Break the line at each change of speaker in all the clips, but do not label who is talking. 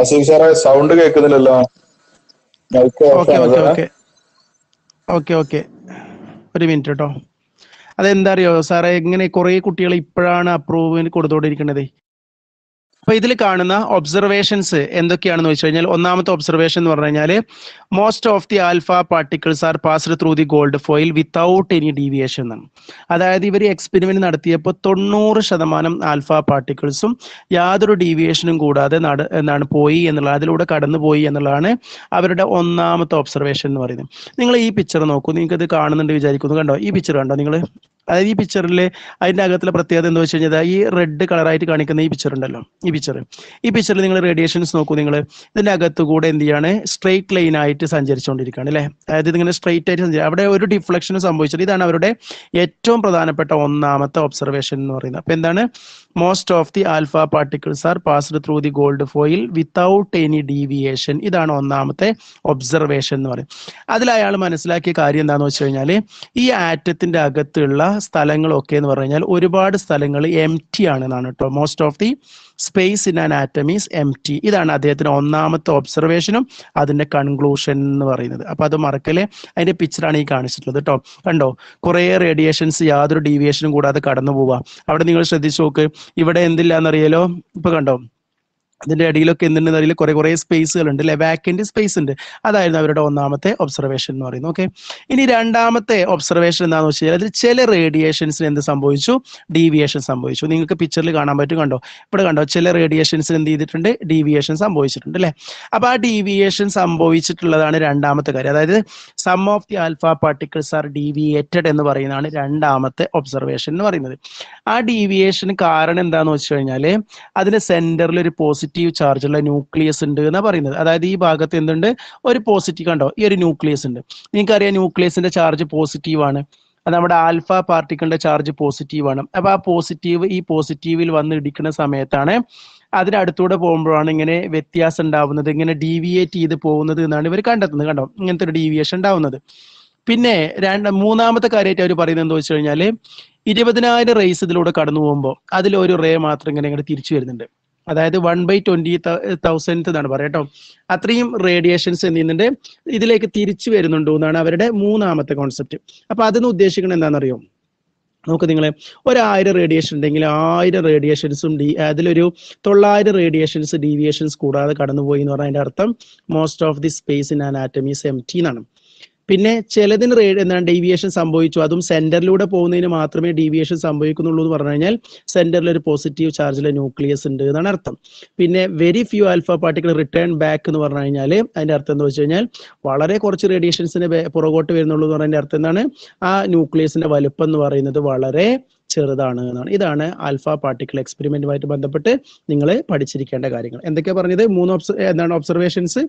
As if സാറെ sound കേൾക്കുന്നില്ലല്ലോ okay okay ഒരു മിനിറ്റ് കേട്ടോ അതെന്താ അറിയോ സാറേ ഇങ്ങനെ കുറെ കുട്ടികൾ ഇപ്പോഴാണ് അപ്രൂവിന് കൊടുത്തോണ്ടിരിക്കണത് അപ്പൊ ഇതിൽ കാണുന്ന ഒബ്സർവേഷൻസ് എന്തൊക്കെയാണെന്ന് വെച്ച് കഴിഞ്ഞാൽ ഒന്നാമത്തെ ഒബ്സർവേഷൻ എന്ന് പറഞ്ഞു കഴിഞ്ഞാൽ most of the alpha particles are passed through the gold foil without any deviation എന്നാണ് അതായത് ഇവർ എക്സ്പെരിമെന്റ് നടത്തിയപ്പോൾ തൊണ്ണൂറ് ശതമാനം ആൽഫ പാർട്ടിക്കിൾസും യാതൊരു ഡീവിയേഷനും കൂടാതെ നട എന്നാണ് പോയി എന്നുള്ള അതിലൂടെ കടന്നുപോയി എന്നുള്ളതാണ് അവരുടെ ഒന്നാമത്തെ ഒബ്സർവേഷൻ എന്ന് പറയുന്നത് നിങ്ങൾ ഈ പിക്ചർ നോക്കൂ നിങ്ങൾക്ക് ഇത് കാണുന്നുണ്ട് വിചാരിക്കുന്നു കണ്ടോ ഈ പിക്ചർ കണ്ടോ നിങ്ങൾ അതായത് ഈ പിക്ചറിൽ അതിൻ്റെ അകത്തുള്ള പ്രത്യേകത എന്ന് വെച്ച് കഴിഞ്ഞാൽ ഈ റെഡ് കളറായിട്ട് കാണിക്കുന്ന ഈ പിക്ചർ ഉണ്ടല്ലോ ഈ പിക്ചർ ഈ പിക്ചറിൽ നിങ്ങൾ റേഡിയേഷൻസ് നോക്കൂ നിങ്ങൾ ഇതിൻ്റെ അകത്തു കൂടെ എന്ത് ചെയ്യാണ് സ്ട്രെയിറ്റ് ലൈൻ ആയിട്ട് സഞ്ചരിച്ചുകൊണ്ടിരിക്കുകയാണ് അല്ലേ അതായത് ഇതിങ്ങനെ സ്ട്രെയിറ്റ് ആയിട്ട് സഞ്ചരിക്കുക അവിടെ ഒരു ഡിഫ്ലക്ഷൻ സംഭവിച്ചത് ഇതാണ് അവരുടെ ഏറ്റവും പ്രധാനപ്പെട്ട ഒന്നാമത്തെ ഒബ്സർവേഷൻ എന്ന് പറയുന്നത് അപ്പോൾ എന്താണ് most of the alpha particles are passed through the gold foil without any deviation ഇതാണ് ഒന്നാമത്തെ ഒബ്സർവേഷൻ എന്ന് പറയും അതിൽ അയാൾ മനസ്സിലാക്കിയ കാര്യം എന്താണെന്ന് വെച്ച് കഴിഞ്ഞാൽ ഈ ആറ്റത്തിന്റെ അകത്തുള്ള സ്ഥലങ്ങളൊക്കെ എന്ന് പറഞ്ഞു കഴിഞ്ഞാൽ ഒരുപാട് സ്ഥലങ്ങൾ എം ടി ആണ് എന്നാണ് കേട്ടോ most of the space in an atom is empty ഇതാണ് അദ്ദേഹത്തിന്റെ ഒന്നാമത്തെ ഒബ്സർവേഷനും അതിന്റെ കൺക്ലൂഷൻ എന്ന് പറയുന്നത് അപ്പൊ അത് മറക്കല് അതിന്റെ പിക്ചറാണ് ഈ കാണിച്ചിട്ടുള്ളത് കേട്ടോ കണ്ടോ കുറെ റേഡിയേഷൻസ് യാതൊരു ഡീവിയേഷനും കൂടാതെ കടന്നു പോവാ അവിടെ നിങ്ങൾ ശ്രദ്ധിച്ചു നോക്ക് ഇവിടെ എന്തില്ല എന്നറിയാലോ ഇപ്പൊ കണ്ടോ അതിന്റെ അടിയിലൊക്കെ എന്തുണ്ടെന്ന് അറിയില്ല കുറെ കുറെ സ്പേസുകൾ ഉണ്ട് അല്ലെ വാക്കൻറ്റ് സ്പേസ് ഉണ്ട് അതായിരുന്നു അവരുടെ ഒന്നാമത്തെ ഒബ്സർവേഷൻ എന്ന് പറയുന്നത് ഓക്കെ ഇനി രണ്ടാമത്തെ ഒബ്സർവേഷൻ എന്താണെന്ന് വെച്ച് കഴിഞ്ഞാൽ അതിൽ ചില റേഡിയേഷൻസിന് എന്ത് സംഭവിച്ചു ഡീവിയേഷൻ സംഭവിച്ചു നിങ്ങൾക്ക് പിക്ചറിൽ കാണാൻ പറ്റും കണ്ടോ ഇവിടെ കണ്ടോ ചില റേഡിയേഷൻസിന് എന്ത് ചെയ്തിട്ടുണ്ട് ഡീവിയേഷൻ സംഭവിച്ചിട്ടുണ്ട് അല്ലെ അപ്പോൾ ആ ഡീവിയേഷൻ സംഭവിച്ചിട്ടുള്ളതാണ് രണ്ടാമത്തെ കാര്യം അതായത് some of the alpha particles are deviated എന്ന് പറയുന്നതാണ് രണ്ടാമത്തെ ഒബ്സർവേഷൻ എന്ന് പറയുന്നത് ആ ഡീവിയേഷന് കാരണം എന്താണെന്ന് വെച്ച് കഴിഞ്ഞാൽ അതിന്റെ സെന്ററിൽ ഒരു പോസിറ്റീവ് പോസിറ്റീവ് ചാർജുള്ള ന്യൂക്ലിയസ് ഉണ്ട് എന്നാണ് പറയുന്നത് അതായത് ഈ ഭാഗത്ത് എന്തുണ്ട് ഒരു പോസിറ്റീവ് കണ്ടോ ഈ ഒരു ന്യൂക്ലിയസ് ഉണ്ട് നിങ്ങൾക്കറിയാം ന്യൂക്ലിയസിന്റെ ചാർജ് പോസിറ്റീവ് ആണ് അത് നമ്മുടെ ആൽഫ പാർട്ടിക്കിളിന്റെ ചാർജ് പോസിറ്റീവ് ആണ് അപ്പൊ ആ പോസിറ്റീവ് ഈ പോസിറ്റീവിൽ വന്ന് ഇടിക്കുന്ന സമയത്താണ് അതിനടുത്തൂടെ പോകുമ്പോഴാണ് ഇങ്ങനെ വ്യത്യാസം ഉണ്ടാവുന്നത് ഇങ്ങനെ ഡീവിയേറ്റ് ചെയ്ത് പോകുന്നത് എന്നാണ് ഇവർ കണ്ടെത്തുന്നത് കണ്ടോ ഇങ്ങനത്തെ ഒരു ഡീവിയേഷൻ ഉണ്ടാവുന്നത് പിന്നെ രണ്ട് മൂന്നാമത്തെ കാര്യമായിട്ട് അവർ പറയുന്നത് എന്ന് വെച്ച് കഴിഞ്ഞാല് ഇരുപതിനായിരം റേസ് ഇതിലൂടെ കടന്നു പോകുമ്പോൾ അതിലൊരു റേ മാത്രം ഇങ്ങനെ ഇങ്ങോട്ട് തിരിച്ചു വരുന്നുണ്ട് അതായത് വൺ ബൈ ട്വന്റി തൗസൻഡ് എന്നാണ് പറയുക കേട്ടോ അത്രയും റേഡിയേഷൻസ് എന്ത് ചെയ്യുന്നുണ്ട് ഇതിലേക്ക് തിരിച്ചു വരുന്നുണ്ടോ എന്നാണ് അവരുടെ മൂന്നാമത്തെ കോൺസെപ്റ്റ് അപ്പൊ അതെന്ന് ഉദ്ദേശിക്കുന്നത് എന്താണെന്നറിയോ നമുക്ക് നിങ്ങൾ ഒരായിരം റേഡിയേഷൻ ഉണ്ടെങ്കിൽ ആയിരം റേഡിയേഷൻസും ഡി അതിലൊരു തൊള്ളായിരം റേഡിയേഷൻസ് ഡീവിയേഷൻസ് കൂടാതെ കടന്നുപോയി എന്ന് പറഞ്ഞാൽ അർത്ഥം most of the space in an atom is empty എന്നാണ് പിന്നെ ചിലതിന് റേഡ് എന്താണ് ഡീവിയേഷൻ സംഭവിച്ചു അതും സെന്ററിലൂടെ പോകുന്നതിന് മാത്രമേ ഡീവിയേഷൻ സംഭവിക്കുന്നുള്ളൂ എന്ന് പറഞ്ഞു കഴിഞ്ഞാൽ സെന്ററിൽ ഒരു പോസിറ്റീവ് ചാർജിലെ ന്യൂക്ലിയസ് ഉണ്ട് എന്നാണ് അർത്ഥം പിന്നെ very few alpha particle return back എന്ന് പറഞ്ഞു കഴിഞ്ഞാൽ അതിന്റെ അർത്ഥം എന്ന് വെച്ച് കഴിഞ്ഞാൽ വളരെ കുറച്ച് റേഡിയേഷൻസിന് പുറകോട്ട് വരുന്നുള്ളൂ എന്ന് പറഞ്ഞതിന്റെ അർത്ഥം എന്താണ് ആ ന്യൂക്ലിയസിന്റെ വലുപ്പം എന്ന് പറയുന്നത് വളരെ ചെറുതാണ് എന്നാണ് ഇതാണ് ആൽഫ പാർട്ടിക്കിൾ എക്സ്പെരിമെന്റുമായിട്ട് ബന്ധപ്പെട്ട് നിങ്ങൾ പഠിച്ചിരിക്കേണ്ട കാര്യങ്ങൾ എന്തൊക്കെയാ പറഞ്ഞത് മൂന്ന് ഒബ്സർ എന്താണ് ഒബ്സർവേഷൻസ്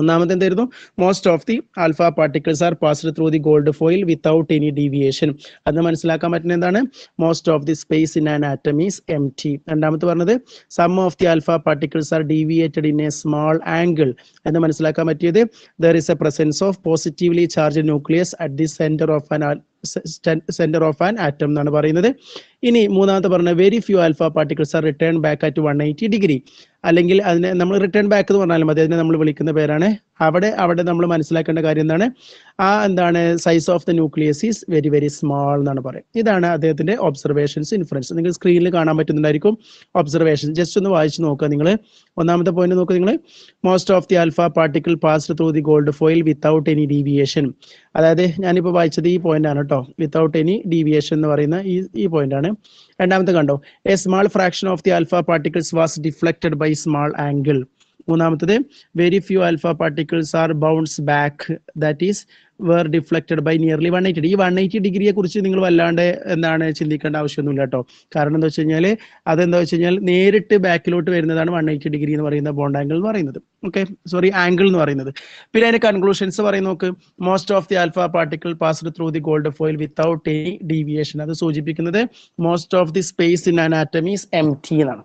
ഒന്നാമത്തെ എന്തായിരുന്നു most of the alpha particles are passed through the gold foil without any deviation അത് മനസ്സിലാക്കാൻ പറ്റുന്ന എന്താണ് most of the space in an atom is empty രണ്ടാമത്തെ പറഞ്ഞത് some of the alpha particles are deviated in a small angle എന്ന് മനസ്സിലാക്കാൻ പറ്റിയത് there is a presence of positively charge nucleus at the center of an center of an atom എന്നാണ് പറയുന്നത് ഇനി മൂന്നാമത്തെ പറഞ്ഞ very few alpha particles are return back at one eighty degree അല്ലെങ്കിൽ അതിനെ നമ്മൾ റിട്ടേൺ ബാക്ക് എന്ന് പറഞ്ഞാലും മതി അതിനെ നമ്മൾ വിളിക്കുന്ന പേരാണ് അവിടെ അവിടെ നമ്മൾ മനസ്സിലാക്കേണ്ട കാര്യം എന്താണ് ആ എന്താണ് size of the nucleus is very very small എന്നാണ് പറയുന്നത് ഇതാണ് അദ്ദേഹത്തിന്റെ ഒബ്സർവേഷൻസ് ഇൻഫ്ലുവൻസ് നിങ്ങൾ സ്ക്രീനിൽ കാണാൻ പറ്റുന്നുണ്ടായിരിക്കും ഒബ്സർവേഷൻ ജസ്റ്റ് ഒന്ന് വായിച്ചു നോക്കുക നിങ്ങൾ ഒന്നാമത്തെ പോയിന്റ് നോക്കുക നിങ്ങൾ most of the alpha particle pass through the gold foil without any deviation അതായത് ഞാനിപ്പോൾ വായിച്ചത് ഈ പോയിന്റ് ആണ് കേട്ടോ വിത്തൗട്ട് എനി ഡീവിയേഷൻ എന്ന് പറയുന്ന ഈ ഈ പോയിന്റ് ആണ് രണ്ടാമത്തെ കണ്ടോ a small fraction of the alpha particles was deflected by small angle മൂന്നാമത്തത് very few alpha particles are bounce back that is were deflected by nearly one eighty ഈ one eighty ഡിഗ്രിയെ കുറിച്ച് നിങ്ങൾ വല്ലാണ്ട് എന്താണ് ചിന്തിക്കേണ്ട ആവശ്യമൊന്നുമില്ല കേട്ടോ കാരണം എന്താ വെച്ച് കഴിഞ്ഞാൽ അതെന്താ വെച്ച് കഴിഞ്ഞാൽ നേരിട്ട് ബാക്കിലോട്ട് വരുന്നതാണ് വൺ എയ്റ്റി ഡിഗ്രി എന്ന് പറയുന്ന ബോണ്ട് ആംഗിൾ എന്ന് പറയുന്നത് ഓക്കെ സോറി ആംഗിൾ എന്ന് പറയുന്നത് പിന്നെ അതിന്റെ കൺക്ലൂഷൻസ് പറയും നോക്ക് most of the alpha particle pass through the gold foil without any deviation അത് സൂചിപ്പിക്കുന്നത് most of the space in an atom is empty എന്നാണ്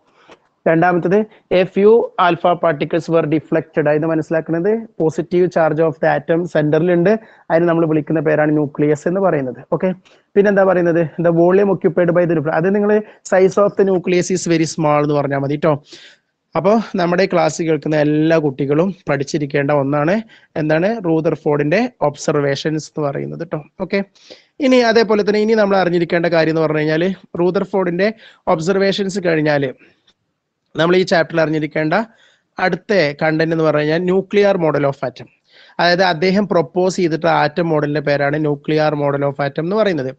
രണ്ടാമത്തത് a few alpha particles were deflected അത് മനസ്സിലാക്കുന്നത് positive charge of the atom സെന്ററിലുണ്ട് അതിന് നമ്മൾ വിളിക്കുന്ന പേരാണ് ന്യൂക്ലിയസ് എന്ന് പറയുന്നത് ഓക്കെ പിന്നെ എന്താ പറയുന്നത് the volume occupied by the അത് നിങ്ങൾ size of the nucleus is very small എന്ന് പറഞ്ഞാൽ മതി കേട്ടോ അപ്പോൾ നമ്മുടെ ക്ലാസ് കേൾക്കുന്ന എല്ലാ കുട്ടികളും പഠിച്ചിരിക്കേണ്ട ഒന്നാണ് എന്താണ് റൂദർ ഫോർഡിന്റെ ഒബ്സർവേഷൻസ് എന്ന് പറയുന്നത് കേട്ടോ ഓക്കെ ഇനി അതേപോലെ തന്നെ ഇനി നമ്മൾ അറിഞ്ഞിരിക്കേണ്ട കാര്യം എന്ന് പറഞ്ഞു കഴിഞ്ഞാൽ റൂദർ ഫോർഡിന്റെ ഒബ്സർവേഷൻസ് കഴിഞ്ഞാൽ നമ്മൾ ഈ ചാപ്റ്ററിൽ അറിഞ്ഞിരിക്കേണ്ട അടുത്ത കണ്ടന്റ് എന്ന് പറഞ്ഞു കഴിഞ്ഞാൽ ന്യൂക്ലിയർ മോഡൽ ഓഫ് ആറ്റം അതായത് അദ്ദേഹം പ്രൊപ്പോസ് ചെയ്തിട്ട് ആറ്റം മോഡലിന്റെ പേരാണ് ന്യൂക്ലിയർ മോഡൽ ഓഫ് ആറ്റം എന്ന് പറയുന്നത്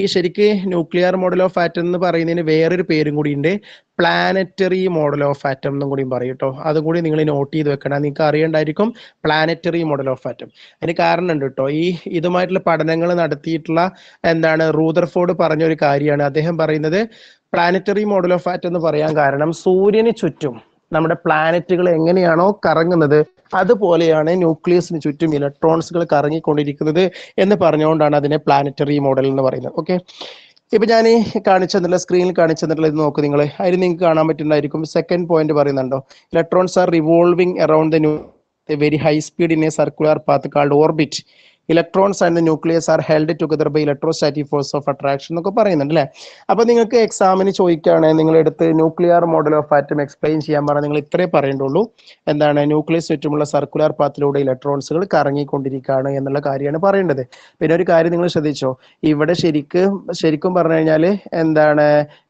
ഈ ശരിക്ക് ന്യൂക്ലിയർ മോഡൽ ഓഫ് ആറ്റം എന്ന് പറയുന്നതിന് വേറൊരു പേരും കൂടി ഉണ്ട് പ്ലാനറ്ററി മോഡൽ ഓഫ് ആറ്റം എന്നും കൂടി പറയും കേട്ടോ അതും കൂടി നിങ്ങൾ നോട്ട് ചെയ്ത് വെക്കണം നിങ്ങൾക്ക് അറിയണ്ടായിരിക്കും പ്ലാനറ്ററി മോഡൽ ഓഫ് ആറ്റം അതിന് കാരണം ഉണ്ട് കേട്ടോ ഈ ഇതുമായിട്ടുള്ള പഠനങ്ങൾ നടത്തിയിട്ടുള്ള എന്താണ് റൂദർഫോർഡ് പറഞ്ഞ ഒരു കാര്യമാണ് അദ്ദേഹം പറയുന്നത് പ്ലാനറ്ററി മോഡൽ ഓഫ് ആറ്റം എന്ന് പറയാൻ കാരണം സൂര്യന് ചുറ്റും നമ്മുടെ പ്ലാനറ്റുകൾ എങ്ങനെയാണോ കറങ്ങുന്നത് അതുപോലെയാണ് ന്യൂക്ലിയസിന് ചുറ്റും ഇലക്ട്രോൺസുകൾ കറങ്ങിക്കൊണ്ടിരിക്കുന്നത് എന്ന് പറഞ്ഞുകൊണ്ടാണ് അതിനെ പ്ലാനറ്ററി മോഡൽ എന്ന് പറയുന്നത് ഓക്കെ ഇപ്പൊ ഞാൻ കാണിച്ചു തന്നിട്ടുള്ള സ്ക്രീനിൽ കാണിച്ചു തന്നിട്ടുള്ള ഇത് നോക്ക് നിങ്ങൾ അതിന് നിങ്ങൾക്ക് കാണാൻ പറ്റുന്നുണ്ടായിരിക്കും സെക്കൻഡ് പോയിന്റ് പറയുന്നുണ്ടോ electrons are revolving around the new very high speed in a circular path called orbit electrons and nucleus are held together by electrostatic force of attraction എന്നൊക്കെ പറയുന്നുണ്ട് അല്ലേ അപ്പോൾ നിങ്ങൾക്ക് എക്സാമിന് ചോദിക്കുകയാണെങ്കിൽ നിങ്ങൾ എടുത്ത് nuclear model of atom explain ചെയ്യാൻ പറഞ്ഞാൽ നിങ്ങൾ ഇത്രേ പറയേണ്ടുള്ളൂ എന്താണ് ന്യൂക്ലിയസ് ചുറ്റുമുള്ള സർക്കുലർ പാത്തിലൂടെ ഇലക്ട്രോൺസുകൾ കറങ്ങിക്കൊണ്ടിരിക്കുകയാണ് എന്നുള്ള കാര്യമാണ് പറയേണ്ടത് പിന്നെ ഒരു കാര്യം നിങ്ങൾ ശ്രദ്ധിച്ചോ ഇവിടെ ശരിക്കും ശരിക്കും പറഞ്ഞു കഴിഞ്ഞാൽ എന്താണ്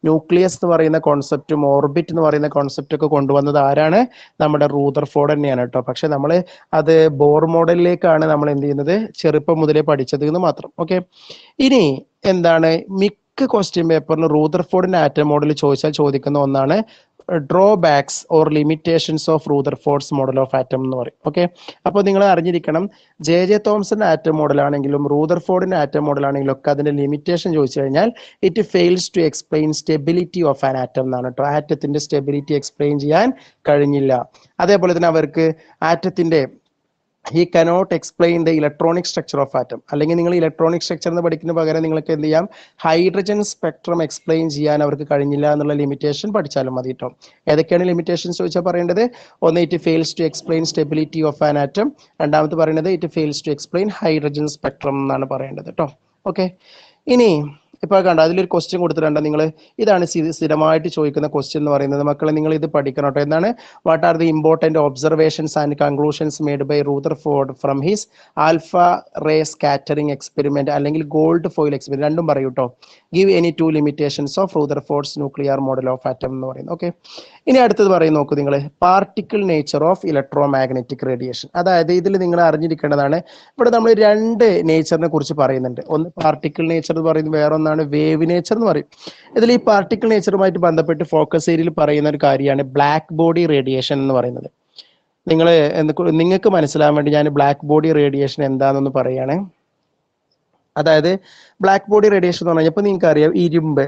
ന്യൂക്ലിയസ് എന്ന് പറയുന്ന കോൺസെപ്റ്റും ഓർബിറ്റ് എന്ന് പറയുന്ന കോൺസെപ്റ്റ് ഒക്കെ കൊണ്ടുവന്നത് ആരാണ് നമ്മുടെ ഫോർഡ് തന്നെയാണ് കേട്ടോ പക്ഷെ നമ്മൾ അത് ബോർ മോഡലിലേക്കാണ് നമ്മൾ എന്ത് ചെയ്യുന്നത് ചെറുപ്പം മുതലേ പഠിച്ചത് എന്ന് മാത്രം ഓക്കെ ഇനി എന്താണ് മിക്ക ക്വസ്റ്റ്യൻ പേപ്പറിലും റൂദർഫോർഡിന്റെ ആറ്റം മോഡൽ ചോദിച്ചാൽ ചോദിക്കുന്ന ഒന്നാണ് drawbacks or limitations of Rutherford's model of atom എന്ന് പറയും ഓക്കെ അപ്പോൾ നിങ്ങൾ അറിഞ്ഞിരിക്കണം ജെ ജെ തോംസന്റെ ആറ്റം മോഡൽ ആണെങ്കിലും റൂദർഫോർഡിന്റെ ആറ്റം മോഡൽ ആണെങ്കിലും ഒക്കെ അതിന്റെ ലിമിറ്റേഷൻ ചോദിച്ചു കഴിഞ്ഞാൽ it fails to explain stability of an atom എന്നാണ് കേട്ടോ ആറ്റത്തിന്റെ സ്റ്റെബിലിറ്റി എക്സ്പ്ലെയിൻ ചെയ്യാൻ കഴിഞ്ഞില്ല അതേപോലെ തന്നെ അവർക്ക് ആറ്റത്തിന്റെ he cannot explain the electronic structure of atom അല്ലെങ്കിൽ നിങ്ങൾ ഇലക്ട്രോണിക് സ്ട്രക്ചർ എന്ന് പഠിക്കുന്ന പകരം നിങ്ങൾക്ക് എന്ത് ചെയ്യാം ഹൈഡ്രജൻ സ്പെക്ട്രം എക്സ്പ്ലെയിൻ ചെയ്യാൻ അവർക്ക് കഴിഞ്ഞില്ല എന്നുള്ള ലിമിറ്റേഷൻ പഠിച്ചാലും മതി കേട്ടോ ഏതൊക്കെയാണ് ലിമിറ്റേഷൻസ് ചോദിച്ചാൽ പറയേണ്ടത് ഒന്ന് it fails to explain stability of an atom രണ്ടാമത് പറയുന്നത് it fails to explain hydrogen spectrum എന്നാണ് പറയേണ്ടത് കേട്ടോ ഓക്കെ ഇനി ഇപ്പോൾ കണ്ട അതിലൊരു ക്വസ്റ്റ്യൻ കൊടുത്തിട്ടുണ്ട് നിങ്ങൾ ഇതാണ് സ്ഥിരമായിട്ട് ചോദിക്കുന്ന ക്വസ്റ്റ്യൻ എന്ന് പറയുന്നത് മക്കളെ നിങ്ങൾ ഇത് പഠിക്കണം കേട്ടോ എന്നാണ് what are the important observations and conclusions made by Rutherford from his alpha ray scattering experiment അല്ലെങ്കിൽ ഗോൾഡ് ഫോയിൽ എക്സ്പെരിമെന്റ് രണ്ടും പറയൂട്ടോ give any two limitations of Rutherford's nuclear model of atom എന്ന് പറയുന്നത് ഓക്കെ ഇനി അടുത്തത് പറയും നോക്കൂ നിങ്ങൾ particle nature of electromagnetic radiation അതായത് ഇതിൽ നിങ്ങൾ അറിഞ്ഞിരിക്കേണ്ടതാണ് ഇവിടെ നമ്മൾ രണ്ട് നേച്ചറിനെ കുറിച്ച് പറയുന്നുണ്ട് ഒന്ന് പാർട്ടിക്കിൾ നേച്ചർ എന്ന് പറയുന്നത് വേറെ ഒന്നാണ് വേവ് നേച്ചർ എന്ന് പറയും ഇതിൽ ഈ പാർട്ടിക്കിൾ നേച്ചറുമായിട്ട് ബന്ധപ്പെട്ട് ഫോക്കസ് ഏരിയയിൽ പറയുന്ന ഒരു കാര്യമാണ് ബ്ലാക്ക് ബോഡി റേഡിയേഷൻ എന്ന് പറയുന്നത് നിങ്ങൾ നിങ്ങൾക്ക് മനസ്സിലാവാൻ വേണ്ടി ഞാൻ ബ്ലാക്ക് ബോഡി റേഡിയേഷൻ എന്താണെന്ന് പറയുകയാണെങ്കിൽ അതായത് ബ്ലാക്ക് ബോഡി റേഡിയേഷൻ എന്ന് പറഞ്ഞാൽ ഇപ്പൊ നിങ്ങൾക്ക് അറിയാം ഇരുമ്പ്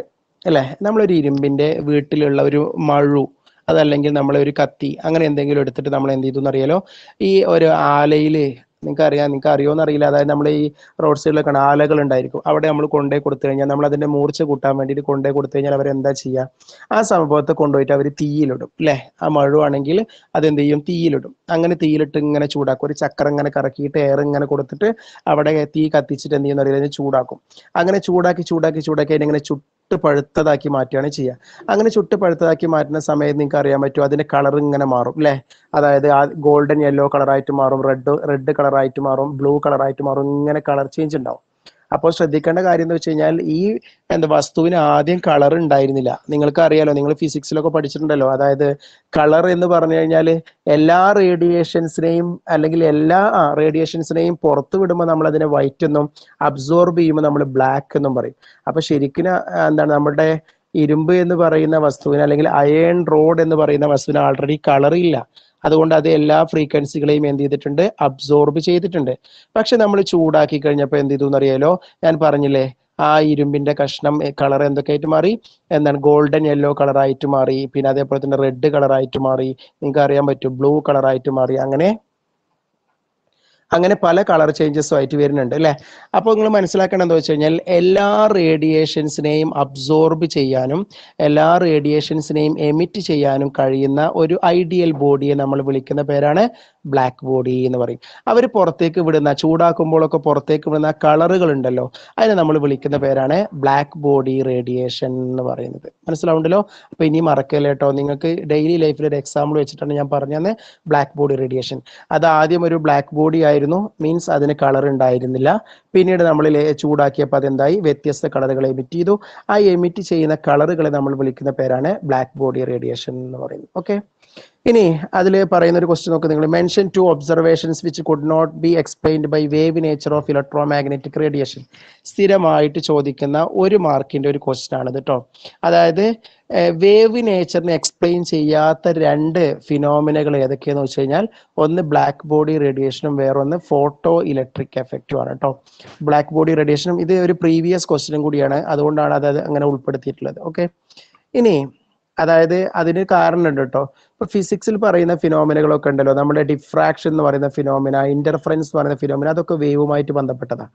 അല്ലേ നമ്മളൊരു ഇരുമ്പിന്റെ വീട്ടിലുള്ള ഒരു മഴു അതല്ലെങ്കിൽ നമ്മളെ ഒരു കത്തി അങ്ങനെ എന്തെങ്കിലും എടുത്തിട്ട് നമ്മൾ എന്ത് ചെയ്തു എന്നറിയാലോ ഈ ഒരു ആലയിൽ നിങ്ങൾക്ക് അറിയാം നിങ്ങൾക്ക് അറിയോന്ന് അറിയില്ല അതായത് നമ്മൾ ഈ റോഡ് സൈഡിലൊക്കെ ആലകൾ ഉണ്ടായിരിക്കും അവിടെ നമ്മൾ കൊണ്ടുപോയി കൊടുത്തു കഴിഞ്ഞാൽ നമ്മൾ അതിന്റെ മൂർച്ച കൂട്ടാൻ വേണ്ടിയിട്ട് കൊണ്ടുപോയി കൊടുത്തു കഴിഞ്ഞാൽ അവർ എന്താ ചെയ്യുക ആ സംഭവത്തെ കൊണ്ടുപോയിട്ട് അവർ തീയിലിടും അല്ലേ ആ മഴുവാണെങ്കിൽ അതെന്ത് ചെയ്യും തീയിലിടും അങ്ങനെ തീയിലിട്ട് ഇങ്ങനെ ചൂടാക്കും ഒരു ചക്രം ഇങ്ങനെ കറക്കിയിട്ട് എയർ ഇങ്ങനെ കൊടുത്തിട്ട് അവിടെ തീ കത്തിച്ചിട്ട് എന്ത് ചെയ്യുന്ന ചൂടാക്കും അങ്ങനെ ചൂടാക്കി ചൂടാക്കി ചൂടാക്കി അതിനെ ഇങ്ങനെ ചുട്ട് ചുട്ട് പഴുത്തതാക്കി മാറ്റുകയാണ് ചെയ്യുക അങ്ങനെ ചുട്ട് പഴുത്തതാക്കി മാറ്റുന്ന സമയത്ത് നിങ്ങൾക്ക് അറിയാൻ പറ്റും അതിന്റെ കളർ ഇങ്ങനെ മാറും അല്ലെ അതായത് ആ ഗോൾഡൻ യെല്ലോ കളറായിട്ട് മാറും റെഡ് റെഡ് കളറായിട്ട് മാറും ബ്ലൂ കളറായിട്ട് മാറും ഇങ്ങനെ കളർ ചേഞ്ച് ഉണ്ടാവും അപ്പോൾ ശ്രദ്ധിക്കേണ്ട കാര്യം എന്ന് വെച്ച് കഴിഞ്ഞാൽ ഈ എന്താ വസ്തുവിന് ആദ്യം കളർ ഉണ്ടായിരുന്നില്ല നിങ്ങൾക്ക് അറിയാലോ നിങ്ങൾ ഫിസിക്സിലൊക്കെ പഠിച്ചിട്ടുണ്ടല്ലോ അതായത് കളർ എന്ന് പറഞ്ഞു കഴിഞ്ഞാൽ എല്ലാ റേഡിയേഷൻസിനെയും അല്ലെങ്കിൽ എല്ലാ റേഡിയേഷൻസിനെയും പുറത്തു വിടുമ്പോൾ നമ്മൾ അതിനെ വൈറ്റ് എന്നും അബ്സോർബ് ചെയ്യുമ്പോൾ നമ്മൾ ബ്ലാക്ക് എന്നും പറയും അപ്പൊ ശരിക്കും എന്താണ് നമ്മുടെ ഇരുമ്പ് എന്ന് പറയുന്ന വസ്തുവിന് അല്ലെങ്കിൽ അയേൺ റോഡ് എന്ന് പറയുന്ന വസ്തുവിന് ആൾറെഡി കളർ ഇല്ല അതുകൊണ്ട് അത് എല്ലാ ഫ്രീക്വൻസികളെയും എന്ത് ചെയ്തിട്ടുണ്ട് അബ്സോർബ് ചെയ്തിട്ടുണ്ട് പക്ഷെ നമ്മൾ ചൂടാക്കി കഴിഞ്ഞപ്പോൾ എന്ത് ചെയ്തു എന്നറിയാലോ ഞാൻ പറഞ്ഞില്ലേ ആ ഇരുമ്പിന്റെ കഷ്ണം കളർ എന്തൊക്കെയായിട്ട് മാറി എന്താണ് ഗോൾഡൻ യെല്ലോ കളറായിട്ട് മാറി പിന്നെ അതേപോലെ തന്നെ റെഡ് കളറായിട്ട് മാറി നിങ്ങൾക്ക് അറിയാൻ പറ്റും ബ്ലൂ കളറായിട്ട് മാറി അങ്ങനെ അങ്ങനെ പല കളർ ചേഞ്ചസും ആയിട്ട് വരുന്നുണ്ട് അല്ലെ അപ്പോൾ നിങ്ങൾ മനസ്സിലാക്കേണ്ടത് എന്താ വെച്ച് കഴിഞ്ഞാൽ എല്ലാ റേഡിയേഷൻസിനെയും അബ്സോർബ് ചെയ്യാനും എല്ലാ റേഡിയേഷൻസിനെയും എമിറ്റ് ചെയ്യാനും കഴിയുന്ന ഒരു ഐഡിയൽ ബോഡിയെ നമ്മൾ വിളിക്കുന്ന പേരാണ് ബ്ലാക്ക് ബോഡി എന്ന് പറയും അവർ പുറത്തേക്ക് വിടുന്ന ചൂടാക്കുമ്പോഴൊക്കെ പുറത്തേക്ക് വിടുന്ന കളറുകൾ ഉണ്ടല്ലോ അതിനെ നമ്മൾ വിളിക്കുന്ന പേരാണ് ബ്ലാക്ക് ബോഡി റേഡിയേഷൻ എന്ന് പറയുന്നത് മനസ്സിലാവുണ്ടല്ലോ അപ്പൊ ഇനി മറക്കല്ലേട്ടോ നിങ്ങൾക്ക് ഡെയിലി ലൈഫിൽ ഒരു എക്സാമ്പിൾ വെച്ചിട്ടാണ് ഞാൻ പറഞ്ഞത് ബ്ലാക്ക് ബോഡി റേഡിയേഷൻ അത് ആദ്യം ഒരു ബ്ലാക്ക് ബോഡി ആയി ഉണ്ടായിരുന്നു മീൻസ് അതിന് കളർ ഉണ്ടായിരുന്നില്ല പിന്നീട് നമ്മൾ ചൂടാക്കിയപ്പോൾ അതെന്തായി വ്യത്യസ്ത കളറുകൾ എമിറ്റ് ചെയ്തു ആ എമിറ്റ് ചെയ്യുന്ന കളറുകളെ നമ്മൾ വിളിക്കുന്ന പേരാണ് ബ്ലാക്ക് ബോഡി റേഡിയേഷൻ എന്ന് പറയുന്നത് ഓക്കെ ഇനി അതിൽ പറയുന്ന ഒരു ക്വസ്റ്റ്യൻ നോക്കുക നിങ്ങൾ mention two observations which could not be explained by wave nature of electromagnetic radiation സ്ഥിരമായിട്ട് ചോദിക്കുന്ന ഒരു മാർക്കിന്റെ ഒരു ക്വസ്റ്റ്യൻ ആണ് കേട്ടോ അതായത് വേവ് നേച്ചറിനെ എക്സ്പ്ലെയിൻ ചെയ്യാത്ത രണ്ട് ഫിനോമിനകൾ ഏതൊക്കെയെന്ന് വെച്ച് കഴിഞ്ഞാൽ ഒന്ന് ബ്ലാക്ക് ബോഡി റേഡിയേഷനും വേറൊന്ന് ഫോട്ടോ ഇലക്ട്രിക് എഫക്റ്റും ആണ് കേട്ടോ ബ്ലാക്ക് ബോഡി റേഡിയേഷനും ഇത് ഒരു പ്രീവിയസ് ക്വസ്റ്റിനും കൂടിയാണ് അതുകൊണ്ടാണ് അത് അങ്ങനെ ഉൾപ്പെടുത്തിയിട്ടുള്ളത് ഓക്കെ ഇനി അതായത് അതിന് കാരണമുണ്ട് കേട്ടോ ഇപ്പൊ ഫിസിക്സിൽ പറയുന്ന ഫിനോമിനകളൊക്കെ ഉണ്ടല്ലോ നമ്മുടെ ഡിഫ്രാക്ഷൻ എന്ന് പറയുന്ന ഫിനോമിന ഇന്റർഫറൻസ് എന്ന് പറയുന്ന ഫിനോമിന അതൊക്കെ വേവുമായിട്ട് ബന്ധപ്പെട്ടതാണ്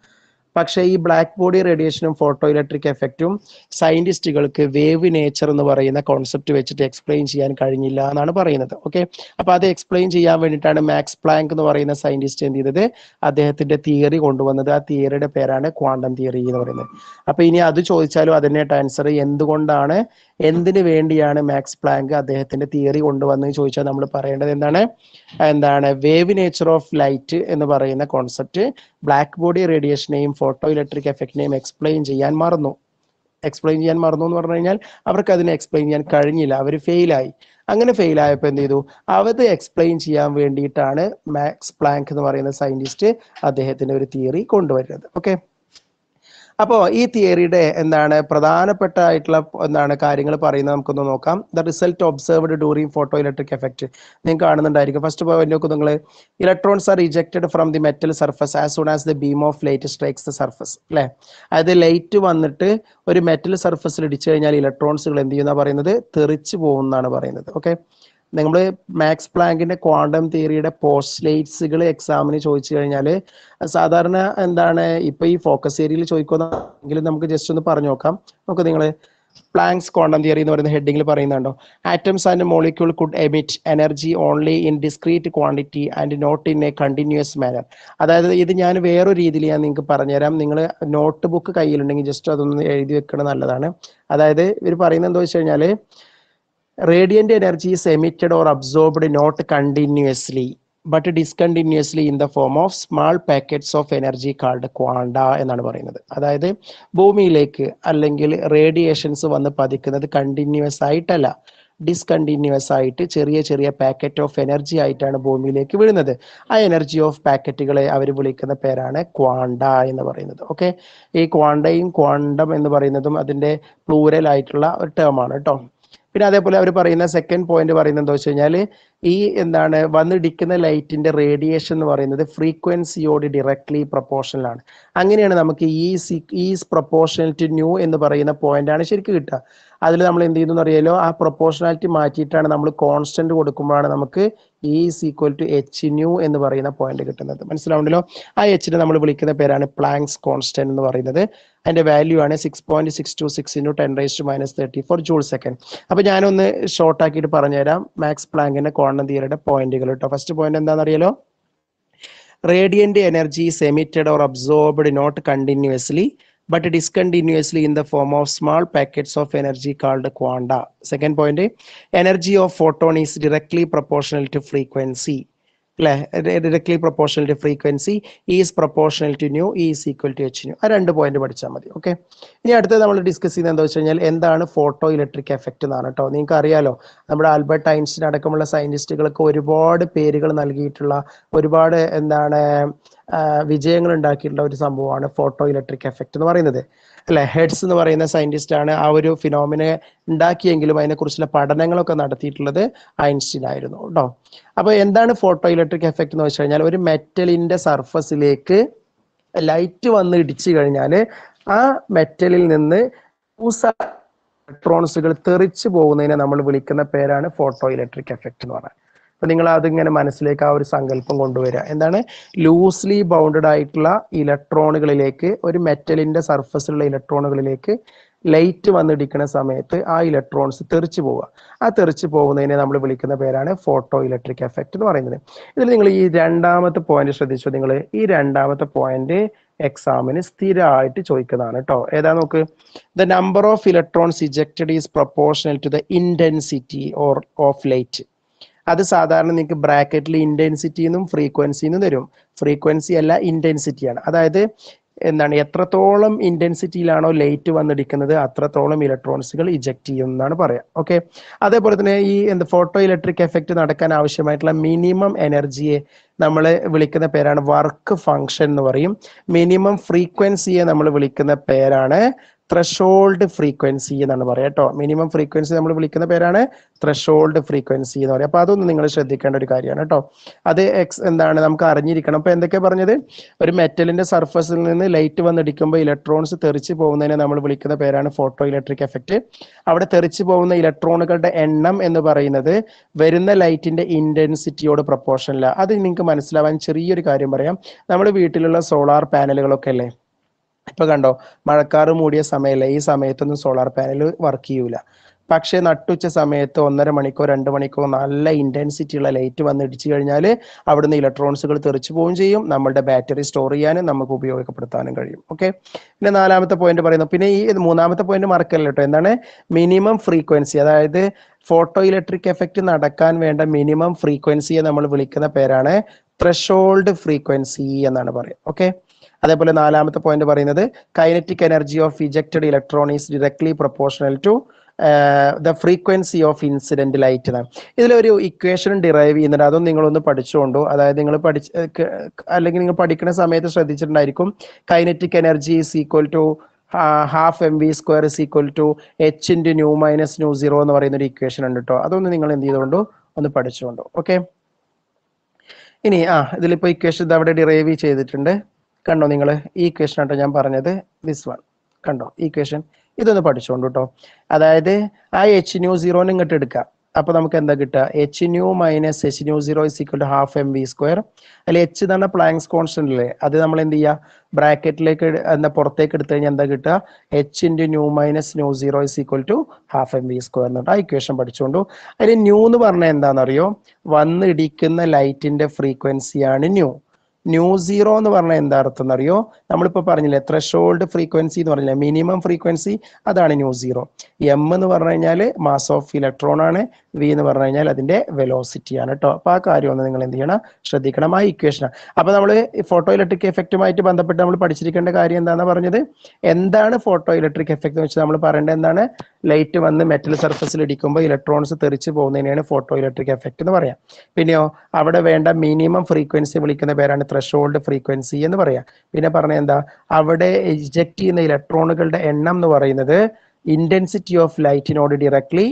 പക്ഷേ ഈ ബ്ലാക്ക് ബോഡി റേഡിയേഷനും ഫോട്ടോ ഇലക്ട്രിക് എഫക്റ്റും സയന്റിസ്റ്റുകൾക്ക് വേവ് നേച്ചർ എന്ന് പറയുന്ന കോൺസെപ്റ്റ് വെച്ചിട്ട് എക്സ്പ്ലെയിൻ ചെയ്യാൻ കഴിഞ്ഞില്ല എന്നാണ് പറയുന്നത് ഓക്കെ അപ്പൊ അത് എക്സ്പ്ലെയിൻ ചെയ്യാൻ വേണ്ടിയിട്ടാണ് മാക്സ് പ്ലാങ്ക് എന്ന് പറയുന്ന സയന്റിസ്റ്റ് എന്ത് ചെയ്തത് അദ്ദേഹത്തിന്റെ തിയറി കൊണ്ടുവന്നത് ആ തിയറിയുടെ പേരാണ് ക്വാണ്ടം തിയറി എന്ന് പറയുന്നത് അപ്പൊ ഇനി അത് ചോദിച്ചാലും അതിനായിട്ട് ആൻസർ എന്തുകൊണ്ടാണ് എന്തിനു വേണ്ടിയാണ് മാക്സ് പ്ലാങ്ക് അദ്ദേഹത്തിന്റെ തിയറി കൊണ്ടുവന്നു ചോദിച്ചാൽ നമ്മൾ പറയേണ്ടത് എന്താണ് എന്താണ് വേവ് നേച്ചർ ഓഫ് ലൈറ്റ് എന്ന് പറയുന്ന കോൺസെപ്റ്റ് ബ്ലാക്ക് ബോഡി റേഡിയേഷനെയും ഫോട്ടോ ഇലക്ട്രിക് എഫക്റ്റിനെയും എക്സ്പ്ലെയിൻ ചെയ്യാൻ മറന്നു എക്സ്പ്ലെയിൻ ചെയ്യാൻ മറന്നു എന്ന് പറഞ്ഞു കഴിഞ്ഞാൽ അവർക്ക് അതിനെ എക്സ്പ്ലെയിൻ ചെയ്യാൻ കഴിഞ്ഞില്ല അവർ ഫെയിലായി അങ്ങനെ ഫെയിൽ ആയപ്പോൾ എന്ത് ചെയ്തു അവത് എക്സ്പ്ലെയിൻ ചെയ്യാൻ വേണ്ടിയിട്ടാണ് മാക്സ് പ്ലാങ്ക് എന്ന് പറയുന്ന സയന്റിസ്റ്റ് അദ്ദേഹത്തിന്റെ ഒരു തിയറി കൊണ്ടുവരുന്നത് ഓക്കെ അപ്പോ ഈ തിയറിയുടെ എന്താണ് പ്രധാനപ്പെട്ട ആയിട്ടുള്ള എന്താണ് കാര്യങ്ങൾ പറയുന്നത് നമുക്കൊന്ന് നോക്കാം the result observed during photoelectric effect നിങ്ങൾ കാണുന്നുണ്ടായിരിക്കും ഫസ്റ്റ് നോക്കും നിങ്ങൾ electrons are rejected from the metal surface as soon as the beam of light strikes the surface അല്ലെ അതായത് ലൈറ്റ് വന്നിട്ട് ഒരു മെറ്റൽ സർഫസിൽ ഇടിച്ചു കഴിഞ്ഞാൽ ഇലക്ട്രോൺസുകൾ എന്ത് ചെയ്യുന്ന പറയുന്നത് തെറിച്ചു പോകുന്നതാണ് പറയുന്നത് ഓക്കെ നമ്മൾ മാക്സ് പ്ലാങ്കിന്റെ ക്വാണ്ടം തിയറിയുടെ പോസ്റ്റ്ലേറ്റ്സുകൾ എക്സാമിന് ചോദിച്ചു കഴിഞ്ഞാൽ സാധാരണ എന്താണ് ഇപ്പൊ ഈ ഫോക്കസ് ഏരിയയിൽ ചോദിക്കുന്നതെങ്കിൽ നമുക്ക് ജസ്റ്റ് ഒന്ന് പറഞ്ഞു നോക്കാം നമുക്ക് നിങ്ങൾ പ്ലാങ്സ് ക്വാണ്ടം തിയറി എന്ന് പറയുന്ന ഹെഡിങ്ങിൽ പറയുന്നുണ്ടോ atoms and molecule could emit energy only in discrete quantity and not in a continuous manner അതായത് ഇത് ഞാൻ വേറൊരു രീതിയിൽ ഞാൻ നിങ്ങൾക്ക് പറഞ്ഞുതരാം നിങ്ങൾ നോട്ട് ബുക്ക് കയ്യിലുണ്ടെങ്കിൽ ജസ്റ്റ് അതൊന്ന് എഴുതി വെക്കുന്നത് നല്ലതാണ് അതായത് ഇവർ പറയുന്നത് എന്താ വെച്ച് കഴിഞ്ഞാൽ radiant energy is emitted or absorbed not continuously but discontinuously in the form of small packets of energy called quanta എന്നാണ് പറയുന്നത് അതായത് ഭൂമിയിലേക്ക് അല്ലെങ്കിൽ റേഡിയേഷൻസ് വന്ന് പതിക്കുന്നത് കണ്ടിന്യൂസ് ആയിട്ടല്ല ഡിസ്കണ്ടിന്യൂസ് ആയിട്ട് ചെറിയ ചെറിയ പാക്കറ്റ് ഓഫ് എനർജി ആയിട്ടാണ് ഭൂമിയിലേക്ക് വീഴുന്നത് ആ എനർജി ഓഫ് പാക്കറ്റുകളെ അവർ വിളിക്കുന്ന പേരാണ് ക്വാണ്ട എന്ന് പറയുന്നത് ഓക്കെ ഈ ക്വാണ്ടയും ക്വാണ്ടം എന്ന് പറയുന്നതും അതിൻ്റെ പ്ലൂരൽ ആയിട്ടുള്ള ഒരു ടേമാണ് കേട്ടോ പിന്നെ അതേപോലെ അവർ പറയുന്ന സെക്കൻഡ് പോയിന്റ് പറയുന്നത് എന്താ വെച്ച് കഴിഞ്ഞാൽ ഈ എന്താണ് വന്നിടിക്കുന്ന ലൈറ്റിന്റെ റേഡിയേഷൻ എന്ന് പറയുന്നത് ഫ്രീക്വൻസിയോട് ഡിറക്ട്ലി പ്രപ്പോർഷനിലാണ് അങ്ങനെയാണ് നമുക്ക് ഈ C is proportional to nu എന്ന് പറയുന്ന പോയിന്റാണ് ശരിക്കും കിട്ടുക അതിൽ നമ്മൾ എന്ത് ചെയ്യുന്നു അറിയാലോ ആ പ്രൊപ്പോർഷണാലിറ്റി മാറ്റിയിട്ടാണ് നമ്മൾ കോൺസ്റ്റന്റ് കൊടുക്കുമ്പോഴാണ് നമുക്ക് E is equal to H nu എന്ന് പറയുന്ന പോയിന്റ് കിട്ടുന്നത് മനസ്സിലാവുണ്ടല്ലോ ആ എച്ചിനെ നമ്മൾ വിളിക്കുന്ന പേരാണ് പ്ലാങ്സ് കോൺസ്റ്റന്റ് എന്ന് പറയുന്നത് അതിന്റെ വാല്യൂ ആണ് six point six two six into ten raise to minus thirty four joule second അപ്പോൾ ഞാനൊന്ന് ഷോർട്ട് ആക്കിയിട്ട് പറഞ്ഞുതരാം മാക്സ് പ്ലാങ്കിന്റെ കോണം തിയറിയുടെ പോയിന്റുകൾ കേട്ടോ ഫസ്റ്റ് പോയിന്റ് എന്താണെന്നറിയാലോ radiant energy is emitted or absorbed not continuously but it is continuously in the form of small packets of energy called quanta. Second point, energy of photon is directly proportional to frequency. അല്ലേ directly proportional to frequency is proportional to nu is equal to H nu ആ രണ്ട് point പഠിച്ചാൽ മതി okay ഇനി അടുത്തത് നമ്മൾ discuss ചെയ്യുന്നത് എന്താ വെച്ച് കഴിഞ്ഞാൽ എന്താണ് ഫോട്ടോ ഇലക്ട്രിക് എഫക്റ്റ് എന്നാണ് കേട്ടോ നിങ്ങൾക്ക് അറിയാലോ നമ്മുടെ ആൽബർട്ട് ഐൻസ്റ്റീൻ അടക്കമുള്ള സയന്റിസ്റ്റുകൾക്ക് ഒരുപാട് പേരുകൾ നൽകിയിട്ടുള്ള ഒരുപാട് എന്താണ് വിജയങ്ങൾ ഉണ്ടാക്കിയിട്ടുള്ള ഒരു സംഭവമാണ് ഫോട്ടോ ഇലക്ട്രിക് എഫക്റ്റ് എന്ന് പറയുന്നത് അല്ലെ ഹെഡ്സ് എന്ന് പറയുന്ന സയന്റിസ്റ്റ് ആണ് ആ ഒരു ഫിനോമിനെ ഉണ്ടാക്കിയെങ്കിലും അതിനെക്കുറിച്ചുള്ള പഠനങ്ങളൊക്കെ നടത്തിയിട്ടുള്ളത് ഐൻസ്റ്റീൻ ആയിരുന്നു കേട്ടോ അപ്പോൾ എന്താണ് ഫോട്ടോ ഇലക്ട്രിക് എഫക്റ്റ് എന്ന് വെച്ച് കഴിഞ്ഞാൽ ഒരു മെറ്റലിന്റെ സർഫസിലേക്ക് ലൈറ്റ് വന്ന് ഇടിച്ചു കഴിഞ്ഞാൽ ആ മെറ്റലിൽ നിന്ന് ഇലക്ട്രോൺസുകൾ തെറിച്ചു പോകുന്നതിനെ നമ്മൾ വിളിക്കുന്ന പേരാണ് ഫോട്ടോ ഇലക്ട്രിക് എഫക്റ്റ് എന്ന് പറയുന്നത് അപ്പൊ നിങ്ങൾ അതിങ്ങനെ മനസ്സിലേക്ക് ആ ഒരു സങ്കല്പം കൊണ്ടുവരിക എന്താണ് ലൂസ്ലി ബൗണ്ടഡ് ആയിട്ടുള്ള ഇലക്ട്രോണുകളിലേക്ക് ഒരു മെറ്റലിന്റെ സർഫസിലുള്ള ഇലക്ട്രോണുകളിലേക്ക് ലൈറ്റ് വന്നിടിക്കുന്ന സമയത്ത് ആ ഇലക്ട്രോൺസ് തെറിച്ചു പോവുക ആ തെറിച്ചു പോകുന്നതിനെ നമ്മൾ വിളിക്കുന്ന പേരാണ് ഫോട്ടോ ഇലക്ട്രിക് എഫക്റ്റ് എന്ന് പറയുന്നത് ഇതിൽ നിങ്ങൾ ഈ രണ്ടാമത്തെ പോയിന്റ് ശ്രദ്ധിച്ചു നിങ്ങൾ ഈ രണ്ടാമത്തെ പോയിന്റ് എക്സാമിന് സ്ഥിരമായിട്ട് ചോദിക്കുന്നതാണ് കേട്ടോ ഏതാ നോക്ക് the number of electrons ejected is proportional to the intensity or of light അത് സാധാരണ നിങ്ങൾക്ക് ബ്രാക്കറ്റിൽ ഇൻറ്റൻസിറ്റി എന്നും ഫ്രീക്വൻസി എന്നും തരും ഫ്രീക്വൻസി അല്ല ഇൻറ്റൻസിറ്റിയാണ് അതായത് എന്താണ് എത്രത്തോളം ഇൻറ്റൻസിറ്റിയിലാണോ ലൈറ്റ് വന്നിരിക്കുന്നത് അത്രത്തോളം ഇലക്ട്രോണിക്സുകൾ ഇജക്ട് ചെയ്യും എന്നാണ് പറയാം ഓക്കെ അതേപോലെ തന്നെ ഈ എന്താ ഫോട്ടോ ഇലക്ട്രിക് എഫക്റ്റ് നടക്കാൻ ആവശ്യമായിട്ടുള്ള മിനിമം എനർജിയെ നമ്മൾ വിളിക്കുന്ന പേരാണ് വർക്ക് ഫങ്ഷൻ എന്ന് പറയും മിനിമം ഫ്രീക്വൻസിയെ നമ്മൾ വിളിക്കുന്ന പേരാണ് ത്രഷോൾഡ് ഫ്രീക്വൻസി എന്നാണ് പറയുക കേട്ടോ മിനിമം ഫ്രീക്വൻസി നമ്മൾ വിളിക്കുന്ന പേരാണ് ത്രഷോൾഡ് ഫ്രീക്വൻസി എന്ന് പറയുക അപ്പൊ അതൊന്നും നിങ്ങൾ ശ്രദ്ധിക്കേണ്ട ഒരു കാര്യമാണ് കേട്ടോ അത് എക്സ് എന്താണ് നമുക്ക് അറിഞ്ഞിരിക്കണം അപ്പോൾ എന്തൊക്കെ പറഞ്ഞത് ഒരു മെറ്റലിന്റെ സർഫസിൽ നിന്ന് ലൈറ്റ് വന്നടിക്കുമ്പോൾ ഇലക്ട്രോൺസ് തെറിച്ച് പോകുന്നതിനെ നമ്മൾ വിളിക്കുന്ന പേരാണ് ഫോട്ടോ ഇലക്ട്രിക് എഫക്റ്റ് അവിടെ തെറിച്ച് പോകുന്ന ഇലക്ട്രോണുകളുടെ എണ്ണം എന്ന് പറയുന്നത് വരുന്ന ലൈറ്റിന്റെ ഇന്റൻസിറ്റിയോട് പ്രപ്പോർഷനിലാണ് അത് നിങ്ങൾക്ക് മനസ്സിലാവാൻ ചെറിയൊരു കാര്യം പറയാം നമ്മുടെ വീട്ടിലുള്ള സോളാർ പാനലുകളൊക്കെ അല്ലേ ഇപ്പൊ കണ്ടോ മഴക്കാറ് മൂടിയ സമയമല്ല ഈ സമയത്തൊന്നും സോളാർ പാനൽ വർക്ക് ചെയ്യൂല പക്ഷേ നട്ടുച്ച സമയത്ത് ഒന്നര മണിക്കോ രണ്ട് മണിക്കോ നല്ല ഇന്റൻസിറ്റി ഉള്ള ലൈറ്റ് വന്ന് ഇടിച്ചു കഴിഞ്ഞാൽ അവിടുന്ന് ഇലക്ട്രോൺസുകൾ തെറിച്ചു പോവുകയും ചെയ്യും നമ്മുടെ ബാറ്ററി സ്റ്റോർ ചെയ്യാനും നമുക്ക് ഉപയോഗപ്പെടുത്താനും കഴിയും ഓക്കെ പിന്നെ നാലാമത്തെ പോയിന്റ് പറയുന്നു പിന്നെ ഈ മൂന്നാമത്തെ പോയിന്റ് മറക്കല്ലോ കേട്ടോ എന്താണ് മിനിമം ഫ്രീക്വൻസി അതായത് ഫോട്ടോ ഇലക്ട്രിക് എഫക്റ്റ് നടക്കാൻ വേണ്ട മിനിമം ഫ്രീക്വൻസിയെ നമ്മൾ വിളിക്കുന്ന പേരാണ് ത്രഷോൾഡ് ഫ്രീക്വൻസി എന്നാണ് പറയുക ഓക്കെ അതേപോലെ നാലാമത്തെ പോയിന്റ് പറയുന്നത് kinetic energy of ejected electron is directly proportional to the frequency of incident light എന്നാണ് ഇതിലൊരു ഇക്വേഷൻ ഡിറൈവ് ചെയ്യുന്നുണ്ട് അതൊന്നും നിങ്ങളൊന്ന് പഠിച്ചുകൊണ്ടു അതായത് നിങ്ങൾ പഠിച്ച് അല്ലെങ്കിൽ നിങ്ങൾ പഠിക്കുന്ന സമയത്ത് ശ്രദ്ധിച്ചിട്ടുണ്ടായിരിക്കും kinetic energy is equal to half M V square is equal to H into nu minus nu zero എന്ന് പറയുന്ന ഒരു ഇക്വേഷൻ ഉണ്ട് കേട്ടോ അതൊന്ന് നിങ്ങൾ എന്ത് ചെയ്തുകൊണ്ടു ഒന്ന് പഠിച്ചുകൊണ്ടു ഓക്കെ ഇനി ആ ഇതിലിപ്പോൾ ഇക്വേഷൻ അവിടെ ഡിറൈവ് ചെയ്തിട്ടുണ്ട് കണ്ടോ നിങ്ങൾ ഈ ക്വസ്റ്റൻ ആട്ടോ ഞാൻ പറഞ്ഞത് ദിസ് വൺ കണ്ടോ ഈ ക്വസ്റ്റൻ ഇതൊന്ന് പഠിച്ചോണ്ട് കേട്ടോ അതായത് ആ എച്ച് ന്യൂ സീറോ ഇങ്ങോട്ട് എടുക്കാം അപ്പൊ നമുക്ക് എന്താ കിട്ടുക H nu minus H nu zero is equal to half M V square അല്ലെ എച്ച് തന്നെ പ്ലാങ്സ് കോൺസ്റ്റന്റ് അല്ലേ അത് നമ്മൾ എന്ത് ചെയ്യുക ബ്രാക്കറ്റിലേക്ക് എന്താ പുറത്തേക്ക് എടുത്തു കഴിഞ്ഞാൽ എന്താ കിട്ടുക H into nu minus nu zero is equal to half M V square എന്നിട്ട് ആ ഇക്വേഷൻ പഠിച്ചുകൊണ്ടു അതിൽ ന്യൂ എന്ന് പറഞ്ഞാൽ എന്താണെന്നറിയോ വന്നിടിക്കുന്ന ലൈറ്റിന്റെ ഫ്രീക്വൻസിയാണ് ന്യൂ ന്യൂ സീറോ എന്ന് പറഞ്ഞാൽ എന്താ അർത്ഥം എന്നറിയോ നമ്മളിപ്പോൾ പറഞ്ഞില്ലേ ത്രഷോൾഡ് ഫ്രീക്വൻസി എന്ന് പറഞ്ഞില്ലേ മിനിമം ഫ്രീക്വൻസി അതാണ് ന്യൂ സീറോ എം എന്ന് പറഞ്ഞു കഴിഞ്ഞാൽ മാസ് ഓഫ് ഇലക്ട്രോൺ ആണ് വി എന്ന് പറഞ്ഞു കഴിഞ്ഞാൽ അതിന്റെ വെലോസിറ്റിയാണ് കേട്ടോ അപ്പോൾ ആ കാര്യം ഒന്ന് നിങ്ങൾ എന്ത് ചെയ്യണം ശ്രദ്ധിക്കണം ആ ഇക്വേഷനാണ് അപ്പോൾ നമ്മൾ ഫോട്ടോ ഇലക്ട്രിക് എഫക്റ്റുമായിട്ട് ബന്ധപ്പെട്ട് നമ്മൾ പഠിച്ചിരിക്കേണ്ട കാര്യം എന്താണെന്ന് പറഞ്ഞത് എന്താണ് ഫോട്ടോ ഇലക്ട്രിക് എഫക്റ്റ് എന്ന് വെച്ചാൽ നമ്മൾ പറയേണ്ടത് എന്താണ് ലൈറ്റ് വന്ന് മെറ്റൽ സർഫസിൽ ഇടിക്കുമ്പോൾ ഇലക്ട്രോൺസ് തെറിച്ച് പോകുന്നതിനെയാണ് ഫോട്ടോ ഇലക്ട്രിക് എഫക്റ്റ് എന്ന് പറയാം പിന്നെയോ അവിടെ വേണ്ട മിനിമം ഫ്രീക്വൻസി വിളിക്കുന്ന പേരാണ് ത്രഷോൾഡ് ഫ്രീക്വൻസി എന്ന് പറയാം പിന്നെ പറഞ്ഞ എന്താ അവിടെ ഇജക്ട് ചെയ്യുന്ന ഇലക്ട്രോണുകളുടെ എണ്ണം എന്ന് പറയുന്നത് ഇൻറ്റൻസിറ്റി ഓഫ് ലൈറ്റിനോട് ഡിറക്ട്ലി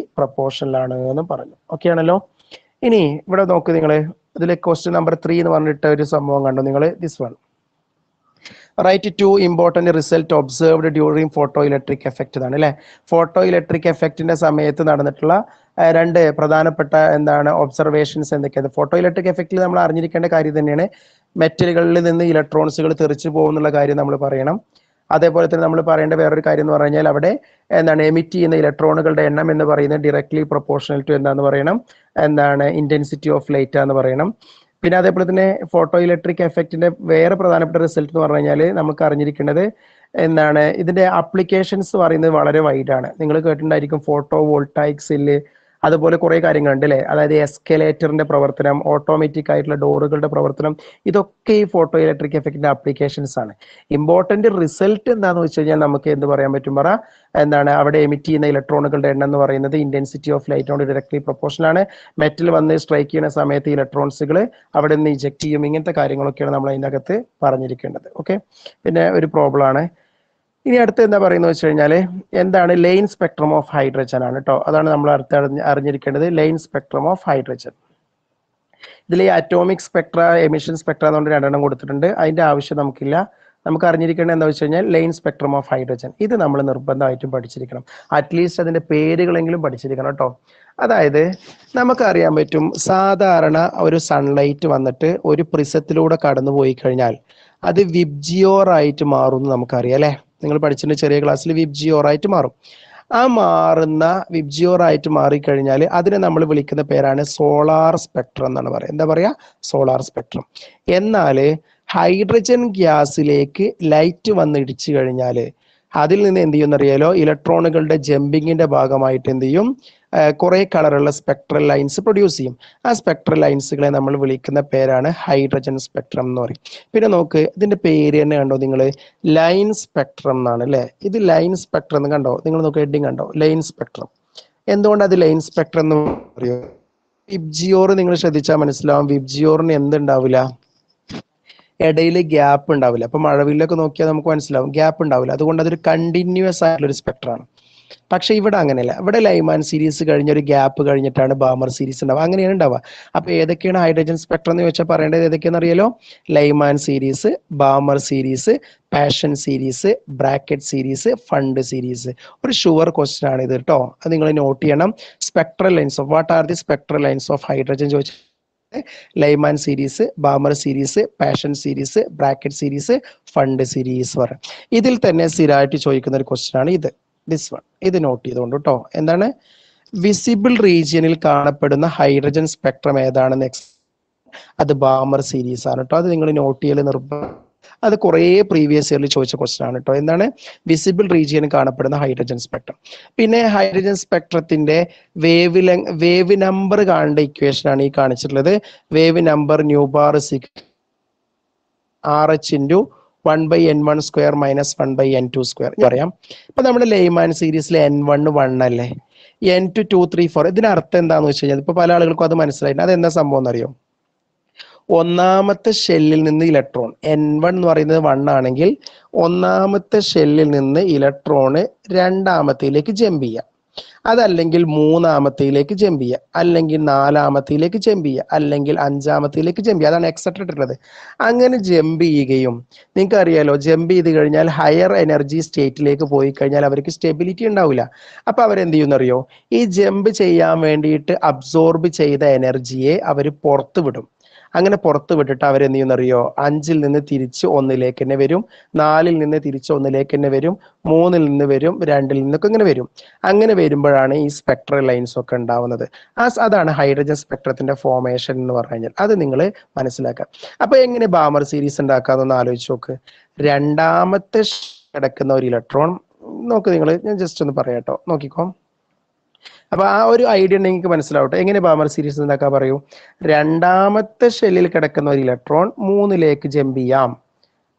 ആണ് എന്ന് പറഞ്ഞു ഓക്കെ ആണല്ലോ ഇനി ഇവിടെ നോക്ക് നിങ്ങൾ ഇതിലെ ക്വസ്റ്റ്യൻ നമ്പർ ത്രീ എന്ന് പറഞ്ഞിട്ട് ഒരു സംഭവം കണ്ടു നിങ്ങൾ this one write two important result observed during photoelectric effect എന്നാണ് അല്ലേ ഫോട്ടോ ഇലക്ട്രിക് എഫക്റ്റിൻ്റെ സമയത്ത് നടന്നിട്ടുള്ള രണ്ട് പ്രധാനപ്പെട്ട എന്താണ് ഒബ്സർവേഷൻസ് എന്തൊക്കെയാണ് ഫോട്ടോ ഇലക്ട്രിക് എഫക്റ്റിൽ നമ്മൾ അറിഞ്ഞിരിക്കേണ്ട കാര്യം തന്നെയാണ് മെറ്റലുകളിൽ നിന്ന് ഇലക്ട്രോൺസുകൾ തെറിച്ചു പോകുന്നുള്ള കാര്യം നമ്മൾ പറയണം അതേപോലെ തന്നെ നമ്മൾ പറയേണ്ട വേറൊരു കാര്യം എന്ന് പറഞ്ഞാൽ അവിടെ എന്താണ് എമിറ്റ് ചെയ്യുന്ന ഇലക്ട്രോണുകളുടെ എണ്ണം എന്ന് പറയുന്നത് ഡയറക്ട്ലി പ്രൊപ്പോർഷണൽ ടു എന്താന്ന് പറയണം എന്താണ് ഇന്റൻസിറ്റി ഓഫ് ലൈറ്റ് എന്ന് പറയണം പിന്നെ അതേപോലെ തന്നെ ഫോട്ടോ ഇലക്ട്രിക് എഫക്റ്റിന്റെ വേറെ പ്രധാനപ്പെട്ട റിസൾട്ട് എന്ന് പറഞ്ഞു കഴിഞ്ഞാൽ നമുക്ക് അറിഞ്ഞിരിക്കുന്നത് എന്താണ് ഇതിന്റെ അപ്ലിക്കേഷൻസ് പറയുന്നത് വളരെ വൈഡ് ആണ് നിങ്ങൾ കേട്ടിട്ടുണ്ടായിരിക്കും ഫോട്ടോ വോൾട്ടായിക് സെല്ല് അതുപോലെ കുറേ കാര്യങ്ങളുണ്ട് അല്ലെ അതായത് എസ്കലേറ്ററിന്റെ പ്രവർത്തനം ഓട്ടോമാറ്റിക് ആയിട്ടുള്ള ഡോറുകളുടെ പ്രവർത്തനം ഇതൊക്കെ ഈ ഫോട്ടോ ഇലക്ട്രിക് എഫക്റ്റിന്റെ അപ്ലിക്കേഷൻസ് ആണ് ഇമ്പോർട്ടന്റ് റിസൾട്ട് എന്താന്ന് വെച്ച് കഴിഞ്ഞാൽ നമുക്ക് എന്ത് പറയാൻ പറ്റും പറ എന്താണ് അവിടെ എമിറ്റ് ചെയ്യുന്ന ഇലക്ട്രോണുകളുടെ എണ്ണം എന്ന് പറയുന്നത് ഇന്റൻസിറ്റി ഓഫ് ലൈറ്റിനോട് ഡയറക്ട്ലി പ്രൊപ്പോർഷൻ ആണ് മെറ്റൽ വന്ന് സ്ട്രൈക്ക് ചെയ്യുന്ന സമയത്ത് ഇലക്ട്രോൺസുകൾ അവിടെ നിന്ന് ഇജക്ട് ചെയ്യും ഇങ്ങനത്തെ കാര്യങ്ങളൊക്കെയാണ് നമ്മൾ അതിനകത്ത് പറഞ്ഞിരിക്കേണ്ടത് ഓക്കെ പിന്നെ ഒരു പ്രോബ്ലം ആണ് ഇനി അടുത്ത് എന്താ പറയുന്നത് വെച്ച് കഴിഞ്ഞാൽ എന്താണ് ലൈൻ സ്പെക്ട്രം ഓഫ് ഹൈഡ്രജൻ ആണ് കേട്ടോ അതാണ് നമ്മൾ അടുത്ത് അറിഞ്ഞിരിക്കേണ്ടത് ലൈൻ സ്പെക്ട്രം ഓഫ് ഹൈഡ്രജൻ ഇതിൽ ഈ അറ്റോമിക് സ്പെക്ട്ര എമിഷൻ സ്പെക്ട്ര എന്നുകൊണ്ട് രണ്ടെണ്ണം കൊടുത്തിട്ടുണ്ട് അതിൻ്റെ ആവശ്യം നമുക്കില്ല നമുക്ക് അറിഞ്ഞിരിക്കേണ്ടത് എന്താ വെച്ച് കഴിഞ്ഞാൽ ലൈൻ സ്പെക്ട്രം ഓഫ് ഹൈഡ്രജൻ ഇത് നമ്മൾ നിർബന്ധമായിട്ടും പഠിച്ചിരിക്കണം അറ്റ്ലീസ്റ്റ് അതിൻ്റെ പേരുകളെങ്കിലും പഠിച്ചിരിക്കണം കേട്ടോ അതായത് നമുക്കറിയാൻ പറ്റും സാധാരണ ഒരു സൺലൈറ്റ് വന്നിട്ട് ഒരു പ്രിസത്തിലൂടെ കടന്നു പോയി കഴിഞ്ഞാൽ അത് വിബ്ജിയോറായിട്ട് എന്ന് നമുക്കറിയാം അല്ലേ നിങ്ങൾ പഠിച്ചിട്ട് ചെറിയ ക്ലാസ്സിൽ വിബ്ജിയോറായിട്ട് മാറും ആ മാറുന്ന വിബ്ജിയോറായിട്ട് മാറിക്കഴിഞ്ഞാൽ അതിനെ നമ്മൾ വിളിക്കുന്ന പേരാണ് സോളാർ സ്പെക്ട്രം എന്നാണ് പറയുക എന്താ പറയുക സോളാർ സ്പെക്ട്രം എന്നാൽ ഹൈഡ്രജൻ ഗ്യാസിലേക്ക് ലൈറ്റ് വന്ന് ഇടിച്ചു കഴിഞ്ഞാൽ അതിൽ നിന്ന് എന്ത് അറിയാലോ ഇലക്ട്രോണുകളുടെ ജമ്പിങ്ങിന്റെ ഭാഗമായിട്ട് എന്ത് ചെയ്യും കുറേ കളറുള്ള സ്പെക്ട്രൽ ലൈൻസ് പ്രൊഡ്യൂസ് ചെയ്യും ആ സ്പെക്ട്രൽ ലൈൻസുകളെ നമ്മൾ വിളിക്കുന്ന പേരാണ് ഹൈഡ്രജൻ സ്പെക്ട്രം എന്ന് പറയും പിന്നെ നോക്ക് ഇതിന്റെ പേര് തന്നെ കണ്ടോ നിങ്ങൾ ലൈൻ സ്പെക്ട്രം എന്നാണ് അല്ലേ ഇത് ലൈൻ സ്പെക്ട്രം എന്ന് കണ്ടോ നിങ്ങൾ നോക്ക് ഹെഡിങ് കണ്ടോ ലൈൻ സ്പെക്ട്രം എന്തുകൊണ്ടാണ് അത് ലൈൻ സ്പെക്ട്രം എന്ന് പറയുമോ വിബ്ജിയോർ നിങ്ങൾ ശ്രദ്ധിച്ചാൽ മനസ്സിലാവും വിബ്ജിയോറിന് എന്തുണ്ടാവില്ല ഇടയിൽ ഗ്യാപ്പ് ഉണ്ടാവില്ല അപ്പൊ മഴവില്ലൊക്കെ നോക്കിയാൽ നമുക്ക് മനസ്സിലാവും ഗ്യാപ്പ് ഉണ്ടാവില്ല അതുകൊണ്ട് അതൊരു കണ്ടിന്യൂസ് ആയിട്ടുള്ള ഒരു സ്പെക്ട്രാണ് പക്ഷെ ഇവിടെ അങ്ങനെയല്ല ഇവിടെ ലൈമാൻ സീരീസ് കഴിഞ്ഞ ഒരു ഗ്യാപ്പ് കഴിഞ്ഞിട്ടാണ് ബാമർ സീരീസ് ഉണ്ടാവുക അങ്ങനെയാണ് ഉണ്ടാവുക അപ്പൊ ഏതൊക്കെയാണ് ഹൈഡ്രജൻ സ്പെക്ട്രം എന്ന് വെച്ചാൽ പറയേണ്ടത് ഏതൊക്കെയാണെന്ന് അറിയാലോ Lyman series Balmer series Paschen series Brackett series Pfund series ഒരു ഷുവർ ക്വസ്റ്റൻ ആണ് ഇത് കേട്ടോ അത് നിങ്ങൾ നോട്ട് ചെയ്യണം spectral lines of what are the spectral lines of hydrogen ചോദിച്ചാൽ Lyman series Balmer series Paschen series Brackett series Pfund series പറയും ഇതിൽ തന്നെ സ്ഥിരമായിട്ട് ചോദിക്കുന്ന ഒരു ക്വസ്റ്റൻ ആണ് ഇത് ദിസ് വൺ ഇത് നോട്ട് ചെയ്തുകൊണ്ട് കേട്ടോ എന്താണ് വിസിബിൾ റീജിയനിൽ കാണപ്പെടുന്ന ഹൈഡ്രജൻ സ്പെക്ട്രം ഏതാണെന്ന് എക്സ് അത് ബാമർ സീരീസ് ആണ് കേട്ടോ അത് നിങ്ങൾ നോട്ട് ചെയ്യൽ നിർബന്ധം അത് കുറേ പ്രീവിയസ് ഇയറിൽ ചോദിച്ച ക്വസ്റ്റൻ ആണ് കേട്ടോ എന്താണ് വിസിബിൾ റീജിയനിൽ കാണപ്പെടുന്ന ഹൈഡ്രജൻ സ്പെക്ട്രം പിന്നെ ഹൈഡ്രജൻ സ്പെക്ട്രത്തിന്റെ വേവ് ലെങ് വേവ് നമ്പർ കാണേണ്ട ഇക്വേഷൻ ആണ് ഈ കാണിച്ചിട്ടുള്ളത് wave number nu bar six R H into one by n one square minus one by n two square പറയാം അപ്പൊ നമ്മുടെ ലേമാൻ സീരീസിൽ എൻ വൺ വൺ അല്ലേ n two two three four ഇതിന്റെ അർത്ഥം എന്താന്ന് വെച്ച് കഴിഞ്ഞാൽ ഇപ്പൊ പല ആളുകൾക്കും അത് മനസ്സിലായില്ല എന്താ സംഭവം എന്നറിയോ ഒന്നാമത്തെ ഷെല്ലിൽ നിന്ന് ഇലക്ട്രോൺ എൻ വൺ എന്ന് പറയുന്നത് വൺ ആണെങ്കിൽ ഒന്നാമത്തെ ഷെല്ലിൽ നിന്ന് ഇലക്ട്രോണ് രണ്ടാമത്തേലേക്ക് ജമ്പ് ചെയ്യാം അതല്ലെങ്കിൽ മൂന്നാമത്തേലേക്ക് ജമ്പ് ചെയ്യുക അല്ലെങ്കിൽ നാലാമത്തേലേക്ക് ജമ്പ് ചെയ്യുക അല്ലെങ്കിൽ അഞ്ചാമത്തേലേക്ക് ജമ്പ് ചെയ്യുക അതാണ് എക്സെട്ര ഇട്ടിട്ടുള്ളത് അങ്ങനെ ജമ്പ് ചെയ്യുകയും നിങ്ങൾക്ക് അറിയാലോ ജമ്പ് ചെയ്ത് കഴിഞ്ഞാൽ ഹയർ എനർജി സ്റ്റേറ്റിലേക്ക് പോയി കഴിഞ്ഞാൽ അവർക്ക് സ്റ്റെബിലിറ്റി ഉണ്ടാവില്ല അപ്പോൾ അവരെന്ത് അറിയോ ഈ ജമ്പ് ചെയ്യാൻ വേണ്ടിയിട്ട് അബ്സോർബ് ചെയ്ത എനർജിയെ അവർ പുറത്തു വിടും അങ്ങനെ പുറത്ത് വിട്ടിട്ട് അവരെന്ത് ചെയ്യുന്നറിയോ അഞ്ചിൽ നിന്ന് തിരിച്ച് ഒന്നിലേക്ക് തന്നെ വരും നാലിൽ നിന്ന് തിരിച്ച് ഒന്നിലേക്ക് തന്നെ വരും മൂന്നിൽ നിന്ന് വരും രണ്ടിൽ നിന്നൊക്കെ ഇങ്ങനെ വരും അങ്ങനെ വരുമ്പോഴാണ് ഈ സ്പെക്ട്രൽ ലൈൻസ് ഒക്കെ ഉണ്ടാവുന്നത് ആ അതാണ് ഹൈഡ്രജൻ സ്പെക്ട്രത്തിന്റെ ഫോർമേഷൻ എന്ന് പറഞ്ഞു കഴിഞ്ഞാൽ അത് നിങ്ങൾ മനസ്സിലാക്കാം അപ്പൊ എങ്ങനെ ബാമർ സീരീസ് ഉണ്ടാക്കാന്നൊന്ന് ആലോചിച്ച് നോക്ക് രണ്ടാമത്തെ കിടക്കുന്ന ഒരു ഇലക്ട്രോൺ നോക്ക് നിങ്ങൾ ഞാൻ ജസ്റ്റ് ഒന്ന് പറയാട്ടോ നോക്കിക്കോ അപ്പൊ ആ ഒരു ഐഡിയ ഉണ്ടെങ്കിൽ നിങ്ങൾക്ക് മനസ്സിലാവട്ടെ എങ്ങനെ ബാമർ സീരീസ് എന്താക്കാൻ പറയൂ രണ്ടാമത്തെ ഷെല്ലിൽ കിടക്കുന്ന ഒരു ഇലക്ട്രോൺ മൂന്നിലേക്ക് ജമ്പ് ചെയ്യാം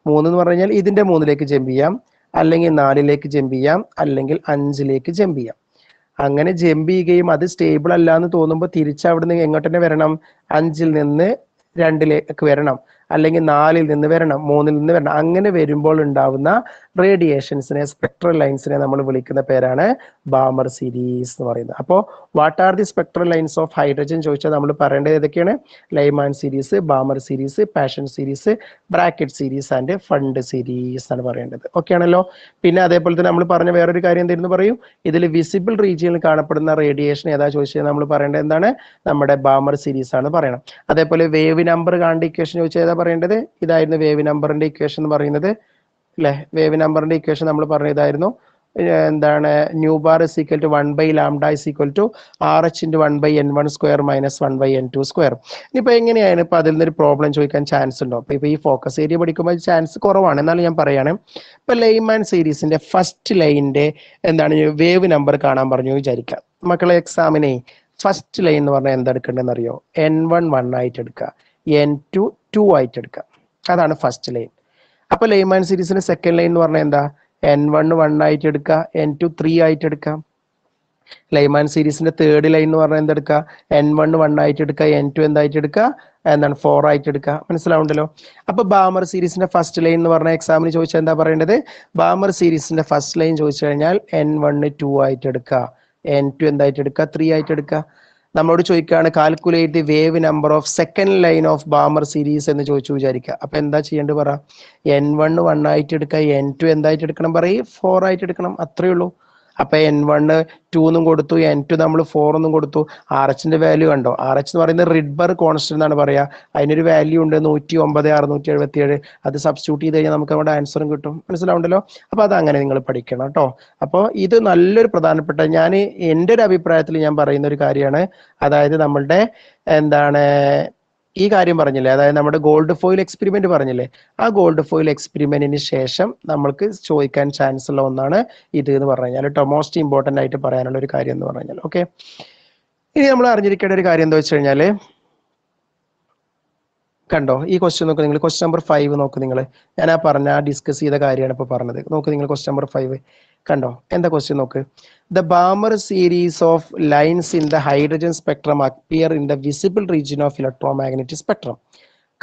മൂന്ന് എന്ന് പറഞ്ഞു കഴിഞ്ഞാൽ ഇതിന്റെ മൂന്നിലേക്ക് ജമ്പ് ചെയ്യാം അല്ലെങ്കിൽ നാലിലേക്ക് ജമ്പ് ചെയ്യാം അല്ലെങ്കിൽ അഞ്ചിലേക്ക് ജമ്പ് ചെയ്യാം അങ്ങനെ ജമ്പ് ചെയ്യുകയും അത് സ്റ്റേബിൾ അല്ല എന്ന് തോന്നുമ്പോൾ തിരിച്ച് അവിടെ നിന്ന് എങ്ങോട്ട് തന്നെ വരണം അഞ്ചിൽ നിന്ന് രണ്ടിലേക്ക് വരണം അല്ലെങ്കിൽ നാലിൽ നിന്ന് വരണം മൂന്നിൽ നിന്ന് വരണം അങ്ങനെ വരുമ്പോൾ ഉണ്ടാവുന്ന റേഡിയേഷൻസിനെ സ്പെക്ട്രൽ ലൈൻസിനെ നമ്മൾ വിളിക്കുന്ന പേരാണ് ബാമർ സീരീസ് എന്ന് പറയുന്നത് അപ്പോൾ what are the spectral lines of hydrogen ചോദിച്ചാൽ നമ്മൾ പറയേണ്ടത് ഏതൊക്കെയാണ് Lyman series Balmer series Paschen series Brackett series and Pfund series ആണ് പറയേണ്ടത് ഓക്കെ ആണല്ലോ പിന്നെ അതേപോലെ തന്നെ നമ്മൾ പറഞ്ഞ വേറൊരു കാര്യം എന്തായിരുന്നു പറയും ഇതിൽ വിസിബിൾ റീജിയനിൽ കാണപ്പെടുന്ന റേഡിയേഷൻ ഏതാ ചോദിച്ചാൽ നമ്മൾ പറയേണ്ടത് എന്താണ് നമ്മുടെ ബാമർ സീരീസ് ആണ് പറയണം അതേപോലെ വേവ് നമ്പർ കാണേണ്ട ഇക്വേഷൻ ചോദിച്ചാൽ ഏതാ പറയേണ്ടത് ഇതായിരുന്നു വേവ് നമ്പറിന്റെ ഇക്വേഷൻ എന്ന് പറയുന്നത് അല്ലെ വേവ് നമ്പറിന്റെ ഇക്വേഷൻ നമ്മൾ പറഞ്ഞ ഇതായിരുന്നു എന്താണ് nu bar is equal to one by lambda is equal to R H into one by n one square minus one by n two square ഇനിയിപ്പോൾ എങ്ങനെയാണ് ഇപ്പോൾ അതിൽ നിന്നൊരു പ്രോബ്ലം ചോദിക്കാൻ ചാൻസ് ഉണ്ടോ അപ്പോൾ ഇപ്പോൾ ഈ ഫോക്കസ് ഏരിയ പഠിക്കുമ്പോൾ ചാൻസ് കുറവാണ് എന്നാലും ഞാൻ പറയുകയാണ് ഇപ്പോൾ മാൻ സീരീസിൻ്റെ ഫസ്റ്റ് ലൈനിൻ്റെ എന്താണ് വേവ് നമ്പർ കാണാൻ പറഞ്ഞു വിചാരിക്കാം മക്കളെ എക്സാമിനെ ഫസ്റ്റ് ലൈൻ എന്ന് പറഞ്ഞാൽ എടുക്കേണ്ടതെന്ന് അറിയോ എൻ വൺ വൺ ആയിട്ട് എടുക്കുക എൻ ടു ടു ആയിട്ട് എടുക്കുക അതാണ് ഫസ്റ്റ് ലൈൻ അപ്പോൾ ലൈമാൻ സീരീസിൻ്റെ സെക്കൻഡ് ലൈൻ എന്ന് പറഞ്ഞാൽ എന്താ എൻ വൺ വൺ ആയിട്ട് എടുക്കാം എൻ ടു ത്രീ ആയിട്ട് എടുക്കാം ലൈമാൻ സീരീസിന്റെ തേർഡ് ലൈൻ എന്ന് പറഞ്ഞാൽ എന്തെടുക്കുക എൻ വൺ വൺ ആയിട്ട് എടുക്കുക എൻ ടു എന്തായിട്ട് എടുക്കുക എന്താണ് ഫോർ ആയിട്ട് എടുക്കുക മനസ്സിലാവുണ്ടല്ലോ അപ്പൊ ബാമർ സീരീസിന്റെ ഫസ്റ്റ് ലൈൻ എന്ന് പറഞ്ഞാൽ എക്സാമിന് ചോദിച്ചാൽ എന്താ പറയേണ്ടത് ബാമർ സീരീസിന്റെ ഫസ്റ്റ് ലൈൻ ചോദിച്ചു കഴിഞ്ഞാൽ എൻ വൺ ടു ആയിട്ട് എടുക്കുക എൻ ടു എന്തായിട്ട് എടുക്കുക ത്രീ ആയിട്ട് എടുക്കുക നമ്മളോട് ചോദിക്കുകയാണ് calculate the wave number of second line of Balmer series എന്ന് ചോദിച്ചു വിചാരിക്കുക അപ്പൊ എന്താ ചെയ്യേണ്ടത് പറ എൻ വൺ വൺ ആയിട്ട് എടുക്കുക എൻ ടു എന്തായിട്ട് എടുക്കണം പറയും ഫോർ ആയിട്ട് എടുക്കണം അത്രയേ ഉള്ളൂ അപ്പൊ എൻ വണ് ടു എന്നും കൊടുത്തു എൻ ടു നമ്മൾ ഫോർ എന്നും കൊടുത്തു ആർ എച്ചിന്റെ വാല്യൂ കണ്ടോ ആർ എച്ച് എന്ന് പറയുന്നത് റിഡ്ബർ കോൺസ്റ്റന്റ് എന്നാണ് പറയാ അതിനൊരു വാല്യൂ ഉണ്ട് നൂറ്റി ഒമ്പത് അറുന്നൂറ്റി എഴുപത്തി ഏഴ് അത് സബ്സ്റ്റിറ്റ്യൂട്ട് ചെയ്ത് കഴിഞ്ഞാൽ നമുക്ക് നമ്മുടെ ആൻസറും കിട്ടും മനസ്സിലാവുണ്ടല്ലോ അപ്പൊ അത് അങ്ങനെ നിങ്ങൾ പഠിക്കണം കേട്ടോ അപ്പോൾ ഇത് നല്ലൊരു പ്രധാനപ്പെട്ട ഞാൻ എൻ്റെ ഒരു അഭിപ്രായത്തിൽ ഞാൻ പറയുന്ന ഒരു കാര്യമാണ് അതായത് നമ്മളുടെ എന്താണ് ഈ കാര്യം പറഞ്ഞില്ലേ അതായത് നമ്മുടെ ഗോൾഡ് ഫോയിൽ എക്സ്പെരിമെന്റ് പറഞ്ഞില്ലേ ആ ഗോൾഡ് ഫോയിൽ എക്സ്പെരിമെന്റിന് ശേഷം നമ്മൾക്ക് ചോദിക്കാൻ ചാൻസ് ഉള്ള ഒന്നാണ് ഇത് എന്ന് പറഞ്ഞു കഴിഞ്ഞാൽ മോസ്റ്റ് ഇമ്പോർട്ടൻ്റ് ആയിട്ട് പറയാനുള്ള ഒരു കാര്യം എന്ന് പറഞ്ഞു ഓക്കെ ഇനി നമ്മൾ അറിഞ്ഞിരിക്കേണ്ട ഒരു കാര്യം എന്താ വെച്ച് കഴിഞ്ഞാൽ കണ്ടോ ഈ ക്വസ്റ്റ്യൻ നോക്ക് നിങ്ങൾ ക്വസ്റ്റ്യൻ നമ്പർ ഫൈവ് നോക്ക് നിങ്ങൾ ഞാൻ ആ പറഞ്ഞ ആ ഡിസ്കസ് ചെയ്ത കാര്യമാണ് ഇപ്പോൾ പറഞ്ഞത് നോക്ക് നിങ്ങൾ ക്വസ്റ്റ്യൻ നമ്പർ ഫൈവ് കണ്ടോ എന്താ ക്വസ്റ്റ്യൻ നോക്ക് the Balmer series of lines in the hydrogen spectrum appear in the visible region of electromagnetic spectrum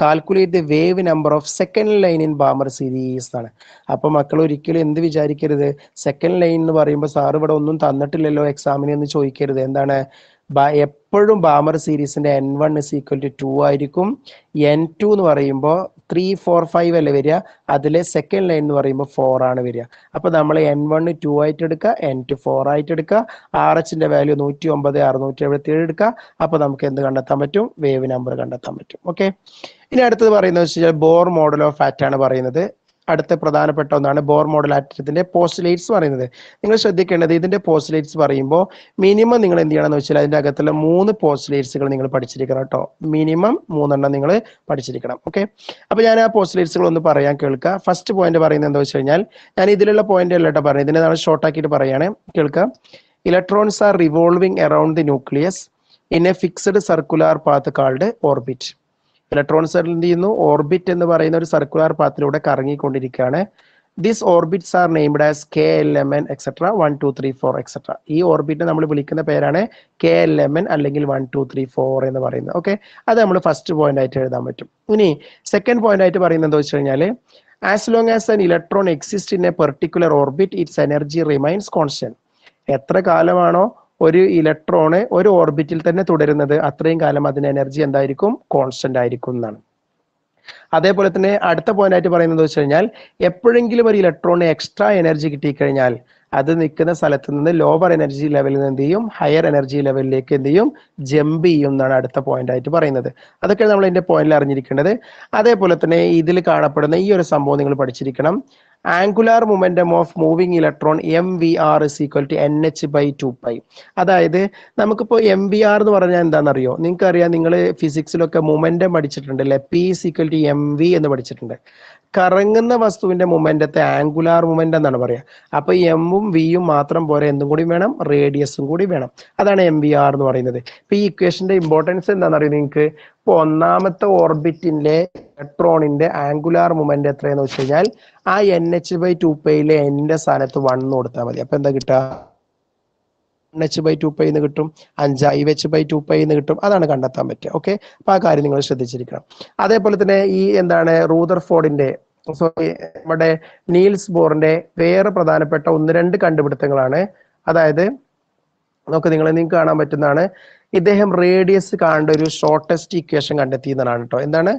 calculate the wave number of second line in Balmer series ആണ് അപ്പോൾ മക്കൾ ഒരിക്കലും എന്ത് വിചാരിക്കരുത് second line എന്ന് പറയുമ്പോൾ sir ഇവിടെ ഒന്നും തന്നിട്ടില്ലല്ലോ എക്സാമിന് എന്ന് ചോദിക്കരുത് എന്താണ് എപ്പോഴും ബാമർ സീരീസിന്റെ n one is equal to two ആയിരിക്കും എൻ ടു എന്ന് പറയുമ്പോൾ ത്രീ ഫോർ ഫൈവ് അല്ലേ വരിക അതിൽ സെക്കൻഡ് ലൈൻ എന്ന് പറയുമ്പോൾ ഫോർ ആണ് വരിക അപ്പോൾ നമ്മൾ എൻ വൺ ടു ആയിട്ട് എടുക്കുക എൻ ടു ഫോർ ആയിട്ട് എടുക്കുക ആർ എച്ചിൻ്റെ വാല്യൂ നൂറ്റി ഒമ്പത് അറുന്നൂറ്റി ഏഴ് എടുക്കുക അപ്പോൾ നമുക്ക് എന്ത് കണ്ടെത്താൻ പറ്റും വേവ് നമ്പർ കണ്ടെത്താൻ പറ്റും ഓക്കെ ഇനി അടുത്തത് പറയുന്നത് വെച്ച് കഴിഞ്ഞാൽ ബോർ മോഡൽ ഓഫ് ഫാറ്റ് ആണ് പറയുന്നത് അടുത്ത പ്രധാനപ്പെട്ട ഒന്നാണ് ബോർ മോഡൽ ആറ്റത്തിന്റെ പോസ്റ്റുലേറ്റ്സ് പറയുന്നത് നിങ്ങൾ ശ്രദ്ധിക്കേണ്ടത് ഇതിന്റെ പോസ്റ്റുലേറ്റ്സ് പറയുമ്പോൾ മിനിമം നിങ്ങൾ എന്ത് ചെയ്യണമെന്ന് വെച്ചാൽ അതിന്റെ അകത്തുള്ള മൂന്ന് പോസ്റ്റുലേറ്റ്സുകൾ നിങ്ങൾ പഠിച്ചിരിക്കണം കേട്ടോ മിനിമം മൂന്നെണ്ണം നിങ്ങൾ പഠിച്ചിരിക്കണം ഓക്കെ അപ്പൊ ഞാൻ ആ പോസ്റ്റുലേറ്റ്സുകൾ ഒന്ന് പറയാൻ കേൾക്കുക ഫസ്റ്റ് പോയിന്റ് പറയുന്നത് എന്താ വെച്ച് കഴിഞ്ഞാൽ ഞാൻ ഇതിലുള്ള പോയിന്റ് അല്ല കേട്ടോ പറയുന്നത് ഇതിനെ നമ്മൾ ഷോർട്ട് ആക്കിയിട്ട് പറയാണ് കേൾക്കുക electrons are revolving around the nucleus in a fixed circular path called orbit electron send ചെയ്യുന്നു ഓർബിറ്റ് എന്ന് പറയുന്ന ഒരു സർക്കുലർ പാത്തിലൂടെ കറങ്ങിക്കൊണ്ടിരിക്കുകയാണ് this orbits are named as K L M N etcetera one two three four etcetera ഈ orbit നമ്മൾ വിളിക്കുന്ന പേരാണ് കെ എൽ എം എൻ അല്ലെങ്കിൽ വൺ ടു ത്രീ ഫോർ എന്ന് പറയുന്നത് ഓക്കെ അത് നമ്മൾ ഫസ്റ്റ് പോയിന്റ് ആയിട്ട് എഴുതാൻ പറ്റും ഇനി സെക്കൻഡ് പോയിന്റ് ആയിട്ട് പറയുന്നത് എന്താ വെച്ച് കഴിഞ്ഞാൽ as long as an electron exist in a particular orbit its energy remains constant എത്ര കാലമാണോ ഒരു ഇലക്ട്രോണ് ഒരു ഓർബിറ്റിൽ തന്നെ തുടരുന്നത് അത്രയും കാലം അതിന് എനർജി എന്തായിരിക്കും കോൺസ്റ്റന്റ് ആയിരിക്കും എന്നാണ് അതേപോലെ തന്നെ അടുത്ത പോയിന്റ് ആയിട്ട് പറയുന്നത് വെച്ച് കഴിഞ്ഞാൽ എപ്പോഴെങ്കിലും ഒരു ഇലക്ട്രോണ് എക്സ്ട്രാ എനർജി കിട്ടിക്കഴിഞ്ഞാൽ അത് നിൽക്കുന്ന സ്ഥലത്ത് നിന്ന് ലോവർ എനർജി ലെവലിൽ നിന്ന് എന്ത് ചെയ്യും ഹയർ എനർജി ലെവലിലേക്ക് എന്ത് ചെയ്യും ജമ്പ് ചെയ്യും എന്നാണ് അടുത്ത പോയിന്റ് ആയിട്ട് പറയുന്നത് അതൊക്കെ നമ്മൾ ഇതിന്റെ പോയിന്റിൽ അറിഞ്ഞിരിക്കേണ്ടത് അതേപോലെ തന്നെ ഇതിൽ കാണപ്പെടുന്ന ഈ ഒരു സംഭവം നിങ്ങൾ പഠിച്ചിരിക്കണം angular momentum of moving electron m v r is equal to n h by two pi അതായത് നമുക്കിപ്പോൾ എം വി ആർ എന്ന് പറഞ്ഞാൽ എന്താണെന്നറിയോ നിങ്ങൾക്കറിയാം നിങ്ങൾ ഫിസിക്സിലൊക്കെ മൊമെന്റം പഠിച്ചിട്ടുണ്ട് അല്ലേ p is equal to M V എന്ന് പഠിച്ചിട്ടുണ്ട് കറങ്ങുന്ന വസ്തുവിന്റെ മൊമെന്റത്തെ ആംഗുലാർ മൊമെന്റ് എന്നാണ് പറയുക അപ്പൊ എമ്മും വിയും മാത്രം പോലെ എന്തും കൂടി വേണം റേഡിയസും കൂടി വേണം അതാണ് എം വി ആർ എന്ന് പറയുന്നത് ഇപ്പൊ ഈ ഇക്വേഷന്റെ ഇമ്പോർട്ടൻസ് എന്താണെന്ന് അറിയുന്നത് നിങ്ങൾക്ക് ഇപ്പൊ ഒന്നാമത്തെ ഓർബിറ്റിന്റെ ഇലക്ട്രോണിന്റെ ആംഗുലാർ മൊമെന്റ് എത്രയെന്ന് വെച്ച് കഴിഞ്ഞാൽ ആ എൻ എച്ച് ബൈ ടു പേയിലെ എന്റെ സ്ഥാനത്ത് വൺ കൊടുത്താൽ മതി അപ്പൊ എന്താ കിട്ടുക എച്ച് ബൈ ടു പൈ എന്ന് കിട്ടും അഞ്ചായി എച്ച് ബൈ ടു പൈ എന്ന് കിട്ടും അതാണ് കണ്ടെത്താൻ പറ്റുക ഓക്കെ അപ്പൊ ആ കാര്യം നിങ്ങൾ ശ്രദ്ധിച്ചിരിക്കണം അതേപോലെ തന്നെ ഈ എന്താണ് റൂദർ ഫോർഡിന്റെ സോറി നമ്മുടെ നീൽസ് ബോറിന്റെ വേറെ പ്രധാനപ്പെട്ട ഒന്ന് രണ്ട് കണ്ടുപിടുത്തങ്ങളാണ് അതായത് നമുക്ക് നിങ്ങളെ നിങ്ങൾക്ക് കാണാൻ പറ്റുന്നതാണ് ഇദ്ദേഹം റേഡിയസ് കാണേണ്ട ഒരു ഷോർട്ടസ്റ്റ് ഇക്വേഷൻ കണ്ടെത്തിയെന്നാണ് കേട്ടോ എന്താണ്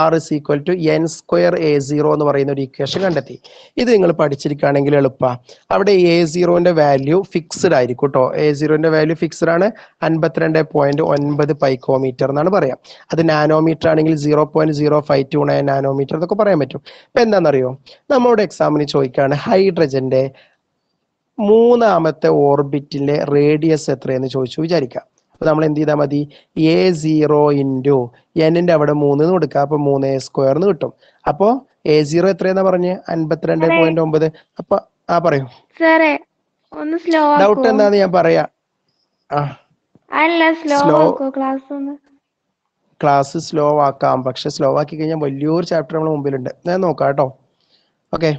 r is equal to N square A zero എന്ന് പറയുന്ന ഒരു ഇക്വേഷൻ കണ്ടെത്തി ഇത് നിങ്ങൾ പഠിച്ചിരിക്കുകയാണെങ്കിൽ എളുപ്പമാണ് അവിടെ എ സീറോന്റെ വാല്യൂ ഫിക്സ്ഡ് ആയിരിക്കും കേട്ടോ എ സീറോന്റെ വാല്യൂ ഫിക്സ്ഡ് ആണ് അൻപത്തിരണ്ട് പോയിന്റ് ഒൻപത് പൈക്കോമീറ്റർ എന്നാണ് പറയാം അത് നാനോമീറ്റർ ആണെങ്കിൽ zero point zero five two nine nanometre എന്നൊക്കെ പറയാൻ പറ്റും ഇപ്പൊ എന്താണെന്നറിയോ നമ്മുടെ എക്സാമിന് ചോദിക്കുകയാണ് ഹൈഡ്രജന്റെ മൂന്നാമത്തെ ഓർബിറ്റിന്റെ റേഡിയസ് എത്രയെന്ന് ചോദിച്ചു വിചാരിക്കാം അപ്പൊ നമ്മൾ എന്ത് ചെയ്താൽ മതി എ സീറോ ഇൻറ്റു എന്നിന്റെ അവിടെ മൂന്ന് കൊടുക്കുക അപ്പോൾ മൂന്ന് എ സ്ക്വയർ എന്ന് കിട്ടും അപ്പോൾ എ സീറോ എത്രയെന്നാ പറഞ്ഞ് അൻപത്തിരണ്ട് പോയിന്റ് ഒമ്പത് അപ്പൊ ആ പറയൂ ഡൗട്ട് എന്താന്ന് ഞാൻ പറയാ സ്ലോ ക്ലാസ് സ്ലോ ആക്കാം പക്ഷെ സ്ലോ ആക്കി കഴിഞ്ഞാൽ വലിയൊരു ചാപ്റ്റർ നമ്മൾ മുമ്പിലുണ്ട് ഞാൻ നോക്കാം കേട്ടോ ഓക്കെ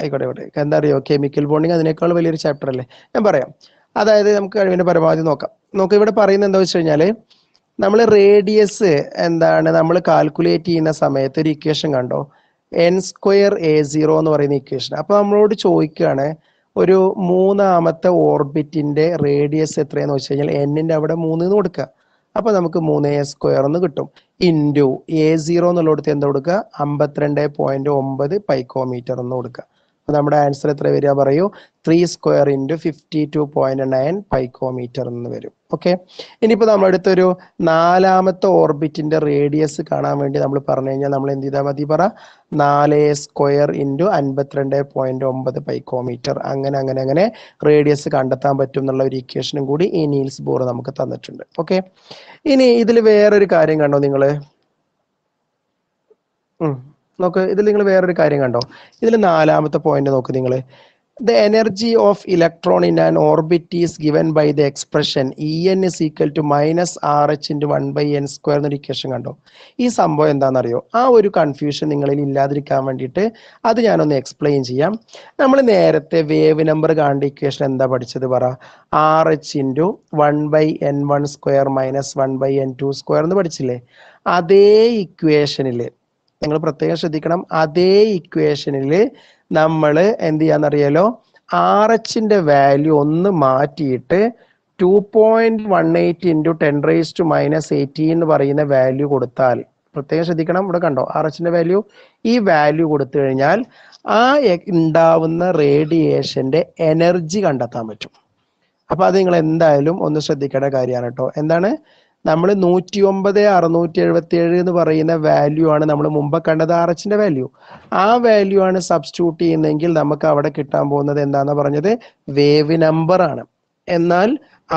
ആയിക്കോട്ടെ ആയിക്കോട്ടെ എന്താ അറിയോ കെമിക്കൽ ബോണ്ടിങ് അതിനേക്കാൾ വലിയൊരു ചാപ്റ്റർ അല്ലേ ഞാൻ പറയാം അതായത് നമുക്ക് കഴിവിൻ്റെ പരമാവധി നോക്കാം നമുക്ക് ഇവിടെ പറയുന്നത് എന്താ വെച്ച് കഴിഞ്ഞാൽ നമ്മൾ റേഡിയസ് എന്താണ് നമ്മൾ കാൽക്കുലേറ്റ് ചെയ്യുന്ന സമയത്ത് ഒരു ഇക്വേഷൻ കണ്ടോ എൻ സ്ക്വയർ എ സീറോ എന്ന് പറയുന്ന ഇക്വേഷൻ അപ്പൊ നമ്മളോട് ചോദിക്കുകയാണ് ഒരു മൂന്നാമത്തെ ഓർബിറ്റിന്റെ റേഡിയസ് എത്രയെന്ന് വെച്ച് കഴിഞ്ഞാൽ എന്നിന്റെ അവിടെ മൂന്ന് എന്ന് കൊടുക്കുക അപ്പൊ നമുക്ക് മൂന്ന് എ സ്ക്വയർ എന്ന് കിട്ടും ഇൻറ്റു എ സീറോ എന്നുള്ളടത്ത് എന്താ കൊടുക്കുക അമ്പത്തിരണ്ട് പോയിന്റ് ഒമ്പത് പൈക്കോമീറ്റർ എന്ന് കൊടുക്കുക നമ്മുടെ ആൻസർ എത്ര വരിക പറയൂ three square into fifty two point nine picometre എന്ന് വരും ഓക്കെ ഇനിയിപ്പോൾ നമ്മളെടുത്തൊരു ഒരു നാലാമത്തെ ഓർബിറ്റിന്റെ റേഡിയസ് കാണാൻ വേണ്ടി നമ്മൾ പറഞ്ഞു കഴിഞ്ഞാൽ നമ്മൾ എന്ത് ചെയ്താൽ മതി പറ നാല് സ്ക്വയർ ഇൻറ്റു അൻപത്തിരണ്ട് പോയിന്റ് ഒമ്പത് പൈക്കോമീറ്റർ അങ്ങനെ അങ്ങനെ അങ്ങനെ റേഡിയസ് കണ്ടെത്താൻ പറ്റും എന്നുള്ള ഒരു ഇക്വേഷനും കൂടി ഈ നീൽസ് ബോർ നമുക്ക് തന്നിട്ടുണ്ട് ഓക്കെ ഇനി ഇതിൽ വേറൊരു കാര്യം കണ്ടോ നിങ്ങൾ നോക്ക് ഇതിൽ നിങ്ങൾ വേറൊരു കാര്യം കണ്ടോ ഇതിൽ നാലാമത്തെ പോയിന്റ് നോക്ക് നിങ്ങൾ the energy of electron in an orbit is given by the expression E n is equal to minus R H into one by n square എന്നൊരു ഇക്വേഷൻ കണ്ടോ ഈ സംഭവം എന്താണെന്നറിയോ ആ ഒരു കൺഫ്യൂഷൻ നിങ്ങളിൽ ഇല്ലാതിരിക്കാൻ വേണ്ടിയിട്ട് അത് ഞാനൊന്ന് എക്സ്പ്ലെയിൻ ചെയ്യാം നമ്മൾ നേരത്തെ വേവ് നമ്പർ കാണേണ്ട ഇക്വേഷൻ എന്താ പഠിച്ചത് പറ R H into one by n one square minus one by n two square എന്ന് പഠിച്ചില്ലേ അതേ ഇക്വേഷനിൽ നിങ്ങൾ പ്രത്യേകം ശ്രദ്ധിക്കണം അതേ ഇക്വേഷനിൽ നമ്മൾ എന്ത് ചെയ്യാന്നറിയാലോ ആർ എച്ചിന്റെ വാല്യൂ ഒന്ന് മാറ്റിയിട്ട് two point one eight into ten raise to minus eighteen എന്ന് പറയുന്ന വാല്യൂ കൊടുത്താൽ പ്രത്യേകം ശ്രദ്ധിക്കണം ഇവിടെ കണ്ടോ ആർ എച്ചിന്റെ വാല്യൂ ഈ വാല്യൂ കൊടുത്തു കഴിഞ്ഞാൽ ആ ഉണ്ടാവുന്ന റേഡിയേഷന്റെ എനർജി കണ്ടെത്താൻ പറ്റും അപ്പൊ അത് നിങ്ങൾ എന്തായാലും ഒന്ന് ശ്രദ്ധിക്കേണ്ട കാര്യമാണ് കേട്ടോ എന്താണ് നമ്മൾ നൂറ്റി ഒമ്പത് അറുന്നൂറ്റി എഴുപത്തി ഏഴ് എന്ന് പറയുന്ന വാല്യൂ ആണ് നമ്മൾ മുമ്പ് കണ്ടത് ആർ എച്ചിന്റെ വാല്യൂ ആ വാല്യൂ ആണ് സബ്സ്റ്റിറ്റ്യൂട്ട് ചെയ്യുന്നതെങ്കിൽ നമുക്ക് അവിടെ കിട്ടാൻ പോകുന്നത് എന്താന്ന് പറഞ്ഞത് വേവ് നമ്പർ ആണ് എന്നാൽ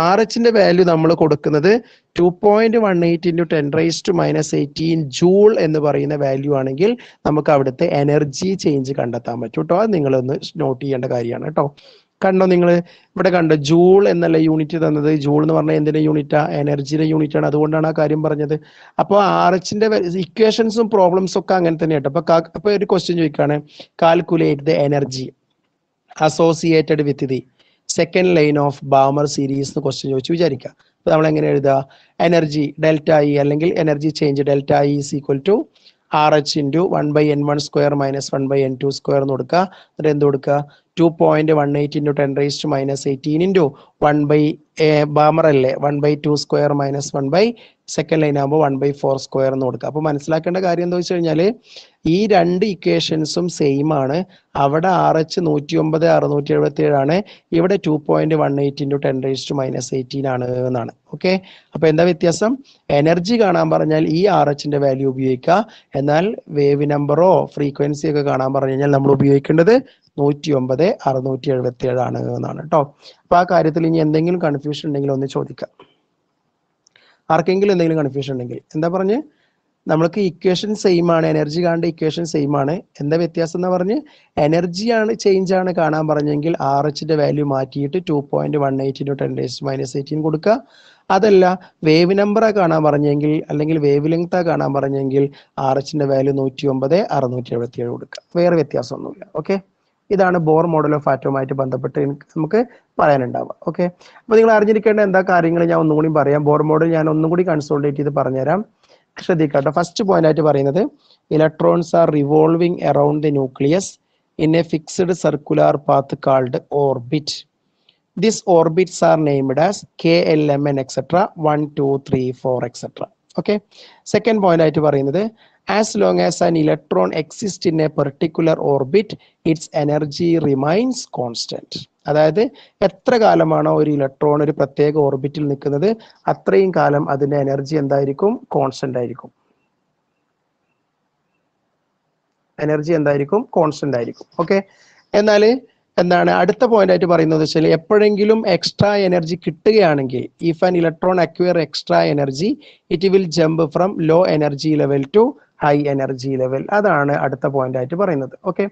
ആർ എച്ചിന്റെ വാല്യൂ നമ്മൾ കൊടുക്കുന്നത് two point one eight into ten rice to minus eighteen joule എന്ന് പറയുന്ന വാല്യൂ ആണെങ്കിൽ നമുക്ക് അവിടുത്തെ എനർജി ചേഞ്ച് കണ്ടെത്താൻ പറ്റും കേട്ടോ അത് നിങ്ങളൊന്ന് നോട്ട് ചെയ്യേണ്ട കാര്യമാണ് കേട്ടോ കണ്ടോ നിങ്ങൾ ഇവിടെ കണ്ടോ ജൂൾ എന്നല്ല യൂണിറ്റ് തന്നത് ജൂൾ എന്ന് പറഞ്ഞാൽ എന്തിന്റെ യൂണിറ്റാ എനർജിയുടെ യൂണിറ്റ് ആണ് അതുകൊണ്ടാണ് ആ കാര്യം പറഞ്ഞത് അപ്പോൾ ആർ എച്ചിന്റെ ഇക്വേഷൻസും പ്രോബ്ലംസും ഒക്കെ അങ്ങനെ തന്നെ കേട്ടോ അപ്പൊ അപ്പൊ ഒരു ക്വസ്റ്റ്യൻ ചോദിക്കുകയാണ് calculate the energy associated with the second line of Balmer series എന്ന് ക്വസ്റ്റ്യൻ ചോദിച്ചു വിചാരിക്കാം അപ്പൊ നമ്മൾ എങ്ങനെ എഴുതുക എനർജി ഡെൽറ്റ ഇ അല്ലെങ്കിൽ energy change delta E is equal to R H into one by n one square minus one by n two square എന്ന് കൊടുക്കുക എന്നിട്ട് എന്ത് കൊടുക്കുക two point one eight into ten raise to minus eighteen into one by Balmer അല്ലേ one by two square minus one by second line ആകുമ്പോൾ one by four square എന്ന് കൊടുക്കുക അപ്പോൾ മനസ്സിലാക്കേണ്ട കാര്യം എന്താ വെച്ച് കഴിഞ്ഞാൽ ഈ രണ്ട് ഇക്വേഷൻസും സെയിം ആണ് അവിടെ ആർ എച്ച് നൂറ്റി ഒമ്പത് അറുന്നൂറ്റി എഴുപത്തി ഏഴാണ് ഇവിടെ two point one eight into ten raise to minus eighteen ആണ് എന്നാണ് ഓക്കെ അപ്പോൾ എന്താ വ്യത്യാസം എനർജി കാണാൻ പറഞ്ഞാൽ ഈ ആർ എച്ചിന്റെ വാല്യൂ ഉപയോഗിക്കുക എന്നാൽ വേവ് നമ്പറോ ഫ്രീക്വൻസി ഒക്കെ കാണാൻ പറഞ്ഞു കഴിഞ്ഞാൽ നമ്മൾ ഉപയോഗിക്കേണ്ടത് നൂറ്റി ഒമ്പത് അറുന്നൂറ്റി എഴുപത്തി ഏഴാണ് എന്നാണ് കേട്ടോ അപ്പൊ ആ കാര്യത്തിൽ ഇനി എന്തെങ്കിലും കൺഫ്യൂഷൻ ഉണ്ടെങ്കിൽ ഒന്ന് ചോദിക്കാം ആർക്കെങ്കിലും എന്തെങ്കിലും കൺഫ്യൂഷൻ ഉണ്ടെങ്കിൽ എന്താ പറഞ്ഞ് നമ്മൾക്ക് ഇക്വേഷൻ സെയിം ആണ് എനർജി കാണേണ്ട ഇക്വേഷൻ സെയിം ആണ് എന്താ വ്യത്യാസം എന്ന് പറഞ്ഞ് എനർജിയാണ് ചേഞ്ച് ആണ് കാണാൻ പറഞ്ഞെങ്കിൽ ആർ എച്ചിന്റെ വാല്യൂ മാറ്റിയിട്ട് two point one eighteen to ten days minus eighteen കൊടുക്കുക അതല്ല വേവ് നമ്പറാണ് കാണാൻ പറഞ്ഞെങ്കിൽ അല്ലെങ്കിൽ വേവ് ലെങ്താ കാണാൻ പറഞ്ഞെങ്കിൽ ആർ എച്ചിന്റെ വാല്യൂ നൂറ്റി ഒമ്പത് അറുന്നൂറ്റി എഴുപത്തി ഏഴ് കൊടുക്കുക വേറെ വ്യത്യാസമൊന്നുമില്ല ഓക്കെ ഇതാണ് ബോർ മോഡൽ ഓഫ് ആറ്റവുമായിട്ട് ബന്ധപ്പെട്ട് എനിക്ക് നമുക്ക് പറയാനുണ്ടാവുക ഓക്കെ അപ്പോൾ നിങ്ങൾ അറിഞ്ഞിരിക്കേണ്ട എന്താ കാര്യങ്ങൾ ഞാൻ ഒന്നും കൂടി പറയാം ബോർ മോഡൽ ഞാൻ ഒന്നും കൂടി കൺസോൾട്ടേറ്റ് ചെയ്ത് പറഞ്ഞുതരാം ശ്രദ്ധിക്കട്ടെ ഫസ്റ്റ് പോയിന്റ് ആയിട്ട് പറയുന്നത് electrons are revolving around the nucleus in a fixed circular path called orbit this orbits are named as K L M N etcetera one two three four etcetera okay second point ആയിട്ട് പറയുന്നത് As long as an electron exists in a particular orbit, its energy remains constant. അതായത് എത്ര കാലമാണോ ഒരു electron ഒരു പ്രത്യേക ഓർബിറ്റിൽ നിൽക്കുന്നത് അത്രയും കാലം അതിൻ്റെ എനർജി എന്തായിരിക്കും കോൺസ്റ്റന്റ് ആയിരിക്കും എനർജി എന്തായിരിക്കും കോൺസ്റ്റന്റ് ആയിരിക്കും ഓക്കെ എന്നാൽ എന്താണ് അടുത്ത പോയിന്റ് ആയിട്ട് പറയുന്നത് വെച്ചാൽ എപ്പോഴെങ്കിലും എക്സ്ട്രാ എനർജി കിട്ടുകയാണെങ്കിൽ if an electron acquire extra energy it will jump from low energy level to high energy level അതാണ് അടുത്ത പോയിന്റ് ആയിട്ട് പറയുന്നത് ഓക്കെ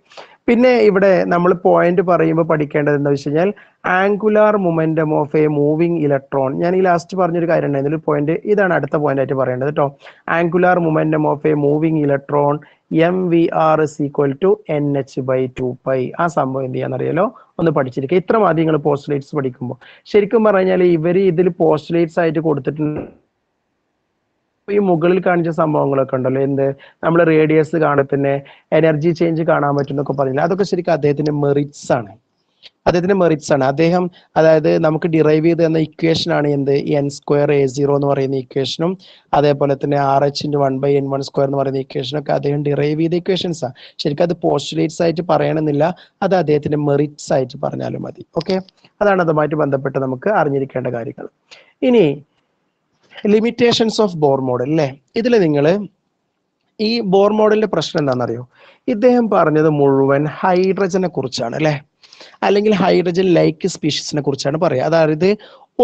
പിന്നെ ഇവിടെ നമ്മൾ പോയിന്റ് പറയുമ്പോൾ പഠിക്കേണ്ടത് എന്താ വെച്ച് കഴിഞ്ഞാൽ angular momentum of a moving electron ഞാൻ ഈ ലാസ്റ്റ് പറഞ്ഞൊരു കാര്യം ഉണ്ടായിരുന്നു പോയിന്റ് ഇതാണ് അടുത്ത പോയിന്റ് ആയിട്ട് പറയേണ്ടത് കേട്ടോ angular momentum of a moving electron m v r is equal to n h by two pi ആ സംഭവം എന്ത് ചെയ്യാന്നറിയാലോ ഒന്ന് പഠിച്ചിരിക്കുക ഇത്ര മാതിരി നിങ്ങൾ പോസ്റ്റ്ലേറ്റ്സ് പഠിക്കുമ്പോൾ ശരിക്കും പറഞ്ഞു കഴിഞ്ഞാൽ ഇവർ ഇതിൽ പോസ്റ്റ്ലേറ്റ്സ് ആയിട്ട് കൊടുത്തിട്ടുണ്ട് ഈ മുകളിൽ കാണിച്ച സംഭവങ്ങളൊക്കെ ഉണ്ടല്ലോ എന്ത് നമ്മൾ റേഡിയസ് കാണും പിന്നെ എനർജി ചേഞ്ച് കാണാൻ പറ്റും എന്നൊക്കെ പറഞ്ഞില്ല അതൊക്കെ ശരിക്കും അദ്ദേഹത്തിന്റെ മെറിറ്റ്സ് ആണ് അദ്ദേഹത്തിന്റെ മെറിറ്റ്സ് ആണ് അദ്ദേഹം അതായത് നമുക്ക് ഡിറൈവ് ചെയ്ത് തന്ന ഇക്വേഷൻ ആണ് എന്ത് എൻ സ്ക്വയർ എ സീറോ എന്ന് പറയുന്ന ഇക്വേഷനും അതേപോലെ തന്നെ R H into one by n one square എന്ന് പറയുന്ന ഇക്വേഷനും ഒക്കെ അദ്ദേഹം ഡിറൈവ് ചെയ്ത ഇക്വേഷൻസ് ആണ് ശരിക്കും അത് പോസ്റ്റുലേറ്റ്സ് ആയിട്ട് പറയണമെന്നില്ല അത് അദ്ദേഹത്തിന്റെ മെറിറ്റ്സ് ആയിട്ട് പറഞ്ഞാലും മതി ഓക്കെ അതാണ് അതുമായിട്ട് ബന്ധപ്പെട്ട് നമുക്ക് അറിഞ്ഞിരിക്കേണ്ട കാര്യങ്ങൾ ഇനി ലിമിറ്റേഷൻസ് ഓഫ് ബോർ മോഡൽ അല്ലേ ഇതിൽ നിങ്ങൾ ഈ ബോർ മോഡലിന്റെ പ്രശ്നം എന്താണെന്നറിയോ ഇദ്ദേഹം പറഞ്ഞത് മുഴുവൻ ഹൈഡ്രജനെ കുറിച്ചാണ് അല്ലേ അല്ലെങ്കിൽ ഹൈഡ്രജൻ ലൈക്ക് സ്പീഷീസിനെ കുറിച്ചാണ് പറയുക അതായത്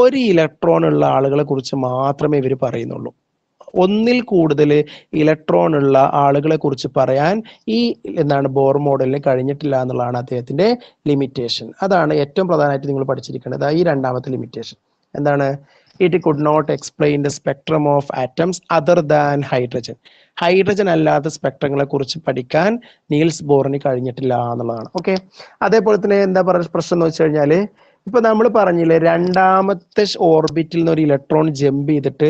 ഒരു ഇലക്ട്രോൺ ഉള്ള ആളുകളെ കുറിച്ച് മാത്രമേ ഇവർ പറയുന്നുള്ളൂ ഒന്നിൽ കൂടുതൽ ഇലക്ട്രോൺ ഉള്ള ആളുകളെ കുറിച്ച് പറയാൻ ഈ എന്താണ് ബോർ മോഡലിന് കഴിഞ്ഞിട്ടില്ല എന്നുള്ളതാണ് അദ്ദേഹത്തിന്റെ ലിമിറ്റേഷൻ അതാണ് ഏറ്റവും പ്രധാനമായിട്ട് നിങ്ങൾ പഠിച്ചിരിക്കേണ്ടത് ഈ രണ്ടാമത്തെ ലിമിറ്റേഷൻ എന്താണ് it could not explain the spectrum of atoms other than hydrogen. Hydrogen അല്ലാത്ത സ്പെക്ട്രങ്ങളെ കുറിച്ച് പഠിക്കാൻ നീൽസ് ബോറിന് കഴിഞ്ഞിട്ടില്ല എന്നുള്ളതാണ് ഓക്കെ അതേപോലെ തന്നെ എന്താ പറയുക പ്രശ്നം എന്ന് വെച്ച് കഴിഞ്ഞാല് ഇപ്പൊ നമ്മൾ പറഞ്ഞില്ലേ രണ്ടാമത്തെ ഓർബിറ്റിൽ നിന്ന് ഒരു ഇലക്ട്രോൺ ജമ്പ് ചെയ്തിട്ട്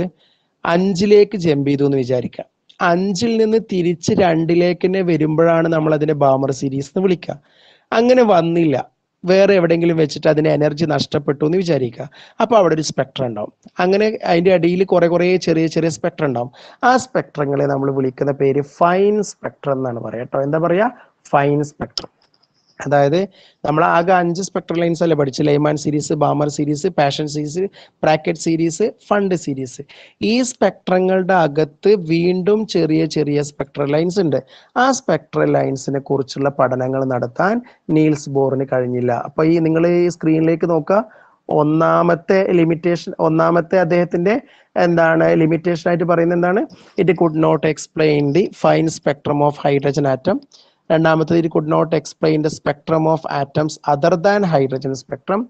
അഞ്ചിലേക്ക് ജമ്പ് ചെയ്തു എന്ന് വിചാരിക്കുക അഞ്ചിൽ നിന്ന് തിരിച്ച് രണ്ടിലേക്ക് തന്നെ വരുമ്പോഴാണ് നമ്മൾ അതിനെ ബാമർ സീരീസ് എന്ന് വിളിക്കുക അങ്ങനെ വന്നില്ല വേറെ എവിടെയെങ്കിലും വെച്ചിട്ട് അതിന് എനർജി നഷ്ടപ്പെട്ടു എന്ന് വിചാരിക്കുക അപ്പോൾ അവിടെ ഒരു സ്പെക്ട്രം ഉണ്ടാവും അങ്ങനെ അതിൻ്റെ അടിയിൽ കുറെ കുറെ ചെറിയ ചെറിയ സ്പെക്ട്രം ഉണ്ടാവും ആ സ്പെക്ട്രങ്ങളെ നമ്മൾ വിളിക്കുന്ന പേര് ഫൈൻ സ്പെക്ട്രം എന്നാണ് പറയാം കേട്ടോ എന്താ പറയുക ഫൈൻ സ്പെക്ട്രം അതായത് നമ്മൾ ആകെ അഞ്ച് സ്പെക്ട്രൽ ലൈൻസ് അല്ലേ പഠിച്ച് Lyman series Balmer series Paschen series Brackett series Pfund series ഈ സ്പെക്ട്രങ്ങളുടെ അകത്ത് വീണ്ടും ചെറിയ ചെറിയ സ്പെക്ട്രൽ ലൈൻസ് ഉണ്ട് ആ സ്പെക്ട്രൽ ലൈൻസിനെ കുറിച്ചുള്ള പഠനങ്ങൾ നടത്താൻ നീൽസ് ബോറിന് കഴിഞ്ഞില്ല അപ്പോൾ ഈ നിങ്ങൾ ഈ സ്ക്രീനിലേക്ക് നോക്കുക ഒന്നാമത്തെ ലിമിറ്റേഷൻ ഒന്നാമത്തെ അദ്ദേഹത്തിന്റെ എന്താണ് ലിമിറ്റേഷൻ ആയിട്ട് പറയുന്നത് എന്താണ് it could not explain the fine spectrum of hydrogen atom രണ്ടാമത്തത് it could not explain the spectrum of atoms other than hydrogen spectrum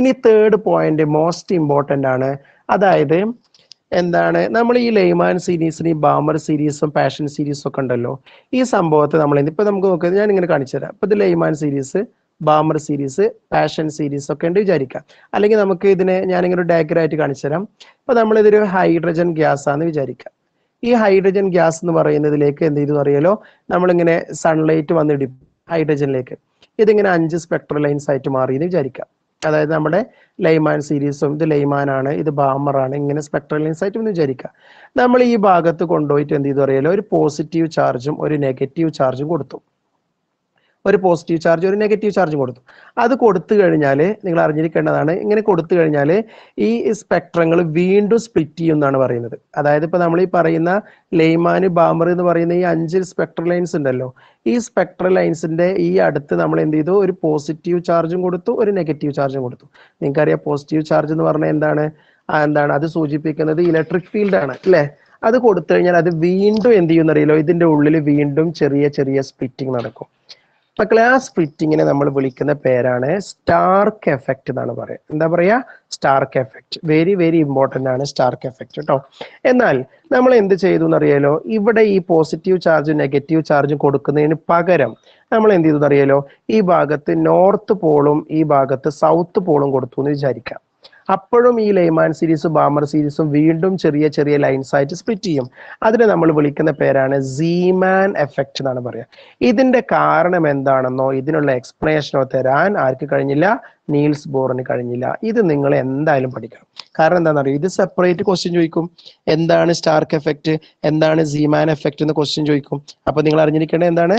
ഇനി തേർഡ് പോയിന്റ് മോസ്റ്റ് ഇമ്പോർട്ടൻ്റ് ആണ് അതായത് എന്താണ് നമ്മൾ ഈ ലെയ്മാൻ സീരീസിന് ബാമർ സീരീസും പാഷൻ സീരീസും ഒക്കെ ഉണ്ടല്ലോ ഈ സംഭവത്തെ നമ്മൾ ഇപ്പൊ നമുക്ക് നോക്കുന്നത് ഞാൻ ഇങ്ങനെ കാണിച്ചു തരാം ഇപ്പൊ ഇത് Lyman series Balmer series Paschen series ഒക്കെ ഉണ്ട് വിചാരിക്കാം അല്ലെങ്കിൽ നമുക്ക് ഇതിനെ ഞാനിങ്ങനെ ഒരു ഡയഗ്രായിട്ട് കാണിച്ചു തരാം അപ്പൊ ഇതൊരു ഹൈഡ്രജൻ ഗ്യാസ് ആണെന്ന് വിചാരിക്കാം ഈ ഹൈഡ്രജൻ ഗ്യാസ് എന്ന് പറയുന്നതിലേക്ക് എന്ത് ചെയ്തു അറിയാലോ നമ്മളിങ്ങനെ സൺലൈറ്റ് വന്നിടും ഹൈഡ്രജനിലേക്ക് ഇതിങ്ങനെ അഞ്ച് സ്പെക്ട്രൽ ലൈൻസ് ആയിട്ട് മാറി എന്ന് വിചാരിക്കാം അതായത് നമ്മുടെ ലൈമാൻ സീരീസും ഇത് ആണ് ഇത് ബാമറാണ് ഇങ്ങനെ സ്പെക്ട്രൽ ലൈൻസ് ആയിട്ട് എന്ന് വിചാരിക്കാം നമ്മൾ ഈ ഭാഗത്ത് കൊണ്ടുപോയിട്ട് എന്ത് ചെയ്തു അറിയാലോ ഒരു പോസിറ്റീവ് ചാർജും ഒരു നെഗറ്റീവ് ചാർജും കൊടുത്തു ഒരു പോസിറ്റീവ് ചാർജ് ഒരു നെഗറ്റീവ് ചാർജ് കൊടുത്തു അത് കൊടുത്തു കഴിഞ്ഞാൽ നിങ്ങൾ അറിഞ്ഞിരിക്കേണ്ടതാണ് ഇങ്ങനെ കൊടുത്തു കഴിഞ്ഞാൽ ഈ സ്പെക്ട്രങ്ങൾ വീണ്ടും സ്പ്ലിറ്റ് ചെയ്യും എന്നാണ് പറയുന്നത് അതായത് ഇപ്പോൾ നമ്മൾ ഈ പറയുന്ന ലെയ്മാൻ ബാമർ എന്ന് പറയുന്ന ഈ അഞ്ച് സ്പെക്ട്രൽ ലൈൻസ് ഉണ്ടല്ലോ ഈ സ്പെക്ട്രൽ ലൈൻസിന്റെ ഈ അടുത്ത് നമ്മൾ എന്ത് ചെയ്തു ഒരു പോസിറ്റീവ് ചാർജും കൊടുത്തു ഒരു നെഗറ്റീവ് ചാർജും കൊടുത്തു നിങ്ങൾക്കറിയാം പോസിറ്റീവ് ചാർജ് എന്ന് പറഞ്ഞാൽ എന്താണ് എന്താണ് അത് സൂചിപ്പിക്കുന്നത് ഇലക്ട്രിക് ഫീൽഡ് ആണ് അല്ലേ അത് കൊടുത്തു കഴിഞ്ഞാൽ അത് വീണ്ടും എന്ത് അറിയില്ല ഇതിന്റെ ഉള്ളിൽ വീണ്ടും ചെറിയ ചെറിയ സ്പ്ലിറ്റിംഗ് നടക്കും മക്കളെ ആ സ്പ്ലിറ്റിങ്ങിനെ നമ്മൾ വിളിക്കുന്ന പേരാണ് സ്റ്റാർക്ക് എഫക്റ്റ് എന്നാണ് പറയുക എന്താ പറയാ Stark effect very very important ആണ് സ്റ്റാർക്ക് എഫക്റ്റ് കേട്ടോ എന്നാൽ നമ്മൾ എന്ത് ചെയ്തു എന്നറിയാലോ ഇവിടെ ഈ പോസിറ്റീവ് ചാർജും നെഗറ്റീവ് ചാർജും കൊടുക്കുന്നതിന് പകരം നമ്മൾ എന്ത് ചെയ്തു എന്നറിയാലോ ഈ ഭാഗത്ത് നോർത്ത് പോളും ഈ ഭാഗത്ത് സൗത്ത് പോളും കൊടുത്തു എന്ന് വിചാരിക്കാം അപ്പോഴും ഈ ലൈമാൻ സീരീസും ബാമർ സീരീസും വീണ്ടും ചെറിയ ചെറിയ ലൈൻസ് ആയിട്ട് സ്പ്ലിറ്റ് ചെയ്യും അതിനെ നമ്മൾ വിളിക്കുന്ന പേരാണ് സീമാൻ എഫക്റ്റ് എന്നാണ് പറയുക ഇതിന്റെ കാരണം എന്താണെന്നോ ഇതിനുള്ള എക്സ്പ്ലനേഷനോ തരാൻ ആർക്ക് കഴിഞ്ഞില്ല നീൽസ് ബോറിന് കഴിഞ്ഞില്ല ഇത് നിങ്ങൾ എന്തായാലും പഠിക്കണം കാരണം എന്താണെന്നറിയോ ഇത് സെപ്പറേറ്റ് ക്വസ്റ്റ്യൻ ചോദിക്കും എന്താണ് സ്റ്റാർക്ക് എഫക്റ്റ് എന്താണ് സീമാൻ എഫക്റ്റ് എന്ന് ക്വസ്റ്റ്യൻ ചോദിക്കും അപ്പൊ നിങ്ങൾ അറിഞ്ഞിരിക്കേണ്ടത് എന്താണ്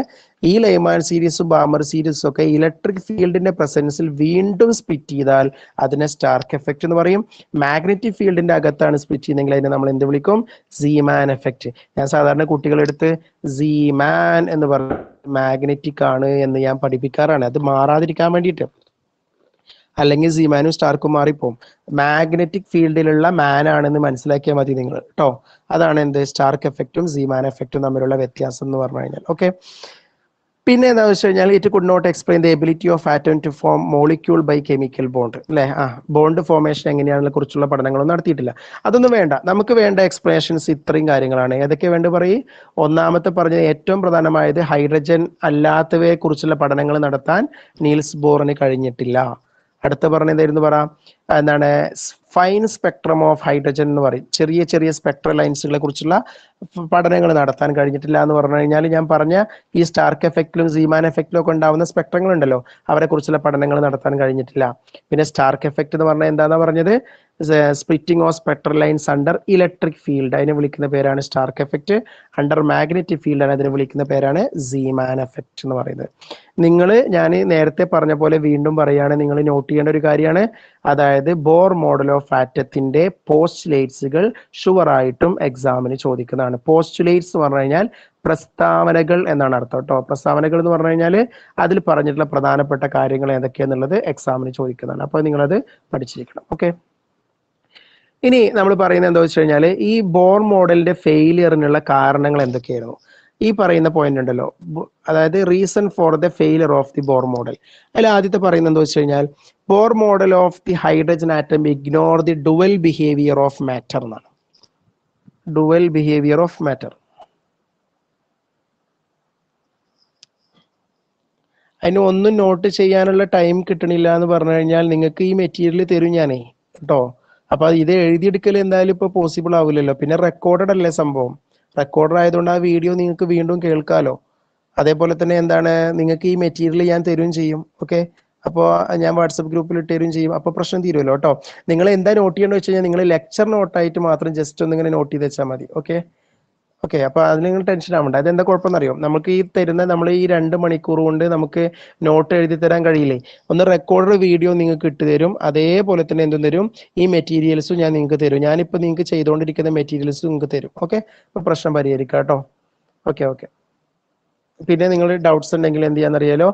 ഈ ലൈമാൻ സീരീസും ബാമർ സീരീസും ഒക്കെ ഇലക്ട്രിക് ഫീൽഡിന്റെ പ്രസൻസിൽ വീണ്ടും സ്പിറ്റ് ചെയ്താൽ അതിനെ സ്റ്റാർക്ക് എഫക്റ്റ് എന്ന് പറയും മാഗ്നറ്റിക് ഫീൽഡിന്റെ അകത്താണ് സ്പിറ്റ് ചെയ്യുന്നെങ്കിൽ അതിനെ നമ്മൾ എന്ത് വിളിക്കും സീമാൻ എഫക്റ്റ് ഞാൻ സാധാരണ കുട്ടികളെടുത്ത് സീമാൻ എന്ന് പറഞ്ഞ മാഗ്നറ്റിക് ആണ് എന്ന് ഞാൻ പഠിപ്പിക്കാറാണ് അത് മാറാതിരിക്കാൻ വേണ്ടിയിട്ട് അല്ലെങ്കിൽ സീമാനും സ്റ്റാർക്കും മാറിപ്പോവും മാഗ്നറ്റിക് ഫീൽഡിലുള്ള മാൻ ആണെന്ന് മനസ്സിലാക്കിയാൽ മതി നിങ്ങൾ കേട്ടോ അതാണ് എന്ത് സ്റ്റാർക്ക് എഫക്റ്റും സീമാൻ എഫക്റ്റും തമ്മിലുള്ള വ്യത്യാസം എന്ന് പറഞ്ഞു കഴിഞ്ഞാൽ ഓക്കെ പിന്നെ എന്താ വെച്ച് കഴിഞ്ഞാൽ it could not explain the ability of atom to form molecule by chemical bond അല്ലെ ആ ബോണ്ട് ഫോർമേഷൻ എങ്ങനെയാണെന്ന് കുറിച്ചുള്ള പഠനങ്ങളൊന്നും നടത്തിയിട്ടില്ല അതൊന്നും വേണ്ട നമുക്ക് വേണ്ട എക്സ്പ്ലനേഷൻസ് ഇത്രയും കാര്യങ്ങളാണ് ഏതൊക്കെ വേണ്ട പറയും ഒന്നാമത്തെ പറഞ്ഞ ഏറ്റവും പ്രധാനമായത് ഹൈഡ്രജൻ അല്ലാത്തവയെ കുറിച്ചുള്ള പഠനങ്ങൾ നടത്താൻ നീൽസ് ബോറിന് കഴിഞ്ഞിട്ടില്ല അടുത്ത പറഞ്ഞതായിരുന്നു പറ എന്താണ് ഫൈൻ സ്പെക്ട്രം ഓഫ് ഹൈഡ്രജൻ എന്ന് പറയും ചെറിയ ചെറിയ സ്പെക്ട്രൽ ലൈൻസുകളെ കുറിച്ചുള്ള പഠനങ്ങൾ നടത്താൻ കഴിഞ്ഞിട്ടില്ല എന്ന് പറഞ്ഞു കഴിഞ്ഞാൽ ഞാൻ പറഞ്ഞ ഈ സ്റ്റാർക്ക് എഫക്റ്റിലും സീമാൻ എഫക്റ്റിലും ഒക്കെ ഉണ്ടാവുന്ന സ്പെക്ട്രങ്ങൾ ഉണ്ടല്ലോ അവരെ കുറിച്ചുള്ള പഠനങ്ങൾ നടത്താൻ കഴിഞ്ഞിട്ടില്ല പിന്നെ സ്റ്റാർക്ക് എഫക്റ്റ് എന്ന് പറഞ്ഞാൽ എന്താന്ന് പറഞ്ഞത് splitting of spectral lines under electric field അതിനെ വിളിക്കുന്ന പേരാണ് Stark effect under magnetic field ആണ് അതിനെ വിളിക്കുന്ന പേരാണ് സീമാൻ എഫക്റ്റ് എന്ന് പറയുന്നത് നിങ്ങൾ ഞാൻ നേരത്തെ പറഞ്ഞ പോലെ വീണ്ടും പറയുകയാണ് നിങ്ങൾ നോട്ട് ചെയ്യേണ്ട ഒരു കാര്യമാണ് അതായത് ബോർ മോഡൽ ഓഫ് ആറ്റത്തിന്റെ ഷുവർ ആയിട്ടും എക്സാമിന് ചോദിക്കുന്നതാണ് എന്നാണ് പോസ്റ്റുലേറ്റ്സ് എന്ന് പറഞ്ഞു കഴിഞ്ഞാൽ പ്രസ്താവനകൾ എന്നാണ് അർത്ഥം കേട്ടോ പ്രസ്താവനകൾ എന്ന് പറഞ്ഞു കഴിഞ്ഞാൽ അതിൽ പറഞ്ഞിട്ടുള്ള പ്രധാനപ്പെട്ട കാര്യങ്ങൾ ഏതൊക്കെയാന്നുള്ളത് എക്സാമിന് ചോദിക്കുന്നതാണ് അപ്പോൾ അത് പഠിച്ചിരിക്കണം ഓക്കെ ഇനി നമ്മൾ പറയുന്നത് എന്താ വെച്ച് കഴിഞ്ഞാൽ ഈ ബോർ മോഡലിന്റെ ഫെയിലിയറിനുള്ള കാരണങ്ങൾ എന്തൊക്കെയായിരുന്നു ഈ പറയുന്ന പോയിന്റ് ഉണ്ടല്ലോ അതായത് reason for the failure of the Bohr model അതിൽ ആദ്യത്തെ പറയുന്നത് എന്താ വെച്ച് കഴിഞ്ഞാൽ Bohr model of the hydrogen atom ignore the dual behaviour of matter എന്നാണ് dual ബിഹേവിയർ ഓഫ് matter. അതിന് ഒന്നും നോട്ട് ചെയ്യാനുള്ള ടൈം കിട്ടണില്ല എന്ന് പറഞ്ഞു കഴിഞ്ഞാൽ നിങ്ങൾക്ക് ഈ മെറ്റീരിയൽ തരും ഞാനേ കേട്ടോ അപ്പൊ ഇത് എഴുതിയെടുക്കൽ എന്തായാലും ഇപ്പൊ പോസിബിൾ ആവില്ലല്ലോ പിന്നെ റെക്കോർഡഡ് അല്ലേ സംഭവം റെക്കോർഡർ ആയതുകൊണ്ട് ആ വീഡിയോ നിങ്ങൾക്ക് വീണ്ടും കേൾക്കാലോ അതേപോലെ തന്നെ എന്താണ് നിങ്ങൾക്ക് ഈ മെറ്റീരിയൽ ഞാൻ തരും ചെയ്യും ഓക്കെ അപ്പോൾ ഞാൻ വാട്സപ്പ് ഗ്രൂപ്പിൽ ഇട്ടുകയും ചെയ്യും അപ്പോൾ പ്രശ്നം തീരുമല്ലോ കേട്ടോ നിങ്ങൾ എന്താ നോട്ട് ചെയ്യണമെന്ന് വെച്ച് കഴിഞ്ഞാൽ നിങ്ങൾ ലെക്ചർ നോട്ടായിട്ട് മാത്രം ജസ്റ്റ് ഒന്ന് ഇങ്ങനെ നോട്ട് ചെയ്ത് വെച്ചാൽ മതി ഓക്കെ ഓക്കെ അപ്പോൾ അതിന് നിങ്ങൾ ടെൻഷൻ ആവണ്ട അതെന്താ കുഴപ്പമെന്ന് അറിയോ നമുക്ക് ഈ തരുന്ന നമ്മൾ ഈ രണ്ട് മണിക്കൂർ കൊണ്ട് നമുക്ക് നോട്ട് എഴുതി തരാൻ കഴിയില്ലേ ഒന്ന് റെക്കോർഡ് വീഡിയോ നിങ്ങൾക്ക് ഇട്ട് തരും അതേപോലെ തന്നെ എന്തും തരും ഈ മെറ്റീരിയൽസും ഞാൻ നിങ്ങൾക്ക് തരും ഞാനിപ്പോൾ നിങ്ങൾക്ക് ചെയ്തുകൊണ്ടിരിക്കുന്ന മെറ്റീരിയൽസ് നിങ്ങൾക്ക് തരും ഓക്കെ അപ്പോൾ പ്രശ്നം പരിഹരിക്കാം കേട്ടോ ഓക്കെ ഓക്കെ പിന്നെ നിങ്ങൾ ഡൗട്ട്സ് ഉണ്ടെങ്കിൽ എന്ത് ചെയ്യാന്നറിയാലോ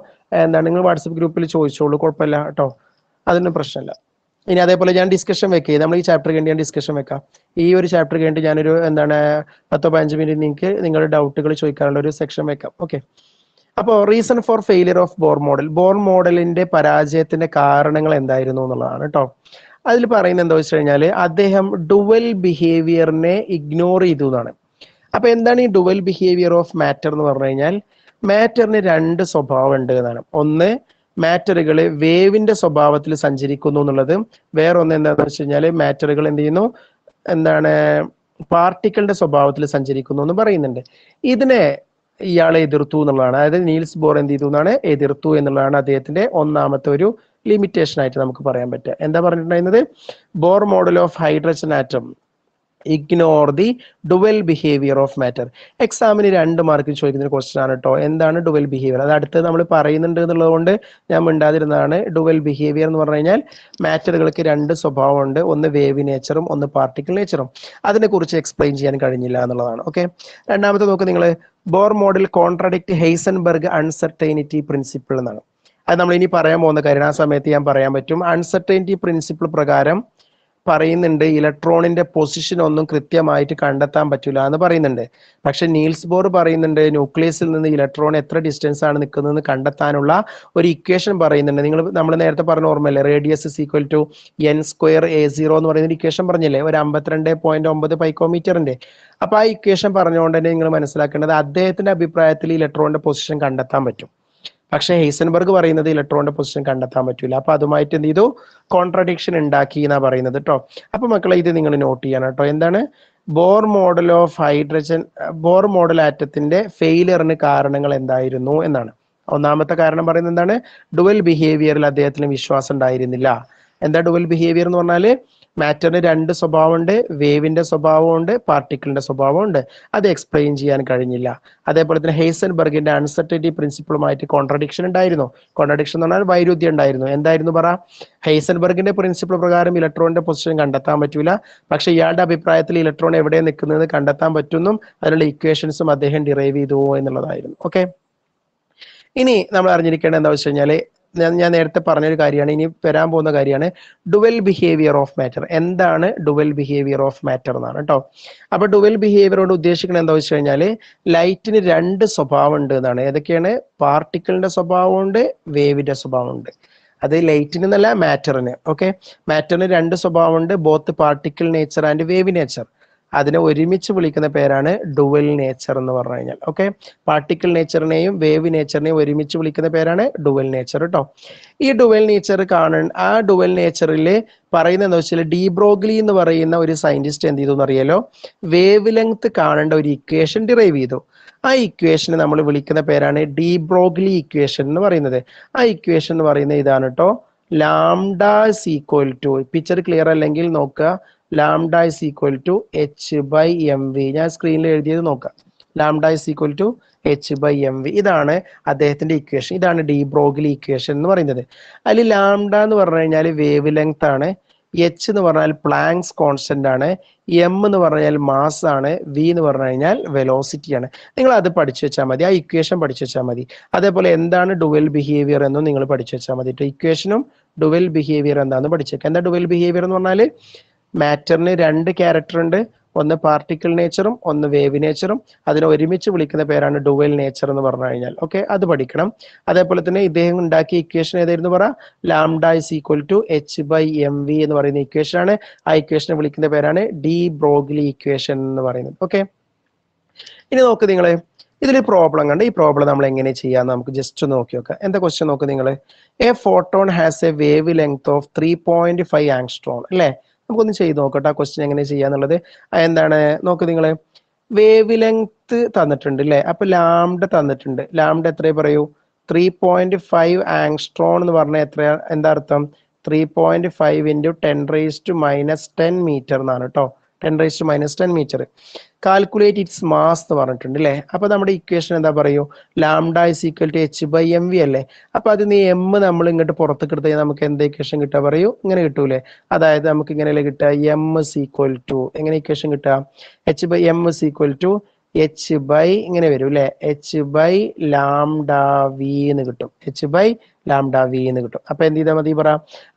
എന്താണ് നിങ്ങൾ വാട്സപ്പ് ഗ്രൂപ്പിൽ ചോദിച്ചോളൂ കുഴപ്പമില്ല കേട്ടോ അതിനൊന്നും പ്രശ്നമില്ല ഇനി അതേപോലെ ഞാൻ ഡിസ്കഷൻ വെക്കുക നമ്മൾ ഈ ചാപ്റ്റർ കഴിഞ്ഞ് ഞാൻ ഡിസ്കഷൻ വെക്കാം ഈ ഒരു ചാപ്റ്റർ കഴിഞ്ഞിട്ട് ഞാനൊരു എന്താണ് പത്തോ പതിനഞ്ച് മിനിറ്റ് നിങ്ങൾക്ക് നിങ്ങളുടെ ഡൗട്ടുകൾ ചോദിക്കാനുള്ള ഒരു സെക്ഷൻ വെക്കാം ഓക്കെ അപ്പോൾ reason for failure of Bohr model Bohr മോഡലിന്റെ പരാജയത്തിന്റെ കാരണങ്ങൾ എന്തായിരുന്നു എന്നുള്ളതാണ് കേട്ടോ അതിൽ പറയുന്നത് എന്താ വെച്ച് കഴിഞ്ഞാൽ അദ്ദേഹം ഡുവൽ ബിഹേവിയറിനെ ഇഗ്നോർ ചെയ്തു എന്നാണ് അപ്പൊ എന്താണ് ഈ ഡുവൽ ബിഹേവിയർ ഓഫ് മാറ്റർ എന്ന് പറഞ്ഞു കഴിഞ്ഞാൽ മാറ്ററിന് രണ്ട് സ്വഭാവം ഉണ്ട് എന്നാണ് ഒന്ന് മാറ്ററുകൾ വേവിന്റെ സ്വഭാവത്തിൽ സഞ്ചരിക്കുന്നു എന്നുള്ളത് വേറൊന്ന് എന്താണെന്ന് വെച്ച് കഴിഞ്ഞാൽ മാറ്ററുകൾ എന്ത് ചെയ്യുന്നു എന്താണ് പാർട്ടിക്കിളിന്റെ സ്വഭാവത്തിൽ സഞ്ചരിക്കുന്നു എന്ന് പറയുന്നുണ്ട് ഇതിനെ ഇയാളെ എതിർത്തു എന്നുള്ളതാണ് അതായത് നീൽസ് ബോർ എന്ത് ചെയ്തു എന്നാണ് എതിർത്തു എന്നുള്ളതാണ് അദ്ദേഹത്തിന്റെ ഒന്നാമത്തെ ഒരു ലിമിറ്റേഷൻ ആയിട്ട് നമുക്ക് പറയാൻ പറ്റുക എന്താ പറഞ്ഞിട്ടുണ്ടായിരുന്നത് Bohr model of hydrogen atom ignore the dual behaviour of matter എക്സാമിന് രണ്ട് മാർക്ക് ചോദിക്കുന്ന ക്വസ്റ്റൻ ആണ് കേട്ടോ എന്താണ് ഡുവൽ ബിഹേവിയർ അത് അടുത്ത് നമ്മൾ പറയുന്നുണ്ട് എന്നുള്ളതുകൊണ്ട് ഞാൻ മിണ്ടാതിരുന്നതാണ് ഡുവൽ ബിഹേവിയർ എന്ന് പറഞ്ഞു കഴിഞ്ഞാൽ മാറ്ററുകൾക്ക് രണ്ട് സ്വഭാവമുണ്ട് ഒന്ന് വേവ് നേച്ചറും ഒന്ന് പാർട്ടിക്കിൾ നേച്ചറും അതിനെക്കുറിച്ച് എക്സ്പ്ലെയിൻ ചെയ്യാൻ കഴിഞ്ഞില്ല എന്നുള്ളതാണ് ഓക്കെ രണ്ടാമത്തെ നോക്ക് നിങ്ങൾ Bohr model contradict Heisenberg uncertainty principle എന്നാണ് അത് നമ്മൾ ഇനി പറയാൻ പോകുന്ന കാര്യം ആ സമയത്ത് ഞാൻ പറയാൻ പറ്റും അൺസർട്ടൈനിറ്റി പ്രിൻസിപ്പിൾ പ്രകാരം പറയുന്നുണ്ട് ഇലക്ട്രോണിന്റെ പൊസിഷൻ ഒന്നും കൃത്യമായിട്ട് കണ്ടെത്താൻ പറ്റില്ല എന്ന് പറയുന്നുണ്ട് പക്ഷെ നീൽസ് ബോർ പറയുന്നുണ്ട് ന്യൂക്ലിയസിൽ നിന്ന് ഇലക്ട്രോൺ എത്ര ഡിസ്റ്റൻസ് ആണ് നിൽക്കുന്നതെന്ന് കണ്ടെത്താനുള്ള ഒരു ഇക്വേഷൻ പറയുന്നുണ്ട് നിങ്ങൾ നമ്മൾ നേരത്തെ പറഞ്ഞ ഓർമ്മയല്ലേ radius is equal to N square A zero എന്ന് പറയുന്ന ഇക്വേഷൻ പറഞ്ഞില്ലേ ഒരു അമ്പത്തിരണ്ട് പോയിന്റ് ഒമ്പത് പൈക്കോമീറ്ററിന്റെ അപ്പൊ ആ ഇക്വേഷൻ പറഞ്ഞുകൊണ്ട് തന്നെ നിങ്ങൾ മനസ്സിലാക്കേണ്ടത് അദ്ദേഹത്തിന്റെ അഭിപ്രായത്തിൽ ഇലക്ട്രോണിന്റെ പൊസിഷൻ കണ്ടെത്താൻ പറ്റും പക്ഷെ ഹെയ്സൻബർഗ് പറയുന്നത് ഇലക്ട്രോണിന്റെ പൊസിഷൻ കണ്ടെത്താൻ പറ്റില്ല അപ്പൊ അതുമായിട്ട് എന്ത് ചെയ്തു കോൺട്രഡിക്ഷൻ ഉണ്ടാക്കി എന്നാ പറയുന്നത് കേട്ടോ അപ്പൊ മക്കളെ ഇത് നിങ്ങൾ നോട്ട് ചെയ്യണം കേട്ടോ എന്താണ് Bohr model of hydrogen Bohr model ആറ്റത്തിന്റെ ഫെയിലിയറിന് കാരണങ്ങൾ എന്തായിരുന്നു എന്നാണ് ഒന്നാമത്തെ കാരണം പറയുന്നത് എന്താണ് ഡുവൽ ബിഹേവിയറിൽ അദ്ദേഹത്തിന് വിശ്വാസം ഉണ്ടായിരുന്നില്ല എന്താ ഡുവൽ ബിഹേവിയർ എന്ന് പറഞ്ഞാൽ മാറ്ററിന് രണ്ട് സ്വഭാവമുണ്ട് വേവിന്റെ സ്വഭാവമുണ്ട് പാർട്ടിക്കിളിന്റെ സ്വഭാവമുണ്ട് അത് എക്സ്പ്ലെയിൻ ചെയ്യാൻ കഴിഞ്ഞില്ല അതേപോലെ തന്നെ ബർഗിന്റെ അൺസർട്ടിറ്റി പ്രിൻസിപ്പിളുമായിട്ട് കോൺട്രഡിക്ഷൻ ഉണ്ടായിരുന്നു കോൺട്രഡിക്ഷൻ എന്ന് പറഞ്ഞാൽ വൈരുദ്ധ്യം ഉണ്ടായിരുന്നു എന്തായിരുന്നു പറ ബർഗിന്റെ പ്രിൻസിപ്പിൾ പ്രകാരം ഇലക്ട്രോണിന്റെ പൊസിഷൻ കണ്ടെത്താൻ പറ്റൂല പക്ഷെ ഇയാളുടെ അഭിപ്രായത്തിൽ ഇലക്ട്രോൺ എവിടെ നിൽക്കുന്നത് കണ്ടെത്താൻ പറ്റുന്നും അതിനുള്ള ഇക്വേഷൻസും അദ്ദേഹം ഡിറൈവ് ചെയ്തു എന്നുള്ളതായിരുന്നു ഓക്കെ ഇനി നമ്മൾ അറിഞ്ഞിരിക്കേണ്ടത് എന്താ വെച്ച് കഴിഞ്ഞാൽ ഞാൻ നേരത്തെ പറഞ്ഞൊരു കാര്യമാണ് ഇനി വരാൻ പോകുന്ന കാര്യമാണ് ഡുവൽ ബിഹേവിയർ ഓഫ് മാറ്റർ എന്താണ് ഡുവൽ ബിഹേവിയർ ഓഫ് മാറ്റർ എന്നാണ് കേട്ടോ അപ്പൊ ഡുവൽ ബിഹേവിയർ കൊണ്ട് ഉദ്ദേശിക്കുന്നത് എന്താ വെച്ച് കഴിഞ്ഞാല് ലൈറ്റിന് രണ്ട് സ്വഭാവം ഉണ്ട് എന്നാണ് ഏതൊക്കെയാണ് പാർട്ടിക്കിളിന്റെ സ്വഭാവമുണ്ട് വേവിന്റെ സ്വഭാവമുണ്ട് അത് ലൈറ്റിന് എന്നല്ല മാറ്ററിന് ഓക്കെ മാറ്ററിന് രണ്ട് സ്വഭാവമുണ്ട് both particle nature and wave nature അതിനെ ഒരുമിച്ച് വിളിക്കുന്ന പേരാണ് ഡുവൽ നേച്ചർ എന്ന് പറഞ്ഞു കഴിഞ്ഞാൽ ഓക്കെ പാർട്ടിക്കിൾ നേച്ചറിനെയും വേവ് നേച്ചറിനെയും ഒരുമിച്ച് വിളിക്കുന്ന പേരാണ് ഡുവൽ നേച്ചർ കേട്ടോ ഈ ഡുവൽ നേച്ചർ കാണാൻ ആ ഡുവൽ നേച്ചറിൽ പറയുന്നത് എന്താ വെച്ചാൽ ഡീബ്രോഗ്ലി എന്ന് പറയുന്ന ഒരു സയന്റിസ്റ്റ് എന്ത് ചെയ്തു എന്നറിയാലോ വേവ് ലെങ്ത് കാണേണ്ട ഒരു ഇക്വേഷൻ ഡിറൈവ് ചെയ്തു ആ ഇക്വേഷനെ നമ്മൾ വിളിക്കുന്ന പേരാണ് ഡീബ്രോഗ്ലി ഇക്വേഷൻ എന്ന് പറയുന്നത് ആ ഇക്വേഷൻ എന്ന് പറയുന്നത് ഇതാണ് കേട്ടോ lambda sequel to picture clear അല്ലെങ്കിൽ നോക്കുക lambda is equal to H by M v ഞാൻ സ്ക്രീനിൽ എഴുതിയത് നോക്കാം lambda is equal to H by M v ഇതാണ് അദ്ദേഹത്തിന്റെ ഇക്വേഷൻ ഇതാണ് ഡി ബ്രോഗിലി ഇക്വേഷൻ എന്ന് പറയുന്നത് അതിൽ ലാംഡ എന്ന് പറഞ്ഞു കഴിഞ്ഞാൽ വേവ് ലെങ്ത് ആണ് എച്ച് എന്ന് പറഞ്ഞാൽ പ്ലാങ്സ് കോൺസ്റ്റന്റ് ആണ് എം എന്ന് പറഞ്ഞാൽ മാസ് ആണ് വി എന്ന് പറഞ്ഞു കഴിഞ്ഞാൽ വെലോസിറ്റി ആണ് നിങ്ങൾ അത് പഠിച്ചു വെച്ചാൽ മതി ആ ഇക്വേഷൻ പഠിച്ചു വെച്ചാൽ മതി അതേപോലെ എന്താണ് ഡുവൽ ബിഹേവിയർ എന്നും നിങ്ങൾ പഠിച്ചു വെച്ചാൽ മതി ഇക്വേഷനും ഡുവൽ ബിഹേവിയർ എന്താണെന്ന് പഠിച്ചേക്കാം എന്താ ഡുവൽ ബിഹേവിയർ എന്ന് പറഞ്ഞാൽ മാറ്ററിന് രണ്ട് ക്യാരക്ടർ ഉണ്ട് ഒന്ന് പാർട്ടിക്കിൾ നേച്ചറും ഒന്ന് വേവ് നേച്ചറും അതിനെ ഒരുമിച്ച് വിളിക്കുന്ന പേരാണ് ഡുവൽ നേച്ചർ എന്ന് പറഞ്ഞു കഴിഞ്ഞാൽ ഓക്കെ അത് പഠിക്കണം അതേപോലെ തന്നെ ഇദ്ദേഹം ഉണ്ടാക്കിയ ഇക്വേഷൻ ഏതായിരുന്നു പറ lambda is equal to H by M V എന്ന് പറയുന്ന ഇക്വേഷൻ ആണ് ആ ഇക്വേഷനെ വിളിക്കുന്ന പേരാണ് ഡി ബ്രോഗ്ലി ഇക്വേഷൻ എന്ന് പറയുന്നത് ഓക്കെ ഇനി നോക്ക് നിങ്ങളെ ഇതിൽ പ്രോബ്ലം കണ്ട് ഈ പ്രോബ്ലം നമ്മൾ എങ്ങനെ ചെയ്യാന്ന് നമുക്ക് ജസ്റ്റ് നോക്കി നോക്കാം എന്താ ക്വസ്റ്റ്യൻ നോക്ക് നിങ്ങൾ a photon has a wavelength of three point five angstrom അല്ലേ നമുക്കൊന്ന് ചെയ്ത് നോക്കട്ടെ ആ ക്വസ്റ്റ്യൻ എങ്ങനെ ചെയ്യാന്നുള്ളത് എന്താണ് നോക്ക് നിങ്ങൾ വേവ് ലെങ്ത് തന്നിട്ടുണ്ട് അല്ലേ അപ്പൊ ലാംഡ തന്നിട്ടുണ്ട് ലാംഡ എത്രയെ പറയൂ ത്രീ പോയിന്റ് ഫൈവ് ആങ്സ്ട്രോൺ എന്ന് പറഞ്ഞാൽ എത്ര എന്താ അർത്ഥം three point five into ten raise to minus ten metre എന്നാണ് കേട്ടോ ten rice to minus ten metre calculate its mass എന്ന് പറഞ്ഞിട്ടുണ്ട് അല്ലേ അപ്പോൾ നമ്മുടെ ഇക്വേഷൻ എന്താ പറയൂ lambda is equal to H by M V അല്ലേ അപ്പോൾ അതിൽ നിന്ന് എം നമ്മൾ ഇങ്ങോട്ട് പുറത്തേക്ക് എടുത്ത് നമുക്ക് എന്ത് ഇക്വേഷൻ കിട്ടുക പറയൂ ഇങ്ങനെ കിട്ടൂലേ അതായത് നമുക്ക് ഇങ്ങനെയല്ലേ കിട്ടുക എം ഇസ് ഈക്വൽ ടു എങ്ങനെ ഇക്വേഷൻ കിട്ടുക H by M is equal to H by ഇങ്ങനെ വരും അല്ലെ എച്ച് ബൈ ലാംഡ വി എന്ന് കിട്ടും എച്ച് ബൈ ലാംഡ വി എന്ന് കിട്ടും അപ്പൊ എന്ത് ചെയ്താൽ മതി പറ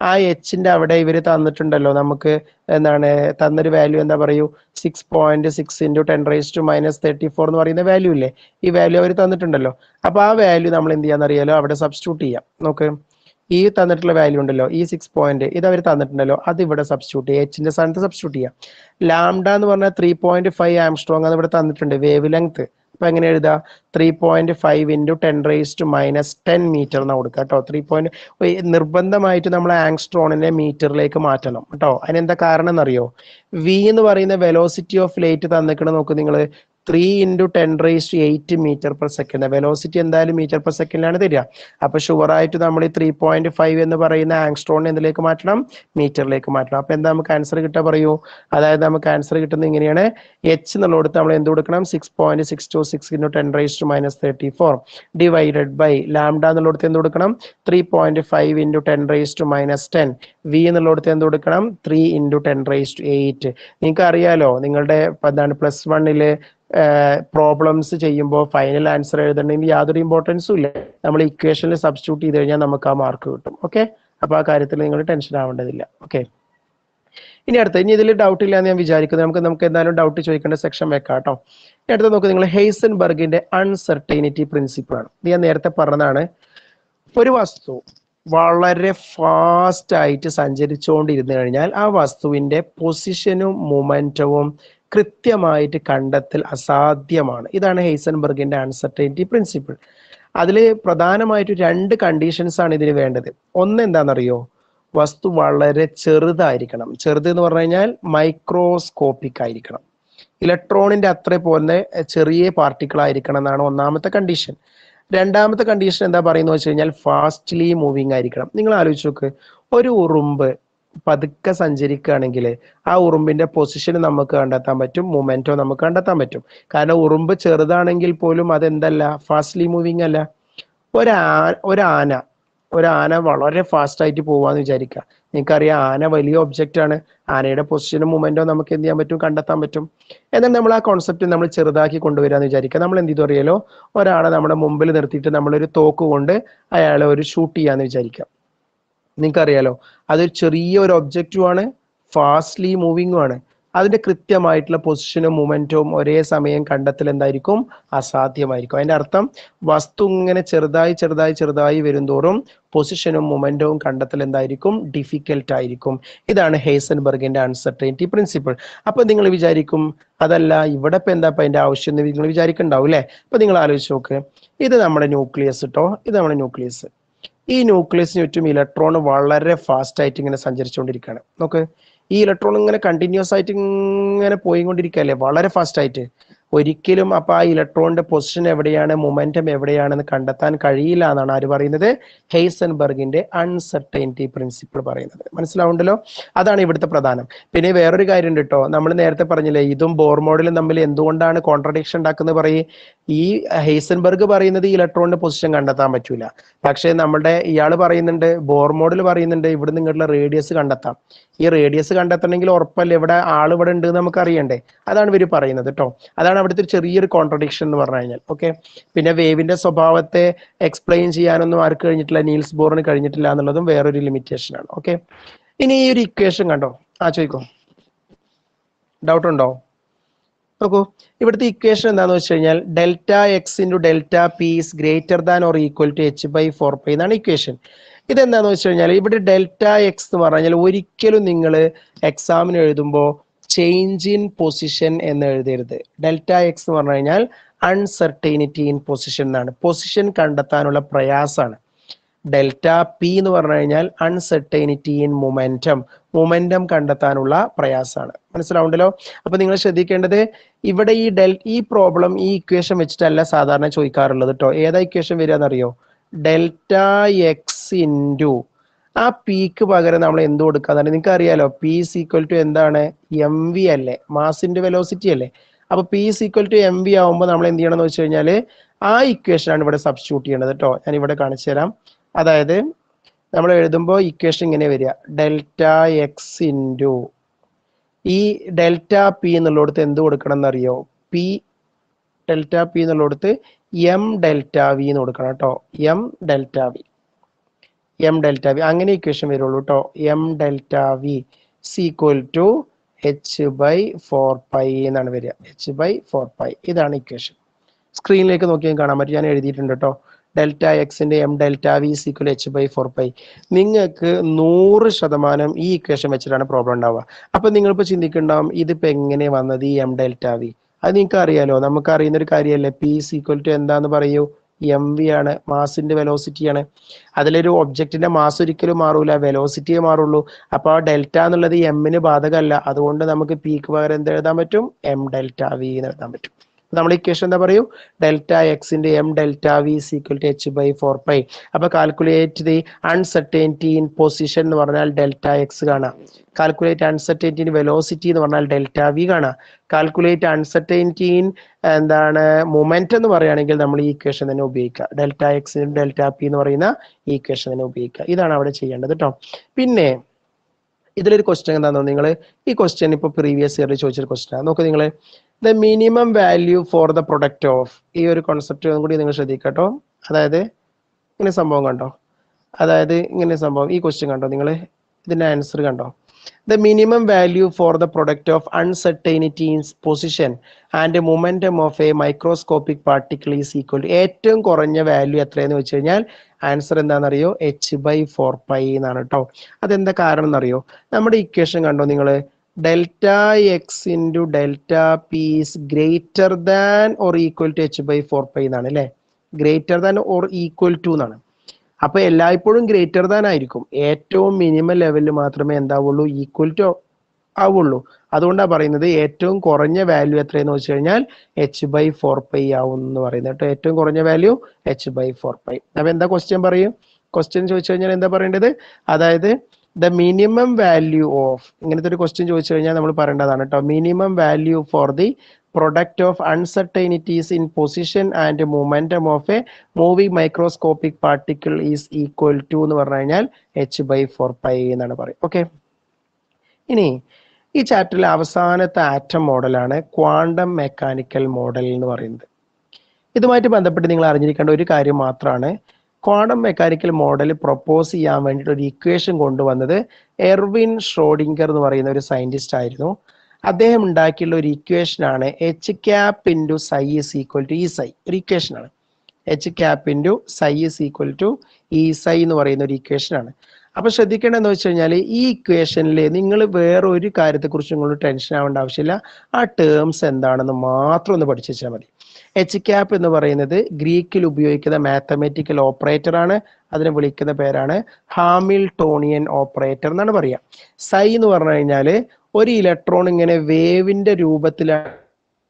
ആ എച്ചിന്റെ അവിടെ ഇവര് തന്നിട്ടുണ്ടല്ലോ നമുക്ക് എന്താണ് തന്നൊരു വാല്യൂ എന്താ പറയൂ six point six into ten rice to minus thirty four എന്ന് പറയുന്ന വാല്യൂ ഇല്ലേ ഈ വാല്യൂ അവർ തന്നിട്ടുണ്ടല്ലോ അപ്പൊ ആ വാല്യൂ നമ്മൾ എന്ത് ചെയ്യാന്നറിയാലോ അവിടെ സബ്സ്റ്റിറ്റ്യൂട്ട് ചെയ്യാം നോക്ക് ഈ തന്നിട്ടുള്ള വാല്യൂ ഉണ്ടല്ലോ ഈ സിക്സ് പോയിന്റ് ഇത് അവർ തന്നിട്ടുണ്ടല്ലോ അത് ഇവിടെ സബ്സ്റ്റിറ്റ്യൂട്ട് ചെയ്യുക എച്ചിന്റെ സ്ഥാനത്ത് സബ്സ്റ്റിറ്റ്യൂട്ട് ചെയ്യുക ലാംഡ എന്ന് പറഞ്ഞാൽ ത്രീ പോയിന്റ് ഫൈവ് ആംസ്ട്രോങ് അത് ഇവിടെ തന്നിട്ടുണ്ട് വേവ് ലെങ്ത് അപ്പൊ എങ്ങനെ എഴുതാ three point five into ten raise to minus ten metre എന്ന് കൊടുക്കുക കേട്ടോ ത്രീ പോയിന്റ് നിർബന്ധമായിട്ട് നമ്മൾ ആങ്സ്ട്രോണിനെ മീറ്ററിലേക്ക് മാറ്റണം കേട്ടോ അതിനെന്താ കാരണം എന്നറിയോ വി എന്ന് പറയുന്ന വെലോസിറ്റി ഓഫ് ലൈറ്റ് തന്നിക്കണ നോക്ക് നിങ്ങൾ three into ten raise to eight metre per second velocity എന്തായാലും മീറ്റർ പെർ സെക്കൻഡിലാണ് തരിക അപ്പൊ ഷുവർ ആയിട്ട് നമ്മൾ ഈ ത്രീ പോയിന്റ് ഫൈവ് എന്ന് പറയുന്ന ആങ്സ്ട്രോൺ എന്തിലേക്ക് മാറ്റണം മീറ്ററിലേക്ക് മാറ്റണം അപ്പൊ എന്താ നമുക്ക് ആൻസർ കിട്ടാ പറയൂ അതായത് നമുക്ക് ആൻസർ കിട്ടുന്നത് ഇങ്ങനെയാണ് എച്ച് എന്നുള്ളടത്ത് നമ്മൾ എന്ത് കൊടുക്കണം six point six two six into ten raise to minus thirty four divided by lambda എന്നുള്ളടത്ത് എന്ത് കൊടുക്കണം three point five into ten raise to minus ten V എന്നുള്ളടത്ത് എന്ത് കൊടുക്കണം three into ten raise to eight നിങ്ങൾക്ക് അറിയാലോ നിങ്ങളുടെ എന്താണ് പ്ലസ് വണ്ണില് പ്രോബ്ലംസ് ചെയ്യുമ്പോൾ ഫൈനൽ ആൻസർ എഴുതണമെങ്കിൽ യാതൊരു ഇമ്പോർട്ടൻസും ഇല്ല നമ്മൾ ഇക്വേഷനിൽ സബ്സ്റ്റിറ്റ്യൂട്ട് ചെയ്ത് കഴിഞ്ഞാൽ നമുക്ക് ആ മാർക്ക് കിട്ടും ഓക്കെ അപ്പോൾ ആ കാര്യത്തിൽ നിങ്ങൾ ടെൻഷൻ ആവേണ്ടതില്ല ഓക്കെ ഇനി അടുത്ത ഇനി ഇതിൽ ഡൗട്ട് ഇല്ല എന്ന് ഞാൻ വിചാരിക്കുന്നു നമുക്ക് നമുക്ക് എന്തായാലും ഡൗട്ട് ചോദിക്കേണ്ട സെക്ഷൻ വെക്കാം കേട്ടോ ഇനി അടുത്ത് നോക്കുക നിങ്ങൾ ഹെയ്സൻബർഗിന്റെ അൺസർട്ടൈനിറ്റി പ്രിൻസിപ്പിൾ ആണ് ഇത് ഞാൻ നേരത്തെ പറഞ്ഞതാണ് ഒരു വസ്തു വളരെ ഫാസ്റ്റ് ആയിട്ട് സഞ്ചരിച്ചുകൊണ്ടിരുന്നു കഴിഞ്ഞാൽ ആ വസ്തുവിന്റെ പൊസിഷനും മൊമെന്റവും കൃത്യമായിട്ട് കണ്ടെത്തൽ അസാധ്യമാണ് ഇതാണ് ഹെയ്സൻബർഗിന്റെ അൺസർട്ടൈനിറ്റി പ്രിൻസിപ്പിൾ അതിൽ പ്രധാനമായിട്ട് രണ്ട് കണ്ടീഷൻസ് ആണ് ഇതിന് വേണ്ടത് ഒന്ന് എന്താണെന്നറിയോ വസ്തു വളരെ ചെറുതായിരിക്കണം ചെറുത് എന്ന് പറഞ്ഞു കഴിഞ്ഞാൽ മൈക്രോസ്കോപ്പിക് ആയിരിക്കണം ഇലക്ട്രോണിന്റെ അത്ര പോലെ ചെറിയ പാർട്ടിക്കിൾ ആയിരിക്കണം എന്നാണ് ഒന്നാമത്തെ കണ്ടീഷൻ രണ്ടാമത്തെ കണ്ടീഷൻ എന്താ പറയുന്നത് വെച്ച് കഴിഞ്ഞാൽ ഫാസ്റ്റ്ലി മൂവിങ് ആയിരിക്കണം നിങ്ങൾ ആലോചിച്ച് നോക്ക് ഒരു ഉറുമ്പ് പതുക്കെ സഞ്ചരിക്കുകയാണെങ്കിൽ ആ ഉറുമ്പിന്റെ പൊസിഷൻ നമുക്ക് കണ്ടെത്താൻ പറ്റും മൊമെന്റോ നമുക്ക് കണ്ടെത്താൻ പറ്റും കാരണം ഉറുമ്പ് ചെറുതാണെങ്കിൽ പോലും അതെന്തല്ല ഫാസ്റ്റ്ലി മൂവിങ് അല്ല ഒരാന ഒരാന വളരെ ഫാസ്റ്റ് ആയിട്ട് പോവാന്ന് വിചാരിക്കുക നിങ്ങൾക്കറിയാം ആന വലിയ ഒബ്ജക്റ്റ് ആണ് ആനയുടെ പൊസിഷനും മൂമെന്റോ നമുക്ക് എന്ത് ചെയ്യാൻ പറ്റും കണ്ടെത്താൻ പറ്റും എന്നാൽ നമ്മൾ ആ കോൺസെപ്റ്റ് നമ്മൾ ചെറുതാക്കി കൊണ്ടുവരാന്ന് വിചാരിക്കുക നമ്മൾ എന്ത് ചെയ്തു അറിയാലോ ഒരാളെ നമ്മുടെ മുമ്പിൽ നിർത്തിയിട്ട് നമ്മളൊരു തോക്ക് കൊണ്ട് അയാളെ ഒരു ഷൂട്ട് ചെയ്യാന്ന് വിചാരിക്കാം നിങ്ങൾക്കറിയാലോ അതൊരു ചെറിയ ഒരു ഒബ്ജക്റ്റും ആണ് ഫാസ്റ്റ്ലി മൂവിങ്ങും ആണ് അതിന്റെ കൃത്യമായിട്ടുള്ള പൊസിഷനും മൊമെന്റും ഒരേ സമയം കണ്ടെത്തൽ എന്തായിരിക്കും അസാധ്യമായിരിക്കും അതിന്റെ അർത്ഥം വസ്തു ഇങ്ങനെ ചെറുതായി ചെറുതായി ചെറുതായി വരുംതോറും പൊസിഷനും മൊമെന്റവും കണ്ടെത്തൽ എന്തായിരിക്കും ഡിഫിക്കൽട്ട് ആയിരിക്കും ഇതാണ് ഹേസൻബർഗിന്റെ അൺസർട്ടൈനിറ്റി പ്രിൻസിപ്പിൾ അപ്പൊ നിങ്ങൾ വിചാരിക്കും അതല്ല ഇവിടെ ഇപ്പൊ എന്താ അതിന്റെ ആവശ്യം നിങ്ങൾ വിചാരിക്കണ്ടാവും അല്ലേ അപ്പൊ നിങ്ങൾ ആലോചിച്ച് നോക്ക് ഇത് നമ്മുടെ ന്യൂക്ലിയസ് കേട്ടോ ഇത് നമ്മുടെ ന്യൂക്ലിയസ് ഈ ന്യൂക്ലിയസിന് ചുറ്റും ഇലക്ട്രോൺ വളരെ ഫാസ്റ്റ് ആയിട്ട് ഇങ്ങനെ സഞ്ചരിച്ചുകൊണ്ടിരിക്കുകയാണ് നോക്ക് ഈ ഇലക്ട്രോൺ ഇങ്ങനെ കണ്ടിന്യൂസ് ആയിട്ട് ഇങ്ങനെ പോയിക്കൊണ്ടിരിക്കുകയല്ലേ വളരെ ഫാസ്റ്റ് ആയിട്ട് ഒരിക്കലും അപ്പൊ ആ ഇലക്ട്രോണിന്റെ പൊസിഷൻ എവിടെയാണ് മൊമെന്റം എവിടെയാണെന്ന് കണ്ടെത്താൻ കഴിയില്ല എന്നാണ് ആര് പറയുന്നത് ഹെയ്സൻബർഗിന്റെ അൺസർട്ടൈനിറ്റി പ്രിൻസിപ്പിൾ പറയുന്നത് മനസ്സിലാവുണ്ടല്ലോ അതാണ് ഇവിടുത്തെ പ്രധാനം പിന്നെ വേറൊരു കാര്യം ഉണ്ട് കേട്ടോ നമ്മൾ നേരത്തെ പറഞ്ഞില്ലേ ഇതും ബോർ മോഡലും തമ്മിൽ എന്തുകൊണ്ടാണ് കോൺട്രഡിക്ഷൻ ഉണ്ടാക്കുന്നത് പറയും ഈ ഹെയ്സൻബർഗ് പറയുന്നത് ഇലക്ട്രോണിന്റെ പൊസിഷൻ കണ്ടെത്താൻ പറ്റൂല പക്ഷേ നമ്മുടെ ഇയാൾ പറയുന്നുണ്ട് ബോർ മോഡൽ പറയുന്നുണ്ട് ഇവിടെ നിങ്ങളുടെ റേഡിയസ് കണ്ടെത്താം ഈ റേഡിയസ് കണ്ടെത്തണമെങ്കിൽ ഉറപ്പല്ല ഇവിടെ ആൾ ഇവിടെ ഉണ്ട് നമുക്ക് അറിയണ്ടേ അതാണ് ഇവർ പറയുന്നത് കേട്ടോ അതാണ് അവിടുത്തെ ഒരു ചെറിയൊരു കോൺട്രഡിക്ഷൻ എന്ന് പറഞ്ഞു കഴിഞ്ഞാൽ ഓക്കെ പിന്നെ വേവിന്റെ സ്വഭാവത്തെ എക്സ്പ്ലെയിൻ ചെയ്യാനൊന്നും ആർക്ക് കഴിഞ്ഞിട്ടില്ല നീൽസ് ബോറിന് കഴിഞ്ഞിട്ടില്ല എന്നുള്ളതും വേറൊരു ലിമിറ്റേഷൻ ആണ് ഓക്കെ ഇനി ഈ ഒരു ഇക്വേഷൻ കണ്ടോ ആ ചോദിക്കോ ഡൗട്ട് ഉണ്ടോ നോക്കൂ ഇവിടുത്തെ ഇക്വേഷൻ എന്താണെന്ന് വെച്ച് കഴിഞ്ഞാൽ delta X into delta P is greater than or equal to H by four pi എന്നാണ് ഇക്വേഷൻ ഇതെന്താണെന്ന് വെച്ച് കഴിഞ്ഞാൽ ഇവിടെ ഡെൽറ്റ എക്സ് എന്ന് പറഞ്ഞാൽ ഒരിക്കലും നിങ്ങൾ എക്സാമിന് എഴുതുമ്പോൾ ചേഞ്ച് ഇൻ പൊസിഷൻ എന്ന് എഴുതരുത് ഡെൽറ്റ എക്സ് എന്ന് പറഞ്ഞു കഴിഞ്ഞാൽ അൺസർട്ടൈനിറ്റി ഇൻ പൊസിഷൻ എന്നാണ് പൊസിഷൻ കണ്ടെത്താനുള്ള പ്രയാസമാണ് ഡെൽറ്റ പി എന്ന് പറഞ്ഞു കഴിഞ്ഞാൽ അൺസെർട്ടൈനിറ്റി ഇൻ മൊമെന്റം മൊമെന്റം കണ്ടെത്താനുള്ള പ്രയാസമാണ് മനസ്സിലാവുണ്ടല്ലോ അപ്പൊ നിങ്ങൾ ശ്രദ്ധിക്കേണ്ടത് ഇവിടെ ഈ ഡെൽ ഈ പ്രോബ്ലം ഈ ഇക്വേഷൻ വെച്ചിട്ടല്ല സാധാരണ ചോദിക്കാറുള്ളത് കേട്ടോ ഏതാ ഇക്വേഷൻ വരിക എന്നറിയോ ഡെൽറ്റ എക്സ് ഇൻറ്റു ആ പിക്ക് പകരം നമ്മൾ എന്ത് പറഞ്ഞാൽ നിങ്ങൾക്ക് അറിയാലോ പി സീക്വൽ ടു എന്താണ് എം വി അല്ലേ മാസിന്റെ വെലോസിറ്റി അല്ലേ അപ്പൊ P is equal to M V ആവുമ്പോൾ നമ്മൾ എന്ത് ചെയ്യണം എന്ന് വെച്ച് കഴിഞ്ഞാൽ ആ ഇക്വേഷനാണ് ഇവിടെ സബ്സ്റ്റിറ്റ്യൂട്ട് ചെയ്യേണ്ടത് കേട്ടോ ഞാൻ ഇവിടെ കാണിച്ചു തരാം അതായത് നമ്മൾ എഴുതുമ്പോൾ ഇക്വേഷൻ ഇങ്ങനെ വരിക ഡെൽറ്റ എക്സ് ഇൻറ്റു ഈ ഡെൽറ്റ പി എന്നുള്ളിടത്ത് എന്ത് കൊടുക്കണം എന്നറിയോ പി ഡെൽറ്റ പി എന്നുള്ളിടത്ത് എം ഡെൽറ്റ വി എന്ന് കൊടുക്കണം കേട്ടോ M delta V M delta V അങ്ങനെ ഇക്വേഷൻ വരുള്ളൂ കേട്ടോ M delta V is equal to H by four pi എന്നാണ് വരിക എച്ച് ബൈ ഫോർ പൈ ഇതാണ് ഇക്വേഷൻ സ്ക്രീനിലേക്ക് നോക്കിയാൽ കാണാൻ പറ്റും ഞാൻ എഴുതിയിട്ടുണ്ട് കേട്ടോ ഡെൽറ്റ എക്സിന്റെ M delta V is equal H by four pi നിങ്ങൾക്ക് നൂറ് ശതമാനം ഈ ഇക്വേഷൻ വെച്ചിട്ടാണ് പ്രോബ്ലം ഉണ്ടാവുക അപ്പൊ നിങ്ങളിപ്പോൾ ചിന്തിക്കുന്നുണ്ടാവും ഇതിപ്പോ എങ്ങനെ വന്നത് ഈ എം ഡെൽറ്റ വി അത് നിങ്ങൾക്ക് അറിയാലോ നമുക്ക് അറിയുന്ന ഒരു കാര്യമല്ലേ പി സീക്വൽ ടു എന്താന്ന് പറയൂ എം വി ആണ് മാസിന്റെ ആണ് അതിലൊരു ഒബ്ജക്റ്റിന്റെ മാസ് ഒരിക്കലും മാറൂല വെലോസിറ്റിയെ മാറുള്ളൂ അപ്പോൾ ആ ഡെൽറ്റ എന്നുള്ളത് എമ്മിന് ബാധകമല്ല അതുകൊണ്ട് നമുക്ക് പീക്ക് പകരം എന്ത് എഴുതാൻ പറ്റും എം ഡെൽറ്റ വി എന്ന് എഴുതാൻ പറ്റും നമ്മൾ ഇക്വേഷൻ എന്താ പറയൂ ഡെൽറ്റ എക്സിന്റെ M delta V is equal to H by four pi അപ്പൊ calculate the uncertainty in position എന്ന് പറഞ്ഞാൽ ഡെൽറ്റ എക്സ് കാണാം കാൽക്കുലേറ്റ് അൺസർട്ടേനിറ്റി ഇൻ വെലോസിറ്റി എന്ന് പറഞ്ഞാൽ ഡെൽറ്റ വി കാണാം കാൽക്കുലേറ്റ് അൺസർട്ടേനിറ്റി ഇൻ എന്താണ് മൊമെന്റ് എന്ന് പറയുകയാണെങ്കിൽ നമ്മൾ ഈ ഇക്വേഷൻ തന്നെ ഉപയോഗിക്കുക ഡെൽറ്റ എക്സ് ഡെൽറ്റ പി എന്ന് പറയുന്ന ഈ ഇക്വേഷൻ തന്നെ ഉപയോഗിക്കുക ഇതാണ് അവിടെ ചെയ്യേണ്ടത് കേട്ടോ പിന്നെ ഇതിലൊരു ക്വസ്റ്റ്യൻ എന്താണെന്ന് നിങ്ങൾ ഈ ക്വസ്റ്റ്യൻ ഇപ്പോൾ പ്രീവിയസ് ഇയറിൽ ചോദിച്ചൊരു ക്വസ്റ്റ്യൻ നോക്കുക നിങ്ങൾ the minimum value for the product of ഈ ഒരു കോൺസെപ്റ്റ് കൂടി നിങ്ങൾ കേട്ടോ അതായത് ഇങ്ങനെ സംഭവം കണ്ടോ അതായത് ഇങ്ങനെ സംഭവം ഈ ക്വസ്റ്റ്യൻ കണ്ടോ നിങ്ങൾ ഇതിൻ്റെ ആൻസർ കണ്ടോ the minimum value for the product of uncertainty in position and momentum of a microscopic particle is equal ഏറ്റവും കുറഞ്ഞ വാല്യൂ എത്രയെന്ന് വെച്ച് കഴിഞ്ഞാൽ ആൻസർ എന്താണെന്നറിയോ എച്ച് ബൈ ഫോർ പൈ എന്നാണ് കേട്ടോ അതെന്താ കാരണം എന്നറിയോ നമ്മുടെ ഇക്വേഷൻ കണ്ടോ നിങ്ങൾ delta X into delta P is greater than or equal to H by four pi എന്നാണ് അല്ലേ greater than or equal to എന്നാണ് അപ്പൊ എല്ലായ്പ്പോഴും ഗ്രേറ്റർ ദാൻ ആയിരിക്കും ഏറ്റവും മിനിമം ലെവലിൽ മാത്രമേ എന്താവുള്ളൂ ഈക്വൽ ടു ആവുള്ളൂ അതുകൊണ്ടാണ് പറയുന്നത് ഏറ്റവും കുറഞ്ഞ വാല്യൂ എത്രയെന്ന് വെച്ച് കഴിഞ്ഞാൽ എച്ച് ബൈ ഫോർ പൈ ആവും എന്ന് പറയുന്നത് കേട്ടോ ഏറ്റവും കുറഞ്ഞ value H by four pi അപ്പൊ എന്താ ക്വസ്റ്റ്യൻ പറയും ക്വസ്റ്റ്യൻ ചോദിച്ചു കഴിഞ്ഞാൽ എന്താ പറയേണ്ടത് അതായത് ദ മിനിമം വാല്യൂ ഓഫ് ഇങ്ങനത്തെ ഒരു ക്വസ്റ്റ്യൻ ചോദിച്ചു കഴിഞ്ഞാൽ നമ്മൾ പറയേണ്ടതാണ് കേട്ടോ minimum value for the product of uncertainties in position and momentum of a movie microscopic particle is equal to എന്ന് പറഞ്ഞു കഴിഞ്ഞാൽ എച്ച് ബൈ ഫോർ പൈ എന്നാണ് പറയുക ഓക്കെ ഇനി ഈ ചാപ്റ്ററിലെ അവസാനത്തെ ആറ്റം മോഡലാണ് ക്വാണ്ടം മെക്കാനിക്കൽ മോഡൽ എന്ന് പറയുന്നത് ഇതുമായിട്ട് ബന്ധപ്പെട്ട് നിങ്ങൾ അറിഞ്ഞിരിക്കേണ്ട ഒരു കാര്യം മാത്രമാണ് ക്വാണ്ടം മെക്കാനിക്കൽ മോഡൽ പ്രൊപ്പോസ് ചെയ്യാൻ വേണ്ടിയിട്ട് ഒരു ഇക്വേഷൻ കൊണ്ടുവന്നത് എർവിൻ ഷ്രോഡിങ്കർ എന്ന് പറയുന്ന ഒരു സയന്റിസ്റ്റ് ആയിരുന്നു അദ്ദേഹം ഉണ്ടാക്കിയുള്ള ഒരു ഇക്വേഷനാണ് H cap into psi is equal to E psi ഒരു ഇക്വേഷനാണ് H cap into psi is equal to E psi എന്ന് പറയുന്ന ഒരു ഇക്വേഷനാണ് അപ്പോൾ ശ്രദ്ധിക്കേണ്ടതെന്ന് വെച്ച് കഴിഞ്ഞാൽ ഈ ഇക്വേഷനിൽ നിങ്ങൾ വേറെ ഒരു കാര്യത്തെക്കുറിച്ച് നിങ്ങൾ ടെൻഷൻ ആവേണ്ട ആവശ്യമില്ല ആ ടേംസ് എന്താണെന്ന് മാത്രം ഒന്ന് പഠിച്ചു വെച്ചാൽ മതി എച്ച് ക്യാപ്പ് എന്ന് പറയുന്നത് ഗ്രീക്കിൽ ഉപയോഗിക്കുന്ന മാത്തമാറ്റിക്കൽ ഓപ്പറേറ്റർ ആണ് അതിനെ വിളിക്കുന്ന പേരാണ് ഹാമിൽട്ടോണിയൻ ഓപ്പറേറ്റർ എന്നാണ് പറയുക സൈ എന്ന് പറഞ്ഞു കഴിഞ്ഞാൽ ഒരു ഇലക്ട്രോൺ ഇങ്ങനെ വേവിന്റെ രൂപത്തിലാണ്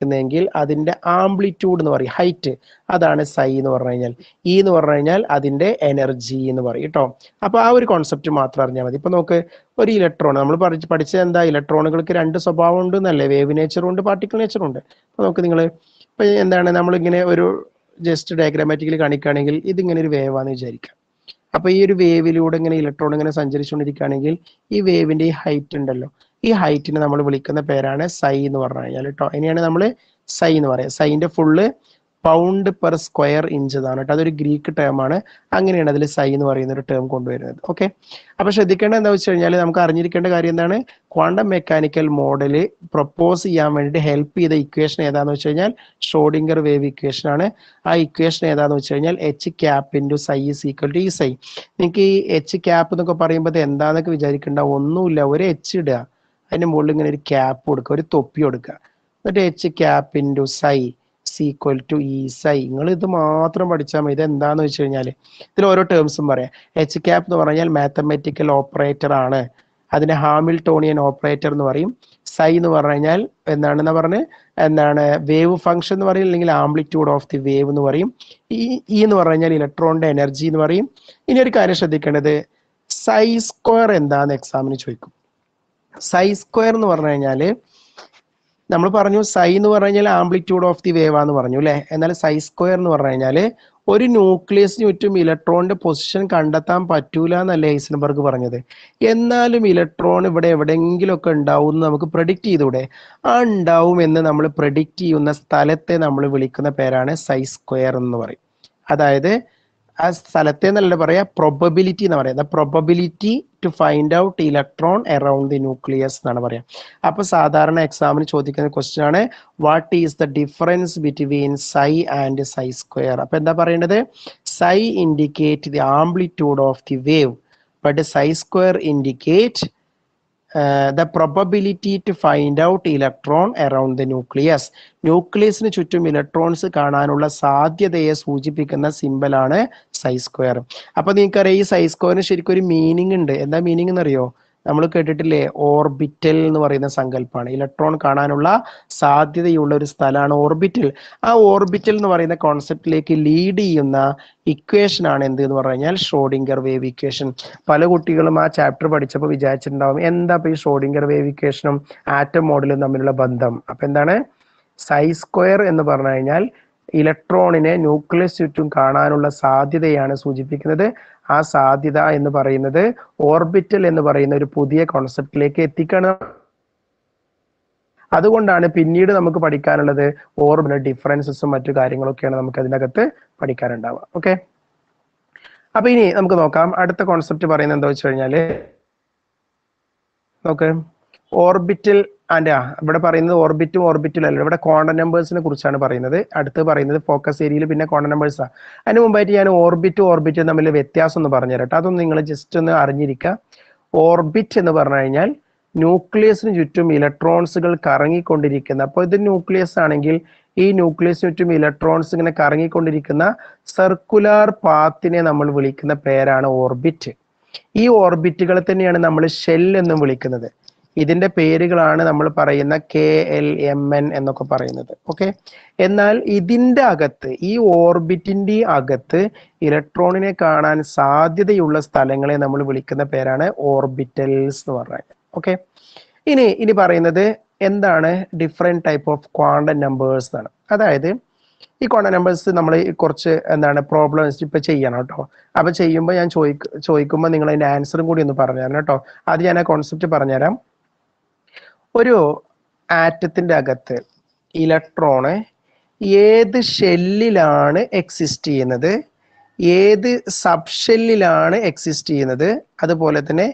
അതിൻ്റെ അതിന്റെ ആംപ്ലിറ്റ്യൂഡ് എന്ന് പറയും ഹൈറ്റ് അതാണ് സൈ എന്ന് പറഞ്ഞു കഴിഞ്ഞാൽ ഇ e എന്ന് പറഞ്ഞു കഴിഞ്ഞാൽ അതിന്റെ എനർജി എന്ന് പറയും കേട്ടോ അപ്പൊ ആ ഒരു കോൺസെപ്റ്റ് മാത്രം അറിഞ്ഞാൽ മതി ഇപ്പൊ നമുക്ക് ഒരു ഇലക്ട്രോൺ നമ്മൾ പഠിച്ച് പഠിച്ചത് എന്താ ഇലക്ട്രോണുകൾക്ക് രണ്ട് സ്വഭാവം ഉണ്ട് എന്നല്ലേ വേവ് നേച്ചറും ഉണ്ട് പാർട്ടിക്കിൾ നേച്ചറും ഉണ്ട് അപ്പൊ നമുക്ക് നിങ്ങൾ എന്താണ് നമ്മളിങ്ങനെ ഒരു ജസ്റ്റ് ഡയഗ്രാമാറ്റിക്കലി കാണിക്കുകയാണെങ്കിൽ ഇതിങ്ങനെ ഒരു ആണെന്ന് വിചാരിക്കാം അപ്പോൾ ഈ ഒരു വേവിലൂടെ ഇങ്ങനെ ഇലക്ട്രോൺ ഇങ്ങനെ സഞ്ചരിച്ചുകൊണ്ടിരിക്കുകയാണെങ്കിൽ ഈ വേവിന്റെ ഈ ഹൈറ്റ് ഉണ്ടല്ലോ ഈ ഹൈറ്റിനെ നമ്മൾ വിളിക്കുന്ന പേരാണ് സൈ എന്ന് പറഞ്ഞു കഴിഞ്ഞാൽ കേട്ടോ അതിനെയാണ് നമ്മൾ സൈ എന്ന് പറയുക സൈൻ്റെ full pound per square inch എന്നാണ് കേട്ടോ അതൊരു ഗ്രീക്ക് ടേം ആണ് അങ്ങനെയാണ് അതിൽ സൈ എന്ന് പറയുന്ന ഒരു ടേം കൊണ്ടുവരുന്നത് ഓക്കെ അപ്പോൾ ശ്രദ്ധിക്കേണ്ട എന്താ വെച്ച് കഴിഞ്ഞാൽ നമുക്ക് അറിഞ്ഞിരിക്കേണ്ട കാര്യം എന്താണ് ക്വാണ്ടം മെക്കാനിക്കൽ മോഡൽ പ്രപ്പോസ് ചെയ്യാൻ വേണ്ടി ഹെൽപ്പ് ചെയ്ത ഇക്വേഷൻ ഏതാന്ന് വെച്ച് കഴിഞ്ഞാൽ ഷോഡിംഗർ വേവ് ഇക്വേഷൻ ആണ് ആ ഇക്വേഷൻ ഏതാന്ന് വെച്ച് കഴിഞ്ഞാൽ H cap into psi is equal to E psi നിങ്ങൾക്ക് ഈ എച്ച് ക്യാപ്പ് എന്നൊക്കെ പറയുമ്പോൾ എന്താണെന്നൊക്കെ വിചാരിക്കേണ്ട ഒന്നുമില്ല ഒരു എച്ച് ഇടുക അതിന് മുകളിൽ ഇങ്ങനെ ഒരു ക്യാപ്പ് കൊടുക്കുക ഒരു തൊപ്പി കൊടുക്കുക എന്നിട്ട് H cap into psi is equal to E psi നിങ്ങൾ ഇത് മാത്രം പഠിച്ചാൽ മതി ഇതെന്താന്ന് വെച്ച് കഴിഞ്ഞാൽ ഇതിൽ ഓരോ ടേംസും പറയാം എച്ച് ക്യാപ് എന്ന് പറഞ്ഞാൽ മാത്തമാറ്റിക്കൽ ഓപ്പറേറ്റർ ആണ് അതിനെ ഹാമിൽട്ടോണിയൻ ഓപ്പറേറ്റർ എന്ന് പറയും സൈ എന്ന് പറഞ്ഞു കഴിഞ്ഞാൽ എന്താണെന്ന് പറഞ്ഞ് എന്താണ് വേവ് ഫംഗ്ഷൻ എന്ന് പറയും അല്ലെങ്കിൽ ആംപ്ലിറ്റ്യൂഡ് ഓഫ് ദി വേവ് എന്ന് പറയും ഈ ഇ e എന്ന് പറഞ്ഞു കഴിഞ്ഞാൽ ഇലക്ട്രോണിന്റെ എനർജി എന്ന് പറയും ഇനി ഒരു കാര്യം ശ്രദ്ധിക്കേണ്ടത് സൈ സ്ക്വയർ എന്താന്ന് എക്സാമിന് ചോദിക്കും സൈ സ്ക്വയർ എന്ന് പറഞ്ഞു കഴിഞ്ഞാൽ നമ്മൾ പറഞ്ഞു സൈ എന്ന് പറഞ്ഞു കഴിഞ്ഞാൽ ആംപ്ലിറ്റ്യൂഡ് ഓഫ് ദി വേവ് ആന്ന് പറഞ്ഞു അല്ലേ എന്നാൽ സൈ സ്ക്വയർ എന്ന് പറഞ്ഞു കഴിഞ്ഞാൽ ഒരു ന്യൂക്ലിയസിന് ചുറ്റും ഇലക്ട്രോണിന്റെ പൊസിഷൻ കണ്ടെത്താൻ പറ്റൂല എന്നല്ലേ ഐസൻബർഗ് പറഞ്ഞത് എന്നാലും ഇലക്ട്രോൺ ഇവിടെ എവിടെയെങ്കിലുമൊക്കെ ഉണ്ടാവും എന്ന് നമുക്ക് പ്രഡിക്റ്റ് ചെയ്തൂടെ ആ ഉണ്ടാവും എന്ന് നമ്മൾ പ്രഡിക്റ്റ് ചെയ്യുന്ന സ്ഥലത്തെ നമ്മൾ വിളിക്കുന്ന പേരാണ് സൈ സ്ക്വയർ എന്ന് പറയും അതായത് ആ സ്ഥലത്തെ എന്നല്ല പറയാ പ്രൊബബിലിറ്റി എന്ന് പറയാം probability to find out electron around the nucleus എന്നാണ് പറയാം അപ്പൊ സാധാരണ എക്സാമിന് ചോദിക്കുന്ന ക്വസ്റ്റ്യൻ ആണ് what is the difference between psi and psi square അപ്പൊ എന്താ പറയേണ്ടത് psi indicate the amplitude of the wave but psi square indicate the probability to find out electron around the nucleus ന്യൂക്ലിയസിന് ചുറ്റും ഇലക്ട്രോൺസ് കാണാനുള്ള സാധ്യതയെ സൂചിപ്പിക്കുന്ന സിമ്പലാണ് സൈ square അപ്പൊ നിങ്ങൾക്കറിയാം ഈ സൈ സ്ക്വയറിന് ശരിക്കും ഒരു മീനിങ് ഉണ്ട് എന്താ മീനിങ് എന്നറിയോ അറിയോ നമ്മൾ കേട്ടിട്ടില്ലേ ഓർബിറ്റൽ എന്ന് പറയുന്ന സങ്കല്പമാണ് ഇലക്ട്രോൺ കാണാനുള്ള സാധ്യതയുള്ള ഒരു സ്ഥലമാണ് ഓർബിറ്റൽ ആ ഓർബിറ്റൽ എന്ന് പറയുന്ന കോൺസെപ്റ്റിലേക്ക് ലീഡ് ചെയ്യുന്ന ഇക്വേഷൻ ആണ് എന്ത് എന്ന് പറഞ്ഞാൽ ഷോഡിംഗർ വേവ് ഇക്വേഷൻ പല കുട്ടികളും ആ ചാപ്റ്റർ പഠിച്ചപ്പോൾ വിചാരിച്ചിട്ടുണ്ടാവും എന്താ ഈ ഷോഡിംഗർ വേവ് ഇക്വേഷനും ആറ്റം മോഡലും തമ്മിലുള്ള ബന്ധം അപ്പൊ എന്താണ് സൈ സ്ക്വയർ എന്ന് പറഞ്ഞു കഴിഞ്ഞാൽ ഇലക്ട്രോണിനെ ന്യൂക്ലിയസ് ചുറ്റും കാണാനുള്ള സാധ്യതയാണ് സൂചിപ്പിക്കുന്നത് ആ സാധ്യത എന്ന് പറയുന്നത് ഓർബിറ്റൽ എന്ന് പറയുന്ന ഒരു പുതിയ കോൺസെപ്റ്റിലേക്ക് എത്തിക്കണം അതുകൊണ്ടാണ് പിന്നീട് നമുക്ക് പഠിക്കാനുള്ളത് ഓർബിറ്റൽ ഡിഫറൻസസും മറ്റു കാര്യങ്ങളൊക്കെയാണ് നമുക്ക് അതിനകത്ത് പഠിക്കാനുണ്ടാവുക ഓക്കെ അപ്പൊ ഇനി നമുക്ക് നോക്കാം അടുത്ത കോൺസെപ്റ്റ് പറയുന്നത് എന്താ വെച്ച് കഴിഞ്ഞാല് നോക്ക് ഓർബിറ്റൽ അല്ല ഇവിടെ പറയുന്നത് ഓർബിറ്റും ഓർബിറ്റും അല്ല ഇവിടെ കോണ്ട നമ്പേഴ്സിനെ കുറിച്ചാണ് പറയുന്നത് അടുത്ത് പറയുന്നത് ഫോക്കസ് ഏരിയയിൽ പിന്നെ കോണ്ട നമ്പേഴ്സാണ് അതിന് മുമ്പായിട്ട് ഞാൻ ഓർബിറ്റും ഓർബിറ്റും തമ്മിൽ വ്യത്യാസം ഒന്ന് പറഞ്ഞു തരട്ടെ അതൊന്ന് നിങ്ങൾ ജസ്റ്റ് ഒന്ന് അറിഞ്ഞിരിക്കുക ഓർബിറ്റ് എന്ന് പറഞ്ഞു കഴിഞ്ഞാൽ ന്യൂക്ലിയസിന് ചുറ്റും ഇലക്ട്രോൺസുകൾ കറങ്ങിക്കൊണ്ടിരിക്കുന്ന അപ്പോൾ ഇത് ന്യൂക്ലിയസ് ആണെങ്കിൽ ഈ ന്യൂക്ലിയസിന് ചുറ്റും ഇലക്ട്രോൺസ് ഇങ്ങനെ കറങ്ങിക്കൊണ്ടിരിക്കുന്ന സർക്കുലാർ പാത്തിനെ നമ്മൾ വിളിക്കുന്ന പേരാണ് ഓർബിറ്റ് ഈ ഓർബിറ്റുകളെ തന്നെയാണ് നമ്മൾ ഷെൽ എന്നും വിളിക്കുന്നത് ഇതിന്റെ പേരുകളാണ് നമ്മൾ പറയുന്ന കെ എൽ എം എൻ എന്നൊക്കെ പറയുന്നത് ഓക്കെ എന്നാൽ ഇതിന്റെ അകത്ത് ഈ ഓർബിറ്റിന്റെ അകത്ത് ഇലക്ട്രോണിനെ കാണാൻ സാധ്യതയുള്ള സ്ഥലങ്ങളെ നമ്മൾ വിളിക്കുന്ന പേരാണ് ഓർബിറ്റൽസ് എന്ന് പറയുന്നത് ഓക്കെ ഇനി ഇനി പറയുന്നത് എന്താണ് different type of quantum numbers എന്നാണ് അതായത് ഈ ക്വാണ്ടം നമ്പേഴ്സ് നമ്മൾ കുറച്ച് എന്താണ് പ്രോബ്ലംസ് ഇപ്പൊ ചെയ്യണം കേട്ടോ അപ്പൊ ചെയ്യുമ്പോൾ ഞാൻ ചോദിക്കുമ്പോൾ നിങ്ങൾ അതിന്റെ ആൻസറും കൂടി ഒന്ന് പറഞ്ഞുതരണം കേട്ടോ അത് ഞാൻ ആ കോൺസെപ്റ്റ് പറഞ്ഞുതരാം ഒരു ആറ്റത്തിൻ്റെ അകത്ത് ഇലക്ട്രോണ് ഏത് ഷെല്ലിലാണ് എക്സിസ്റ്റ് ചെയ്യുന്നത് ഏത് സബ് ഷെല്ലിലാണ് എക്സിസ്റ്റ് ചെയ്യുന്നത് അതുപോലെ തന്നെ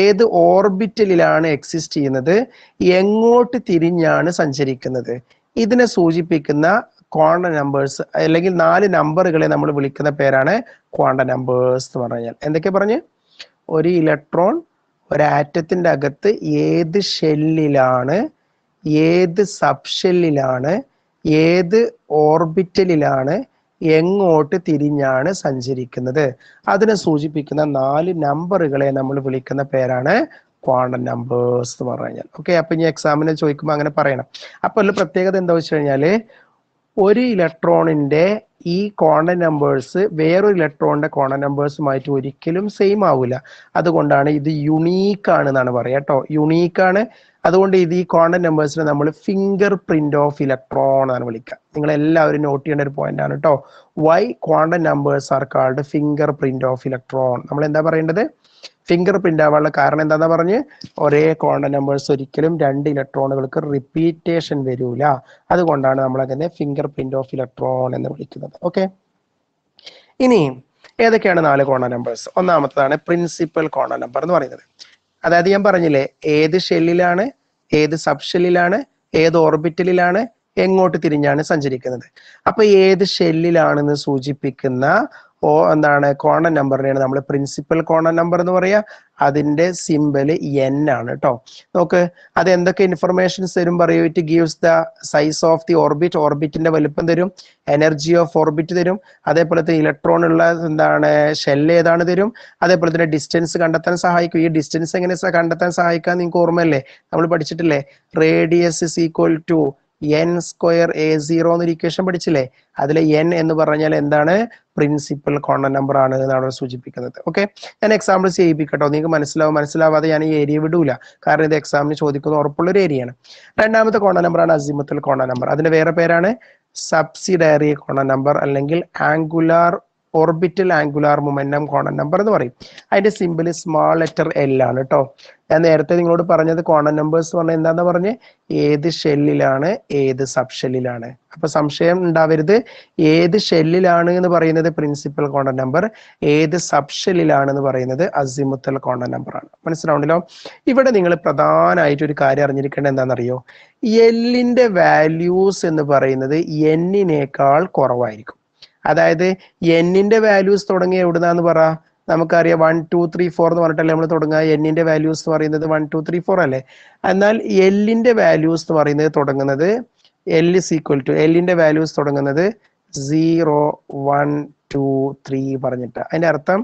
ഏത് ഓർബിറ്റലിലാണ് എക്സിസ്റ്റ് ചെയ്യുന്നത് എങ്ങോട്ട് തിരിഞ്ഞാണ് സഞ്ചരിക്കുന്നത് ഇതിനെ സൂചിപ്പിക്കുന്ന ക്വാണ്ട നമ്പേഴ്സ് അല്ലെങ്കിൽ നാല് നമ്പറുകളെ നമ്മൾ വിളിക്കുന്ന പേരാണ് ക്വാണ്ട നമ്പേഴ്സ് എന്ന് പറഞ്ഞു കഴിഞ്ഞാൽ എന്തൊക്കെ പറഞ്ഞു ഒരു ഇലക്ട്രോൺ ഒരാറ്റത്തിൻ്റെ അകത്ത് ഏത് ഷെല്ലിലാണ് ഏത് സബ് ഷെല്ലിലാണ് ഏത് ഓർബിറ്റലിലാണ് എങ്ങോട്ട് തിരിഞ്ഞാണ് സഞ്ചരിക്കുന്നത് അതിനെ സൂചിപ്പിക്കുന്ന നാല് നമ്പറുകളെ നമ്മൾ വിളിക്കുന്ന പേരാണ് ക്വാണ്ടം നമ്പേഴ്സ് എന്ന് പറഞ്ഞു കഴിഞ്ഞാൽ ഓക്കെ അപ്പൊ ഇനി എക്സാമിന് ചോദിക്കുമ്പോൾ അങ്ങനെ പറയണം അപ്പൊ അതിൽ പ്രത്യേകത എന്താ വെച്ച് കഴിഞ്ഞാല് ഒരു ഇലക്ട്രോണിന്റെ ഈ കോണ്ട നമ്പേഴ്സ് വേറൊരു ഇലക്ട്രോണിന്റെ കോണ നമ്പേഴ്സുമായിട്ട് ഒരിക്കലും സെയിം ആവില്ല അതുകൊണ്ടാണ് ഇത് യുണീക്ക് ആണ് എന്നാണ് പറയുക കേട്ടോ യുണീക്ക് ആണ് അതുകൊണ്ട് ഇത് ഈ കോണ്ട നമ്പേഴ്സിനെ നമ്മൾ ഫിംഗർ പ്രിന്റ് ഓഫ് ഇലക്ട്രോൺ എന്നാണ് വിളിക്കുക നിങ്ങൾ എല്ലാവരും നോട്ട് ചെയ്യേണ്ട ഒരു പോയിന്റ് ആണ് കേട്ടോ why quantum numbers are called fingerprint of electron നമ്മൾ എന്താ പറയേണ്ടത് ഫിംഗർ പ്രിന്റ് ആവാനുള്ള കാരണം എന്താണെന്ന് പറഞ്ഞ് ഒരേ കോണ്ട നമ്പേഴ്സ് ഒരിക്കലും രണ്ട് ഇലക്ട്രോണുകൾക്ക് റിപ്പീറ്റേഷൻ വരൂല അതുകൊണ്ടാണ് നമ്മൾ അതിനെ ഫിംഗർ പ്രിന്റ് ഓഫ് ഇലക്ട്രോൺ എന്ന് വിളിക്കുന്നത് ഓക്കെ ഇനി ഏതൊക്കെയാണ് നാല് കോണ നമ്പേഴ്സ് ഒന്നാമത്തതാണ് പ്രിൻസിപ്പൽ കോണ നമ്പർ എന്ന് പറയുന്നത് അതായത് ഞാൻ പറഞ്ഞില്ലേ ഏത് ഷെല്ലിലാണ് ഏത് സബ് ഷെല്ലിലാണ് ഏത് ഓർബിറ്റലിലാണ് എങ്ങോട്ട് തിരിഞ്ഞാണ് സഞ്ചരിക്കുന്നത് അപ്പൊ ഏത് ഷെല്ലിലാണെന്ന് സൂചിപ്പിക്കുന്ന ഓ എന്താണ് കോണ നമ്പറിനെയാണ് നമ്മൾ പ്രിൻസിപ്പൽ കോണ നമ്പർ എന്ന് പറയാ അതിന്റെ സിമ്പൽ എൻ ആണ് കേട്ടോ നോക്ക് അത് എന്തൊക്കെ ഇൻഫർമേഷൻസ് തരും പറയൂ it gives the size of the orbit ഓർബിറ്റിന്റെ വലുപ്പം തരും എനർജി ഓഫ് ഓർബിറ്റ് തരും അതേപോലെ തന്നെ ഇലക്ട്രോൺ ഉള്ള എന്താണ് ഷെല്ല് ഏതാണ് തരും അതേപോലെ തന്നെ ഡിസ്റ്റൻസ് കണ്ടെത്താൻ സഹായിക്കും ഈ ഡിസ്റ്റൻസ് എങ്ങനെ കണ്ടെത്താൻ സഹായിക്കാൻ നിങ്ങൾക്ക് ഓർമ്മയല്ലേ നമ്മൾ പഠിച്ചിട്ടില്ലേ radius is equal to N square A zero എന്ന് ഇക്വേഷൻ പഠിച്ചില്ലേ അതിലെ എൻ എന്ന് പറഞ്ഞാൽ എന്താണ് പ്രിൻസിപ്പൽ കോണ്ട നമ്പർ ആണ് എന്നാണ് സൂചിപ്പിക്കുന്നത് ഓക്കെ ഞാൻ എക്സാമ്പിൾ ചെയ്യിപ്പിക്കട്ടോ നിങ്ങൾക്ക് മനസ്സിലാവും മനസ്സിലാവാതെ ഞാൻ ഈ ഏരിയ വിടൂല കാരണം ഇത് എക്സാമിന് ചോദിക്കുന്ന ഉറപ്പുള്ള ഒരു ഏരിയയാണ് രണ്ടാമത്തെ കോണ്ട നമ്പറാണ് അസിമത്തൽ കോണ്ട നമ്പർ അതിന്റെ വേറെ പേരാണ് സബ്സിഡയറി കോണ നമ്പർ അല്ലെങ്കിൽ angular orbital angular momentum quantum number എന്ന് പറയും അതിന്റെ സിമ്പിൾ സ്മാൾ ലെറ്റർ എൽ ആണ് കേട്ടോ ഞാൻ നേരത്തെ നിങ്ങളോട് പറഞ്ഞത് കോണൻ നമ്പേഴ്സ് പറഞ്ഞ എന്താന്ന് പറഞ്ഞ് ഏത് ഷെല്ലിലാണ് ഏത് സബ് ഷെല്ലിലാണ് അപ്പൊ സംശയം ഉണ്ടാവരുത് ഏത് ഷെല്ലിലാണ് എന്ന് പറയുന്നത് പ്രിൻസിപ്പൽ കോണ്ടൻ നമ്പർ ഏത് സബ് ഷെല്ലിലാണ് എന്ന് പറയുന്നത് അസിമുത്തൽ കോണ്ടൻ നമ്പർ ആണ് മനസ്സിലാവുണ്ടല്ലോ ഇവിടെ നിങ്ങൾ പ്രധാനമായിട്ട് ഒരു കാര്യം അറിഞ്ഞിരിക്കേണ്ടത് എന്താണെന്നറിയോ എല്ലിന്റെ വാല്യൂസ് എന്ന് പറയുന്നത് എന്നിനേക്കാൾ കുറവായിരിക്കും അതായത് എന്നിന്റെ വാല്യൂസ് തുടങ്ങി എവിടുന്നാന്ന് പറ നമുക്കറിയാം വൺ ടു ത്രീ ഫോർ എന്ന് പറഞ്ഞിട്ടല്ലേ നമ്മൾ തുടങ്ങുക എന്നിന്റെ വാല്യൂസ് എന്ന് പറയുന്നത് വൺ ടു ത്രീ ഫോർ അല്ലേ എന്നാൽ എല്ലിന്റെ വാല്യൂസ് എന്ന് പറയുന്നത് തുടങ്ങുന്നത് എൽ ഇസ് ഈക്വൽ ടു എല്ലിന്റെ വാല്യൂസ് തുടങ്ങുന്നത് സീറോ വൺ ടു ത്രീ പറഞ്ഞിട്ട് അതിന്റെ അർത്ഥം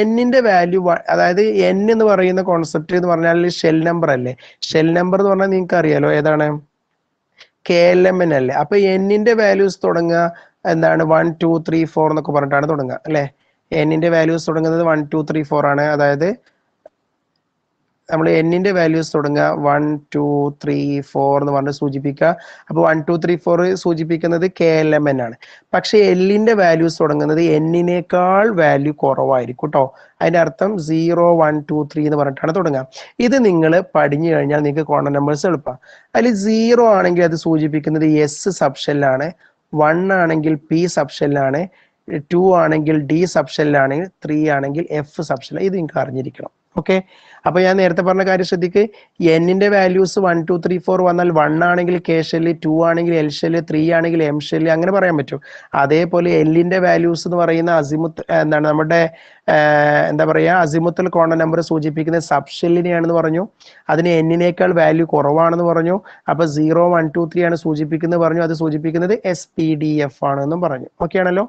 എന്നിന്റെ വാല്യൂ അതായത് എൻ എന്ന് പറയുന്ന കോൺസെപ്റ്റ് എന്ന് പറഞ്ഞാൽ ഷെൽ നമ്പർ അല്ലേ ഷെൽ നമ്പർ എന്ന് പറഞ്ഞാൽ നിങ്ങൾക്ക് അറിയാലോ ഏതാണ് കെ എൽ എം എൻ അല്ലേ അപ്പൊ എന്നിന്റെ വാല്യൂസ് തുടങ്ങുക എന്താണ് വൺ ടു ത്രീ ഫോർ എന്നൊക്കെ പറഞ്ഞിട്ടാണ് തുടങ്ങുക അല്ലെ എന്നിന്റെ വാല്യൂസ് തുടങ്ങുന്നത് വൺ ടു ത്രീ ഫോർ ആണ് അതായത് നമ്മൾ എന്നിന്റെ വാല്യൂസ് തുടങ്ങുക വൺ ടു ത്രീ ഫോർ എന്ന് പറഞ്ഞ് സൂചിപ്പിക്കുക അപ്പോൾ വൺ ടു ത്രീ ഫോർ സൂചിപ്പിക്കുന്നത് കെ എൽ എം എൻ ആണ് പക്ഷേ എല്ലിന്റെ വാല്യൂസ് തുടങ്ങുന്നത് എന്നിനേക്കാൾ വാല്യൂ കുറവായിരിക്കും കേട്ടോ അതിന്റെ അർത്ഥം സീറോ വൺ ടു ത്രീ എന്ന് പറഞ്ഞിട്ടാണ് തുടങ്ങുക ഇത് നിങ്ങൾ പഠിഞ്ഞു കഴിഞ്ഞാൽ നിങ്ങൾക്ക് കോണ നമ്പേഴ്സ് എളുപ്പമാണ് അതിൽ സീറോ ആണെങ്കിൽ അത് സൂചിപ്പിക്കുന്നത് എസ് സബ്ഷെല്ലാണ് വൺ ആണെങ്കിൽ പി സബ്ഷനിലാണ് ടു ആണെങ്കിൽ ഡി സബ്ഷനിലാണെങ്കിൽ ത്രീ ആണെങ്കിൽ എഫ് സബ്ഷെല്ല ഇത് നിങ്ങൾക്ക് അറിഞ്ഞിരിക്കണം ഓക്കെ അപ്പൊ ഞാൻ നേരത്തെ പറഞ്ഞ കാര്യം ശ്രദ്ധിക്ക് എന്നിന്റെ values one two three four വന്നാൽ വൺ ആണെങ്കിൽ കെ ഷെല് ടു ആണെങ്കിൽ എൽ ഷെല് ത്രീ ആണെങ്കിൽ എം ഷെല് അങ്ങനെ പറയാൻ പറ്റും അതേപോലെ എല്ലിന്റെ വാല്യൂസ് എന്ന് പറയുന്ന അസിമുത്ത് എന്താണ് നമ്മുടെ എന്താ പറയാ അസിമുത്തൽ കോണ നമ്പർ സൂചിപ്പിക്കുന്ന സബ് ഷെല്ലിനെയാണെന്ന് പറഞ്ഞു അതിന് എന്നിനേക്കാൾ വാല്യൂ കുറവാണെന്ന് പറഞ്ഞു അപ്പൊ സീറോ വൺ ടു ത്രീ ആണ് സൂചിപ്പിക്കുന്നത് പറഞ്ഞു അത് സൂചിപ്പിക്കുന്നത് എസ് പി ഡി എഫ് ആണെന്നും പറഞ്ഞു ഓക്കെ ആണല്ലോ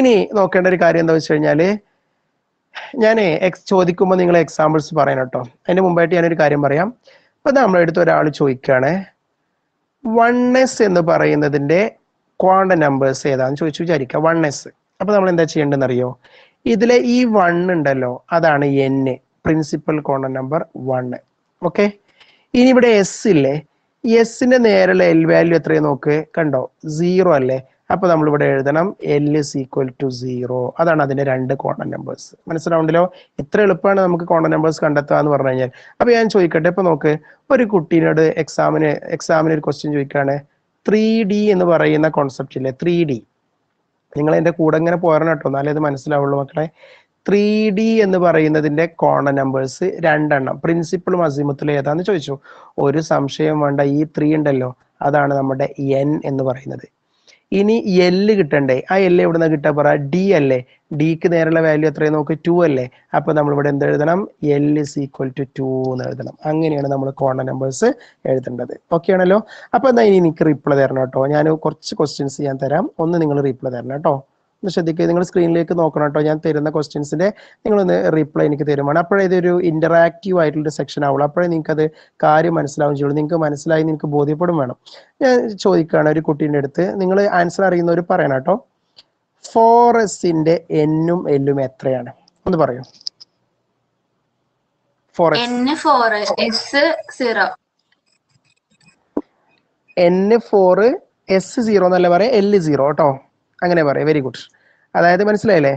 ഇനി നോക്കേണ്ട ഒരു കാര്യം എന്താ വെച്ച് കഴിഞ്ഞാല് ഞാനേ എക്സ് ചോദിക്കുമ്പോൾ നിങ്ങൾ എക്സാമ്പിൾസ് പറയണം കേട്ടോ അതിന്റെ മുമ്പായിട്ട് ഞാനൊരു കാര്യം പറയാം നമ്മൾ നമ്മളെടുത്ത് ഒരാൾ ചോദിക്കുകയാണേ വൺ എസ് എന്ന് പറയുന്നതിന്റെ ക്വാണ്ട നമ്പേഴ്സ് ഏതാന്ന് ചോദിച്ചു വിചാരിക്കുക വൺ എസ് അപ്പോൾ നമ്മൾ എന്താ ചെയ്യേണ്ടതെന്ന് അറിയോ ഇതിലെ ഈ വൺ ഉണ്ടല്ലോ അതാണ് N principal quantum number one okay ഇനി ഇവിടെ എസ് ഇല്ലേ എസിന്റെ നേരെയുള്ള എൽ വാല്യൂ എത്രയും നോക്ക് കണ്ടോ സീറോ അല്ലേ അപ്പോൾ നമ്മളിവിടെ എഴുതണം L is equal to zero അതാണ് അതിന്റെ രണ്ട് കോണൻ നമ്പേഴ്സ് മനസ്സിലാവുണ്ടല്ലോ ഇത്ര എളുപ്പമാണ് നമുക്ക് കോണൻ നമ്പേഴ്സ് കണ്ടെത്തുക എന്ന് പറഞ്ഞു കഴിഞ്ഞാൽ അപ്പോൾ ഞാൻ ചോദിക്കട്ടെ ഇപ്പൊ നോക്ക് ഒരു കുട്ടീനോട് എക്സാമിന് എക്സാമിന് ഒരു ക്വസ്റ്റ്യൻ ചോദിക്കുകയാണ് ത്രീ ഡി എന്ന് പറയുന്ന കോൺസെപ്റ്റില്ലേ ത്രീ ഡി നിങ്ങൾ എന്റെ കൂടെ ഇങ്ങനെ പോരണം കേട്ടോ എന്നാലേ മനസ്സിലാവുള്ളൂ മക്കളെ ത്രീ ഡി എന്ന് പറയുന്നതിന്റെ കോണ നമ്പേഴ്സ് രണ്ടെണ്ണം പ്രിൻസിപ്പിൾ അസിമത്തിലും ഏതാന്ന് ചോദിച്ചു ഒരു സംശയം വേണ്ട ഈ ത്രീ ഉണ്ടല്ലോ അതാണ് നമ്മുടെ എൻ എന്ന് പറയുന്നത് ഇനി എല്ല് കിട്ടണ്ടേ ആ എല്ല് നിന്ന് കിട്ടാ പറ ഡി അല്ലേ ഡിക്ക് നേരെയുള്ള വാല്യൂ എത്രയാണ് നോക്ക് ടു അല്ലേ അപ്പോൾ ഇവിടെ എന്ത് എഴുതണം എല്ല് ഇസ് ഈക്വൽ ടു ടു എന്ന് എഴുതണം അങ്ങനെയാണ് നമ്മൾ കോണ്ട നമ്പേഴ്സ് എഴുതേണ്ടത് ഓക്കെ ആണല്ലോ അപ്പോൾ എന്നാൽ ഇനി എനിക്ക് റിപ്ലൈ തരണം കേട്ടോ ഞാൻ കുറച്ച് ക്വസ്റ്റ്യൻസ് ഞാൻ തരാം ഒന്ന് നിങ്ങൾ റിപ്ലൈ തരണം കേട്ടോ ഒന്ന് ശ്രദ്ധിക്കുക നിങ്ങൾ സ്ക്രീനിലേക്ക് നോക്കണം കേട്ടോ ഞാൻ തരുന്ന ക്വസ്റ്റ്യൻസിന്റെ നിങ്ങളൊന്ന് റിപ്ലൈ എനിക്ക് തരുമാണ് അപ്പോഴേ ഇതൊരു ഇന്ററാക്റ്റീവ് ആയിട്ടുള്ള സെക്ഷൻ ആവുള്ളൂ അപ്പോഴേ നിങ്ങൾക്ക് അത് കാര്യം മനസ്സിലാവും ചെയ്യുള്ളൂ നിങ്ങൾക്ക് മനസ്സിലായി നിങ്ങൾക്ക് ബോധ്യപ്പെടും വേണം ഞാൻ ചോദിക്കുകയാണ് ഒരു കുട്ടീൻ്റെ അടുത്ത് നിങ്ങൾ ആൻസർ അറിയുന്നവർ പറയണം കേട്ടോ ഫോറസ്റ്റിന്റെ എന്നും എല്ലും എത്രയാണ് ഒന്ന് പറയൂ എൻ ഫോർ എസ് സീറോ എന്നല്ല പറയാം എൽ സീറോ കേട്ടോ അങ്ങനെ പറയാം വെരി ഗുഡ് അതായത് മനസ്സിലായില്ലേ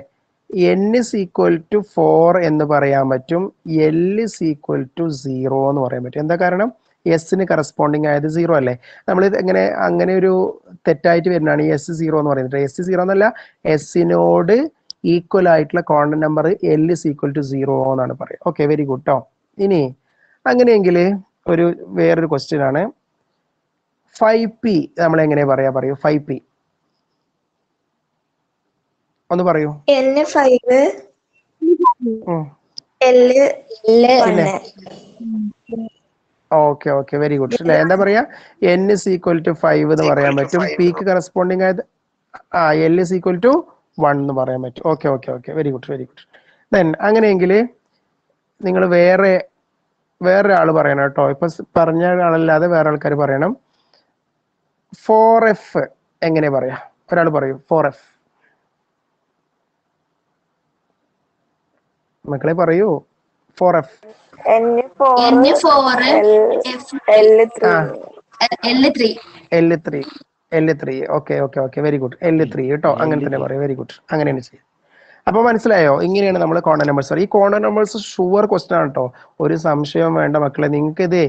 N is equal to four എന്ന് പറയാൻ പറ്റും L is equal to zero എന്ന് പറയാൻ പറ്റും എന്താ കാരണം എസിന് കറസ്പോണ്ടിങ് ആയത് സീറോ അല്ലേ നമ്മൾ ഇങ്ങനെ അങ്ങനെ ഒരു തെറ്റായിട്ട് വരുന്നതാണ് എസ് സീറോ എന്ന് പറയുന്നത് എസ് സീറോ എന്നല്ല എസിനോട് ഈക്വൽ ആയിട്ടുള്ള quantum number L is equal to zero എന്നാണ് പറയുക ഓക്കെ വെരി ഗുഡ് കേട്ടോ ഇനി അങ്ങനെയെങ്കിൽ ഒരു വേറൊരു ക്വസ്റ്റ്യൻ ആണ് ഫൈവ് പി നമ്മൾ എങ്ങനെ പറയാ പറയൂ ഫൈവ് പി ഒന്ന് പറയൂ ഓക്കെ ഓക്കെ വെരി ഗുഡ് അല്ലേ എന്താ പറയാ N is equal to five എന്ന് പറയാൻ പറ്റും പീക്ക് കറസ്പോണ്ടിങ് ആയത് ആ L is equal to one എന്ന് പറയാൻ പറ്റും okay okay okay very good very good then അങ്ങനെയെങ്കിൽ നിങ്ങൾ വേറെ വേറൊരാൾ പറയണം കേട്ടോ ഇപ്പൊ പറഞ്ഞ ആളല്ലാതെ വേറെ ആൾക്കാർ പറയണം ഫോർ എഫ് എങ്ങനെ പറയാ ഒരാൾ പറയും ഫോർ എഫ് മക്കളെ പറയൂ four F L three okay okay okay very good L three കേട്ടോ അങ്ങനെ തന്നെ പറയാം വെരി ഗുഡ് അങ്ങനെയാണ് ചെയ്യാം അപ്പൊ മനസ്സിലായോ ഇങ്ങനെയാണ് നമ്മൾ കോണ്ട നമ്പേഴ്സ് ഈ കോണ്ട നമ്പേഴ്സ് ഷുവർ ക്വസ്റ്റൻ ആണ് കേട്ടോ ഒരു സംശയം വേണ്ട മക്കളെ നിങ്ങൾക്ക് ഇത്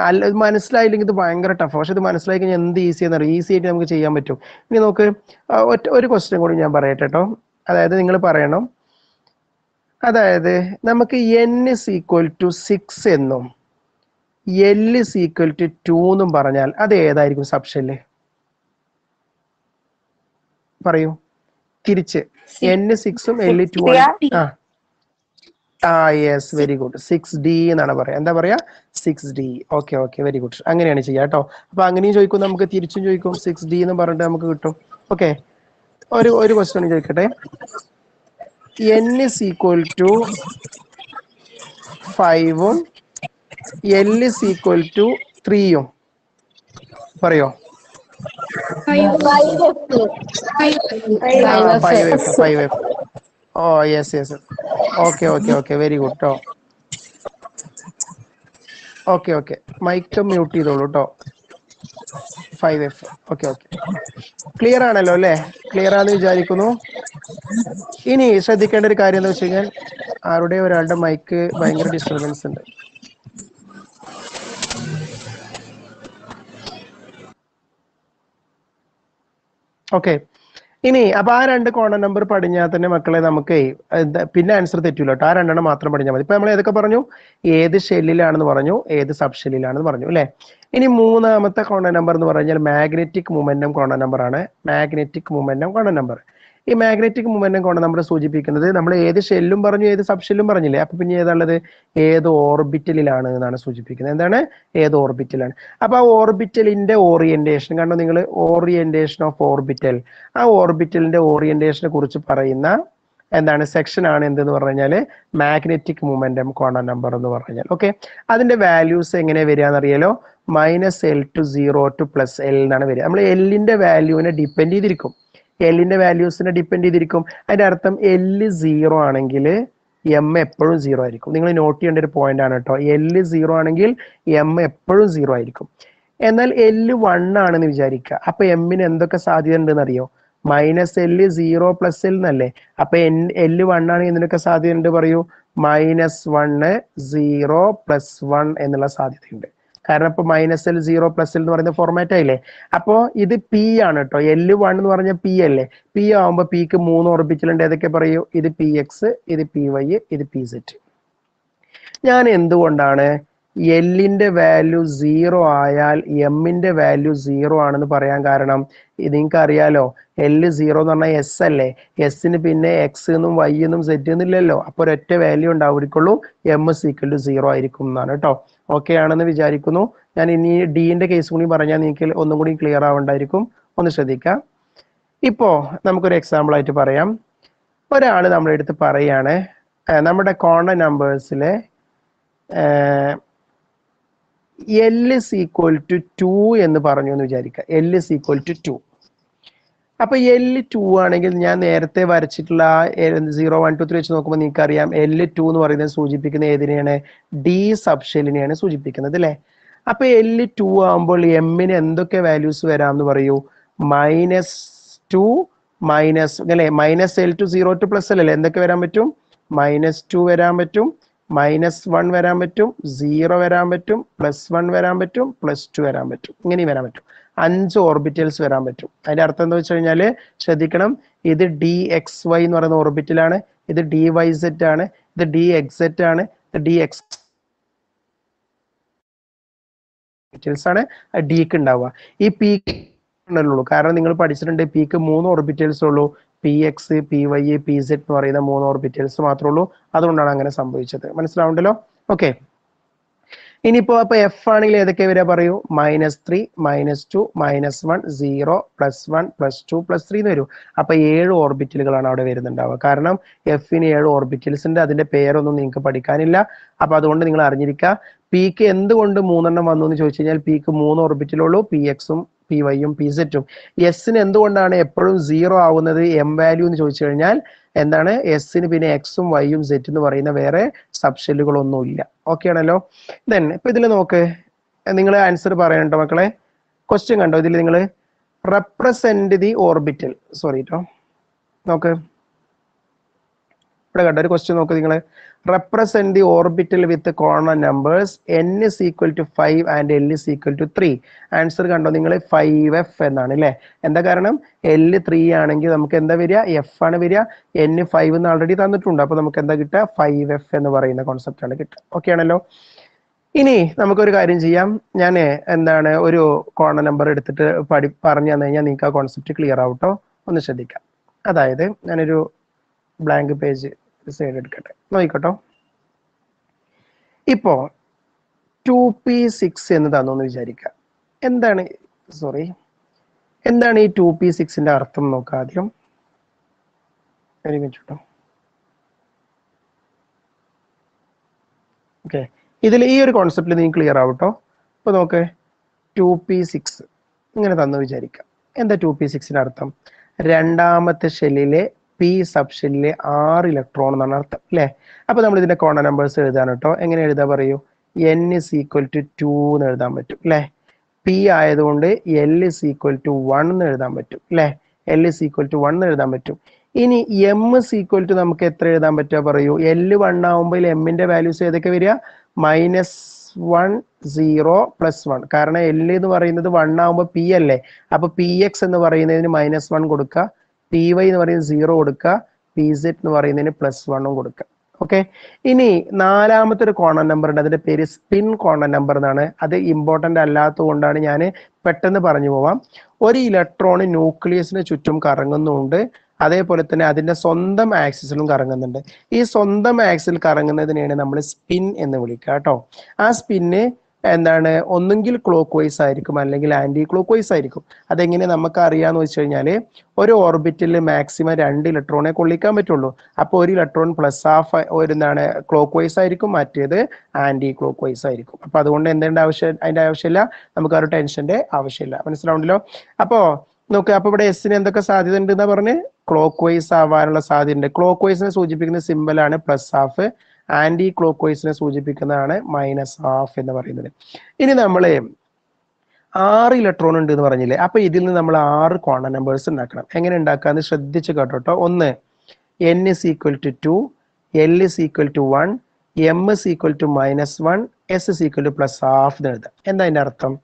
നല്ല മനസ്സിലായില്ലെങ്കിൽ ഇത് ഭയങ്കര ടഫ് പക്ഷെ ഇത് മനസ്സിലായി കഴിഞ്ഞാൽ എന്ത് ഈസി എന്നറിയാം ഈസി ആയിട്ട് നമുക്ക് ചെയ്യാൻ പറ്റും ഇനി നമുക്ക് ഒറ്റ ഒരു ക്വസ്റ്റ്യൻ കൂടി ഞാൻ പറയട്ടെ കേട്ടോ അതായത് നിങ്ങൾ പറയണം അതായത് നമുക്ക് N is equal to six എന്നും L is equal to two എന്നും പറഞ്ഞാൽ അത് ഏതായിരിക്കും സബ്ഷല് പറയൂ തിരിച്ച് എൻ സിക്സും എൽ ടു ആ yes very good six D എന്നാണ് പറയാ എന്താ പറയാ six D okay okay very good അങ്ങനെയാണ് ചെയ്യാം കേട്ടോ അപ്പൊ അങ്ങനെയും ചോദിക്കും നമുക്ക് തിരിച്ചും ചോദിക്കും സിക്സ് ഡി എന്ന് പറഞ്ഞിട്ട് നമുക്ക് കിട്ടും ഓക്കെ ഒരു ഒരു ക്വസ്റ്റ്യൻ ചോദിക്കട്ടെ എൻ ഇസ് ഈക്വൽ ടു ഫൈവും എൽ ഇസ് ഈക്വൽ ടു ത്രീയും പറയോ five F oh yes yes okay okay okay very good കേട്ടോ ഓക്കെ ഓക്കെ മൈക്ക് മ്യൂട്ട് ചെയ്തോളൂ കേട്ടോ five F okay okay clear ആണല്ലോ അല്ലേ ക്ലിയർ ആണെന്ന് വിചാരിക്കുന്നു ഇനി ശ്രദ്ധിക്കേണ്ട ഒരു കാര്യം എന്ന് വെച്ച് കഴിഞ്ഞാൽ ആരുടെ ഒരാളുടെ മൈക്ക് ഭയങ്കര ഡിസ്റ്റർബൻസ് ഉണ്ട് ഓക്കെ ഇനി അപ്പൊ ആ രണ്ട് കോണ നമ്പർ പഠിഞ്ഞാൽ തന്നെ മക്കളെ നമുക്ക് പിന്നെ ആൻസർ തെറ്റൂല ആ രണ്ടെണ്ണം മാത്രം പഠിഞ്ഞാൽ മതി ഇപ്പൊ നമ്മൾ ഏതൊക്കെ പറഞ്ഞു ഏത് ഷെല്ലിലാണെന്ന് പറഞ്ഞു ഏത് സബ് ഷെല്ലിലാണെന്ന് പറഞ്ഞു അല്ലെ ഇനി മൂന്നാമത്തെ കോണ നമ്പർ എന്ന് പറഞ്ഞാൽ മാഗ്നറ്റിക് മൂമെന്റം കോണ നമ്പർ ആണ് മാഗ്നറ്റിക് മൂമെന്റം കോണ നമ്പർ ഈ മാഗ്നറ്റിക് മൂവ്മെന്റും കൊണ്ട് നമ്മൾ സൂചിപ്പിക്കുന്നത് നമ്മൾ ഏത് ഷെല്ലും പറഞ്ഞു ഏത് സബ് ഷെല്ലും പറഞ്ഞില്ലേ അപ്പൊ പിന്നെ ഏതാണുള്ളത് ഏത് ഓർബിറ്റലിലാണ് എന്നാണ് സൂചിപ്പിക്കുന്നത് എന്താണ് ഏത് ഓർബിറ്റലാണ് അപ്പൊ ആ ഓർബിറ്റലിന്റെ ഓറിയന്റേഷൻ കാരണം നിങ്ങൾ ഓറിയന്റേഷൻ ഓഫ് ഓർബിറ്റൽ ആ ഓർബിറ്റലിന്റെ ഓറിയന്റേഷനെ കുറിച്ച് പറയുന്ന എന്താണ് സെക്ഷൻ ആണ് എന്തെന്ന് പറഞ്ഞു കഴിഞ്ഞാൽ മാഗ്നറ്റിക് മൂവ്മെന്റം കോണ നമ്പർ എന്ന് പറഞ്ഞു കഴിഞ്ഞാൽ ഓക്കെ അതിന്റെ വാല്യൂസ് എങ്ങനെ വരിക എന്നറിയാലോ minus L to zero to plus L എന്നാണ് വരിക നമ്മൾ എല്ലിന്റെ വാല്യൂവിനെ ഡിപ്പെൻഡ് ചെയ്തിരിക്കും എല്ലിന്റെ വാല്യൂസിനെ ഡിപ്പെൻഡ് ചെയ്തിരിക്കും അതിന്റെ അർത്ഥം എല്ല് സീറോ ആണെങ്കിൽ എം എപ്പോഴും സീറോ ആയിരിക്കും നിങ്ങൾ നോട്ട് ചെയ്യേണ്ട ഒരു പോയിന്റ് ആണ് കേട്ടോ എല്ല് സീറോ ആണെങ്കിൽ എം എപ്പോഴും സീറോ ആയിരിക്കും എന്നാൽ എല്ല് വൺ ആണെന്ന് വിചാരിക്കുക അപ്പൊ എമ്മിന് എന്തൊക്കെ സാധ്യത ഉണ്ടെന്ന് അറിയോ മൈനസ് എല്ല് സീറോ പ്ലസ് എൽ എന്നല്ലേ അപ്പൊ എൻ എല്ല് വൺ ആണെങ്കിൽ എന്തിനൊക്കെ സാധ്യത ഉണ്ട് പറയൂ minus one zero plus one എന്നുള്ള സാധ്യതയുണ്ട് കാരണം ഇപ്പൊ minus L zero plus L എന്ന് പറയുന്ന ഫോർമാറ്റ് ആയില്ലേ അപ്പോൾ ഇത് പി ആണ് കേട്ടോ എൽ വൺ എന്ന് പറഞ്ഞ പി അല്ലേ പി ആവുമ്പോ പിക്ക് മൂന്ന് ഓർപ്പിച്ചിലുണ്ട് ഏതൊക്കെ പറയൂ ഇത് പി എക്സ് ഇത് പി വൈ ഇത് പി സെറ്റ് ഞാൻ എന്തുകൊണ്ടാണ് എല്ലിന്റെ വാല്യൂ സീറോ ആയാൽ എമ്മിന്റെ വാല്യൂ സീറോ ആണെന്ന് പറയാൻ കാരണം നിങ്ങൾക്ക് അറിയാലോ എല്ല് സീറോ എന്ന് പറഞ്ഞാൽ എസ് അല്ലേ എസിന് പിന്നെ എക്സ് എന്നും വൈ എന്നും സെറ്റ് ചെയ്യുന്നില്ലല്ലോ അപ്പോൾ ഒരൊറ്റ വാല്യൂ ഉണ്ടാവുള്ളൂ എം സീക്വൽ ടു സീറോ ആയിരിക്കും എന്നാണ് കേട്ടോ ഓക്കെ ആണെന്ന് വിചാരിക്കുന്നു ഞാൻ ഇനി ഡീൻ്റെ കേസ് കൂടി പറഞ്ഞാൽ നിങ്ങൾക്ക് ഒന്നും കൂടി ക്ലിയർ ആവേണ്ടായിരിക്കും ഒന്ന് ശ്രദ്ധിക്കാം ഇപ്പോ നമുക്കൊരു എക്സാമ്പിൾ ആയിട്ട് പറയാം ഒരാൾ നമ്മളെടുത്ത് പറയാണ് നമ്മുടെ കോണ്ട നമ്പേഴ്സിലെ L is equal to two എന്ന് പറഞ്ഞു എന്ന് വിചാരിക്കുക L is equal to two അപ്പൊ എൽ ടു ആണെങ്കിൽ ഞാൻ നേരത്തെ വരച്ചിട്ടുള്ള സീറോ വൺ ടു ത്രീ വെച്ച് നോക്കുമ്പോൾ നിങ്ങൾക്ക് അറിയാം എൽ ടു എന്ന് പറയുന്നത് സൂചിപ്പിക്കുന്ന ഏതിനെയാണ് ഡി സബ്ഷെല്ലിനെയാണ് സൂചിപ്പിക്കുന്നത് അല്ലേ അപ്പൊ എൽ ടു ആകുമ്പോൾ എമ്മിന് എന്തൊക്കെ വാല്യൂസ് വരാമെന്ന് പറയൂ മൈനസ് ടു മൈനസ് അല്ലേ minus L to zero to plus അല്ലേ എന്തൊക്കെ വരാൻ പറ്റും മൈനസ് ടു വരാൻ പറ്റും മൈനസ് വൺ വരാൻ പറ്റും സീറോ വരാൻ പറ്റും പ്ലസ് വൺ വരാൻ പറ്റും പ്ലസ് ടു വരാൻ പറ്റും ഇങ്ങനെയും വരാൻ പറ്റും അഞ്ച് ഓർബിറ്റൽസ് വരാൻ പറ്റും അതിന്റെ അർത്ഥം എന്താ വെച്ച് കഴിഞ്ഞാല് ശ്രദ്ധിക്കണം ഇത് ഡി എക്സ് വൈ എന്ന് പറയുന്ന ഓർബിറ്റലാണ് ഇത് ഡി വൈ സെറ്റ് ആണ് ഇത് ഡി എക്സെറ്റ് ആണ് ഇത് ഡി എക്സ് ഓർബിറ്റൽസ് ആണ് ഡിക്ക് ക്ക് ഉണ്ടാവുക ഈ പി ഉള്ളൂ കാരണം നിങ്ങൾ പഠിച്ചിട്ടുണ്ട് പിക്ക് മൂന്ന് ഓർബിറ്റൽസ് ഉള്ളൂ P X P Y P Z എന്ന് പറയുന്ന മൂന്ന് ഓർബിറ്റൽസ് മാത്രമേ ഉള്ളൂ അതുകൊണ്ടാണ് അങ്ങനെ സംഭവിച്ചത് മനസ്സിലാവുണ്ടല്ലോ ഓക്കെ ഇനിയിപ്പോ അപ്പൊ എഫ് ആണെങ്കിൽ ഏതൊക്കെ വരെ പറയൂ minus three minus two minus one zero plus one plus two plus three എന്ന് വരും അപ്പൊ ഏഴ് ഓർബിറ്റലുകളാണ് അവിടെ വരുന്നുണ്ടാവുക കാരണം എഫിന് ഏഴ് ഓർബിറ്റൽസ് ഉണ്ട് അതിന്റെ പേരൊന്നും നിങ്ങൾക്ക് പഠിക്കാനില്ല അപ്പൊ അതുകൊണ്ട് നിങ്ങൾ അറിഞ്ഞിരിക്കുക പിക്ക് എന്തുകൊണ്ട് മൂന്നെണ്ണം വന്നു എന്ന് ചോദിച്ചു കഴിഞ്ഞാൽ പിക്ക് മൂന്ന് ഓർബിറ്റലുള്ളൂ പി എക്സും പി വൈയും പി സെറ്റും എസിന് എന്തുകൊണ്ടാണ് എപ്പോഴും സീറോ ആവുന്നത് എം വാല്യൂ എന്ന് ചോദിച്ചു കഴിഞ്ഞാൽ എന്താണ് എസിന് പിന്നെ എക്സും വൈയും സെറ്റ് എന്ന് പറയുന്ന വേറെ ഇല്ല ഓക്കെ ആണല്ലോ ദെൻ ഇപ്പൊ ഇതിൽ നോക്ക് നിങ്ങൾ ആൻസർ പറയണ്ടോ മക്കളെ ക്വസ്റ്റ്യൻ കണ്ടോ ഇതിൽ നിങ്ങൾ റെപ്രസെന്റ് ദി ഓർബിറ്റൽ സോറി കേട്ടോ നോക്ക് ഇവിടെ കണ്ട ഒരു ക്വസ്റ്റ്യൻ നോക്ക് നിങ്ങൾ റെപ്രസെന്റ് ദി ഓർബിറ്റൽ വിത്ത് കോർണർ numbers n is equal to five and l is equal to three answer കണ്ടോ നിങ്ങൾ ഫൈവ് എഫ് എന്നാണ് അല്ലേ എന്താ കാരണം എൽ ത്രീ ആണെങ്കിൽ നമുക്ക് എന്താ വരിക എഫ് ആണ് വരിക എൻ ഫൈവ് എന്ന് ആൾറെഡി തന്നിട്ടുണ്ട് അപ്പൊ നമുക്ക് എന്താ കിട്ടുക ഫൈവ് എഫ് എന്ന് പറയുന്ന കോൺസെപ്റ്റ് ആണ് കിട്ടുക ഓക്കെ ആണല്ലോ ഇനി നമുക്കൊരു കാര്യം ചെയ്യാം ഞാൻ എന്താണ് ഒരു കോണ നമ്പർ എടുത്തിട്ട് പഠി പറഞ്ഞു തന്നു കഴിഞ്ഞാൽ നിങ്ങൾക്ക് ആ കോൺസെപ്റ്റ് ക്ലിയർ ആവട്ടോ ഒന്ന് ശ്രദ്ധിക്കാം അതായത് ഞാനൊരു ബ്ലാങ്ക് പേജ് സൈഡ് എടുക്കട്ടെ നോക്കിക്കോട്ടോ ഇപ്പോ ടു പി സിക്സ് എന്ന് തന്നു എന്ന് വിചാരിക്കുക എന്താണ് സോറി എന്താണ് ഈ ടു പി സിക്സിന്റെ അർത്ഥം നോക്കാം ആദ്യം ഒരുമിച്ചിട്ടോ ഓക്കെ ഇതിൽ ഈ ഒരു കോൺസെപ്റ്റിൽ നിങ്ങൾക്ക് ക്ലിയർ ആവട്ടോ അപ്പോൾ നോക്ക് ടു പി സിക്സ് ഇങ്ങനെ തന്നു വിചാരിക്കാം എന്താ ടു പി സിക്സിന്റെ അർത്ഥം രണ്ടാമത്തെ ഷെല്ലിലെ പി സബ്ഷനിലെ ആറ് ഇലക്ട്രോൺ എന്നാണ് അർത്ഥം അല്ലേ അപ്പൊ നമ്മൾ ഇതിന്റെ കോണ നമ്പേഴ്സ് എഴുതാൻ കേട്ടോ എങ്ങനെ എഴുതാ പറയൂ n is equal to two എന്ന് എഴുതാൻ പറ്റും അല്ലെ പി ആയതുകൊണ്ട് l is equal to one എന്ന് എഴുതാൻ പറ്റും അല്ലെ l is equal to one എന്ന് എഴുതാൻ പറ്റും ഇനി എം ഇസ് ഈക്വൽ ടു നമുക്ക് എത്ര എഴുതാൻ പറ്റുക പറയൂ എൽ വൺ ആവുമ്പോൾ എമ്മിന്റെ വാല്യൂസ് ഏതൊക്കെ വരിക minus one zero plus one കാരണം എൽ എന്ന് പറയുന്നത് വൺ ആവുമ്പോൾ പി അല്ലേ അപ്പൊ പി എക്സ് എന്ന് പറയുന്നതിന് മൈനസ് വൺ കൊടുക്കുക പി വൈ എന്ന് പറയുന്നത് സീറോ കൊടുക്കുക പി സെറ്റ് എന്ന് പറയുന്നതിന് പ്ലസ് വണ്ണും കൊടുക്കുക ഓക്കെ ഇനി നാലാമത്തെ ഒരു കോണൻ നമ്പർ ഉണ്ട് അതിന്റെ പേര് സ്പിൻ കോണൻ നമ്പർ എന്നാണ് അത് ഇമ്പോർട്ടന്റ് അല്ലാത്തത് കൊണ്ടാണ് ഞാൻ പെട്ടെന്ന് പറഞ്ഞു പോവാം ഒരു ഇലക്ട്രോൺ ന്യൂക്ലിയസിന് ചുറ്റും കറങ്ങുന്നുണ്ട് അതേപോലെ തന്നെ അതിന്റെ സ്വന്തം ആക്സിസിലും കറങ്ങുന്നുണ്ട് ഈ സ്വന്തം ആക്സിൽ കറങ്ങുന്നതിനെയാണ് നമ്മൾ സ്പിൻ എന്ന് വിളിക്കുക കേട്ടോ ആ സ്പിന്ന് എന്താണ് ഒന്നുകിൽ ക്ലോക്ക് വൈസ് ആയിരിക്കും അല്ലെങ്കിൽ ആന്റി ക്ലോക്ക് വൈസ് ആയിരിക്കും അതെങ്ങനെ നമുക്ക് അറിയാന്ന് വെച്ച് കഴിഞ്ഞാൽ ഒരു ഓർബിറ്റിൽ മാക്സിമം രണ്ട് ഇലക്ട്രോണെ കൊള്ളിക്കാൻ പറ്റുള്ളൂ അപ്പോൾ ഒരു ഇലക്ട്രോൺ പ്ലസ് ഹാഫ് ഒരു എന്താണ് ക്ലോക്ക് വൈസ് ആയിരിക്കും മറ്റേത് ആന്റി ക്ലോക്ക് വൈസ് ആയിരിക്കും അപ്പോൾ അതുകൊണ്ട് എന്തേണ്ട ആവശ്യം അതിന്റെ ആവശ്യമില്ല നമുക്ക് ആ ഒരു ടെൻഷന്റെ ആവശ്യമില്ല മനസ്സിലാവുണ്ടല്ലോ അപ്പോൾ നോക്ക് അപ്പോൾ ഇവിടെ എസിന് എന്തൊക്കെ സാധ്യത ഉണ്ട് എന്നാ പറഞ്ഞ് ക്ലോക്ക് വൈസ് ആവാനുള്ള സാധ്യത ഉണ്ട് ക്ലോക്ക് വൈസിനെ സൂചിപ്പിക്കുന്ന ആണ് പ്ലസ് ഹാഫ് ആന്റി ക്ലോക്ക് വൈസിനെ സൂചിപ്പിക്കുന്നതാണ് മൈനസ് ഹാഫ് എന്ന് പറയുന്നത് ഇനി നമ്മളെ ആറ് ഇലക്ട്രോൺ ഉണ്ട് എന്ന് പറഞ്ഞില്ലേ അപ്പൊ ഇതിൽ നിന്ന് നമ്മൾ ആറ് ക്വാണ്ടം നമ്പേഴ്സ് ഉണ്ടാക്കണം എങ്ങനെ ഉണ്ടാക്കാന്ന് ശ്രദ്ധിച്ച് കേട്ടോട്ടോ ഒന്ന് n is equal to two l is equal to one m is equal to minus one s is equal to plus half എന്ന് എഴുതാം എന്താ അതിന്റെ അർത്ഥം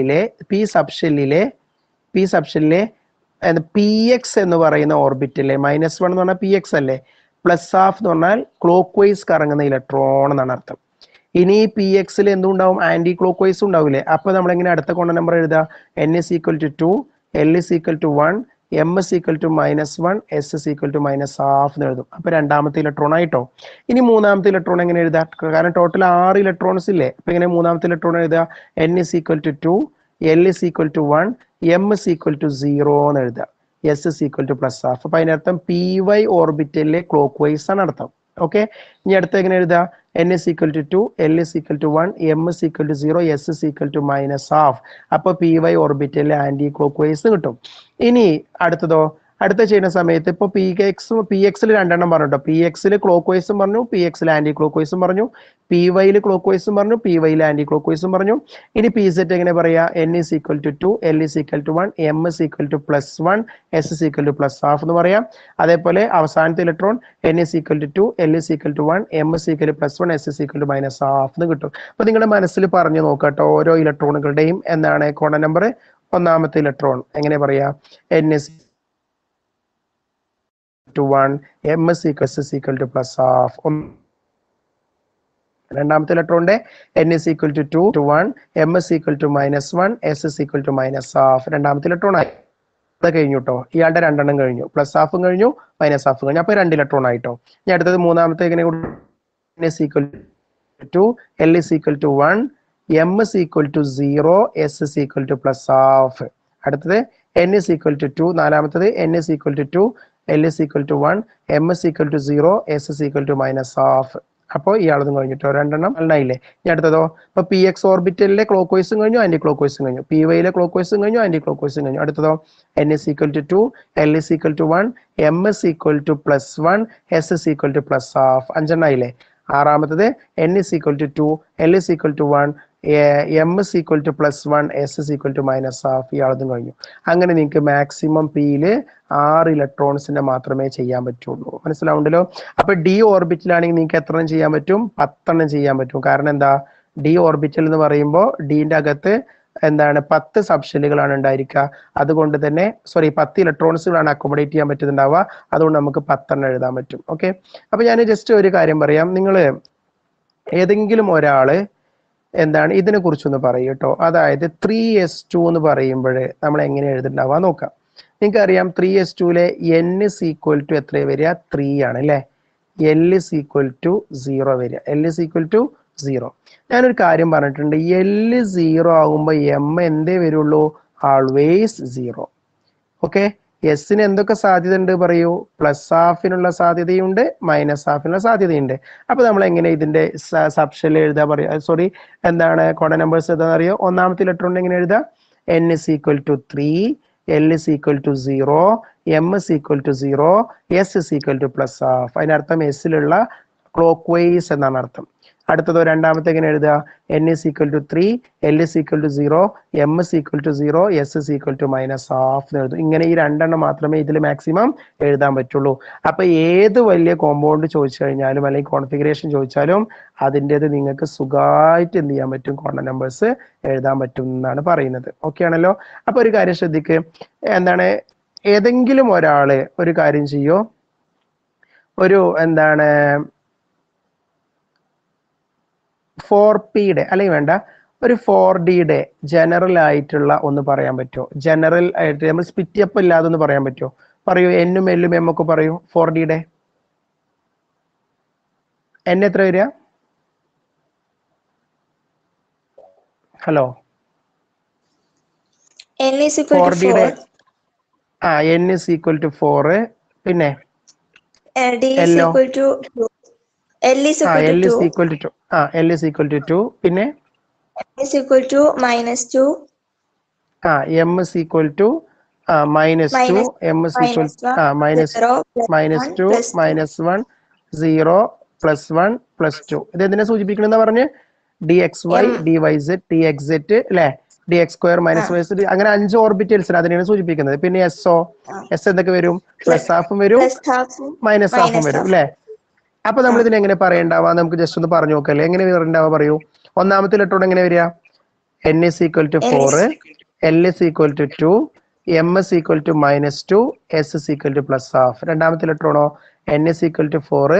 ിലെ പി സബ്ഷെല്ലിലെ പി സബ്ഷെല്ലിലെ പി എക്സ് എന്ന് പറയുന്ന ഓർബിറ്റിലെ മൈനസ് വൺ എന്ന് പറഞ്ഞാൽ പി എക്സ് അല്ലേ പ്ലസ് ഹാഫ് എന്ന് പറഞ്ഞാൽ ക്ലോക്ക് വൈസ് കറങ്ങുന്ന ഇലക്ട്രോൺ എന്നാണ് അർത്ഥം ഇനി പി എക്സിൽ എന്തുണ്ടാവും ആന്റി ക്ലോക്ക് വൈസ് ഉണ്ടാവില്ലേ അപ്പോൾ നമ്മൾ എങ്ങനെ അടുത്ത കോണ്ട നമ്പർ എഴുതാ n is equal to two l is equal to one m is equal to minus one s is equal to minus half എന്ന് എഴുതും അപ്പോൾ രണ്ടാമത്തെ ഇലക്ട്രോൺ ആയിട്ടോ ഇനി മൂന്നാമത്തെ ഇലക്ട്രോൺ എങ്ങനെ എഴുതാം കാരണം ടോട്ടൽ ആറ് ഇലക്ട്രോൺസ് ഇല്ലേ അപ്പോൾ ഇങ്ങനെ മൂന്നാമത്തെ ഇലക്ട്രോൺ എഴുതുക n is equal to two l is equal to one m is equal to zero എന്ന് എഴുതുക s is equal to plus half അപ്പൊ അതിനർത്ഥം പി വൈ ഓർബിറ്റലിലെ ക്ലോക്ക് വൈസ് ആണ് അർത്ഥം ഓക്കെ ഇനി അടുത്ത് എങ്ങനെ എഴുതാം n is equal to two l is equal to one m is equal to zero s is equal to minus half അപ്പൊ പി വൈ ഓർബിറ്റലിലെ ആന്റി ക്ലോക്ക് വൈസ് കിട്ടും ഇനി അടുത്തതോ അടുത്ത ചെയ്യുന്ന സമയത്ത് ഇപ്പൊ പി എക്സ് പി എക്സിൽ രണ്ടെണ്ണം പറഞ്ഞിട്ടോ പി എക്സിൽ ക്ലോക്ക് വൈസും പറഞ്ഞു പി എക്സിൽ ആന്റി ക്ലോക്ക് വൈസും പറഞ്ഞു പി വൈയിൽ ക്ലോക്ക് വൈസും പറഞ്ഞു പി വൈയിൽ ആന്റി ക്ലോക്ക് വൈസും പറഞ്ഞു ഇനി പി സെറ്റ് എങ്ങനെ പറയാ N is equal to two l is equal to one m is equal to plus one s is equal to plus half എന്ന് പറയാം അതേപോലെ അവസാനത്തെ electron n is equal to two l is equal to one m is equal to plus one s is equal to minus half എന്ന് കിട്ടും അപ്പൊ നിങ്ങളുടെ മനസ്സിൽ പറഞ്ഞു നോക്കട്ടോ ഓരോ ഇലക്ട്രോണുകളുടെയും എന്താണ് കോണ നമ്പർ ഒന്നാമത്തെ ഇലക്ട്രോൺ എങ്ങനെ പറയാ n is two one m is equals is equal to plus half രണ്ടാമത്തെ ലെറ്റർ ഉണ്ട് n is equal to two to one m is equal to minus one s is equal to minus half രണ്ടാമത്തെ electron ആയി അത് കഴിഞ്ഞു കേട്ടോ ഇയാളുടെ രണ്ടെണ്ണം കഴിഞ്ഞു പ്ലസ് ഹാഫും കഴിഞ്ഞു മൈനസ് ഹാഫ് കഴിഞ്ഞു അപ്പൊ രണ്ട് ഇലക്ട്രോൺ ആയിട്ടോ ഞാൻ അടുത്തത് മൂന്നാമത്തെ ഇങ്ങനെ n two l is equal to one m is equal to zero s is equal to plus half അടുത്തത് n is equal to two നാലാമത്തത് n is equal to two l is equal to one m is equal to zero s is equal to minus half അപ്പോൾ ഇയാളതും കഴിഞ്ഞിട്ടോ രണ്ടെണ്ണം എണ്ണയില്ലേ ഇനി അടുത്തതോ അപ്പോൾ പി എക്സ് ഓർബിറ്റലിലെ ക്ലോക്ക് വൈസും കഴിഞ്ഞു ആന്റി ക്ലോക്ക് വൈസും കഴിഞ്ഞു പി വൈയിലെ ക്ലോക്ക് വൈസും കഴിഞ്ഞു ആന്റി ക്ലോക്ക് വൈസും കഴിഞ്ഞു അടുത്തതോ n is equal to two l is equal to one m is equal to plus one s is equal to plus half അഞ്ചെണ്ണയില്ലേ ആറാമത്തത് n is equal to two l is equal to one m is equal to plus one s is equal to minus half ഈ അളതും കഴിഞ്ഞു അങ്ങനെ നിങ്ങൾക്ക് maximum പിയിൽ ആറ് ഇലക്ട്രോൺസിന്റെ മാത്രമേ ചെയ്യാൻ പറ്റുള്ളൂ മനസ്സിലാവുണ്ടല്ലോ അപ്പൊ ഡി ഓർബിറ്റിലാണെങ്കിൽ നിങ്ങൾക്ക് എത്ര എണ്ണം ചെയ്യാൻ പറ്റും പത്തെണ്ണം ചെയ്യാൻ പറ്റും കാരണം എന്താ ഡി ഓർബിറ്റൽ എന്ന് പറയുമ്പോൾ ഡീന്റെ അകത്ത് എന്താണ് പത്ത് സബ്ഷെല്ലുകളാണ് ഉണ്ടായിരിക്കുക അതുകൊണ്ട് തന്നെ സോറി പത്ത് ഇലക്ട്രോണിക്സുകളാണ് അക്കോമഡേറ്റ് ചെയ്യാൻ പറ്റുന്നുണ്ടാവുക അതുകൊണ്ട് നമുക്ക് പത്തെണ്ണം എഴുതാൻ പറ്റും ഓക്കെ അപ്പൊ ഞാൻ ജസ്റ്റ് ഒരു കാര്യം പറയാം നിങ്ങൾ ഏതെങ്കിലും ഒരാള് എന്താണ് ഇതിനെക്കുറിച്ചൊന്ന് പറയൂ കേട്ടോ അതായത് ത്രീ എസ് ടു എന്ന് പറയുമ്പോൾ നമ്മൾ എങ്ങനെ എഴുതിണ്ടാവുക നോക്കാം നിങ്ങൾക്കറിയാം ത്രീ എസ് ടുലെ എൻ ഇസ് ഈക്വൽ ടു എത്ര വരിക ത്രീ ആണ് അല്ലെ l is equal to zero വരിക l is equal to zero ഞാനൊരു കാര്യം പറഞ്ഞിട്ടുണ്ട് എൽ സീറോ ആകുമ്പോൾ എം എന്തേ വരുള്ളൂ ആൾവേസ് സീറോ ഓക്കെ എസിന് എന്തൊക്കെ സാധ്യത ഉണ്ട് പറയൂ പ്ലസ് ഹാഫിനുള്ള സാധ്യതയുണ്ട് മൈനസ് ഹാഫിനുള്ള സാധ്യതയുണ്ട് അപ്പൊ നമ്മൾ എങ്ങനെ ഇതിന്റെ സബ്ഷൽ എഴുതാ പറയാ സോറി എന്താണ് കോട നമ്പേഴ്സ് ഏതാണെന്ന് അറിയോ ഒന്നാമത്തെ ലെറ്റർ ഉണ്ട് എങ്ങനെ എഴുതാ n is equal to three l is equal to zero m is equal to zero s is equal to plus half അതിനർത്ഥം എസിലുള്ള ക്ലോക്ക് വൈസ് എന്നാണ് അർത്ഥം അടുത്തത് രണ്ടാമത്തെ എങ്ങനെ എഴുതുക n is equal to three l is equal to zero m is equal to zero s is equal to minus half എഴുതും ഇങ്ങനെ ഈ രണ്ടെണ്ണം മാത്രമേ ഇതിൽ മാക്സിമം എഴുതാൻ പറ്റുള്ളൂ അപ്പൊ ഏത് വലിയ കോമ്പൗണ്ട് ചോദിച്ചു കഴിഞ്ഞാലും അല്ലെങ്കിൽ കോൺഫിഗറേഷൻ ചോദിച്ചാലും അതിൻ്റെത് നിങ്ങൾക്ക് സുഖമായിട്ട് എന്ത് ചെയ്യാൻ പറ്റും കോണ്ട നമ്പേഴ്സ് എഴുതാൻ പറ്റും എന്നാണ് പറയുന്നത് ഓക്കെ ആണല്ലോ അപ്പൊ ഒരു കാര്യം ശ്രദ്ധിക്ക് എന്താണ് ഏതെങ്കിലും ഒരാള് ഒരു കാര്യം ചെയ്യോ ഒരു എന്താണ് ഫോർ പിയുടെ അല്ലെങ്കിൽ വേണ്ട ഒരു ഫോർ ഡിയുടെ ജനറൽ ആയിട്ടുള്ള ഒന്ന് പറയാൻ പറ്റുമോ ജനറൽ ആയിട്ട് നമ്മൾ സ്പിറ്റപ്പ് ഇല്ലാതെ ഒന്ന് പറയാൻ പറ്റുമോ പറയൂ എന്നും എല്ലും എമ്മൊക്കെ പറയൂ ഫോർ ഡിയുടെ എന്നെ എത്ര വരിക ഹലോ ഫോർ ഡിയുടെ ആ n is equal to four പിന്നെ എൽ ഇസ് ഈക്വൽ ടു ആ L is equal to two പിന്നെ 2 ആ m is equal to minus two m is equal minus minus two minus one zero plus one plus two ഇത് എന്തിനെ സൂചിപ്പിക്കണമെന്ന് പറഞ്ഞ് d x y d y z d x z അല്ലെ d x square minus y z അങ്ങനെ അഞ്ച് ഓർബിറ്റൽസിന് അതിനെയാണ് സൂചിപ്പിക്കുന്നത് പിന്നെ എസ് ഒ എസ് എന്തൊക്കെ വരും പ്ലസ് ഹാഫും വരും മൈനസ് ഹാഫും വരും അല്ലെ അപ്പൊ നമ്മൾ ഇതിന് എങ്ങനെ പറയണ്ടാവാ നമുക്ക് ജസ്റ്റ് ഒന്ന് പറഞ്ഞു നോക്കല്ലേ എങ്ങനെ വരണ്ടാവുക പറയൂ ഒന്നാമത്തെ ലെറ്ററോട് എങ്ങനെ വരിക n is equal to four l is equal to two m is equal to minus two s is equal to plus half രണ്ടാമത്തെ ലെറ്ററോണോ n is equal to four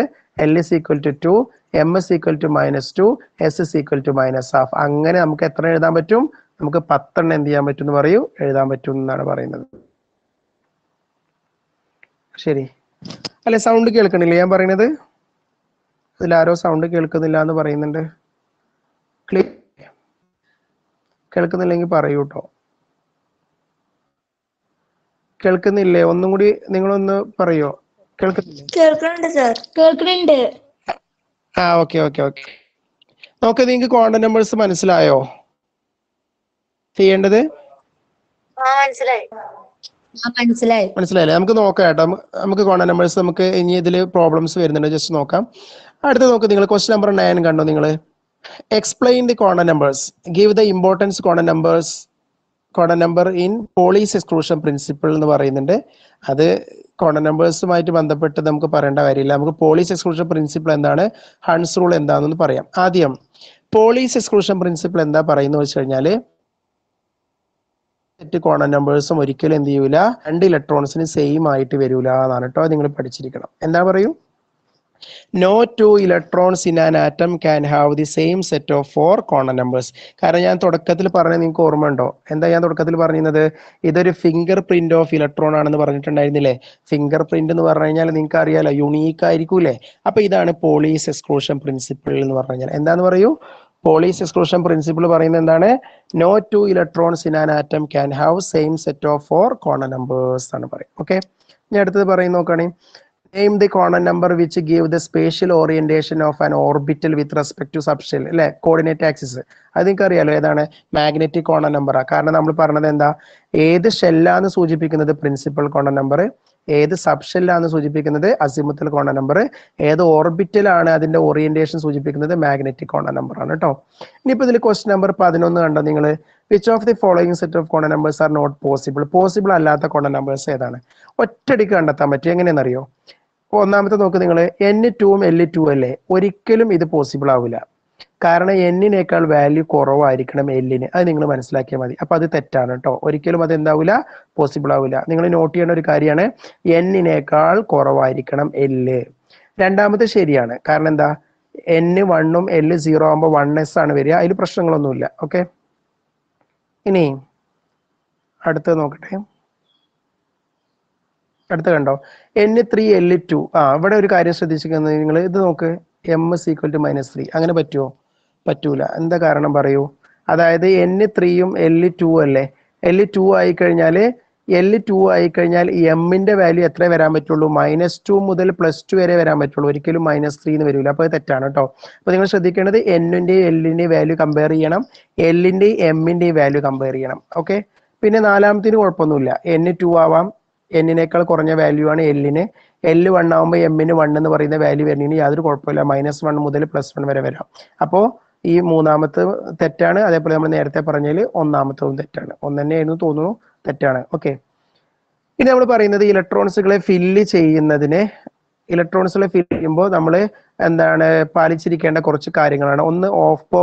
l is equal to two m is equal to minus two s is equal to minus half അങ്ങനെ നമുക്ക് എത്ര എഴുതാൻ പറ്റും നമുക്ക് പത്തെണ്ണം എന്ത് ചെയ്യാൻ പറ്റും എന്ന് പറയൂ എഴുതാൻ പറ്റും എന്നാണ് പറയുന്നത് ശരി അല്ലെ സൗണ്ട് കേൾക്കണില്ലേ ഞാൻ പറയണത് ഇതിലാരോ സൗണ്ട് കേൾക്കുന്നില്ല എന്ന് പറയുന്നുണ്ട് ക്ലിയർ കേൾക്കുന്നില്ലെങ്കിൽ പറയൂ കേട്ടോ കേൾക്കുന്നില്ലേ ഒന്നും കൂടി നിങ്ങളൊന്ന് പറയോ കേൾക്കുന്നില്ലേ കേൾക്കുന്നുണ്ട് സർ ആ ഓക്കെ ഓക്കെ ഓക്കെ നോക്ക് നിങ്ങൾക്ക് കോണ്ടാക്ട് നമ്പേഴ്സ് മനസ്സിലായോ ചെയ്യേണ്ടത് മനസ്സിലായില്ലേ നമുക്ക് നോക്കാം കേട്ടോ നമുക്ക് കോണ്ടാക്ട് നമ്പേഴ്സ് നമുക്ക് ഇനി ഇതിൽ പ്രോബ്ലംസ് വരുന്നുണ്ട് ജസ്റ്റ് നോക്കാം അടുത്ത് നോക്ക് നിങ്ങൾ ക്വസ്റ്റ്യൻ നമ്പർ നയൻ കണ്ടോ നിങ്ങൾ explain the quantum numbers give the importance quantum numbers quantum number in Pauli's exclusion principle എന്ന് പറയുന്നുണ്ട് അത് കോണ നമ്പേഴ്സുമായിട്ട് ബന്ധപ്പെട്ട് നമുക്ക് പറയേണ്ട കാര്യമില്ല നമുക്ക് പോളീസ് എക്സ്ക്ലൂഷൻ പ്രിൻസിപ്പിൾ എന്താണ് ഹൺസ് റൂൾ എന്താണെന്ന് പറയാം ആദ്യം പോളീസ് എക്സ്ക്ലൂഷൻ പ്രിൻസിപ്പിൾ എന്താ പറയുന്നത് വെച്ച് കഴിഞ്ഞാൽ കോണ നമ്പേഴ്സും ഒരിക്കലും എന്ത് ചെയ്യൂല രണ്ട് ഇലക്ട്രോൺസിന് സെയിം ആയിട്ട് വരൂല എന്നാണ് കേട്ടോ നിങ്ങൾ പഠിച്ചിരിക്കണം എന്താ പറയൂ no two electrons in an atom can have the same set of four quantum numbers കാരണം ഞാൻ തുടക്കത്തിൽ പറഞ്ഞ നിങ്ങൾക്ക് ഓർമ്മ ഉണ്ടോ എന്താ ഞാൻ തുടക്കത്തിൽ പറഞ്ഞത് ഇതൊരു ഫിംഗർ പ്രിന്റ് ഓഫ് ഇലക്ട്രോൺ ആണെന്ന് പറഞ്ഞിട്ടുണ്ടായിരുന്നില്ലേ ഫിംഗർ പ്രിന്റ് എന്ന് പറഞ്ഞു കഴിഞ്ഞാൽ നിങ്ങൾക്ക് അറിയാലോ യുണീക്ക് ആയിരിക്കൂലേ അപ്പൊ ഇതാണ് പോളീസ് എക്സ്ക്ലൂഷൻ പ്രിൻസിപ്പിൾ എന്ന് പറഞ്ഞു കഴിഞ്ഞാൽ എന്താന്ന് പറയൂ പോളീസ് എക്സ്ക്ലൂഷൻ പ്രിൻസിപ്പിൾ പറയുന്നത് എന്താണ് no two electrons in an atom can have same set of four quantum numbers ആണ് പറയും ഓക്കെ ഞാൻ അടുത്തത് പറയും നോക്കുകയാണെങ്കിൽ name the quantum number which give the spatial orientation of an orbital with respect to subshell അല്ലെ coordinate axis അത് നിങ്ങൾക്ക് അറിയാലോ ഏതാണ് മാഗ്നറ്റിക് കോണൻ നമ്പറാണ് കാരണം നമ്മൾ പറഞ്ഞത് എന്താ ഏത് ഷെല്ലാന്ന് സൂചിപ്പിക്കുന്നത് പ്രിൻസിപ്പൽ കോണൻ നമ്പർ ഏത് സബ് ഷെല്ലാണ് സൂചിപ്പിക്കുന്നത് അസിമുത്തൽ കോണ നമ്പർ ഏത് ഓർബിറ്റലാണ് അതിന്റെ ഓറിയന്റേഷൻ സൂചിപ്പിക്കുന്നത് മാഗ്നറ്റിക് കോണ നമ്പർ ആണ് കേട്ടോ ഇനിയിപ്പോൾ ഇതിൽ ക്വസ്റ്റ്യൻ നമ്പർ പതിനൊന്ന് കണ്ടോ നിങ്ങൾ which of the following set of quantum numbers are not possible possible അല്ലാത്ത കോണ നമ്പേഴ്സ് ഏതാണ് ഒറ്റടിക്ക് കണ്ടെത്താൻ പറ്റും എങ്ങനെയെന്നറിയോ ഒന്നാമത്തെ നോക്ക് നിങ്ങൾ എൻ ടൂവും എൽ ടു അല്ലേ ഒരിക്കലും ഇത് പോസിബിൾ ആവില്ല കാരണം എന്നിനേക്കാൾ വാല്യൂ കുറവായിരിക്കണം എല്ലിന് അത് നിങ്ങൾ മനസ്സിലാക്കിയാൽ മതി അപ്പൊ അത് തെറ്റാണ് കേട്ടോ ഒരിക്കലും അത് എന്താവില്ല പോസിബിൾ ആവില്ല നിങ്ങൾ നോട്ട് ചെയ്യേണ്ട ഒരു കാര്യമാണ് എന്നിനേക്കാൾ കുറവായിരിക്കണം എല്ല് രണ്ടാമത് ശരിയാണ് കാരണം എന്താ എന്ന് വണ്ണും എല് സീറോ ആകുമ്പോൾ വൺ എസ് ആണ് വരിക അതിൽ പ്രശ്നങ്ങളൊന്നുമില്ല ഓക്കെ ഇനി അടുത്തത് നോക്കട്ടെ അടുത്ത കണ്ടോ എൻ ത്രീ എൽ ടു ആ ഇവിടെ ഒരു കാര്യം ശ്രദ്ധിച്ചിരിക്കുന്നത് നിങ്ങൾ ഇത് നോക്ക് m equal to minus three അങ്ങനെ പറ്റുമോ പറ്റൂല എന്താ കാരണം പറയൂ അതായത് എൻ ത്രീയും എൽ ടു അല്ലേ എൽ ടു കഴിഞ്ഞാൽ എൽ ടു കഴിഞ്ഞാൽ എമ്മിൻ്റെ വാല്യൂ എത്ര വരാൻ പറ്റുള്ളൂ മൈനസ് ടു മുതൽ പ്ലസ് ടു വരെ വരാൻ പറ്റുള്ളൂ ഒരിക്കലും മൈനസ് ത്രീ എന്ന് വരില്ല അപ്പോൾ തെറ്റാണ് കേട്ടോ അപ്പോൾ നിങ്ങൾ ശ്രദ്ധിക്കേണ്ടത് എന്നിൻ്റെയും എല്ലിൻ്റെയും വാല്യൂ കമ്പയർ ചെയ്യണം എല്ലിൻ്റെയും എമ്മിൻ്റെയും വാല്യൂ കമ്പയർ ചെയ്യണം ഓക്കെ പിന്നെ നാലാമത്തിന് കുഴപ്പമൊന്നുമില്ല എൻ ടു ആവാം എന്നിനേക്കാൾ കുറഞ്ഞ വാല്യൂ ആണ് എല്ലിന് എല്ല് വൺ ആകുമ്പോൾ എമ്മിന് വൺ എന്ന് പറയുന്ന വാല്യൂ വരുന്നതിന് യാതൊരു കുഴപ്പമില്ല മൈനസ് വൺ മുതൽ പ്ലസ് വൺ വരെ വരാം അപ്പോൾ ഈ മൂന്നാമത്തെ തെറ്റാണ് അതേപോലെ നമ്മൾ നേരത്തെ പറഞ്ഞതിൽ ഒന്നാമത്തതും തെറ്റാണ് ഒന്ന് തന്നെയായിരുന്നു തോന്നുന്നു തെറ്റാണ് ഓക്കെ ഇനി നമ്മൾ പറയുന്നത് ഇലക്ട്രോൺസുകളെ ഫില്ല് ചെയ്യുന്നതിനെ ഇലക്ട്രോണിക്സിൽ ഫിൽ ചെയ്യുമ്പോൾ നമ്മൾ എന്താണ് പാലിച്ചിരിക്കേണ്ട കുറച്ച് കാര്യങ്ങളാണ് ഒന്ന് ഓഫ് പോ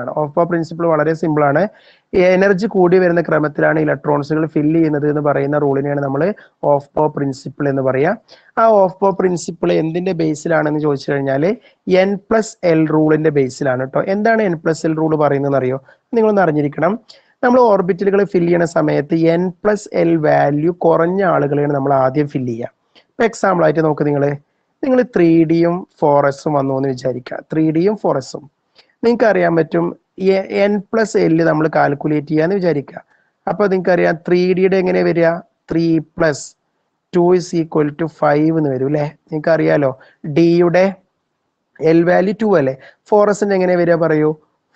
ആണ് ഓഫ് പോ പ്രിൻസിപ്പിൾ വളരെ സിമ്പിൾ ആണ് എനർജി കൂടി വരുന്ന ക്രമത്തിലാണ് ഇലക്ട്രോണിക്സുകൾ ഫില്ല് ചെയ്യുന്നത് എന്ന് പറയുന്ന റൂളിനെയാണ് നമ്മൾ ഓഫ് പോ പ്രിൻസിപ്പിൾ എന്ന് പറയുക ആ ഓഫ് പോ പ്രിൻസിപ്പിൾ എന്തിന്റെ ബേസിലാണെന്ന് ചോദിച്ചു കഴിഞ്ഞാൽ എൻ പ്ലസ് എൽ റൂളിന്റെ ബേസിലാണ് കേട്ടോ എന്താണ് എൻ പ്ലസ് എൽ റൂൾ പറയുന്നത് അറിയോ നിങ്ങളൊന്ന് അറിഞ്ഞിരിക്കണം നമ്മൾ ഓർബിറ്റലുകൾ ഫില്ല് ചെയ്യുന്ന സമയത്ത് എൻ പ്ലസ് എൽ വാല്യൂ കുറഞ്ഞ ആളുകളെയാണ് നമ്മൾ ആദ്യം ഫില്ല് ചെയ്യുക ഇപ്പൊ എക്സാമ്പിൾ ആയിട്ട് നോക്ക് നിങ്ങൾ നിങ്ങൾ ത്രീ ഡിയും ഫോറസും വന്നു എന്ന് വിചാരിക്കുക ത്രീ ഡിയും ഫോറസും നിങ്ങൾക്ക് അറിയാൻ പറ്റും എൻ പ്ലസ് എല്ല് നമ്മൾ കാൽക്കുലേറ്റ് ചെയ്യാന്ന് വിചാരിക്കുക അപ്പൊ നിങ്ങൾക്ക് അറിയാം ത്രീ ഡിയുടെ എങ്ങനെ വരിക three plus two is equal to five എന്ന് വരും അല്ലേ നിങ്ങൾക്ക് അറിയാലോ ഡിയുടെ എൽ വാല്യൂ ടു അല്ലേ ഫോറസിന്റെ എസിന്റെ എങ്ങനെ വരിക പറയൂ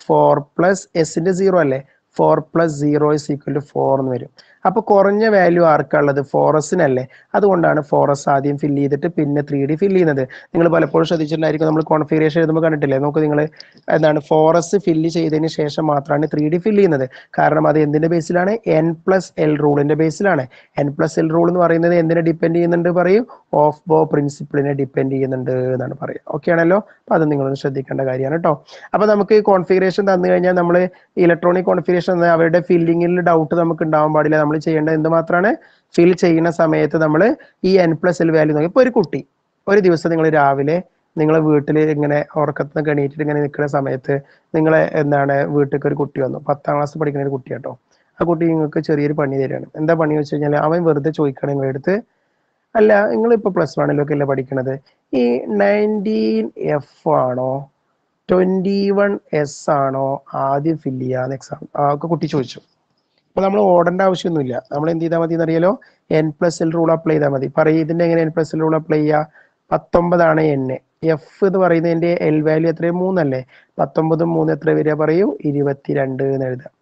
ഫോർ പ്ലസ് എസിന്റെ സീറോ അല്ലേ four plus zero is equal to four എന്ന് വരും അപ്പോൾ കുറഞ്ഞ വാല്യൂ ആർക്കുള്ളത് ഫോറസിനല്ലേ അതുകൊണ്ടാണ് ഫോറസ് ആദ്യം ഫില്ല് ചെയ്തിട്ട് പിന്നെ ത്രീ ഡി ഫില്ല് ചെയ്യുന്നത് നിങ്ങൾ പലപ്പോഴും ശ്രദ്ധിച്ചിട്ടുണ്ടായിരിക്കും നമ്മൾ കോൺഫിഗറേഷൻ എഴുതുമ്പോൾ കണ്ടിട്ടില്ലേ നമുക്ക് നിങ്ങൾ എന്താണ് ഫോറസ് ഫില്ല് ചെയ്തതിന് ശേഷം മാത്രമാണ് ത്രീ ഡി ഫില്ല് ചെയ്യുന്നത് കാരണം അത് എന്തിന്റെ ബേസിലാണ് എൻ പ്ലസ് എൽ റൂളിന്റെ ബേസിലാണ് എൻ പ്ലസ് എൽ റൂൾ എന്ന് പറയുന്നത് എന്തിനെ ഡിപ്പെൻഡ് ചെയ്യുന്നുണ്ട് പറയും ഓഫ് ബോ പ്രിൻസിപ്പിളിനെ ഡിപ്പെൻഡ് ചെയ്യുന്നുണ്ട് എന്നാണ് പറയുക ഓക്കെ ആണല്ലോ അപ്പോൾ അത് നിങ്ങളൊന്ന് ശ്രദ്ധിക്കേണ്ട കാര്യമാണ് കേട്ടോ അപ്പോൾ നമുക്ക് കോൺഫിഗറേഷൻ തന്നു കഴിഞ്ഞാൽ നമ്മൾ ഇലക്ട്രോണിക് കോൺഫിഗറേഷൻ അവരുടെ ഫില്ലിങ്ങിൽ ഡൗട്ട് നമുക്ക് ഉണ്ടാവാൻ പാടില്ല നമ്മൾ ചെയ്യേണ്ടത് എന്ത് മാത്രമാണ് ഫിൽ ചെയ്യുന്ന സമയത്ത് നമ്മൾ ഈ എൻ പ്ലസ് എൽ വാല്യൂ നോക്കി ഇപ്പൊ ഒരു കുട്ടി ഒരു ദിവസം നിങ്ങൾ രാവിലെ നിങ്ങളെ വീട്ടിൽ ഇങ്ങനെ ഉറക്കത്തിൽ നിന്ന് എണീറ്റിട്ട് ഇങ്ങനെ നിൽക്കുന്ന സമയത്ത് നിങ്ങളെ എന്താണ് വീട്ടിലേക്ക് ഒരു കുട്ടി വന്നു പത്താം ക്ലാസ് പഠിക്കുന്ന ഒരു കുട്ടിയാട്ടോ ആ കുട്ടി നിങ്ങൾക്ക് ചെറിയൊരു പണി തരികയാണ് എന്താ പണി വെച്ച് കഴിഞ്ഞാൽ അവൻ വെറുതെ ചോദിക്കണം എടുത്ത് അല്ല നിങ്ങൾ ഇപ്പൊ പ്ലസ് വണ്ണിലൊക്കെ അല്ലേ പഠിക്കണത് ഈ നയൻറ്റീൻ എഫ് ആണോ ട്വന്റി വൺ എസ് ആണോ ആദ്യം ഫില്ല് ചെയ്യാന്ന് എക്സാം ഒക്കെ കുട്ടി ചോദിച്ചു അപ്പൊ നമ്മൾ ഓടേണ്ട ആവശ്യമൊന്നുമില്ല നമ്മൾ എന്ത് ചെയ്താൽ മതി എന്നറിയാലോ n plus l rule apply ചെയ്താൽ മതി പറയും ഇതിന്റെ എങ്ങനെ n plus l rule apply ചെയ്യുക പത്തൊമ്പതാണ് എൻ എഫ് എന്ന് പറയുന്നതിന്റെ എൽ വാല്യൂ എത്രയും മൂന്നല്ലേ പത്തൊമ്പതും മൂന്ന് എത്ര വരിക പറയൂ ഇരുപത്തിരണ്ട് എന്ന് എഴുതാം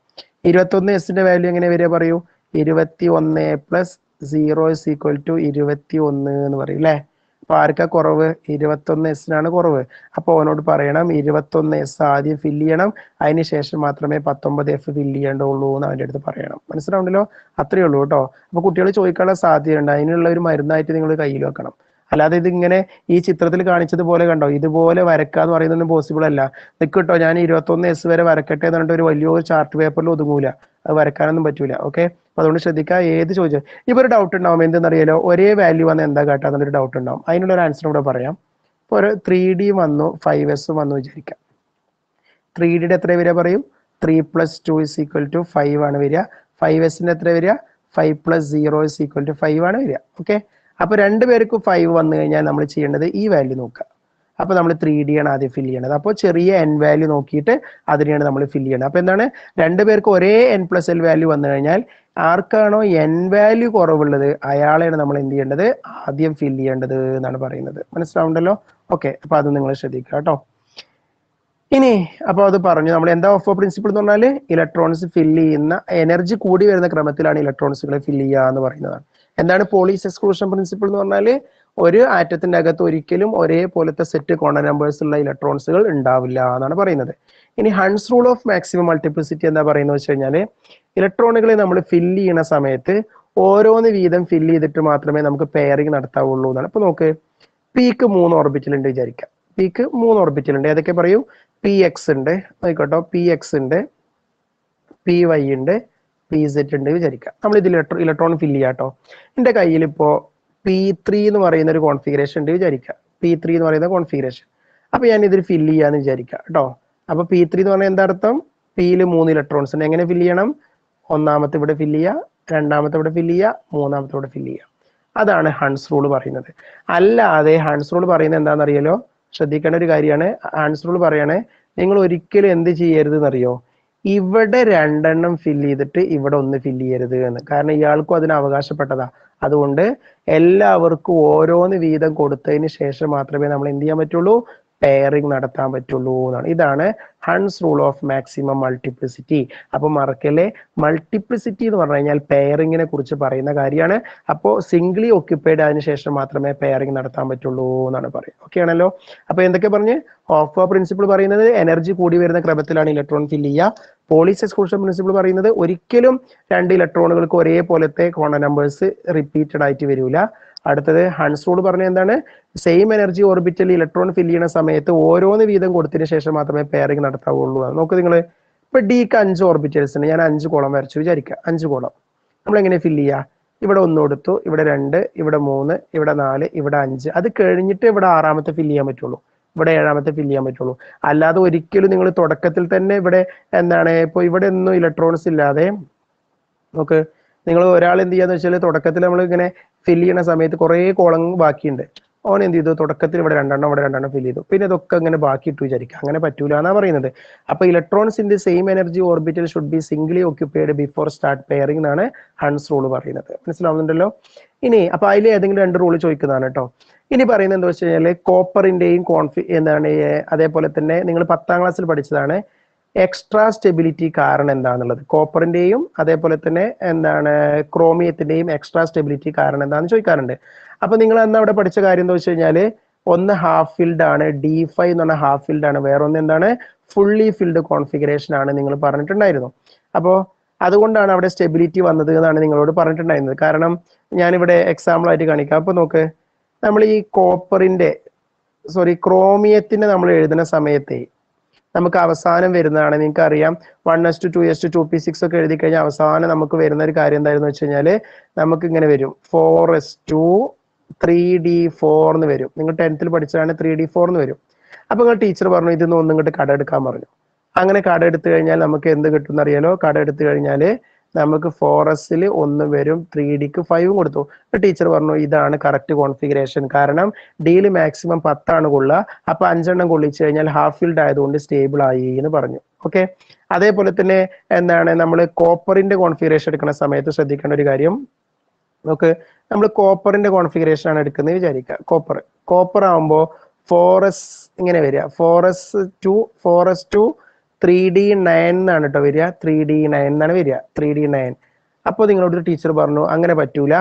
ഇരുപത്തി ഒന്ന് എസിന്റെ വാല്യൂ എങ്ങനെ വരിക പറയൂ ഇരുപത്തി ഒന്ന് plus zero is equal to ഇരുപത്തി ഒന്ന് എന്ന് പറയും അല്ലേ അപ്പൊ ആർക്കാ കുറവ് ഇരുപത്തൊന്ന് എസിനാണ് കുറവ് അപ്പൊ അവനോട് പറയണം ഇരുപത്തൊന്ന് എസ് ആദ്യം ഫില്ല് ചെയ്യണം അതിന് ശേഷം മാത്രമേ പത്തൊമ്പത് എഫ് ഫില്ല് ചെയ്യേണ്ടുള്ളൂ എന്ന് അവൻ്റെ അടുത്ത് പറയണം മനസ്സിലാവുണ്ടല്ലോ അത്രയേ ഉള്ളൂ കേട്ടോ അപ്പൊ കുട്ടികൾ ചോദിക്കാനുള്ള സാധ്യതയുണ്ട് അതിനുള്ള ഒരു മരുന്നായിട്ട് നിങ്ങൾ കയ്യിൽ വെക്കണം അല്ലാതെ ഇത് ഇങ്ങനെ ഈ ചിത്രത്തിൽ കാണിച്ചതുപോലെ കണ്ടോ ഇതുപോലെ വരക്കുക എന്ന് പറയുന്നതൊന്നും പോസിബിൾ അല്ല നിൽക്കട്ടോ ഞാൻ ഇരുപത്തൊന്ന് എസ് വരെ വരക്കട്ടെ എന്ന് പറഞ്ഞിട്ട് ഒരു വലിയൊരു ചാർട്ട് പേപ്പറിൽ ഒതുങ്ങൂല അത് വരക്കാനൊന്നും പറ്റൂല ഓക്കെ അപ്പൊ അതുകൊണ്ട് ശ്രദ്ധിക്കുക ഏത് ചോദിച്ചാൽ ഇപ്പൊ ഒരു ഡൗട്ട് ഉണ്ടാവും എന്തെന്നറിയാലോ ഒരേ വാല്യൂ വന്ന് എന്താ ഒരു ഡൗട്ട് ഉണ്ടാവും അതിനുള്ള ഒരു ആൻസർ ഇവിടെ പറയാം ഇപ്പൊ ഒരു ത്രീ ഡി വന്നു ഫൈവ് എസ് വന്നു വിചാരിക്കാം ത്രീ ഡിയുടെ എത്ര വരെ പറയും three plus two is equal to five ആണ് വരിക ഫൈവ് എസിന്റെ എത്ര വരിക five plus zero is equal to five ആണ് വരിക ഓക്കെ അപ്പോൾ രണ്ടുപേർക്കും പേർക്ക് ഫൈവ് വന്നു കഴിഞ്ഞാൽ നമ്മൾ ചെയ്യേണ്ടത് ഈ വാല്യൂ നോക്കുക അപ്പോൾ നമ്മൾ ത്രീ ഡി ആണ് ആദ്യം ഫില്ല് ചെയ്യണത് അപ്പോൾ ചെറിയ എൻ വാല്യൂ നോക്കിയിട്ട് അതിനെയാണ് നമ്മൾ ഫില്ല് ചെയ്യണത് അപ്പോൾ എന്താണ് രണ്ട് പേർക്ക് ഒരേ എൻ പ്ലസ് എൽ വാല്യൂ വന്നു കഴിഞ്ഞാൽ ആർക്കാണോ എൻ വാല്യൂ കുറവുള്ളത് അയാളെയാണ് നമ്മൾ എന്ത് ചെയ്യേണ്ടത് ആദ്യം ഫില്ല് ചെയ്യേണ്ടത് എന്നാണ് പറയുന്നത് മനസ്സിലാവുണ്ടല്ലോ ഓക്കെ അപ്പോൾ അത് നിങ്ങൾ ശ്രദ്ധിക്കുക കേട്ടോ ഇനി അപ്പോൾ അത് പറഞ്ഞു നമ്മൾ എന്താ ഓഫ് പ്രിൻസിപ്പിൾ എന്ന് പറഞ്ഞാൽ ഇലക്ട്രോൺസ് ഫില്ല് ചെയ്യുന്ന എനർജി കൂടി വരുന്ന ക്രമത്തിലാണ് ഇലക്ട്രോൺസുകളെ ഫില്ല് ചെയ്യുക എന്ന് പറയുന്നതാണ് എന്താണ് പോളിസ് എക്സ്ക്ലൂഷൻ പ്രിൻസിപ്പിൾ എന്ന് പറഞ്ഞാൽ ഒരു ആറ്റത്തിന്റെ അകത്ത് ഒരിക്കലും ഒരേപോലത്തെ സെറ്റ് കോണ നമ്പേഴ്സ് ഉള്ള ഇലക്ട്രോൺസുകൾ ഉണ്ടാവില്ല എന്നാണ് പറയുന്നത് ഇനി Hund's rule of maximum multiplicity എന്താ പറയുന്നത് വെച്ച് കഴിഞ്ഞാല് ഇലക്ട്രോണുകളെ നമ്മൾ ഫില്ല് ചെയ്യുന്ന സമയത്ത് ഓരോന്ന് വീതം ഫില്ല് ചെയ്തിട്ട് മാത്രമേ നമുക്ക് പെയറിങ് നടത്താവുള്ളൂ എന്നാണ് അപ്പൊ നോക്ക് പീക്ക് മൂന്ന് ഓർബിറ്റിൽ ഉണ്ട് വിചാരിക്കാം പീക്ക് മൂന്ന് ഓർബിറ്റിൽ ഉണ്ട് ഏതൊക്കെ പറയൂ പി എക്സ് ഉണ്ട് ആയിക്കോട്ടോ പി എക്സ് ഉണ്ട് പി വൈ ഉണ്ട് പി സെറ്റ് ഉണ്ട് വിചാരിക്കാം നമ്മൾ ഇതിൽ ഇലക്ട്രോൺ ഫില്ല് ചെയ്യാം കേട്ടോ എൻ്റെ കയ്യിൽ ഇപ്പോ പി ത്രീ എന്ന് പറയുന്ന ഒരു കോൺഫിഗറേഷൻ ഉണ്ട് വിചാരിക്കാം പി ത്രീ എന്ന് പറയുന്ന കോൺഫിഗറേഷൻ അപ്പോൾ ഞാൻ ഇതിൽ ഫില്ല് ചെയ്യാന്ന് വിചാരിക്കാം കേട്ടോ അപ്പോൾ പി ത്രീ എന്ന് പറഞ്ഞാൽ എന്താർത്ഥം പിയിൽ മൂന്ന് ഇലക്ട്രോൺസ് ഉണ്ട് എങ്ങനെ ഫില്ല് ചെയ്യണം ഒന്നാമത്തെ ഇവിടെ ഫില്ല് ചെയ്യുക രണ്ടാമത്തെ ഇവിടെ ഫില്ല് ചെയ്യുക മൂന്നാമത്തെ ഇവിടെ ഫില്ല് ചെയ്യുക അതാണ് ഹൺസ് റൂൾ പറയുന്നത് അല്ലാതെ ഹൺസ് റൂൾ പറയുന്നത് അറിയാലോ ശ്രദ്ധിക്കേണ്ട ഒരു കാര്യമാണ് ഹൺസ് റൂൾ പറയണേ നിങ്ങൾ ഒരിക്കലും എന്ത് എന്നറിയോ ഇവിടെ രണ്ടെണ്ണം ഫില്ല് ചെയ്തിട്ട് ഇവിടെ ഒന്ന് ഫില്ല് ചെയ്യരുത് എന്ന് കാരണം ഇയാൾക്കും അതിന് അവകാശപ്പെട്ടതാ അതുകൊണ്ട് എല്ലാവർക്കും ഓരോന്ന് വീതം കൊടുത്തതിന് ശേഷം മാത്രമേ നമ്മൾ എന്ത് ചെയ്യാൻ പറ്റുള്ളൂ പെയറിങ് നടത്താൻ പറ്റുള്ളൂ എന്നാണ് ഇതാണ് Hund's rule of maximum multiplicity അപ്പോൾ മറക്കല്ലേ മൾട്ടിപ്ലിസിറ്റി എന്ന് പറഞ്ഞു കഴിഞ്ഞാൽ പെയറിങ്ങിനെ കുറിച്ച് പറയുന്ന കാര്യമാണ് അപ്പോൾ സിംഗിളി ഓക്യുപൈഡ് ആയതിനു ശേഷം മാത്രമേ പെയറിങ് നടത്താൻ പറ്റുള്ളൂ എന്നാണ് പറയുന്നത് ഓക്കെ ആണല്ലോ അപ്പോൾ എന്തൊക്കെ പറഞ്ഞ് ഓഫ് പ്രിൻസിപ്പിൾ പറയുന്നത് എനർജി കൂടി വരുന്ന ക്രമത്തിലാണ് ഇലക്ട്രോൺ ഫില്ല് ചെയ്യുക പോളിസ് എക്സ്ക്ലൂഷൻ പ്രിൻസിപ്പിൾ പറയുന്നത് ഒരിക്കലും രണ്ട് ഇലക്ട്രോണുകൾക്ക് ഒരേപോലത്തെ കോണ നമ്പേഴ്സ് റിപ്പീറ്റഡ് ആയിട്ട് വരില്ല അടുത്തത് ഹൺസൂഡ് പറഞ്ഞ എന്താണ് same energy orbital electron fill ചെയ്യുന്ന സമയത്ത് ഓരോന്ന് വീതം കൊടുത്തതിന് ശേഷം മാത്രമേ പെയറിംഗ് നടത്താവുള്ളൂ നോക്ക് നിങ്ങൾ ഇപ്പൊ ഡിക്ക് അഞ്ച് ഉണ്ട് ഞാൻ അഞ്ച് കോളം വരച്ചു വിചാരിക്കുക അഞ്ച് കോളം നമ്മൾ എങ്ങനെ ഫില്ല് ചെയ്യുക ഇവിടെ ഒന്ന് കൊടുത്തു ഇവിടെ രണ്ട് ഇവിടെ മൂന്ന് ഇവിടെ നാല് ഇവിടെ അഞ്ച് അത് കഴിഞ്ഞിട്ട് ഇവിടെ ആറാമത്തെ ഫില്ല് ചെയ്യാൻ പറ്റുള്ളൂ ഇവിടെ ഏഴാമത്തെ ഫില്ല് ചെയ്യാൻ പറ്റുള്ളൂ അല്ലാതെ ഒരിക്കലും നിങ്ങൾ തുടക്കത്തിൽ തന്നെ ഇവിടെ എന്താണ് ഇപ്പൊ ഇവിടെ ഒന്നും ഇലക്ട്രോൺസ് ഇല്ലാതെ നമുക്ക് നിങ്ങൾ ഒരാൾ എന്ത് ചെയ്യാന്ന് വെച്ചാൽ തുടക്കത്തിൽ നമ്മൾ ഇങ്ങനെ ഫില്ല് ചെയ്യണ സമയത്ത് കുറേ കോളം ബാക്കിയുണ്ട് ഓൺ എന്ത് ചെയ്തു തുടക്കത്തിൽ ഇവിടെ രണ്ടെണ്ണം ഇവിടെ രണ്ടെണ്ണം ഫില്ല് ചെയ്തു പിന്നെ ഇതൊക്കെ ഇങ്ങനെ ബാക്കി ഇട്ട് വിചാരിക്കാം അങ്ങനെ പറ്റൂല എന്നാ പറയുന്നത് അപ്പൊ electrons in the same energy orbital should be singly occupied before start pairing എന്നാണ് ഹൺസ് റൂൾ പറയുന്നത് മനസ്സിലാവുന്നുണ്ടല്ലോ ഇനി അപ്പൊ അതിൽ ഏതെങ്കിലും രണ്ട് റൂൾ ചോദിക്കുന്നതാണ് കേട്ടോ ഇനി പറയുന്നത് എന്താ വെച്ച് കഴിഞ്ഞാല് കോപ്പറിന്റെയും കോൺഫി എന്താണ് അതേപോലെ തന്നെ നിങ്ങൾ പത്താം ക്ലാസ്സിൽ പഠിച്ചതാണ് എക്സ്ട്രാ സ്റ്റെബിലിറ്റി കാരണം എന്താണെന്നുള്ളത് കോപ്പറിന്റെയും അതേപോലെ തന്നെ എന്താണ് ക്രോമിയത്തിന്റെയും എക്സ്ട്രാ സ്റ്റെബിലിറ്റി കാരണം എന്താണെന്ന് ചോദിക്കാറുണ്ട് അപ്പൊ നിങ്ങൾ അന്ന് അവിടെ പഠിച്ച കാര്യം എന്താ വെച്ച് കഴിഞ്ഞാൽ ഒന്ന് ഹാഫ് ഫീൽഡ് ആണ് ഡി ഫൈവ് എന്ന് പറഞ്ഞ ഹാഫ് ഫീൽഡ് ആണ് വേറൊന്ന് എന്താണ് ഫുള്ളി ഫീൽഡ് കോൺഫിഗറേഷൻ ആണ് നിങ്ങൾ പറഞ്ഞിട്ടുണ്ടായിരുന്നു അപ്പോൾ അതുകൊണ്ടാണ് അവിടെ സ്റ്റെബിലിറ്റി വന്നത് എന്നാണ് നിങ്ങളോട് പറഞ്ഞിട്ടുണ്ടായിരുന്നത് കാരണം ഞാനിവിടെ എക്സാമ്പിൾ ആയിട്ട് കാണിക്കാം അപ്പോൾ നോക്ക് നമ്മൾ ഈ കോപ്പറിന്റെ സോറി ക്രോമിയത്തിന്റെ നമ്മൾ എഴുതുന്ന സമയത്തെ നമുക്ക് അവസാനം വരുന്നതാണ് നിങ്ങൾക്ക് അറിയാം one S two two S two two P six ഒക്കെ എഴുതി കഴിഞ്ഞാൽ അവസാനം നമുക്ക് വരുന്ന ഒരു കാര്യം എന്തായിരുന്നു വെച്ച് കഴിഞ്ഞാൽ നമുക്ക് ഇങ്ങനെ വരും four s two three d four എന്ന് വരും നിങ്ങൾ ടെൻത്തിൽ പഠിച്ചതാണ് ത്രീ ഡി ഫോർ എന്ന് വരും അപ്പൊ നിങ്ങൾ ടീച്ചർ പറഞ്ഞു ഇതിന്ന് ഒന്നും ഇങ്ങോട്ട് കട എടുക്കാൻ പറഞ്ഞു അങ്ങനെ കട എടുത്തു കഴിഞ്ഞാൽ നമുക്ക് എന്ത് കിട്ടും എന്നറിയാലോ കട എടുത്തു കഴിഞ്ഞാൽ നമുക്ക് ഫോറസ്റ്റില് ഒന്ന് വരും ത്രീ ഡിക്ക് ഫൈവും കൊടുത്തു ടീച്ചർ പറഞ്ഞു ഇതാണ് കറക്റ്റ് കോൺഫിഗറേഷൻ കാരണം ഡീല് മാക്സിമം പത്താണ് കൊള്ള അപ്പൊ അഞ്ചെണ്ണം കൊള്ളിച്ചു കഴിഞ്ഞാൽ ഹാഫ് ഫീൽഡ് ആയതുകൊണ്ട് സ്റ്റേബിൾ ആയി എന്ന് പറഞ്ഞു ഓക്കെ അതേപോലെ തന്നെ എന്താണ് നമ്മൾ കോപ്പറിന്റെ കോൺഫിഗറേഷൻ എടുക്കുന്ന സമയത്ത് ശ്രദ്ധിക്കേണ്ട ഒരു കാര്യം നമുക്ക് നമ്മൾ കോപ്പറിന്റെ കോൺഫിഗറേഷൻ ആണ് എടുക്കുന്നത് വിചാരിക്കുക കോപ്പർ കോപ്പർ ആവുമ്പോ ഫോറസ് ഇങ്ങനെ വരിക four s two four s two three d nine എന്നാണ് കേട്ടോ വരിക ത്രീ ഡി നയൻ എന്നാണ് വരിക ത്രീ ഡി നയൻ അപ്പോൾ നിങ്ങളോട് ടീച്ചർ പറഞ്ഞു അങ്ങനെ പറ്റൂല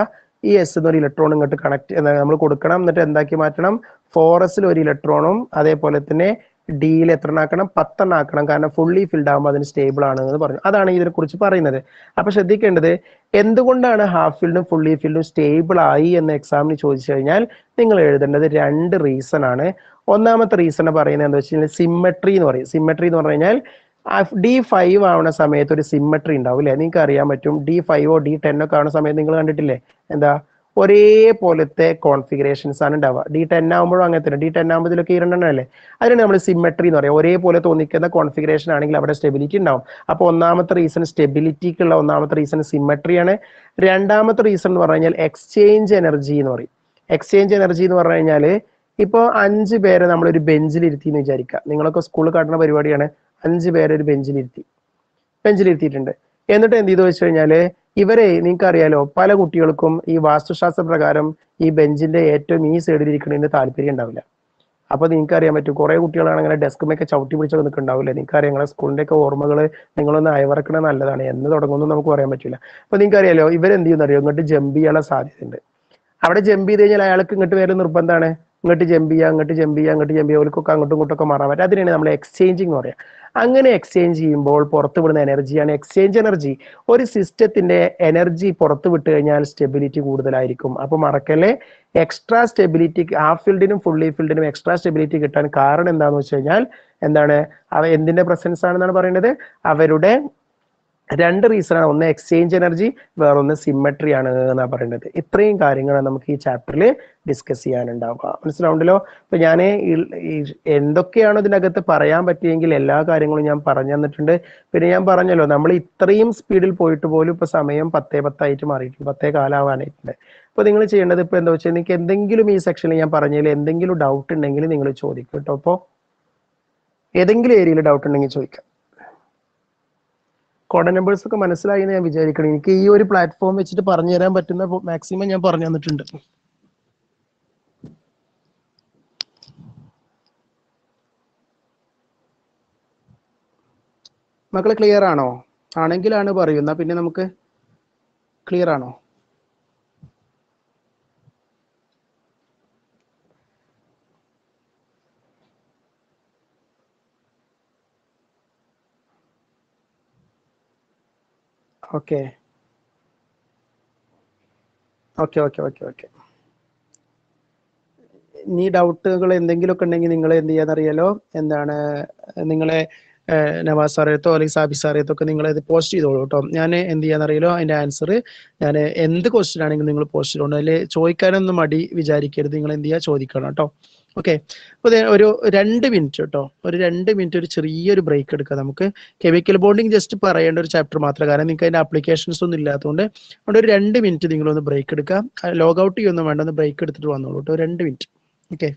ഈ എസ് എന്നൊരു ഇലക്ട്രോൺ ഇങ്ങോട്ട് കണക്ട് നമ്മൾ കൊടുക്കണം എന്നിട്ട് എന്താക്കി മാറ്റണം ഫോർ എസിൽ ഒരു ഇലക്ട്രോണും അതേപോലെ തന്നെ ഡിയിൽ എത്ര ആക്കണം പത്തെണ്ണം ആക്കണം കാരണം ഫുള്ളി ഫിൽഡ് ആകുമ്പോൾ അതിന് സ്റ്റേബിൾ ആണ് എന്ന് പറഞ്ഞു അതാണ് ഇതിനെക്കുറിച്ച് പറയുന്നത് അപ്പൊ ശ്രദ്ധിക്കേണ്ടത് എന്തുകൊണ്ടാണ് ഹാഫ് ഫീൽഡും ഫുള്ളി ഫീൽഡും സ്റ്റേബിൾ ആയി എന്ന് എക്സാമിന് ചോദിച്ചു കഴിഞ്ഞാൽ നിങ്ങൾ എഴുതേണ്ടത് രണ്ട് റീസൺ ആണ് ഒന്നാമത്തെ റീസൺ പറയുന്നത് എന്താ വെച്ച് കഴിഞ്ഞാൽ സിമ്മട്രി എന്ന് പറയും സിമ്മട്രി എന്ന് പറഞ്ഞു കഴിഞ്ഞാൽ ഡി ഫൈവ് ആവുന്ന സമയത്ത് ഒരു സിമ്മട്രി ഉണ്ടാവും അല്ലേ നിങ്ങൾക്ക് അറിയാൻ പറ്റും ഡി ഫൈവോ ഡി ടെൻ ഒക്കെ ആവുന്ന സമയത്ത് നിങ്ങൾ കണ്ടിട്ടില്ലേ എന്താ ഒരേപോലത്തെ കോൺഫിഗറേഷൻസ് ആണ് ഉണ്ടാവുക ഡി ടെൻ ആകുമ്പോഴും അങ്ങനെ തന്നെ ഡി ടെൻ ആകുമ്പോഴത്തേക്ക് ഈ രണ്ടെണ്ണം അല്ലേ അതിനാണ് നമ്മൾ സിമ്മട്രി എന്ന് പറയുക ഒരേപോലെ തോന്നിക്കുന്ന കോൺഫിഗറേഷൻ ആണെങ്കിൽ അവിടെ സ്റ്റെബിലിറ്റി ഉണ്ടാവും അപ്പോൾ ഒന്നാമത്തെ റീസൺ സ്റ്റെബിലിറ്റിക്കുള്ള ഒന്നാമത്തെ റീസൺ ആണ് രണ്ടാമത്തെ റീസൺ എന്ന് പറഞ്ഞു കഴിഞ്ഞാൽ എക്സ്ചേഞ്ച് എനർജി എന്ന് പറയും എക്സ്ചേഞ്ച് എനർജി എന്ന് പറഞ്ഞു കഴിഞ്ഞാൽ ഇപ്പോൾ അഞ്ച് പേരെ നമ്മളൊരു ബെഞ്ചിലിരുത്തി എന്ന് വിചാരിക്കുക നിങ്ങളൊക്കെ സ്കൂളിൽ കാട്ടുന്ന പരിപാടിയാണ് അഞ്ച് പേരെ ഒരു ബെഞ്ചിലിരുത്തി ബെഞ്ചിലിരുത്തിയിട്ടുണ്ട് എന്നിട്ട് എന്ത് ചെയ്തു വെച്ച് കഴിഞ്ഞാൽ ഇവരെ നിങ്ങൾക്കറിയാലോ പല കുട്ടികൾക്കും ഈ വാസ്തുശാസ്ത്ര പ്രകാരം ഈ ബെഞ്ചിന്റെ ഏറ്റവും ഈ സൈഡിൽ ഇരിക്കുന്നതിന് താല്പര്യം ഉണ്ടാവില്ല അപ്പോൾ നിങ്ങൾക്ക് അറിയാൻ പറ്റും കുറേ കുട്ടികളാണ് അങ്ങനെ ഡെസ്കുമൊക്കെ ചവിട്ടി പിടിച്ചൊക്കെ നിങ്ങൾക്ക് അറിയാം നിങ്ങളെ സ്കൂളിൻ്റെ ഒക്കെ ഓർമ്മകൾ നിങ്ങളൊന്ന് അയവറക്കണത് നല്ലതാണ് എന്ന് തുടങ്ങുമെന്ന് നമുക്ക് പറയാൻ പറ്റില്ല അപ്പോൾ അറിയാലോ ഇവരെന്ത് ചെയ്യുന്നറിയോ ഇങ്ങോട്ട് ജമ്പ് ചെയ്യാനുള്ള സാധ്യതയുണ്ട് അവിടെ ജമ്പ് ചെയ്ത് കഴിഞ്ഞാൽ അയാൾക്ക് ഇങ്ങോട്ട് വരെ നിർബന്ധമാണ് ഇങ്ങോട്ട് ജമ്പ് ചെയ്യുക അങ്ങോട്ട് ജമ്പ് ചെയ്യുക അങ്ങോട്ട് ജമ്പ് ചെയ്യുക ഓർക്കൊക്കെ അങ്ങോട്ടും ഇങ്ങോട്ടൊക്കെ മാറാൻ പറ്റും അതിനാണ് നമ്മൾ എക്സ്ചേഞ്ചിങ് എന്ന് പറയുക അങ്ങനെ എക്സ്ചേഞ്ച് ചെയ്യുമ്പോൾ പുറത്ത് വിടുന്ന എനർജിയാണ് എക്സ്ചേഞ്ച് എനർജി ഒരു സിസ്റ്റത്തിന്റെ എനർജി പുറത്തു വിട്ട് കഴിഞ്ഞാൽ സ്റ്റെബിലിറ്റി കൂടുതലായിരിക്കും അപ്പോൾ മറക്കല്ലേ എക്സ്ട്രാ സ്റ്റെബിലിറ്റി ഹാഫ് ഫീൽഡിനും ഫുള്ളി ഫീൽഡിനും എക്സ്ട്രാ സ്റ്റെബിലിറ്റി കിട്ടാൻ കാരണം എന്താണെന്ന് വെച്ച് കഴിഞ്ഞാൽ എന്താണ് അവ എന്തിന്റെ പ്രസൻസ് ആണെന്നാണ് പറയുന്നത് അവരുടെ രണ്ട് റീസണാണ് ഒന്ന് എക്സ്ചേഞ്ച് എനർജി വേറൊന്ന് സിമ്മട്രി ആണ് എന്നാ പറയുന്നത് ഇത്രയും കാര്യങ്ങളാണ് നമുക്ക് ഈ ചാപ്റ്ററിൽ ഡിസ്കസ് ചെയ്യാനുണ്ടാവുക മനസ്സിലാവുണ്ടല്ലോ അപ്പൊ ഞാൻ എന്തൊക്കെയാണോ ഇതിനകത്ത് പറയാൻ പറ്റിയെങ്കിൽ എല്ലാ കാര്യങ്ങളും ഞാൻ പറഞ്ഞു തന്നിട്ടുണ്ട് പിന്നെ ഞാൻ പറഞ്ഞല്ലോ നമ്മൾ ഇത്രയും സ്പീഡിൽ പോയിട്ട് പോലും ഇപ്പൊ സമയം പത്തേ പത്തായിട്ട് മാറിയിട്ടുണ്ട് പത്തേ കാലാവാനായിട്ടുണ്ട് അപ്പൊ നിങ്ങൾ ചെയ്യേണ്ടത് ഇപ്പൊ എന്താ വെച്ചാൽ നിങ്ങൾക്ക് എന്തെങ്കിലും ഈ സെക്ഷനിൽ ഞാൻ പറഞ്ഞതിൽ എന്തെങ്കിലും ഡൗട്ട് ഉണ്ടെങ്കിൽ നിങ്ങൾ ചോദിക്കും കേട്ടോ അപ്പോൾ ഏതെങ്കിലും ഏരിയയിൽ ഡൗട്ട് ഉണ്ടെങ്കിൽ ചോദിക്കാം കോഡ നമ്പേഴ്സ് ഒക്കെ മനസ്സിലായി എന്ന് ഞാൻ വിചാരിക്കണം എനിക്ക് ഈ ഒരു പ്ലാറ്റ്ഫോം വെച്ചിട്ട് പറഞ്ഞു തരാൻ പറ്റുന്ന മാക്സിമം ഞാൻ പറഞ്ഞു തന്നിട്ടുണ്ട് മക്കളെ ക്ലിയർ ആണോ ആണെങ്കിലാണ് പറയുന്ന പിന്നെ നമുക്ക് ക്ലിയർ ആണോ okay okay okay okay okay ഇനി ഡൗട്ടുകൾ എന്തെങ്കിലുമൊക്കെ ഉണ്ടെങ്കിൽ നിങ്ങൾ എന്ത് ചെയ്യാന്നറിയാലോ എന്താണ് നിങ്ങളെ നവാസ് സാറേത്തോ അല്ലെങ്കിൽ സാബി സാറേത്തോ ഒക്കെ നിങ്ങൾ ഇത് പോസ്റ്റ് ചെയ്തോളൂ കേട്ടോ ഞാൻ എന്ത് ചെയ്യാന്നറിയാലോ അതിന്റെ ആൻസർ ഞാൻ എന്ത് ക്വസ്റ്റ്യൻ ആണെങ്കിലും നിങ്ങൾ പോസ്റ്റ് ചെയ്തോളൂ അതിൽ ചോദിക്കാനൊന്നും മടി വിചാരിക്കരുത് നിങ്ങൾ എന്ത് ചെയ്യുക ചോദിക്കണം കേട്ടോ ഓക്കെ അപ്പോൾ ഒരു രണ്ട് മിനിറ്റ് കേട്ടോ ഒരു രണ്ട് മിനിറ്റ് ഒരു ചെറിയൊരു ബ്രേക്ക് എടുക്കാം നമുക്ക് കെമിക്കൽ ബോണ്ടിങ് ജസ്റ്റ് പറയേണ്ട ഒരു ചാപ്റ്റർ മാത്രം കാരണം നിങ്ങൾക്ക് അതിന്റെ ആപ്ലിക്കേഷൻസ് ഒന്നും ഇല്ലാത്തതുകൊണ്ട് അവിടെ ഒരു രണ്ട് മിനിറ്റ് നിങ്ങളൊന്ന് ബ്രേക്ക് എടുക്കാം ലോഗ് ഔട്ട് ചെയ്യൊന്നും വേണ്ട ഒന്ന് ബ്രേക്ക് എടുത്തിട്ട് വന്നോളൂ കേട്ടോ രണ്ട് മിനിറ്റ് ഓക്കെ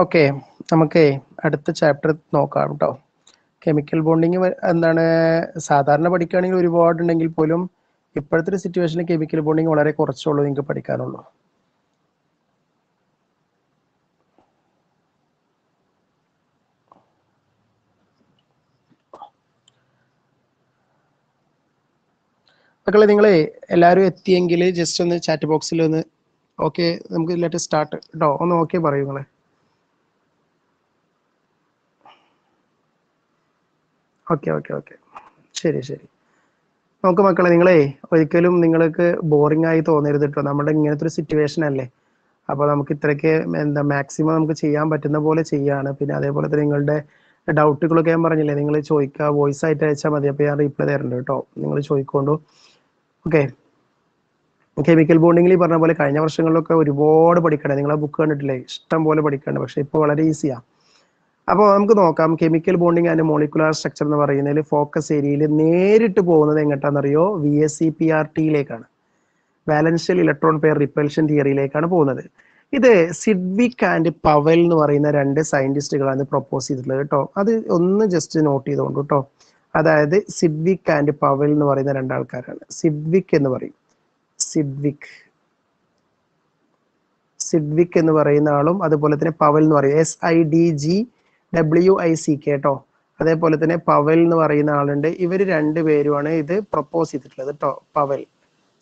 ഓക്കെ നമുക്ക് അടുത്ത ചാപ്റ്റർ നോക്കാം കേട്ടോ കെമിക്കൽ ബോണ്ടിങ് എന്താണ് സാധാരണ പഠിക്കുകയാണെങ്കിൽ ഒരുപാടുണ്ടെങ്കിൽ പോലും ഇപ്പോഴത്തെ ഒരു സിറ്റുവേഷനിൽ കെമിക്കൽ ബോണ്ടിങ് വളരെ കുറച്ചുള്ളൂ നിങ്ങൾക്ക് പഠിക്കാനുള്ളൂ മക്കളെ നിങ്ങൾ എല്ലാവരും എത്തിയെങ്കിൽ ജസ്റ്റ് ഒന്ന് ചാറ്റ് ബോക്സിൽ ഒന്ന് ഓക്കെ നമുക്ക് ലെറ്റ് സ്റ്റാർട്ട് കേട്ടോ ഒന്ന് ഓക്കെ പറയൂ നിങ്ങളെ ഓക്കെ ഓക്കെ ഓക്കെ ശരി ശരി നമുക്ക് മക്കളെ നിങ്ങളെ ഒരിക്കലും നിങ്ങൾക്ക് ബോറിംഗ് ആയി തോന്നരുത് കേട്ടോ നമ്മുടെ ഇങ്ങനത്തെ ഒരു സിറ്റുവേഷൻ അല്ലേ അപ്പോൾ നമുക്ക് ഇത്രയ്ക്ക് എന്താ മാക്സിമം നമുക്ക് ചെയ്യാൻ പറ്റുന്ന പോലെ ചെയ്യാണ് പിന്നെ അതേപോലെ തന്നെ നിങ്ങളുടെ ഡൗട്ടുകളൊക്കെ ഞാൻ പറഞ്ഞില്ലേ നിങ്ങൾ ചോദിക്കുക വോയിസ് ആയിട്ട് അയച്ചാൽ മതി അപ്പോൾ ഞാൻ റീപ്ലൈ തരുന്നുണ്ട് കേട്ടോ നിങ്ങൾ ചോദിക്കൊണ്ടു ഓക്കെ കെമിക്കൽ ബോണ്ടിങ്ങിൽ പറഞ്ഞ പോലെ കഴിഞ്ഞ വർഷങ്ങളിലൊക്കെ ഒരുപാട് പഠിക്കണേ നിങ്ങളെ ബുക്ക് കണ്ടിട്ടില്ലേ ഇഷ്ടം പോലെ പഠിക്കണേ പക്ഷെ ഇപ്പോൾ വളരെ ഈസിയാണ് അപ്പോൾ നമുക്ക് നോക്കാം chemical bonding and molecular structure എന്ന് പറയുന്നതിൽ ഫോക്കസ് ഏരിയയിൽ നേരിട്ട് പോകുന്നത് എങ്ങോട്ടാണെന്നറിയോ V S C P R ടിയിലേക്കാണ് ബാലൻഷ്യൽ ഇലക്ട്രോൺ പെയർ റിപ്പൽഷൻ തിയറിയിലേക്കാണ് പോകുന്നത് ഇത് സിഡ്വിക് ആൻഡ് പവൽ എന്ന് പറയുന്ന രണ്ട് സയന്റിസ്റ്റുകളാണ് പ്രൊപ്പോസ് ചെയ്തിട്ടുള്ളത് കേട്ടോ അത് ഒന്ന് ജസ്റ്റ് നോട്ട് ചെയ്തുകൊണ്ട് കേട്ടോ അതായത് സിഡ്വിക് ആൻഡ് പവൽ എന്ന് പറയുന്ന രണ്ടാൾക്കാരാണ് സിഡ്വിക് എന്ന് പറയും സിഡ്വിക് സിഡ്വിക് എന്ന് പറയുന്ന ആളും അതുപോലെ തന്നെ പവൽ എന്ന് പറയും S I D G W I C K കേട്ടോ അതേപോലെ തന്നെ പവൽ എന്ന് പറയുന്ന ആളുണ്ട് ഇവർ രണ്ടുപേരുമാണ് ഇത് പ്രപ്പോസ് ചെയ്തിട്ടുള്ളത് കേട്ടോ Powell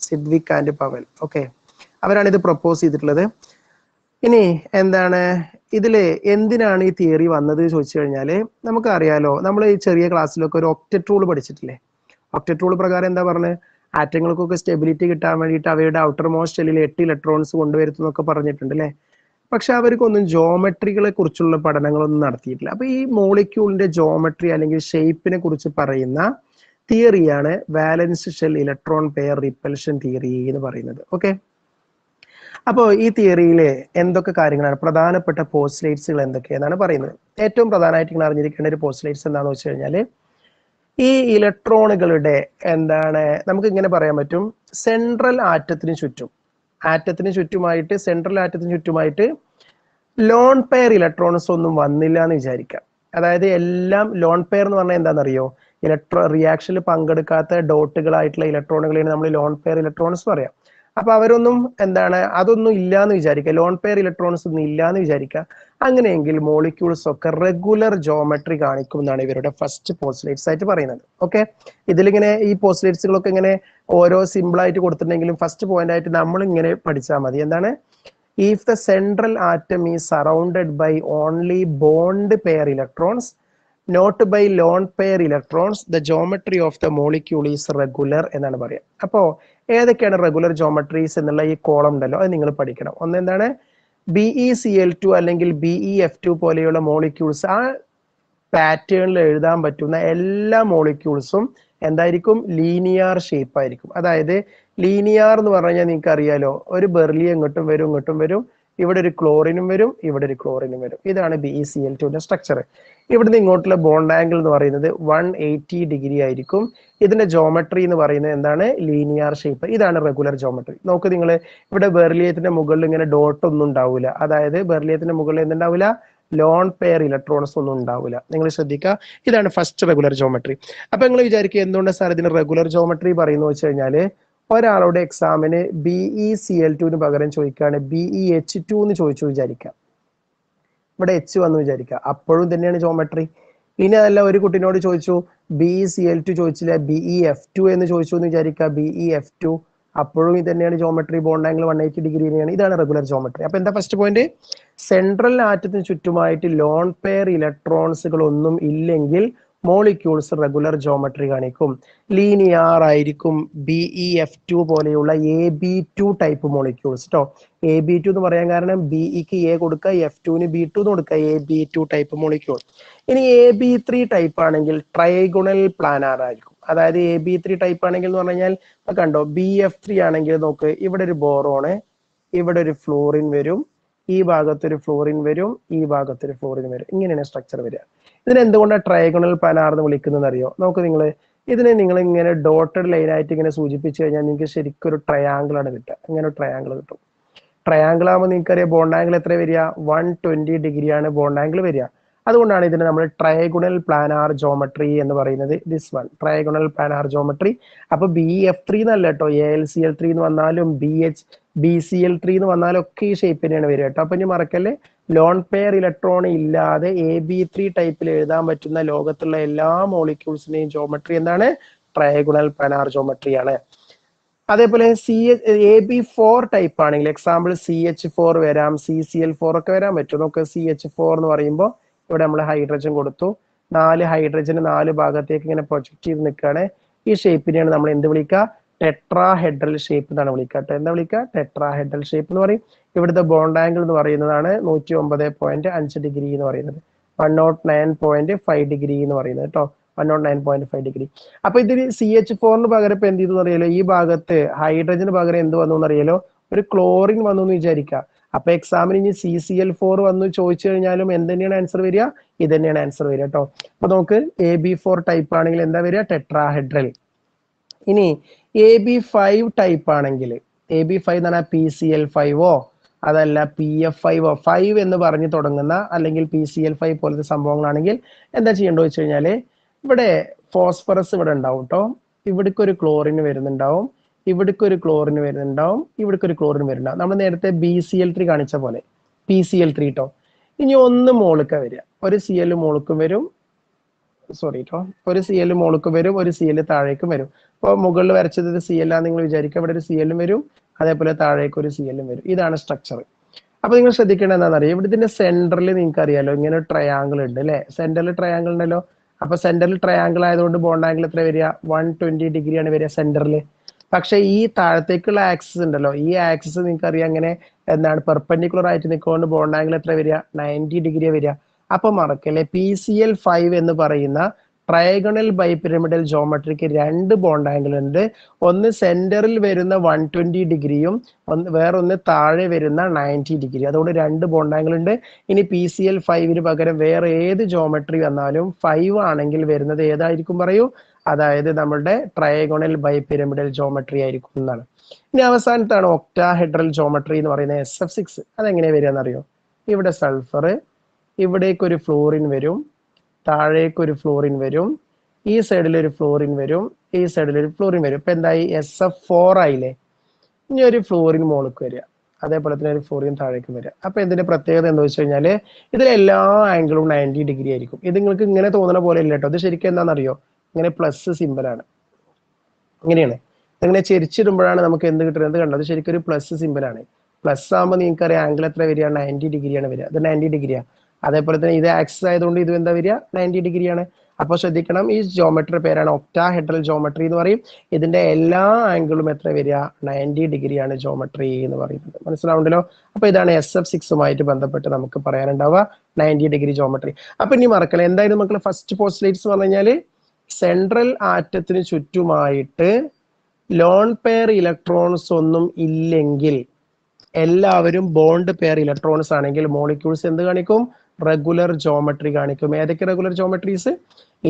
Sidgwick and Powell okay അവരാണ് ഇത് പ്രപ്പോസ് ചെയ്തിട്ടുള്ളത് ഇനി എന്താണ് ഇതില് എന്തിനാണ് ഈ തിയറി വന്നത് ചോദിച്ചു കഴിഞ്ഞാൽ നമുക്കറിയാലോ നമ്മൾ ഈ ചെറിയ ക്ലാസ്സിലൊക്കെ ഒരു ഒപ്റ്ററ്റ് റൂൾ പഠിച്ചിട്ടില്ലേ ഒപ്റ്ററ്റ് റൂൾ പ്രകാരം എന്താ പറഞ്ഞത് ആറ്റങ്ങൾക്കൊക്കെ സ്റ്റെബിലിറ്റി കിട്ടാൻ വേണ്ടിയിട്ട് അവയുടെ ഔട്ടർ മോസ്റ്റ് ഷെല്ലിൽ എട്ട് ഇലക്ട്രോൺസ് കൊണ്ടുവരുത്തുന്നൊക്കെ പറഞ്ഞിട്ടുണ്ട് അല്ലേ പക്ഷെ അവർക്കൊന്നും ജോമെട്രികളെ കുറിച്ചുള്ള പഠനങ്ങളൊന്നും നടത്തിയിട്ടില്ല അപ്പൊ ഈ മോളിക്യൂളിന്റെ ജോമെട്രി അല്ലെങ്കിൽ ഷേപ്പിനെ കുറിച്ച് പറയുന്ന തിയറിയാണ് valence shell electron pair repulsion theory എന്ന് പറയുന്നത് ഓക്കെ അപ്പോൾ ഈ തിയറിയിലെ എന്തൊക്കെ കാര്യങ്ങളാണ് പ്രധാനപ്പെട്ട പോസ്റ്റ്ലൈറ്റ്സുകൾ എന്തൊക്കെയെന്നാണ് പറയുന്നത് ഏറ്റവും പ്രധാനമായിട്ട് നിങ്ങൾ അറിഞ്ഞിരിക്കേണ്ട ഒരു പോസ്റ്റ്ലേറ്റ്സ് എന്താണെന്ന് വെച്ച് കഴിഞ്ഞാല് ഈ ഇലക്ട്രോണുകളുടെ എന്താണ് നമുക്ക് ഇങ്ങനെ പറയാൻ പറ്റും സെൻട്രൽ ആറ്റത്തിന് ചുറ്റും ആറ്റത്തിന് ചുറ്റുമായിട്ട് സെൻട്രൽ ആറ്റത്തിന് ചുറ്റുമായിട്ട് ലോൺ പെയർ ഇലക്ട്രോൺസ് ഒന്നും വന്നില്ല എന്ന് വിചാരിക്കാം അതായത് എല്ലാം ലോൺ പെയർ എന്ന് പറഞ്ഞാൽ എന്താണെന്നറിയോ ഇലക്ട്രോ റിയാക്ഷനിൽ പങ്കെടുക്കാത്ത ഡോട്ടുകളായിട്ടുള്ള ഇലക്ട്രോണുകളെയാണ് നമ്മൾ ലോൺ പെയർ ഇലക്ട്രോൺസ് പറയാം അപ്പൊ അവരൊന്നും എന്താണ് അതൊന്നും ഇല്ല എന്ന് വിചാരിക്കുക ലോൺ പെയർ ഇലക്ട്രോൺസ് ഒന്നും ഇല്ല എന്ന് വിചാരിക്കുക അങ്ങനെയെങ്കിൽ മോളിക്യൂൾസ് ഒക്കെ റെഗുലർ ജോമെട്രി കാണിക്കും എന്നാണ് ഇവരുടെ ഫസ്റ്റ് പോസ്റ്റ്ലേറ്റ്സ് ആയിട്ട് പറയുന്നത് ഓക്കെ ഇതിലിങ്ങനെ ഈ പോസ്റ്റ്ലേറ്റ്സുകളൊക്കെ ഇങ്ങനെ ഓരോ സിമ്പിൾ ആയിട്ട് കൊടുത്തിട്ടുണ്ടെങ്കിലും ഫസ്റ്റ് പോയിന്റ് ആയിട്ട് നമ്മൾ ഇങ്ങനെ പഠിച്ചാൽ മതി എന്താണ് if the central atom is surrounded by only bond pair electrons not by lone pair electrons the geometry of the molecule is regular എന്നാണ് പറയുക അപ്പോ ഏതൊക്കെയാണ് റെഗുലർ ജോമെട്രീസ് എന്നുള്ള ഈ കോളം ഉണ്ടല്ലോ അത് നിങ്ങൾ പഠിക്കണം ഒന്ന് എന്താണ് B E C L two അല്ലെങ്കിൽ ബി ഇ എഫ് ടു പോലെയുള്ള മോളിക്യൂൾസ് ആ പാറ്റേണിൽ എഴുതാൻ പറ്റുന്ന എല്ലാ മോളിക്യൂൾസും എന്തായിരിക്കും ലീനിയർ ഷേപ്പ് ആയിരിക്കും അതായത് ലീനിയർ എന്ന് പറഞ്ഞാൽ നിങ്ങൾക്ക് അറിയാലോ ഒരു ബെർലി ഇങ്ങോട്ടും വരും ഇങ്ങോട്ടും വരും ഇവിടെ ഒരു ക്ലോറിനും വരും ഇവിടെ ഒരു ക്ലോറിനും വരും ഇതാണ് ബി ഇ സി എൽ ടുവിന്റെ സ്ട്രക്ചർ ഇവിടുന്ന് ഇങ്ങോട്ടുള്ള ബോണ്ട് ആംഗിൾ എന്ന് പറയുന്നത് വൺ എയ്റ്റി ഡിഗ്രി ആയിരിക്കും ഇതിന്റെ ജോമെട്രി എന്ന് പറയുന്നത് എന്താണ് ലീനിയർ ഷേപ്പ് ഇതാണ് റെഗുലർ ജോമെട്രി നോക്ക് നിങ്ങൾ ഇവിടെ ബെർലിയത്തിന്റെ മുകളിൽ ഇങ്ങനെ ഡോട്ട് ഒന്നും ഉണ്ടാവില്ല അതായത് ബെർലിയത്തിന്റെ മുകളിൽ എന്തുണ്ടാവില്ല ലോൺ പെയർ ഇലക്ട്രോൺസ് ഒന്നും ഉണ്ടാവില്ല നിങ്ങൾ ശ്രദ്ധിക്കുക ഇതാണ് ഫസ്റ്റ് റെഗുലർ ജോമെട്രി അപ്പൊ നിങ്ങൾ വിചാരിക്കുക എന്തുകൊണ്ടാണ് സാർ ഇതിന് റെഗുലർ ജോമെട്രി പറയുന്നു വെച്ച് കഴിഞ്ഞാല് ഒരാളുടെ എക്സാമിന് B E C L two പകരം ചോദിക്കുകയാണ് ബി ഇ എച്ച് ടു എന്ന് ചോദിച്ചു വിചാരിക്കാം ഇവിടെ എച്ച് വന്ന് വിചാരിക്കുക അപ്പോഴും തന്നെയാണ് ജോമെട്രി ഇനി അതല്ല ഒരു കുട്ടിനോട് ചോദിച്ചു ബി സി എൽ ടു ചോദിച്ചില്ല B E e, F two എന്ന് ചോദിച്ചു എന്ന് വിചാരിക്കുക B E e, F two അപ്പോഴും ഇത് തന്നെയാണ് geometry bond angle one eighty തന്നെയാണ് ഇതാണ് റെഗുലർ ജോമെട്രി അപ്പൊ എന്താ ഫസ്റ്റ് പോയിന്റ് സെൻട്രൽ ആറ്റത്തിന് ചുറ്റുമായിട്ട് ലോൺ പെയർ ഇലക്ട്രോൺസുകൾ ഒന്നും ഇല്ലെങ്കിൽ മോളിക്യൂൾസ് റെഗുലർ ജോമെട്രി കാണിക്കും ലീനിയർ ആയിരിക്കും ബി ഇ എഫ് ടു പോലെയുള്ള A B two type molecules കേട്ടോ എ ബി ടു എന്ന് പറയാൻ കാരണം ബിഇക്ക് e എ കൊടുക്കുക എഫ് ടുവിന് ബി ടു എന്ന് കൊടുക്കുക A B two type molecule ഇനി എ ബി ത്രീ ടൈപ്പ് ആണെങ്കിൽ ട്രൈഗുണൽ പ്ലാനാർ ആയിരിക്കും അതായത് എ ബി ത്രീ ടൈപ്പ് ആണെങ്കിൽ എന്ന് പറഞ്ഞു കഴിഞ്ഞാൽ കണ്ടോ ബി എഫ് ത്രീ ആണെങ്കിൽ നോക്ക് ഇവിടെ ഒരു ബോറോണ് ഇവിടെ ഒരു ഫ്ലോറിൻ വരും ഈ ഭാഗത്തൊരു ഫ്ലോറിൻ വരും ഈ ഭാഗത്തൊരു ഫ്ലോറിൻ വരും ഇങ്ങനെയാണ് സ്ട്രക്ചർ വരിക ഇതിനെ എന്തുകൊണ്ടാണ് പ്ലാനാർ എന്ന് വിളിക്കുന്നത് അറിയോ നമുക്ക് നിങ്ങൾ ഇതിനെ നിങ്ങൾ ഇങ്ങനെ ഡോട്ടഡ് ലൈനായിട്ട് ഇങ്ങനെ സൂചിപ്പിച്ചു കഴിഞ്ഞാൽ നിങ്ങൾക്ക് ശരിക്കും ഒരു ട്രയാങ്കിൾ ആണ് കിട്ടുക ഇങ്ങനെ ഒരു ട്രയാങ്കിൾ കിട്ടും ട്രയാങ്കിൾ ആകുമ്പോൾ നിങ്ങൾക്ക് അറിയാം ആംഗിൾ എത്ര വരിക വൺ ട്വന്റി ഡിഗ്രിയാണ് ബോണ്ട് ആംഗിൾ വരിക അതുകൊണ്ടാണ് ഇതിനെ നമ്മൾ ട്രയഗുണൽ പ്ലാനാർ ജോമട്രി എന്ന് പറയുന്നത് this one trigonal planar geometry അപ്പൊ ബി എഫ് ത്രീ എന്നല്ല കേട്ടോ A L C L three എന്ന് വന്നാലും B H B C L three എന്ന് വന്നാലും ഒക്കെ ഈ ഷേപ്പ് തന്നെയാണ് വരിക കേട്ടോ അപ്പൊ ഇനി മറക്കല്ലേ ലോൺ പെയർ ഇലക്ട്രോൺ ഇല്ലാതെ എ ബി ത്രീ ടൈപ്പിൽ എഴുതാൻ പറ്റുന്ന ലോകത്തുള്ള എല്ലാ മോളിക്യൂൾസിനെയും ജോമട്രി എന്താണ് ട്രയഗുണൽ പ്ലാനാർ ജോമട്രി ആണ് അതേപോലെ C H A B four type ആണെങ്കിൽ എക്സാമ്പിൾ സി എച്ച് ഫോർ വരാം സി സി എൽ ഫോർ ഒക്കെ വരാൻ പറ്റും നമുക്ക് സി എച്ച് ഫോർ എന്ന് പറയുമ്പോൾ ഇവിടെ നമ്മൾ ഹൈഡ്രജൻ കൊടുത്തു നാല് ഹൈഡ്രജന് നാല് ഭാഗത്തേക്ക് ഇങ്ങനെ പ്രൊജക്ട് ചെയ്ത് നിൽക്കുകയാണ് ഈ ഷേപ്പിനെയാണ് നമ്മൾ എന്ത് വിളിക്കുക ടെട്രാ ഹെഡ്രൽ ഷേപ്പ് എന്നാണ് വിളിക്കുക എന്താ വിളിക്കുക ടെട്രാ ഹെഡ്രൽ ഷേപ്പ് എന്ന് പറയും ഇവിടുത്തെ ബോണ്ട് ആംഗിൾ എന്ന് പറയുന്നതാണ് നൂറ്റി ഒമ്പത് പോയിന്റ് അഞ്ച് ഡിഗ്രി എന്ന് പറയുന്നത് one nought nine point five degree എന്ന് പറയുന്നത് കേട്ടോ one nought nine point five degree അപ്പൊ ഇതിൽ സി എച്ച് ഫോറിന് പകരം ഇപ്പൊ എന്ത് ചെയ്തെന്ന് അറിയാലോ ഈ ഭാഗത്ത് ഹൈഡ്രജന് പകരം എന്ത് വന്നു അറിയാലോ ഒരു ക്ലോറിൻ വന്നു എന്ന് വിചാരിക്കാം അപ്പൊ എക്സാമിന് ഇനി സി സി എൽ ഫോർ വന്ന് ചോദിച്ചു കഴിഞ്ഞാലും എന്ത് തന്നെയാണ് ആൻസർ വരിക ഇത് തന്നെയാണ് ആൻസർ വരിക കേട്ടോ അപ്പൊ നമുക്ക് എ ബി ഫോർ ടൈപ്പ് ആണെങ്കിൽ എന്താ വരിക ടെട്രാഹെഡ്രൽ ഇനി എ ബി ഫൈവ് ടൈപ്പ് ആണെങ്കിൽ എ ബി ഫൈവ് എന്ന് പറഞ്ഞാൽ പി സി എൽ ഫൈവോ അതല്ല പി എഫ് ഫൈവോ ഫൈവ് എന്ന് പറഞ്ഞ് തുടങ്ങുന്ന അല്ലെങ്കിൽ പി സി എൽ ഫൈവ് പോലത്തെ സംഭവങ്ങളാണെങ്കിൽ എന്താ ചെയ്യേണ്ടത് വെച്ച് കഴിഞ്ഞാല് ഇവിടെ ഫോസ്ഫറസ് ഇവിടെ ഉണ്ടാവും കേട്ടോ ഇവിടേക്ക് ഒരു ക്ലോറിൻ വരുന്നുണ്ടാവും ഇവിടേക്ക് ഒരു ക്ലോറിൻ വരുന്നുണ്ടാവും ഇവിടേക്ക് ഒരു ക്ലോറിൻ വരുന്നുണ്ടാവും നമ്മൾ നേരത്തെ ബി സി എൽ ത്രീ കാണിച്ച പോലെ പി സി എൽ ത്രീ കേട്ടോ ഇനി ഒന്ന് മോളുക്ക വരിക ഒരു സി എൽ മോളുക്കും വരും സോറി കേട്ടോ ഒരു സി എൽ മോളുക്കും വരും ഒരു സി എൽ താഴേക്കും വരും അപ്പോൾ മുകളിൽ വരച്ചത് ഒരു സി എൽ ആണെന്ന് നിങ്ങൾ വിചാരിക്കുക ഇവിടെ ഒരു സി എല്ലും വരും അതേപോലെ താഴേക്ക് ഒരു സി എല്ലും വരും ഇതാണ് സ്ട്രക്ചർ അപ്പൊ നിങ്ങൾ ശ്രദ്ധിക്കേണ്ടത് എന്താണെന്ന് അറിയാം ഇവിടെ ഇതിന്റെ സെന്ററിൽ നിങ്ങൾക്ക് അറിയാലോ ഇങ്ങനെ ട്രയാങ്കിൾ ഉണ്ട് അല്ലെ സെന്ററിൽ ട്രയാങ്കിൾ ഉണ്ടല്ലോ അപ്പൊ സെന്ററിൽ ട്രയാങ്കിൾ ആയതുകൊണ്ട് ബോണ്ട് ആംഗിൾ എത്ര വരിക വൺ ട്വന്റി ഡിഗ്രിയാണ് വരിക സെന്ററിൽ പക്ഷെ ഈ താഴത്തേക്കുള്ള ആക്സിസ് ഉണ്ടല്ലോ ഈ ആക്സിസ് നിങ്ങൾക്ക് അറിയാം അങ്ങനെ എന്താണ് പെർപെൻഡിക്കുലർ ആയിട്ട് നിൽക്കൊണ്ട് ബോണ്ട് ആംഗിൾ എത്ര വരിക നയൻറ്റി ഡിഗ്രി വരിക അപ്പൊ മറക്കല്ലേ പി സി എൽ ഫൈവ് എന്ന് പറയുന്ന ട്രയഗണൽ ബൈ പിരമിഡൽ ജോമെട്രിക്ക് രണ്ട് ബോണ്ട് ആംഗിൾ ഉണ്ട് ഒന്ന് സെന്ററിൽ വരുന്ന വൺ ട്വന്റി ഡിഗ്രിയും ഒന്ന് വേറൊന്ന് താഴെ വരുന്ന നയൻറ്റി ഡിഗ്രി അതുകൊണ്ട് രണ്ട് ബോണ്ട് ആംഗിൾ ഉണ്ട് ഇനി പി സി എൽ ഫൈവിന് പകരം വേറെ ഏത് ജോമെട്രി വന്നാലും ഫൈവ് ആണെങ്കിൽ വരുന്നത് ഏതായിരിക്കും പറയൂ അതായത് നമ്മളുടെ ട്രയഗണൽ ബൈ പിരമിഡൽ ജോമെട്രി ആയിരിക്കും എന്നാണ് ഇനി അവസാനത്താണ് ഒക്ടാഹെഡ്രൽ ജോമെട്രി എന്ന് പറയുന്ന എസ് എഫ് സിക്സ് അതെങ്ങനെയാണ് വരിക എന്നറിയോ ഇവിടെ സൾഫർ ഇവിടേക്ക് ഒരു ഫ്ലോറിൻ വരും താഴേക്ക് ഒരു ഫ്ലോറിൻ വരും ഈ സൈഡിൽ ഒരു ഫ്ലോറിൻ വരും ഈ സൈഡിൽ ഒരു ഫ്ലോറിൻ വരും ഇപ്പൊ എന്തായി എസ് എഫ് ഫോർ ആയില്ലേ ഇനി ഒരു ഫ്ലോറിൻ മോളിക്ക് വരിക അതേപോലെ തന്നെ ഒരു ഫ്ലോറിൻ താഴേക്ക് വരിക അപ്പൊ ഇതിന്റെ പ്രത്യേകത എന്താ വെച്ച് കഴിഞ്ഞാല് ഇതിലെ എല്ലാ ആംഗിളും നയൻറ്റി ഡിഗ്രി ആയിരിക്കും ഇത് നിങ്ങൾക്ക് ഇങ്ങനെ തോന്നുന്ന പോലെ ഇല്ല കേട്ടോ ഇത് ശരിക്കും എന്താണെന്നറിയോ ഇങ്ങനെ പ്ലസ് സിമ്പലാണ് ഇങ്ങനെയാണ് ഇതിങ്ങനെ ചെരിച്ചിടുമ്പോഴാണ് നമുക്ക് എന്ത് കിട്ടുന്നത് കണ്ടത് ശരിക്കും ഒരു പ്ലസ് ആണ് പ്ലസ് ആകുമ്പോൾ നിങ്ങൾക്കറിയാം ആംഗിൾ എത്ര വരിക നയൻറ്റി ഡിഗ്രിയാണ് വരിക അത് നയൻറ്റി ഡിഗ്രിയാണ് അതേപോലെ തന്നെ ഇത് ആക്സസ് ആയതുകൊണ്ട് ഇത് എന്താ വരിക നയൻറ്റി ഡിഗ്രിയാണ് അപ്പോൾ ശ്രദ്ധിക്കണം ഈ ജോമെട്രി പേരാണ് ഒപ്റ്റാ ഹെഡ്രൽ ജോമെട്രി എന്ന് പറയും ഇതിന്റെ എല്ലാ ആംഗിളും എത്ര വരിക നയൻറ്റി ഡിഗ്രിയാണ് ജോമെട്രി എന്ന് പറയുന്നത് മനസ്സിലാവുണ്ടല്ലോ അപ്പോൾ ഇതാണ് എസ് എഫ് സിക്സുമായിട്ട് ബന്ധപ്പെട്ട് നമുക്ക് പറയാനുണ്ടാവുക നയൻറ്റി ഡിഗ്രി ജോമെട്രി അപ്പൊ ഇനി മറക്കല എന്തായാലും നമുക്ക് ഫസ്റ്റ് പോസ്റ്റ്ലേറ്റ്സ് പറഞ്ഞു കഴിഞ്ഞാൽ സെൻട്രൽ ആറ്റത്തിന് ചുറ്റുമായിട്ട് ലോൺ പെയർ ഇലക്ട്രോൺസ് ഒന്നും ഇല്ലെങ്കിൽ എല്ലാവരും ബോണ്ട് പെയർ ഇലക്ട്രോൺസ് ആണെങ്കിൽ മോളിക്യൂൾസ് എന്ത് കാണിക്കും റെഗുലർ ജോമെട്രി കാണിക്കും ഏതൊക്കെ regular geometries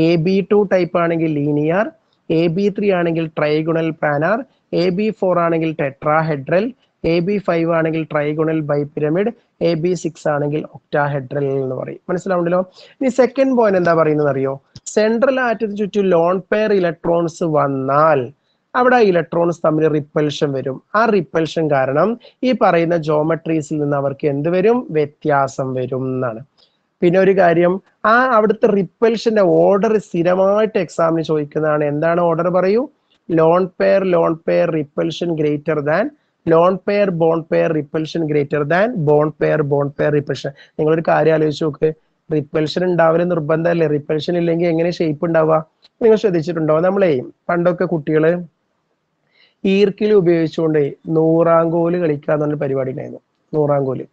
A B two type ആണെങ്കിൽ ലീനിയർ എ ബി ത്രീ ആണെങ്കിൽ trigonal planar A B four ആണെങ്കിൽ ടെട്രാഹെഡ്രൽ എ ബി ഫൈവ് ആണെങ്കിൽ trigonal bipyramid A B six ആണെങ്കിൽ ഒക്ടാഹെഡ്രൽ എന്ന് പറയും മനസ്സിലാവുണ്ടല്ലോ ഇനി സെക്കൻഡ് പോയിന്റ് എന്താ പറയുന്നത് അറിയോ സെൻട്രൽ ആറ്റത്തിന് ചുറ്റും ലോൺ പെയർ ഇലക്ട്രോൺസ് വന്നാൽ അവിടെ ഇലക്ട്രോൺസ് തമ്മിൽ റിപ്പൽഷൻ വരും ആ റിപ്പൽഷൻ കാരണം ഈ പറയുന്ന ജോമെട്രീസിൽ നിന്ന് അവർക്ക് എന്ത് വരും വ്യത്യാസം വരും എന്നാണ് പിന്നെ ഒരു കാര്യം ആ അവിടുത്തെ റിപ്പൽഷന്റെ ഓർഡർ സ്ഥിരമായിട്ട് എക്സാമിന് ചോദിക്കുന്നതാണ് എന്താണ് ഓർഡർ പറയൂ lone pair lone pair repulsion greater than lone pair bond pair repulsion greater than bond pair bond pair repulsion നിങ്ങളൊരു കാര്യം ആലോചിച്ച് നോക്ക് റിപ്പൽഷൻ ഉണ്ടാവല് നിർബന്ധമല്ലേ റിപ്പൽഷൻ ഇല്ലെങ്കിൽ എങ്ങനെ ഷേപ്പ് ഉണ്ടാവുക നിങ്ങൾ ശ്രദ്ധിച്ചിട്ടുണ്ടോ നമ്മളെ പണ്ടൊക്കെ കുട്ടികള് ഈർക്കിൽ ഉപയോഗിച്ചുകൊണ്ട് നൂറാങ്കോല് കളിക്കുക എന്നൊരു പരിപാടി ഉണ്ടായിരുന്നു നൂറാങ്കോല്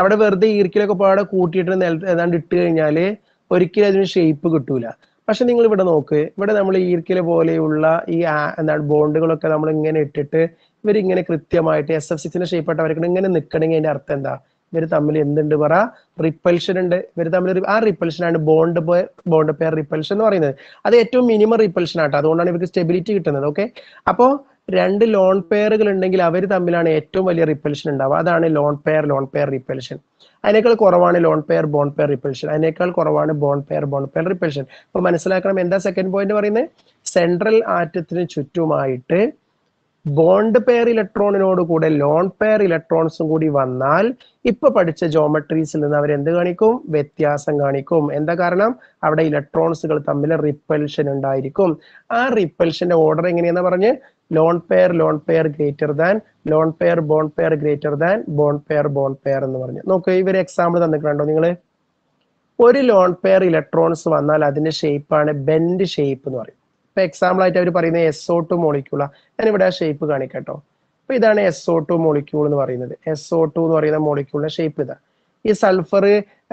അവിടെ വെറുതെ ഈർക്കിലൊക്കെ പാടെ കൂട്ടിയിട്ട് ഏതാണ്ട് ഇട്ട് കഴിഞ്ഞാല് ഒരിക്കലും അതിന് ഷേപ്പ് കിട്ടൂല പക്ഷെ നിങ്ങൾ ഇവിടെ നോക്ക് ഇവിടെ നമ്മൾ ഈർക്കില പോലെയുള്ള ഈ എന്താണ് ബോണ്ടുകളൊക്കെ നമ്മൾ ഇങ്ങനെ ഇട്ടിട്ട് ഇവർ ഇങ്ങനെ കൃത്യമായിട്ട് എസ് എഫ് സിക്സിന്റെ ഷേപ്പായിട്ട് അവർക്ക് ഇങ്ങനെ നിൽക്കണമെങ്കിൽ അതിന്റെ അർത്ഥം എന്താ ഇവർ തമ്മിൽ എന്തുണ്ട് പറ റിപ്പൽഷൻ ഉണ്ട് ഇവർ തമ്മിൽ ആ റിപ്പൽഷൻ ആണ് ബോണ്ട് ബോണ്ട് പെയർ റിപ്പൽഷൻ എന്ന് പറയുന്നത് അത് ഏറ്റവും മിനിമം റിപ്പൽഷൻ ആട്ടോ അതുകൊണ്ടാണ് ഇവർക്ക് സ്റ്റെബിലിറ്റി കിട്ടുന്നത് ഓക്കെ അപ്പോൾ രണ്ട് ലോൺ പെയറുകൾ ഉണ്ടെങ്കിൽ അവർ തമ്മിലാണ് ഏറ്റവും വലിയ റിപ്പൽഷൻ ഉണ്ടാവുക അതാണ് lone pair lone pair repulsion അതിനേക്കാൾ കുറവാണ് lone pair bond pair repulsion അതിനേക്കാൾ കുറവാണ് bond pair bond pair repulsion അപ്പൊ മനസ്സിലാക്കണം എന്താ സെക്കൻഡ് പോയിന്റ് പറയുന്നത് സെൻട്രൽ ആറ്റത്തിന് ചുറ്റുമായിട്ട് ബോണ്ട് പെയർ ഇലക്ട്രോണിനോട് കൂടെ ലോൺ പെയർ ഇലക്ട്രോൺസും കൂടി വന്നാൽ ഇപ്പൊ പഠിച്ച ജോമെട്രീസിൽ നിന്ന് അവർ എന്ത് കാണിക്കും വ്യത്യാസം കാണിക്കും എന്താ കാരണം അവിടെ ഇലക്ട്രോൺസുകൾ തമ്മിൽ റിപ്പൽഷൻ ഉണ്ടായിരിക്കും ആ റിപ്പൽഷന്റെ ഓർഡർ എങ്ങനെയെന്ന് പറഞ്ഞ് lone pair lone pair greater than lone pair bond pair greater than bond pair bond pair എന്ന് പറഞ്ഞു നോക്ക് ഇവർ എക്സാമ്പിൾ തന്നിട്ടുണ്ടോ നിങ്ങൾ ഒരു ലോൺ പെയർ ഇലക്ട്രോൺസ് വന്നാൽ അതിന്റെ ഷേപ്പാണ് ബെൻഡ് ഷേപ്പ് എന്ന് പറയും ഇപ്പൊ എക്സാമ്പിൾ ആയിട്ട് അവർ പറയുന്നത് എസ് ഒ ടു മോളിക്യൂളാ ഇവിടെ ആ ഷേപ്പ് കാണിക്കട്ടോ അപ്പൊ ഇതാണ് എസ് ഒ ടു മോളിക്യൂൾ എന്ന് പറയുന്നത് എസ് ഒ ടു എന്ന് പറയുന്ന മോളിക്യൂളിന്റെ ഷേപ്പ് ഇതാ ഈ സൾഫർ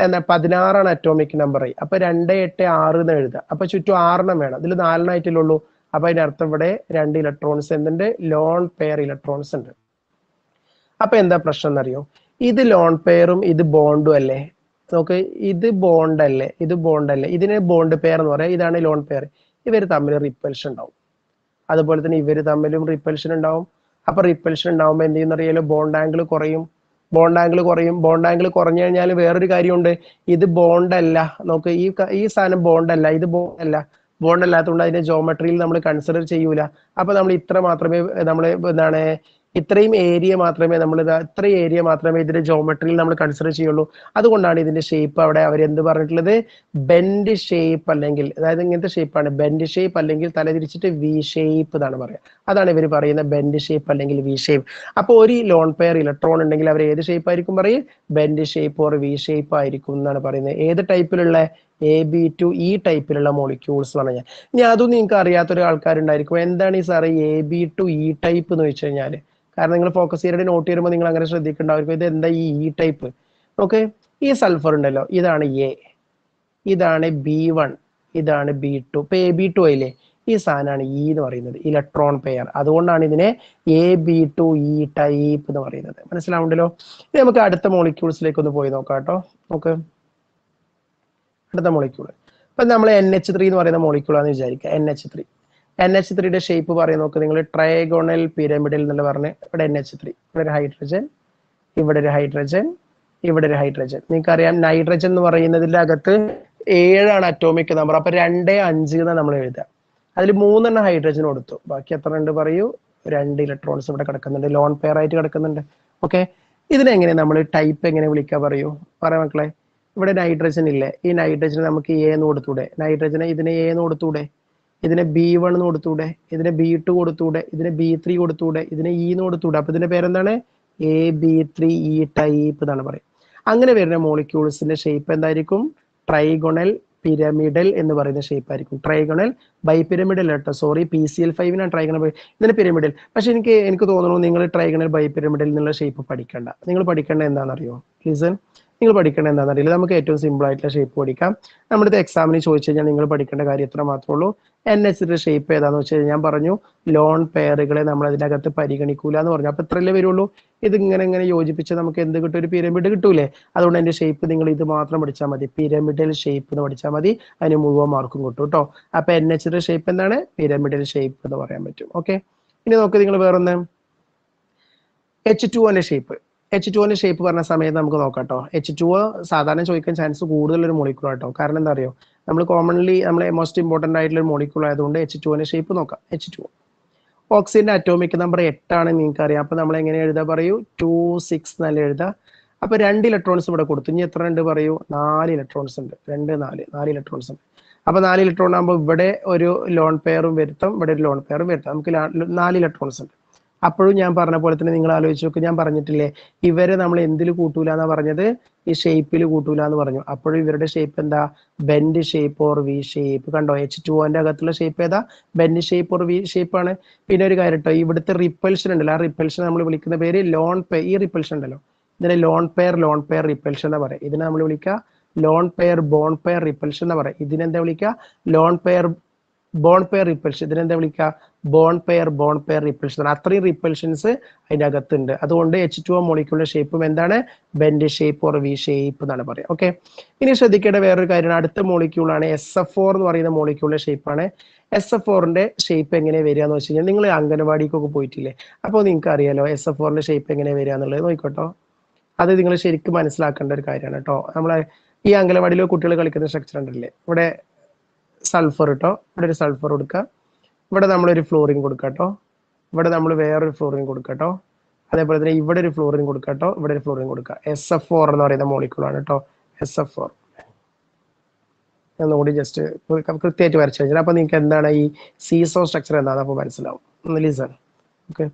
എന്താ പതിനാറാണ് അറ്റോമിക് നമ്പർ അപ്പൊ രണ്ട് എട്ട് ആറ് എന്ന് എഴുതുക അപ്പൊ ചുറ്റും ആറെണ്ണം വേണം ഇതിൽ നാലെണ്ണമായിട്ടില്ലുള്ളൂ അപ്പൊ അർത്ഥം ഇവിടെ രണ്ട് ഇലക്ട്രോൺസ് എന്തുണ്ട് ലോൺ പെയർ ഇലക്ട്രോൺസ് ഉണ്ട് അപ്പൊ എന്താ പ്രശ്നം എന്നറിയോ ഇത് ലോൺ പെയറും ഇത് ബോണ്ടും അല്ലേ നോക്ക് ഇത് ബോണ്ട് അല്ലേ ഇത് ബോണ്ട് അല്ലേ ഇതിന് ബോണ്ട് പെയർ എന്ന് പറയാം ഇതാണ് ലോൺ പെയർ ഇവർ തമ്മിൽ റിപ്പൽഷൻ ഉണ്ടാവും അതുപോലെ തന്നെ ഇവർ തമ്മിലും റിപ്പൽഷൻ ഉണ്ടാവും അപ്പൊ റിപ്പൽഷൻ ഉണ്ടാവുമ്പോൾ എന്ത് ചെയ്യുന്നറിയാലോ ബോണ്ട് ആംഗിൾ കുറയും ബോണ്ട് ആംഗിൾ കുറയും ബോണ്ട് ആംഗിൾ കുറഞ്ഞു കഴിഞ്ഞാൽ വേറൊരു കാര്യമുണ്ട് ഇത് ബോണ്ട് അല്ല ഈ ഈ സാധനം ബോണ്ട് അല്ല ഇത് ബോണ്ട് അല്ല ബോണ്ട് അല്ലാത്തതുകൊണ്ട് അതിന്റെ ജോമെട്രിയിൽ നമ്മൾ കൺസിഡർ ചെയ്യൂല അപ്പൊ നമ്മൾ ഇത്ര മാത്രമേ നമ്മൾ എന്താണ് ഇത്രയും ഏരിയ മാത്രമേ നമ്മൾ ഇത്ര ഏരിയ മാത്രമേ ഇതിന്റെ ജോമെട്രിയിൽ നമ്മൾ കൺസിഡർ ചെയ്യുള്ളൂ അതുകൊണ്ടാണ് ഇതിന്റെ ഷേപ്പ് അവിടെ അവർ എന്ത് പറഞ്ഞിട്ടുള്ളത് ബെൻഡ് ഷേപ്പ് അല്ലെങ്കിൽ അതായത് ഇങ്ങനത്തെ ഷേപ്പാണ് ബെൻഡ് ഷേപ്പ് അല്ലെങ്കിൽ തലതിരിച്ചിട്ട് വി ഷേപ്പ് എന്നാണ് പറയുക അതാണ് ഇവർ പറയുന്ന ബെൻഡ് ഷേപ്പ് അല്ലെങ്കിൽ വി ഷേപ്പ് അപ്പോൾ ഒരു ലോൺ പെയർ ഇലക്ട്രോൺ ഉണ്ടെങ്കിൽ അവർ ഏത് ഷേപ്പ് ആയിരിക്കും പറയും bend shape or V shape ആയിരിക്കും എന്നാണ് പറയുന്നത് ഏത് ടൈപ്പിലുള്ള എ ബി ടു ഈ ടൈപ്പിലുള്ള മോളിക്യൂൾസ് എന്ന് പറഞ്ഞാൽ ഇനി അതും നിങ്ങൾക്ക് അറിയാത്തൊരു ആൾക്കാരുണ്ടായിരിക്കും എന്താണ് ഈ സാറേ A B two E type എന്ന് വെച്ച് കഴിഞ്ഞാൽ കാരണം നിങ്ങൾ ഫോക്കസ് ചെയ്യേണ്ടി നോട്ട് ചെയ്യുമ്പോൾ നിങ്ങൾ അങ്ങനെ ശ്രദ്ധിക്കുന്നുണ്ടാവും ഇത് എന്താ ഈ ഇ ടൈപ്പ് ഓക്കെ ഈ സൾഫർ ഉണ്ടല്ലോ ഇതാണ് എ ഇതാണ് ബി വൺ ഇതാണ് ബി ടു ഇപ്പൊ എ ബി ടു അല്ലേ ഈ സാധനമാണ് ഇ e എന്ന് പറയുന്നത് ഇലക്ട്രോൺ പെയർ അതുകൊണ്ടാണ് ഇതിനെ A B two E type എന്ന് പറയുന്നത് മനസ്സിലാവുണ്ടല്ലോ ഇനി നമുക്ക് അടുത്ത മോളിക്യൂൾസിലേക്ക് ഒന്ന് പോയി നോക്കാം കേട്ടോ നമുക്ക് അടുത്ത മോളിക്യൂൾ ഇപ്പൊ നമ്മൾ എൻ എച്ച് ത്രീ എന്ന് പറയുന്ന ആണെന്ന് വിചാരിക്കുക N H three N H ത്രീയുടെ ഷേപ്പ് പറയും നോക്ക് നിങ്ങൾ ട്രൈഗോണൽ പിരമിഡിൽ എന്നുള്ള പറഞ്ഞ് ഇവിടെ എൻ എച്ച് ത്രീ ഇവിടെ ഒരു ഹൈഡ്രജൻ ഇവിടെ ഒരു ഹൈഡ്രജൻ ഇവിടെ ഒരു ഹൈഡ്രജൻ നിങ്ങൾക്ക് അറിയാം നൈട്രജൻ എന്ന് പറയുന്നതിൻ്റെ അകത്ത് ഏഴാണ് അറ്റോമിക് നമ്പർ അപ്പൊ രണ്ടേ അഞ്ച് എന്നാണ് നമ്മൾ എഴുതുക അതിൽ മൂന്നെണ്ണം ഹൈഡ്രജൻ കൊടുത്തു ബാക്കി എത്ര ഉണ്ട് പറയൂ രണ്ട് ഇലക്ട്രോൺസ് ഇവിടെ കിടക്കുന്നുണ്ട് ലോൺ പെയർ ആയിട്ട് കിടക്കുന്നുണ്ട് ഓക്കെ ഇതിനെങ്ങനെ നമ്മൾ ടൈപ്പ് എങ്ങനെ വിളിക്കാൻ പറയൂ പറയാം മക്കളെ ഇവിടെ നൈട്രജൻ ഇല്ലേ ഈ നൈട്രജൻ നമുക്ക് എ എന്ന് കൊടുത്തൂടെ നൈട്രജന് ഇതിന് എ എന്ന് കൊടുത്തൂടെ ഇതിനെ ബി വൺ എന്ന് കൊടുത്തൂടെ ഇതിനെ ബി ടു കൊടുത്തൂടെ ഇതിനെ ബി ത്രീ കൊടുത്തൂടെ ഇതിനെ ഇ e എന്ന് കൊടുത്തൂടെ അപ്പൊ ഇതിന്റെ പേരെന്താണ് A B three E type എന്നാണ് പറയുക അങ്ങനെ വരുന്ന മോളിക്യൂൾസിന്റെ ഷേപ്പ് എന്തായിരിക്കും ട്രൈഗൊണൽ പിരമിഡൽ എന്ന് പറയുന്ന ഷേപ്പ് ആയിരിക്കും ട്രൈഗണൽ ബൈ പിരമിഡൽ കേട്ടോ സോറി പി സി എൽ ഫൈവിനാണ് ട്രൈഗണൽ ബൈ ഇതിന് പിരമിഡൽ പക്ഷെ എനിക്ക് എനിക്ക് തോന്നുന്നു നിങ്ങൾ ട്രൈഗണൽ ബൈ പിരമിഡൽ എന്നുള്ള ഷേപ്പ് പഠിക്കണ്ട നിങ്ങൾ പഠിക്കേണ്ട എന്താണെന്ന് അറിയോ റീസൺ നിങ്ങൾ പഠിക്കേണ്ട എന്താണെന്ന് അറിയില്ല നമുക്ക് ഏറ്റവും സിമ്പിൾ ആയിട്ടുള്ള ഷേപ്പ് പഠിക്കാം നമ്മുടെ എക്സാമിന് ചോദിച്ചു കഴിഞ്ഞാൽ നിങ്ങൾ പഠിക്കേണ്ട കാര്യം എത്ര മാത്രമേ ഉള്ളൂ എൻ എച്ചിന്റെ ഷേപ്പ് ഏതാന്ന് വെച്ച് കഴിഞ്ഞാൽ ഞാൻ പറഞ്ഞു ലോൺ പെയറുകളെ നമ്മൾ അതിനകത്ത് പരിഗണിക്കൂല എന്ന് പറഞ്ഞു അപ്പൊ ഇത്രയല്ലേ വരുള്ളൂ ഇത് ഇങ്ങനെ ഇങ്ങനെ യോജിപ്പിച്ച് നമുക്ക് എന്ത് കിട്ടും ഒരു പിരമിഡ് കിട്ടൂലേ അതുകൊണ്ട് എന്റെ ഷേപ്പ് നിങ്ങൾ ഇത് മാത്രം പഠിച്ചാൽ മതി പിരമിഡൽ ഷേപ്പ് എന്ന് പഠിച്ചാൽ മതി അതിന് മുഴുവൻ മാർക്കും കിട്ടും കേട്ടോ അപ്പൊ എൻ എച്ചിന്റെ ഷേപ്പ് എന്താണ് പിരമിഡൽ ഷേപ്പ് എന്ന് പറയാൻ പറ്റും ഓക്കെ ഇനി നോക്ക് നിങ്ങൾ ഒന്ന് എച്ച് ടു ഷേപ്പ് എച്ച് ടുവിന്റെ ഷേപ്പ് പറഞ്ഞ സമയത്ത് നമുക്ക് നോക്കാം കേട്ടോ എച്ച് ടു സാധാരണ ചോദിക്കാൻ ചാൻസ് കൂടുതലൊരു മോളിക്കൂൾ കേട്ടോ കാരണം എന്താ അറിയോ നമ്മൾ കോമൺലി നമ്മളെ മോസ്റ്റ് ഇമ്പോർട്ടൻ്റ് ആയിട്ടുള്ള ഒരു മോളിക്കൂൾ ആയതുകൊണ്ട് എച്ച് ടുവിന്റെ ഷേപ്പ് നോക്കാം എച്ച് ടു ഓക്സിജന്റെ അറ്റോമിക് നമ്പർ എട്ടാണ് നിങ്ങൾക്ക് അറിയാം അപ്പൊ നമ്മൾ എങ്ങനെ എഴുതാ പറയൂ ടു സിക്സ് നല്ല എഴുതാ അപ്പൊ രണ്ട് ഇലക്ട്രോൺസ് ഇവിടെ കൊടുത്തു ഇനി എത്ര ഉണ്ട് പറയൂ നാല് ഇലക്ട്രോൺസ് ഉണ്ട് രണ്ട് നാല് നാല് ഇലക്ട്രോൺസ് ഉണ്ട് അപ്പൊ നാല് ഇലക്ട്രോൺ ആകുമ്പോൾ ഇവിടെ ഒരു ലോൺ പെയറും വരുത്തും ഇവിടെ ഒരു ലോൺ പെയറും വരുത്താം നമുക്ക് നാല് ഇലക്ട്രോൺസ് ഉണ്ട് അപ്പോഴും ഞാൻ പറഞ്ഞ പോലെ തന്നെ നിങ്ങൾ ആലോചിച്ച് നോക്കി ഞാൻ പറഞ്ഞിട്ടില്ലേ ഇവരെ നമ്മൾ എന്തിൽ കൂട്ടൂല എന്നാ പറഞ്ഞത് ഈ ഷേപ്പിൽ കൂട്ടൂല എന്ന് പറഞ്ഞു അപ്പോഴും ഇവരുടെ ഷേപ്പ് എന്താ bend shape or V shape കണ്ടോ എച്ച് ടു ഓന്റെ അകത്തുള്ള ഷേപ്പ് ഏതാ bend shape or V shape ആണ് പിന്നെ ഒരു കാര്യം കേട്ടോ ഇവിടുത്തെ റിപ്പൽഷൻ ഉണ്ടല്ലോ ആ റിപ്പൽഷൻ നമ്മൾ വിളിക്കുന്ന പേര് ലോൺ പേ ഈ റിപ്പൽഷൻ ഉണ്ടല്ലോ ഇതിനെ lone pair lone pair repulsion എന്ന് പറയാം ഇതിനെ നമ്മൾ വിളിക്കുക lone pair bond pair repulsion എന്ന് പറയാം ഇതിനെന്താ വിളിക്കുക lone pair bond pair repulsion ഇതിനെന്താ വിളിക്കുക bond pair bond pair repulsion അത്രയും റിപ്പൽഷൻസ് അതിൻ്റെ അകത്തുണ്ട് അതുകൊണ്ട് എച്ച് ടു ഒ മോളിക്കുള്ള ഷേപ്പും എന്താണ് bend shape or V shape എന്നാണ് പറയുക ഓക്കെ ഇനി ശ്രദ്ധിക്കേണ്ട വേറൊരു കാര്യമാണ് അടുത്ത മോളിക്യൂളാണ് എസ് എഫ് ഓർ എന്ന് പറയുന്ന മോളിക്യൂളിലെ ഷേപ്പാണ് എസ് എഫ് ഓറിന്റെ ഷേപ്പ് എങ്ങനെ വരിക എന്ന് വെച്ച് കഴിഞ്ഞാൽ നിങ്ങൾ അംഗനവാടിക്കൊക്കെ പോയിട്ടില്ലേ അപ്പോൾ നിങ്ങൾക്ക് അറിയാലോ എസ് എഫ് ഓറിന്റെ ഷേപ്പ് എങ്ങനെ വരിക എന്നുള്ളത് നോക്കിക്കോട്ടോ അത് നിങ്ങൾ ശരിക്കും മനസ്സിലാക്കേണ്ട ഒരു കാര്യമാണ് കേട്ടോ നമ്മളെ ഈ അംഗനവാടിയിലെ കുട്ടികൾ കളിക്കുന്ന സ്ട്രക്ചർ ഉണ്ടല്ലേ ഇവിടെ സൾഫർ കേട്ടോ ഇവിടെ ഒരു സൾഫർ കൊടുക്കുക ഇവിടെ നമ്മൾ ഒരു ഫ്ലോറിൻ കൊടുക്കുക കേട്ടോ ഇവിടെ നമ്മൾ വേറൊരു ഫ്ലോറിൻ കൊടുക്കുക കേട്ടോ അതേപോലെ തന്നെ ഇവിടെ ഒരു ഫ്ലോറിൻ കൊടുക്കുക കേട്ടോ ഇവിടെ ഒരു ഫ്ലോറിൻ കൊടുക്കുക എസ് എഫ് ഫോർ എന്ന് പറയുന്ന മോളിക്കുളാണ് കേട്ടോ എസ് എഫ് ഫോർ ഒന്നുകൂടി ജസ്റ്റ് കൃത്യമായിട്ട് വരച്ചു കഴിഞ്ഞാൽ അപ്പോൾ നിങ്ങൾക്ക് എന്താണ് ഈ സീസോ സ്ട്രക്ചർ എന്താണെന്ന് അപ്പൊ മനസ്സിലാവും ഒന്ന് ലിസൺ ഓക്കെ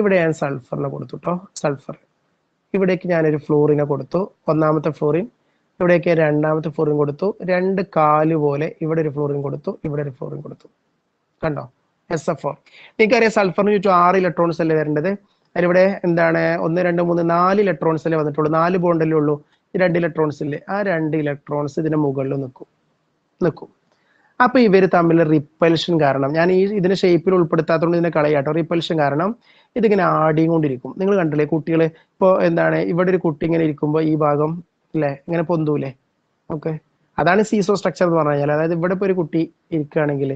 ഇവിടെ ഞാൻ സൾഫറിനെ കൊടുത്തു കേട്ടോ സൾഫർ ഇവിടേക്ക് ഞാനൊരു ഫ്ലോറിനെ കൊടുത്തു ഒന്നാമത്തെ ഫ്ലോറിൻ ഇവിടെയൊക്കെ രണ്ടാമത്തെ ഫ്ലോറിൻ കൊടുത്തു രണ്ട് കാല് പോലെ ഇവിടെ ഒരു ഫ്ലോറിൻ കൊടുത്തു ഇവിടെ ഒരു ഫ്ലോറിൻ കൊടുത്തു കണ്ടോ എസ് എഫ് ഓ നിങ്ങൾക്കറിയാം സൾഫറിന് ചുറ്റും ആറ് ഇലക്ട്രോൺസ് അല്ലേ വരേണ്ടത് അതിലിവിടെ എന്താണ് ഒന്ന് രണ്ട് മൂന്ന് നാല് ഇലക്ട്രോൺസ് അല്ലേ വന്നിട്ടുള്ളൂ നാല് ബോണ്ടല്ലേ ഉള്ളൂ രണ്ട് ഇലക്ട്രോൺസ് ഇല്ലേ ആ രണ്ട് ഇലക്ട്രോൺസ് ഇതിന് മുകളിൽ നിൽക്കും നിൽക്കും അപ്പൊ ഇവർ തമ്മിൽ റിപ്പൽഷൻ കാരണം ഞാൻ ഈ ഇതിനെ ഷേപ്പിൽ ഉൾപ്പെടുത്താത്തതുകൊണ്ട് ഇതിനെ കളയാട്ടോ റിപ്പൽഷൻ കാരണം ഇതിങ്ങനെ ആടിയും കൊണ്ടിരിക്കും നിങ്ങൾ കണ്ടില്ലേ കുട്ടികൾ ഇപ്പോൾ എന്താണ് ഇവിടെ ഒരു കുട്ടി ഇങ്ങനെ ഇരിക്കുമ്പോൾ ഈ ഭാഗം അല്ലേ ഇങ്ങനെ പൊന്തൂലെ ഓക്കെ അതാണ് സീസോ സ്ട്രക്ചർ എന്ന് പറഞ്ഞു കഴിഞ്ഞാൽ അതായത് ഇവിടെ ഇപ്പൊ ഒരു കുട്ടി ഇരിക്കുകയാണെങ്കിൽ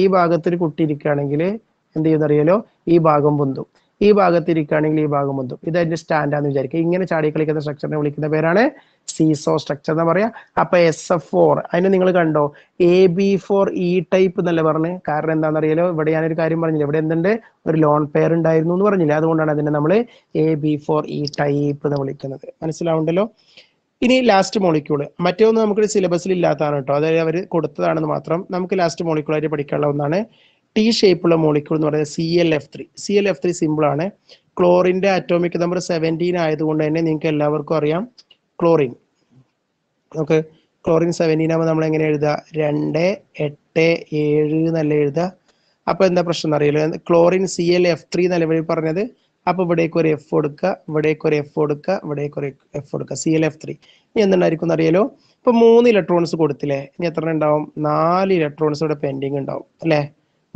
ഈ ഭാഗത്ത് ഒരു കുട്ടി ഇരിക്കുകയാണെങ്കിൽ എന്ത് ചെയ്യുന്നറിയാലോ ഈ ഭാഗം പൊന്തും ഈ ഭാഗത്ത് ഇരിക്കുകയാണെങ്കിൽ ഈ ഭാഗം പൊന്തും ഇത് അതിന്റെ സ്റ്റാൻഡാന്ന് വിചാരിക്കുക ഇങ്ങനെ ചാടി കളിക്കുന്ന സ്ട്രക്ചറിനെ വിളിക്കുന്ന പേരാണ് സീസോ സ്ട്രക്ചർ എന്ന് പറയാ അപ്പൊ എസ് എഫ് ഫോർ അതിന് നിങ്ങൾ കണ്ടോ A B four E e type എന്നല്ല പറഞ്ഞു കാരണം എന്താണെന്ന് അറിയാലോ ഇവിടെ ഞാനൊരു കാര്യം പറഞ്ഞില്ല ഇവിടെ എന്തുണ്ട് ഒരു ലോൺ പെയർ ഉണ്ടായിരുന്നു എന്ന് പറഞ്ഞില്ല അതുകൊണ്ടാണ് അതിനെ നമ്മൾ A B four E type എന്ന് വിളിക്കുന്നത് മനസ്സിലാവുണ്ടല്ലോ ഇനി ലാസ്റ്റ് മോളിക്യൂൾ മറ്റൊന്ന് നമുക്ക് സിലബസിൽ ഇല്ലാത്തതാണ് കേട്ടോ അതായത് അവർ കൊടുത്തതാണെന്ന് മാത്രം നമുക്ക് ലാസ്റ്റ് മോളിക്യൂളായിട്ട് പഠിക്കാനുള്ള ഒന്നാണ് ടി ഷേപ്പുള്ള മോളിക്യൂൾ എന്ന് പറയുന്നത് C L F three C L F three ആണ് ക്ലോറിൻ്റെ അറ്റോമിക് നമ്പർ സെവൻറ്റീൻ ആയതുകൊണ്ട് തന്നെ നിങ്ങൾക്ക് എല്ലാവർക്കും അറിയാം ക്ലോറിൻ നമുക്ക് ക്ലോറിൻ സെവൻറ്റീൻ ആകുമ്പോൾ നമ്മൾ എങ്ങനെ എഴുതുക രണ്ട് എട്ട് ഏഴ് എന്നല്ല എഴുതുക അപ്പോൾ എന്താ പ്രശ്നം എന്നറിയില്ല chlorine C L F three എന്നല്ല പറഞ്ഞത് അപ്പൊ ഇവിടേക്ക് ഒരു എഫ് കൊടുക്കുക ഇവിടേക്ക് ഒരു എഫ് കൊടുക്കുക ഇവിടേക്ക് ഒരു എഫ് കൊടുക്കുക സി എൽ എഫ് ത്രീ ഇനി എന്തുണ്ടായിരിക്കും അറിയാലോ ഇപ്പൊ മൂന്ന് ഇലക്ട്രോൺസ് കൊടുത്തില്ലേ ഇനി എത്ര ഉണ്ടാവും നാല് ഇലക്ട്രോൺസ് ഇവിടെ പെൻഡിങ് ഉണ്ടാവും അല്ലേ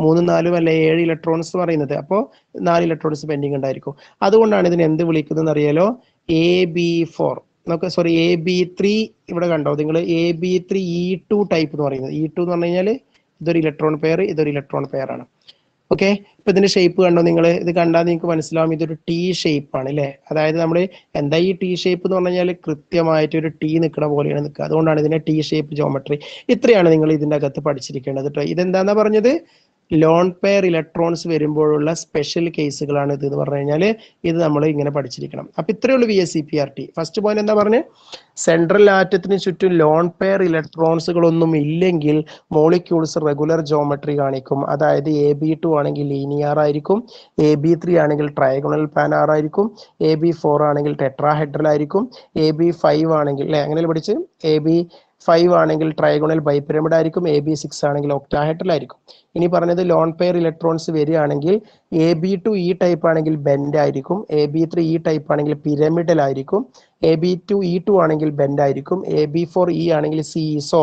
മൂന്നും നാലും അല്ലെ ഏഴ് ഇലക്ട്രോൺസ് പറയുന്നത് അപ്പോൾ നാല് ഇലക്ട്രോൺസ് പെൻഡിങ് ഉണ്ടായിരിക്കും അതുകൊണ്ടാണ് ഇതിനെ എന്ത് വിളിക്കുന്നത് അറിയാലോ എ ബി ഫോർ നമുക്ക് സോറി എ ബി ത്രീ ഇവിടെ കണ്ടോ നിങ്ങൾ A B three E two type എന്ന് പറയുന്നത് ഇ e ടു എന്ന് പറഞ്ഞു കഴിഞ്ഞാൽ ഇതൊരു ഇലക്ട്രോൺ പെയർ ഇതൊരു ഇലക്ട്രോൺ പെയർ ആണ് ഓക്കെ ഇപ്പൊ ഇതിന്റെ ഷേപ്പ് കണ്ടോ നിങ്ങൾ ഇത് കണ്ടാൽ നിങ്ങൾക്ക് മനസ്സിലാവും ഇതൊരു ടീ ഷേപ്പ് ആണ് അല്ലെ അതായത് നമ്മൾ എന്താ ഈ ടീ ഷേപ്പ് എന്ന് പറഞ്ഞു കഴിഞ്ഞാൽ കൃത്യമായിട്ട് ഒരു ടീ നിൽക്കുന്ന പോലെയാണ് നിൽക്കുക അതുകൊണ്ടാണ് ഇതിന്റെ ടീ ഷേപ്പ് ജോമെട്രി ഇത്രയാണ് നിങ്ങൾ ഇതിന്റെ അകത്ത് പഠിച്ചിരിക്കേണ്ടത് കേട്ടോ ഇതെന്താന്നാ പറഞ്ഞത് ലോൺ പെയർ ഇലക്ട്രോൺസ് വരുമ്പോഴുള്ള സ്പെഷ്യൽ കേസുകളാണ് ഇത് എന്ന് പറഞ്ഞു കഴിഞ്ഞാൽ ഇത് നമ്മൾ ഇങ്ങനെ പഠിച്ചിരിക്കണം അപ്പം ഇത്രയേ ഉള്ളൂ V S C P R T first point എന്താ പറഞ്ഞത് സെൻട്രൽ ആറ്റത്തിന് ചുറ്റും ലോൺ പെയർ ഇലക്ട്രോൺസുകളൊന്നും ഇല്ലെങ്കിൽ മോളിക്യൂൾസ് റെഗുലർ ജോമെട്രി കാണിക്കും അതായത് എ ബി ടു ആണെങ്കിൽ ലീനിയർ ആയിരിക്കും എ ബി ത്രീ ആണെങ്കിൽ ട്രയഗണൽ പാനാർ ആയിരിക്കും എ ബി ഫോർ ആണെങ്കിൽ ടെട്രാഹെഡ്രൽ ആയിരിക്കും എ ബി ഫൈവ് ആണെങ്കിൽ അല്ലെ അങ്ങനെ പഠിച്ച് എ ബി ഫൈവ് ആണെങ്കിൽ ട്രൈഗോണൽ ബൈപിരമിഡ് ആയിരിക്കും എ ബി സിക്സ് ആണെങ്കിൽ ഒക്ടാഹെഡ്രലായിരിക്കും ഇനി പറഞ്ഞത് ലോൺ പെയർ ഇലക്ട്രോൺസ് വരികയാണെങ്കിൽ A B two E type ആണെങ്കിൽ ബെൻഡ് ആയിരിക്കും A B three E type ആണെങ്കിൽ പിരമിഡൽ ആയിരിക്കും A B two E two ആണെങ്കിൽ ബെൻഡ് ആയിരിക്കും എ ബി ഫോർ ഇ ആണെങ്കിൽ സീസോ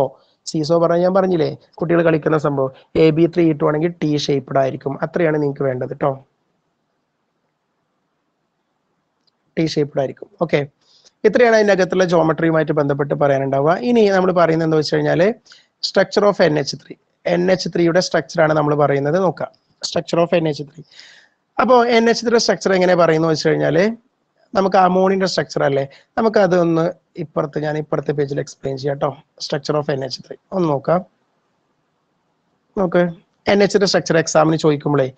സീസോ പറഞ്ഞാൽ ഞാൻ പറഞ്ഞില്ലേ കുട്ടികൾ കളിക്കുന്ന സംഭവം A B three E two ആണെങ്കിൽ ടി ഷേപ്പ്ഡ് ആയിരിക്കും അത്രയാണ് നിങ്ങൾക്ക് വേണ്ടത് കേട്ടോ ടി ഷേപ്പ്ഡ് ആയിരിക്കും ഓക്കെ ഇത്രയാണ് അകത്തുള്ള ജോമട്രിയുമായിട്ട് ബന്ധപ്പെട്ട് പറയാനുണ്ടാവുക ഇനി നമ്മൾ പറയുന്നത് എന്താ വെച്ച് കഴിഞ്ഞാൽ structure of N H three N H ത്രീയുടെ സ്ട്രക്ചറാണ് നമ്മൾ പറയുന്നത് നോക്കാം structure of N H three അപ്പോൾ എൻ എച്ച് ത്രീയുടെ സ്ട്രക്ചർ എങ്ങനെ പറയുന്നു വെച്ച് കഴിഞ്ഞാൽ നമുക്ക് അമോണിൻ്റെ സ്ട്രക്ചർ അല്ലേ നമുക്ക് അതൊന്ന് ഇപ്പുറത്ത് ഞാൻ ഇപ്പുറത്തെ പേജിൽ എക്സ്പ്ലെയിൻ ചെയ്യാം കേട്ടോ structure of N H three ഒന്ന് നോക്കാം നോക്ക് എൻ ത്രീ സ്ട്രക്ചർ എക്സാമിന് ചോദിക്കുമ്പോഴേ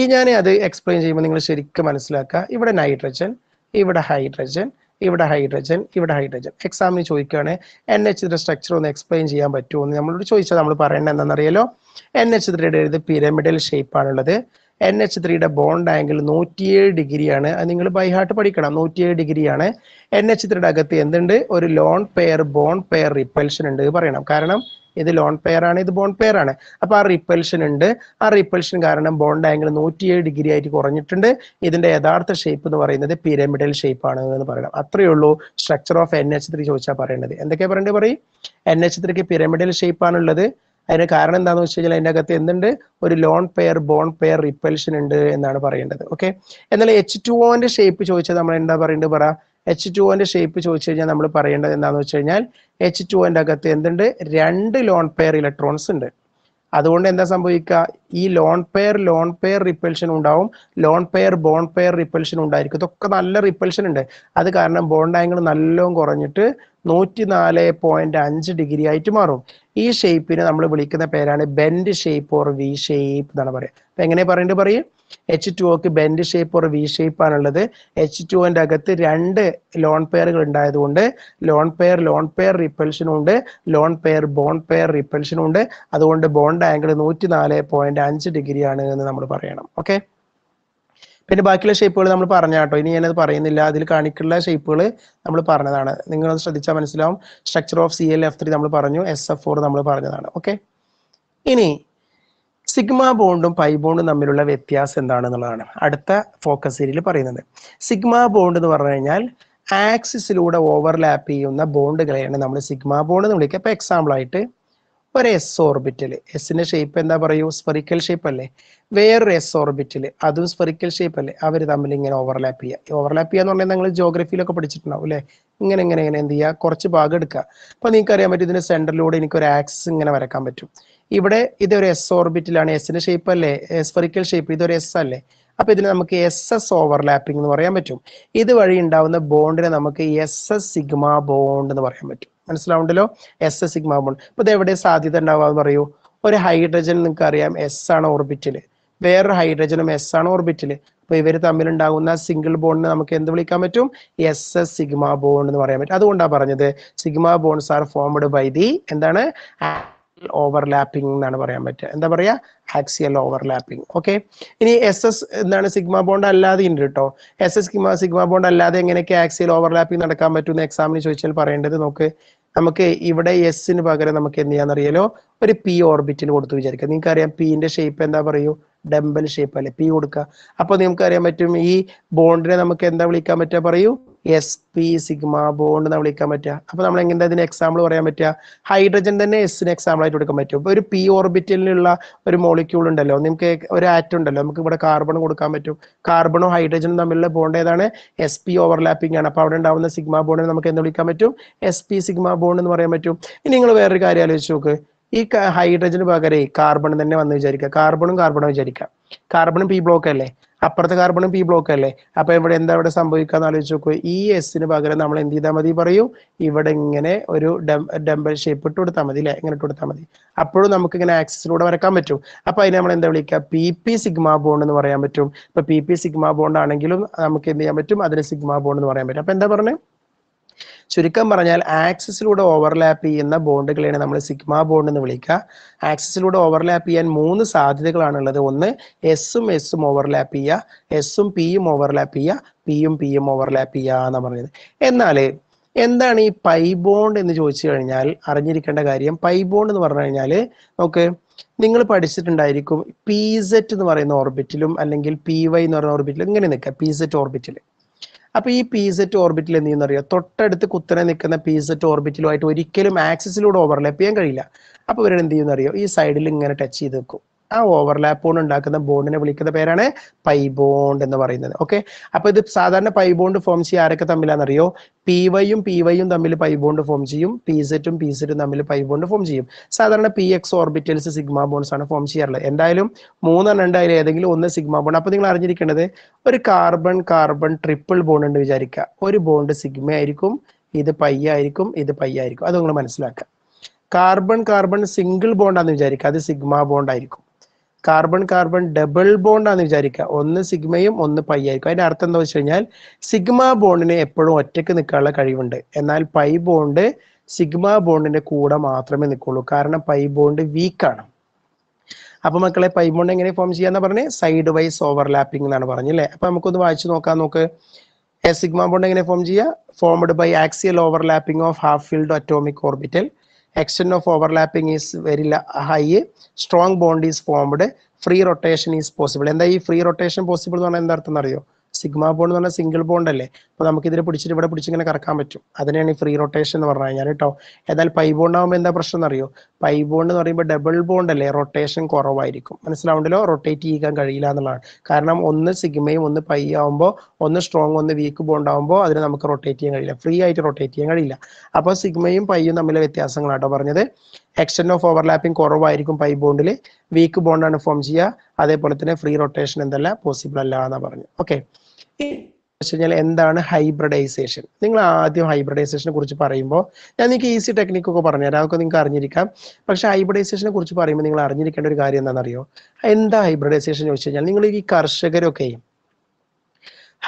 ഈ ഞാൻ അത് എക്സ്പ്ലെയിൻ ചെയ്യുമ്പോൾ നിങ്ങൾ ശരിക്കും മനസ്സിലാക്കുക ഇവിടെ നൈട്രജൻ ഇവിടെ ഹൈഡ്രജൻ ഇവിടെ ഹൈഡ്രജൻ ഇവിടെ ഹൈഡ്രജൻ എക്സാമിന് ചോദിക്കുകയാണ് എൻ എച്ച് ഇതിന്റെ സ്ട്രക്ചർ ഒന്ന് എക്സ്പ്ലെയിൻ ചെയ്യാൻ പറ്റുമോ എന്ന് നമ്മളോട് ചോദിച്ചാൽ നമ്മൾ പറയേണ്ടത് എന്താണെന്നറിയാലോ എൻ എച്ച് ത്രീയുടെ ഇത് പിരമിഡൽ ഷേപ്പാണുള്ളത് എൻ എച്ച് ത്രീയുടെ ബോണ്ട് ആംഗിൾ നൂറ്റിയേഴ് ഡിഗ്രിയാണ് അത് നിങ്ങൾ ബൈഹാർട്ട് പഠിക്കണം നൂറ്റിയേഴ് ഡിഗ്രിയാണ് എൻ എച്ച് ത്രീയുടെ അകത്ത് എന്തുണ്ട് ഒരു lone pair bond pair repulsion ഉണ്ട് പറയണം കാരണം ഇത് ലോൺ പെയർ ആണ് ഇത് ബോണ്ട് പെയർ ആണ് അപ്പോൾ ആ റിപ്പൽഷൻ ഉണ്ട് ആ റിപ്പൽഷൻ കാരണം ബോണ്ട് ആംഗിൾ ഏഴ് ഡിഗ്രി ആയിട്ട് കുറഞ്ഞിട്ടുണ്ട് ഇതിന്റെ യഥാർത്ഥ ഷേപ്പ് എന്ന് പറയുന്നത് പിരമിഡൽ ഷേപ്പ് ആണ് എന്ന് പറയണം അത്രയേ ഉള്ളൂ structure of N H three ചോദിച്ചാൽ പറയേണ്ടത് എന്തൊക്കെ പറയേണ്ടത് പറയും എൻ എച്ച് ത്രീക്ക് പിരമിഡൽ ഷേപ്പ് ആണുള്ളത് അതിന് കാരണം എന്താണെന്ന് വെച്ച് കഴിഞ്ഞാൽ അതിൻ്റെ അകത്ത് എന്തുണ്ട് ഒരു lone pair bond pair repulsion ഉണ്ട് എന്നാണ് പറയേണ്ടത് ഓക്കെ എന്നാൽ എച്ച് ടു ഓന്റെ ഷേപ്പ് ചോദിച്ചാൽ നമ്മൾ എന്താ പറയേണ്ടത് പറ എച്ച് ടു ഓന്റെ ഷേപ്പ് ചോദിച്ചു കഴിഞ്ഞാൽ നമ്മൾ പറയേണ്ടത് എന്താണെന്ന് വെച്ച് കഴിഞ്ഞാൽ എച്ച് ടു എൻ്റെ അകത്ത് എന്തുണ്ട് രണ്ട് ലോൺ പെയർ ഇലക്ട്രോൺസ് ഉണ്ട് അതുകൊണ്ട് എന്താ സംഭവിക്കുക ഈ lone pair lone pair repulsion ഉണ്ടാവും lone pair bond pair repulsion ഉണ്ടായിരിക്കും ഇതൊക്കെ നല്ല റിപ്പൽഷൻ ഉണ്ട് അത് കാരണം ബോണ്ട് ആംഗിൾ നല്ലോണം കുറഞ്ഞിട്ട് നൂറ്റി നാല് പോയിന്റ് അഞ്ച് ഡിഗ്രി ആയിട്ട് മാറും ഈ ഷേപ്പിന് നമ്മൾ വിളിക്കുന്ന പേരാണ് bent shape or V shape എന്നാണ് പറയുക അപ്പൊ എങ്ങനെ പറയുന്നത് പറയും എച്ച് ടു ഒക്ക് ബെൻഡ് ഷേപ്പ് ഒരു വി ഷേപ്പ് ആണുള്ളത് എച്ച് ടുവിൻ്റെ അകത്ത് രണ്ട് ലോൺ പെയറുകൾ ഉണ്ടായതുകൊണ്ട് ലോൺ പെയർ ലോൺ പെയർ റിപ്പൽഷനും ഉണ്ട് ലോൺ പെയർ ബോൺ പെയർ റിപ്പൽഷനും ഉണ്ട് അതുകൊണ്ട് ബോണ്ട് ആംഗിൾ നൂറ്റി നാല് പോയിന്റ് അഞ്ച് ഡിഗ്രിയാണ് എന്ന് നമ്മൾ പറയണം ഓക്കെ പിന്നെ ബാക്കിയുള്ള ഷേപ്പുകൾ നമ്മൾ പറഞ്ഞ കേട്ടോ ഇനി ഞാനത് പറയുന്നില്ല അതിൽ കാണിക്കുള്ള ഷേപ്പുകൾ നമ്മൾ പറഞ്ഞതാണ് നിങ്ങൾ ശ്രദ്ധിച്ചാൽ മനസ്സിലാവും structure of C L F three നമ്മൾ പറഞ്ഞു എസ് എഫ് ഫോർ നമ്മൾ പറഞ്ഞതാണ് ഓക്കെ ഇനി സിഗ്മ ബോണ്ടും പൈ ബോണ്ടും തമ്മിലുള്ള വ്യത്യാസം എന്താണെന്നുള്ളതാണ് അടുത്ത ഫോക്കസ് സീരിയൽ പറയുന്നത് സിഗ്മ ബോണ്ട് എന്ന് പറഞ്ഞു കഴിഞ്ഞാൽ ആക്സിസിലൂടെ ഓവർലാപ്പ് ചെയ്യുന്ന ബോണ്ടുകളെയാണ് നമ്മൾ സിഗ്മ ബോണ്ട് എന്ന് വിളിക്കുക ഇപ്പൊ എക്സാമ്പിൾ ആയിട്ട് ഒരു എസ് ഓർബിറ്റൽ എസിന്റെ ഷേപ്പ് എന്താ പറയൂ സ്പെറിക്കൽ ഷേപ്പ് അല്ലേ വേറൊരു എസ് ഓർബിറ്റൽ അതും സ്പെറിക്കൽ ഷേപ്പ് അല്ലേ അവർ തമ്മിൽ ഇങ്ങനെ ഓവർലാപ്പ് ചെയ്യുക ഓവർലാപ്പ് ചെയ്യുക എന്ന് പറഞ്ഞാൽ നിങ്ങൾ ജോഗ്രഫിയിലൊക്കെ പഠിച്ചിട്ടുണ്ടാവും അല്ലേ ഇങ്ങനെ ഇങ്ങനെ ഇങ്ങനെ എന്ത് ചെയ്യുക കുറച്ച് ഭാഗം എടുക്കുക അപ്പോൾ നിങ്ങൾക്ക് അറിയാൻ പറ്റും ഇതിന്റെ സെന്ററിലൂടെ എനിക്ക് ഒരു ആക്സിസ് ഇങ്ങനെ വരക്കാൻ പറ്റും ഇവിടെ ഇതൊരു എസ് ഓർബിറ്റിലാണ് എസിന്റെ ഷേപ്പ് അല്ലേ സ്ഫറിക്കൽ ഷേപ്പ് ഇതൊരു എസ് അല്ലേ അപ്പൊ ഇതിന് നമുക്ക് എസ് എസ് ഓവർലാപ്പിംഗ് എന്ന് പറയാൻ പറ്റും ഇതുവഴി ഉണ്ടാവുന്ന ബോണ്ടിനെ നമുക്ക് എസ് എസ് സിഗ്മ ബോണ്ട് എന്ന് പറയാൻ പറ്റും മനസ്സിലാവുണ്ടല്ലോ എസ് എസ് സിഗ്മ ബോണ്ട് അപ്പൊ ഇത് എവിടെ സാധ്യത ഉണ്ടാവാന്ന് പറയൂ ഒരു ഹൈഡ്രജൻ നിങ്ങൾക്ക് അറിയാം എസ് ആണ് ഓർബിറ്റില് വേറൊരു ഹൈഡ്രജനും എസ് ആണ് ഓർബിറ്റില് അപ്പൊ തമ്മിൽ ഉണ്ടാകുന്ന സിംഗിൾ ബോണ്ടിനെ നമുക്ക് എന്ത് വിളിക്കാൻ പറ്റും എസ് എസ് സിഗ്മ ബോണ്ട് എന്ന് പറയാൻ പറ്റും അതുകൊണ്ടാണ് പറഞ്ഞത് sigma bonds are formed by the എന്താണ് ഓവർലാപ്പിംഗ് എന്നാണ് പറയാൻ പറ്റുക എന്താ പറയാ ആക്സിയൽ ഓവർലാപ്പിംഗ് ഓക്കെ ഇനി എസ് എസ് എന്താണ് സിഗ്മ ബോണ്ട് അല്ലാതെ ഉണ്ട് കേട്ടോ S S sigma sigma bond അല്ലാതെ എങ്ങനെയൊക്കെ ആക്സിയൽ ഓവർലാപ്പിംഗ് നടക്കാൻ പറ്റുമെന്ന് എക്സാമിന് ചോദിച്ചാൽ പറയേണ്ടത് നമുക്ക് നമുക്ക് ഇവിടെ എസിന് പകരം നമുക്ക് എന്ത് അറിയാലോ ഒരു പി ഓർബിറ്റിൽ കൊടുത്ത് വിചാരിക്കുക അറിയാം പിന്റെ ഷേപ്പ് എന്താ പറയൂ ഡംബൽ ഷേപ്പ് അല്ലെ പി കൊടുക്കുക അപ്പോൾ നിങ്ങൾക്ക് അറിയാൻ പറ്റും ഈ ബോണ്ടിനെ നമുക്ക് എന്താ വിളിക്കാൻ പറ്റുക പറയൂ എസ് പി സിഗ്മ ബോണ്ട് എന്ന് വിളിക്കാൻ പറ്റുക അപ്പോൾ നമ്മൾ എങ്ങനെ അതിന് എക്സാമ്പിൾ പറയാൻ പറ്റുക ഹൈഡ്രജൻ തന്നെ എസിന് എക്സാമ്പിൾ ആയിട്ട് കൊടുക്കാൻ പറ്റും ഒരു പി ഓർബിറ്റലിലുള്ള ഒരു മോളിക്യൂൾ ഉണ്ടല്ലോ നിങ്ങൾക്ക് ഒരു ആറ്റം ഉണ്ടല്ലോ നമുക്ക് ഇവിടെ കാർബൺ കൊടുക്കാൻ പറ്റും കാർബണും ഹൈഡ്രജനും തമ്മിലുള്ള ബോണ്ട് ഏതാണ് എസ് പി ഓവർലാപ്പിംഗ് ആണ് അപ്പോൾ അവിടെ ഉണ്ടാവുന്ന സിഗ്മ ബോണ്ടിനെ നമുക്ക് എന്ത് വിളിക്കാൻ പറ്റും എസ് പി സിഗ്മ ബോണ്ട് എന്ന് പറയാൻ പറ്റും ഇനി നിങ്ങൾ വേറൊരു കാര്യം ആലോചിച്ച് നോക്ക് ഈ ഹൈഡ്രജന് പകരം കാർബൺ തന്നെ വന്ന് വിചാരിക്കുക കാർബണും കാർബണും വിചാരിക്കുക കാർബണും പി ബ്ലോക്ക് അല്ലേ അപ്പുറത്തെ കാർബണും പി ബ്ലോക്ക് അല്ലേ അപ്പൊ ഇവിടെ എന്താ ഇവിടെ സംഭവിക്കാന്ന് ആലോചിച്ച് നോക്കുക ഈ എസിന് പകരം നമ്മൾ എന്ത് ചെയ്താൽ മതി പറയും ഇവിടെ ഇങ്ങനെ ഒരു ഡംബൽ ഷേപ്പ് ഇട്ട് കൊടുത്താൽ മതി അല്ലെ ഇങ്ങനെ ഇട്ട് കൊടുത്താൽ മതി അപ്പോഴും നമുക്ക് ഇങ്ങനെ ആക്സിസിലൂടെ വരക്കാൻ പറ്റും അപ്പൊ അതിനെ നമ്മൾ എന്താ വിളിക്കുക പി പി സിഗ്മ ബോണ്ട് എന്ന് പറയാൻ പറ്റും ഇപ്പൊ പി പി സിഗ്മ ബോണ്ട് ആണെങ്കിലും നമുക്ക് എന്ത് ചെയ്യാൻ പറ്റും അതിന് സിഗ്മ ബോണ്ട് എന്ന് പറയാൻ പറ്റും അപ്പൊ എന്താ പറഞ്ഞത് ചുരുക്കം പറഞ്ഞാൽ ആക്സിസിലൂടെ ഓവർലാപ്പ് ചെയ്യുന്ന ബോണ്ടുകളെയാണ് നമ്മൾ സിഗ്മ ബോണ്ട് എന്ന് വിളിക്കുക ആക്സിസിലൂടെ ഓവർലാപ്പ് ചെയ്യാൻ മൂന്ന് സാധ്യതകളാണ് ഉള്ളത് ഒന്ന് എസും എസും ഓവർലാപ്പ് ചെയ്യുക എസും പിയും ഓവർലാപ്പ് ചെയ്യുക പിയും പിയും ഓവർലാപ്പ് ചെയ്യുക എന്ന് പറഞ്ഞത് എന്നാൽ എന്താണ് ഈ പൈ ബോണ്ട് എന്ന് ചോദിച്ചു കഴിഞ്ഞാൽ അറിഞ്ഞിരിക്കേണ്ട കാര്യം പൈ ബോണ്ട് എന്ന് പറഞ്ഞു കഴിഞ്ഞാൽ നമുക്ക് നിങ്ങൾ പഠിച്ചിട്ടുണ്ടായിരിക്കും പി സെറ്റ് എന്ന് പറയുന്ന ഓർബിറ്റിലും അല്ലെങ്കിൽ പി വൈ എന്ന് പറയുന്ന ഓർബിറ്റിലും ഇങ്ങനെ നിൽക്കുക പി സെറ്റ് ഓർബിറ്റിൽ അപ്പോൾ ഈ പി സെറ്റ് ഓർബിറ്റിൽ എന്ത് അറിയാം തൊട്ടടുത്ത് കുത്തനെ നിൽക്കുന്ന പി സെറ്റ് ഓർബിറ്റിലുമായിട്ട് ഒരിക്കലും ആക്സിസിലൂടെ ഓവർലാപ്പ് ചെയ്യാൻ കഴിയില്ല അപ്പോൾ ഇവരെന്ത് ചെയ്യുന്ന അറിയോ ഈ സൈഡിൽ ഇങ്ങനെ ടച്ച് ചെയ്ത് വെക്കും ആ ഓവർലാപ്പ് കൊണ്ട് ഉണ്ടാക്കുന്ന ബോണ്ടിനെ വിളിക്കുന്ന പേരാണ് പൈ ബോണ്ട് എന്ന് പറയുന്നത് ഓക്കെ അപ്പൊ ഇത് സാധാരണ പൈ ബോണ്ട് ഫോം ചെയ്യുക ആരൊക്കെ തമ്മിലാണെന്നറിയോ പി വൈയും പി വൈയും തമ്മിൽ പൈ ബോണ്ട് ഫോം ചെയ്യും പി സെറ്റും പി സെറ്റും തമ്മിൽ പൈ ബോണ്ട് ഫോം ചെയ്യും സാധാരണ P X orbitals sigma bonds ആണ് ഫോം ചെയ്യാറുള്ളത് എന്തായാലും മൂന്നെണ്ണം ഉണ്ടായാലും ഏതെങ്കിലും ഒന്ന് സിഗ്മ ബോണ്ട് അപ്പൊ നിങ്ങൾ അറിഞ്ഞിരിക്കേണ്ടത് ഒരു കാർബൺ കാർബൺ ട്രിപ്പിൾ ബോണ്ട് ഉണ്ട് വിചാരിക്കുക ഒരു ബോണ്ട് സിഗ്മ ആയിരിക്കും ഇത് പൈ ആയിരിക്കും ഇത് പൈ ആയിരിക്കും അത് നിങ്ങൾ മനസ്സിലാക്കുക കാർബൺ കാർബൺ സിംഗിൾ ബോണ്ടാന്ന് വിചാരിക്കുക അത് സിഗ്മ ബോണ്ട് ആയിരിക്കും കാർബൺ കാർബൺ ഡബിൾ ബോണ്ട് ആണെന്ന് വിചാരിക്കുക ഒന്ന് സിഗ്മയും ഒന്ന് പൈ ആയിരിക്കും അതിന്റെ അർത്ഥം എന്താ വെച്ച് കഴിഞ്ഞാൽ സിഗ്മ ബോണ്ടിന് എപ്പോഴും ഒറ്റയ്ക്ക് നിൽക്കാനുള്ള കഴിവുണ്ട് എന്നാൽ പൈ ബോണ്ട് സിഗ്മ ബോണ്ടിന്റെ കൂടെ മാത്രമേ നിൽക്കുള്ളൂ കാരണം പൈ ബോണ്ട് വീക്കാണ് അപ്പൊ മക്കളെ പൈ ബോണ്ട് എങ്ങനെ ഫോം ചെയ്യാന്ന് പറഞ്ഞ് സൈഡ് വൈസ് ഓവർലാപ്പിംഗ് എന്നാണ് അല്ലേ അപ്പൊ നമുക്കൊന്ന് വായിച്ചു നോക്കാം നോക്ക് സിഗ്മ ബോണ്ട് എങ്ങനെ ഫോം ചെയ്യുക formed by axial overlapping of half filled atomic orbital extent of overlapping is very high strong bond is formed free rotation is possible എന്താ ഈ free rotation possible എന്ന് പറഞ്ഞാൽ എന്താ സിഗ്മ ബോണ്ട് എന്ന് പറഞ്ഞാൽ single bond അല്ലേ അപ്പോൾ നമുക്ക് ഇതിനെ പിടിച്ചിട്ട് ഇവിടെ പിടിച്ചിങ്ങനെ കറക്കാൻ പറ്റും അതിനെയാണ് ഈ ഫ്രീ റൊട്ടേഷൻ എന്ന് പറഞ്ഞു കഴിഞ്ഞാൽ കേട്ടോ ഏതായാലും പൈ ബോണ്ട് ആകുമ്പോൾ എന്താ പ്രശ്നം എന്നറിയോ പൈ ബോണ്ട് എന്ന് പറയുമ്പോൾ ഡബിൾ ബോണ്ട് അല്ലേ റൊട്ടേഷൻ കുറവായിരിക്കും മനസ്സിലാവുണ്ടല്ലോ റൊട്ടേറ്റ് ചെയ്യാൻ കഴിയില്ല എന്നുള്ളതാണ് കാരണം ഒന്ന് സിഗ്മയും ഒന്ന് പൈ ആകുമ്പോൾ ഒന്ന് സ്ട്രോങ് ഒന്ന് വീക്ക് ബോണ്ട് ആകുമ്പോൾ അതിന് നമുക്ക് റൊട്ടേറ്റ് ചെയ്യാൻ കഴിയില്ല ഫ്രീ ആയിട്ട് റൊട്ടേറ്റ് ചെയ്യാൻ കഴിയില്ല അപ്പോൾ സിഗ്മയും പൈയും തമ്മിലെ വ്യത്യാസങ്ങളാട്ടോ പറഞ്ഞത് എക്സ്റ്റൻഡ് ഓഫ് ഓവർലാപ്പിംഗ് കുറവായിരിക്കും പൈ ബോണ്ടിൽ വീക്ക് ബോണ്ടാണ് ഫോം ചെയ്യുക അതേപോലെ തന്നെ ഫ്രീ റൊട്ടേഷൻ എന്തല്ല പോസിബിൾ അല്ല എന്നാണ് പറഞ്ഞു ഓക്കെ എന്താണ് ഹൈബ്രിഡൈസേഷൻ നിങ്ങൾ ആദ്യം ഹൈബ്രിഡൈസേഷനെ കുറിച്ച് പറയുമ്പോൾ ഞാൻ നിങ്ങൾക്ക് ഈസി ടെക്നിക്ക് ഒക്കെ പറഞ്ഞുതരാം അതൊക്കെ നിങ്ങൾക്ക് അറിഞ്ഞിരിക്കാം പക്ഷെ ഹൈബ്രിഡൈസേഷനെ കുറിച്ച് പറയുമ്പോൾ നിങ്ങൾ അറിഞ്ഞിരിക്കേണ്ട ഒരു കാര്യം എന്താണെന്നറിയോ എന്താ ഹൈബ്രിഡൈസേഷൻ ചോദിച്ചു കഴിഞ്ഞാൽ നിങ്ങൾ ഈ കർഷകരൊക്കെ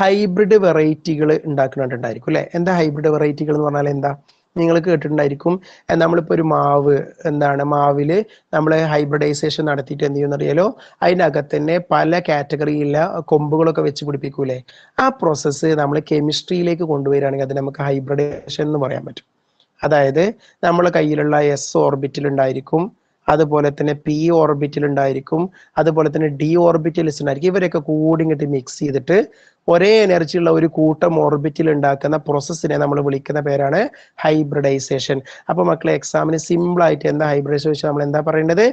ഹൈബ്രിഡ് വെറൈറ്റികൾ ഉണ്ടാക്കുന്നുണ്ടായിരിക്കും അല്ലെ എന്താ ഹൈബ്രിഡ് വെറൈറ്റികൾ എന്ന് പറഞ്ഞാൽ എന്താ നിങ്ങൾ കേട്ടിട്ടുണ്ടായിരിക്കും നമ്മളിപ്പോൾ ഒരു മാവ് എന്താണ് മാവില് നമ്മൾ ഹൈബ്രിഡൈസേഷൻ നടത്തിയിട്ട് എന്ത് അറിയാലോ അതിനകത്ത് തന്നെ പല കാറ്റഗറിയിലെ കൊമ്പുകളൊക്കെ വെച്ച് പിടിപ്പിക്കൂലേ ആ പ്രോസസ്സ് നമ്മൾ കെമിസ്ട്രിയിലേക്ക് കൊണ്ടുവരികയാണെങ്കിൽ അത് നമുക്ക് ഹൈബ്രഡൈസേഷൻ എന്ന് പറയാൻ പറ്റും അതായത് നമ്മളെ കയ്യിലുള്ള എസ് ഓർബിറ്റിൽ ഉണ്ടായിരിക്കും അതുപോലെ തന്നെ പി ഓർബിറ്റൽ ഉണ്ടായിരിക്കും അതുപോലെ തന്നെ ഡി ഓർബിറ്റിൽ ഉണ്ടായിരിക്കും ഇവരൊക്കെ കൂടി ഇങ്ങോട്ട് മിക്സ് ചെയ്തിട്ട് ഒരേ എനർജി ഉള്ള ഒരു കൂട്ടം ഓർബിറ്റിൽ ഉണ്ടാക്കുന്ന പ്രോസസ്സിനെ നമ്മൾ വിളിക്കുന്ന പേരാണ് ഹൈബ്രിഡൈസേഷൻ അപ്പോൾ മക്കളെ എക്സാമിന് സിമ്പിൾ ആയിട്ട് എന്താ ഹൈബ്രിഡൈസേഷൻ നമ്മൾ എന്താ പറയേണ്ടത്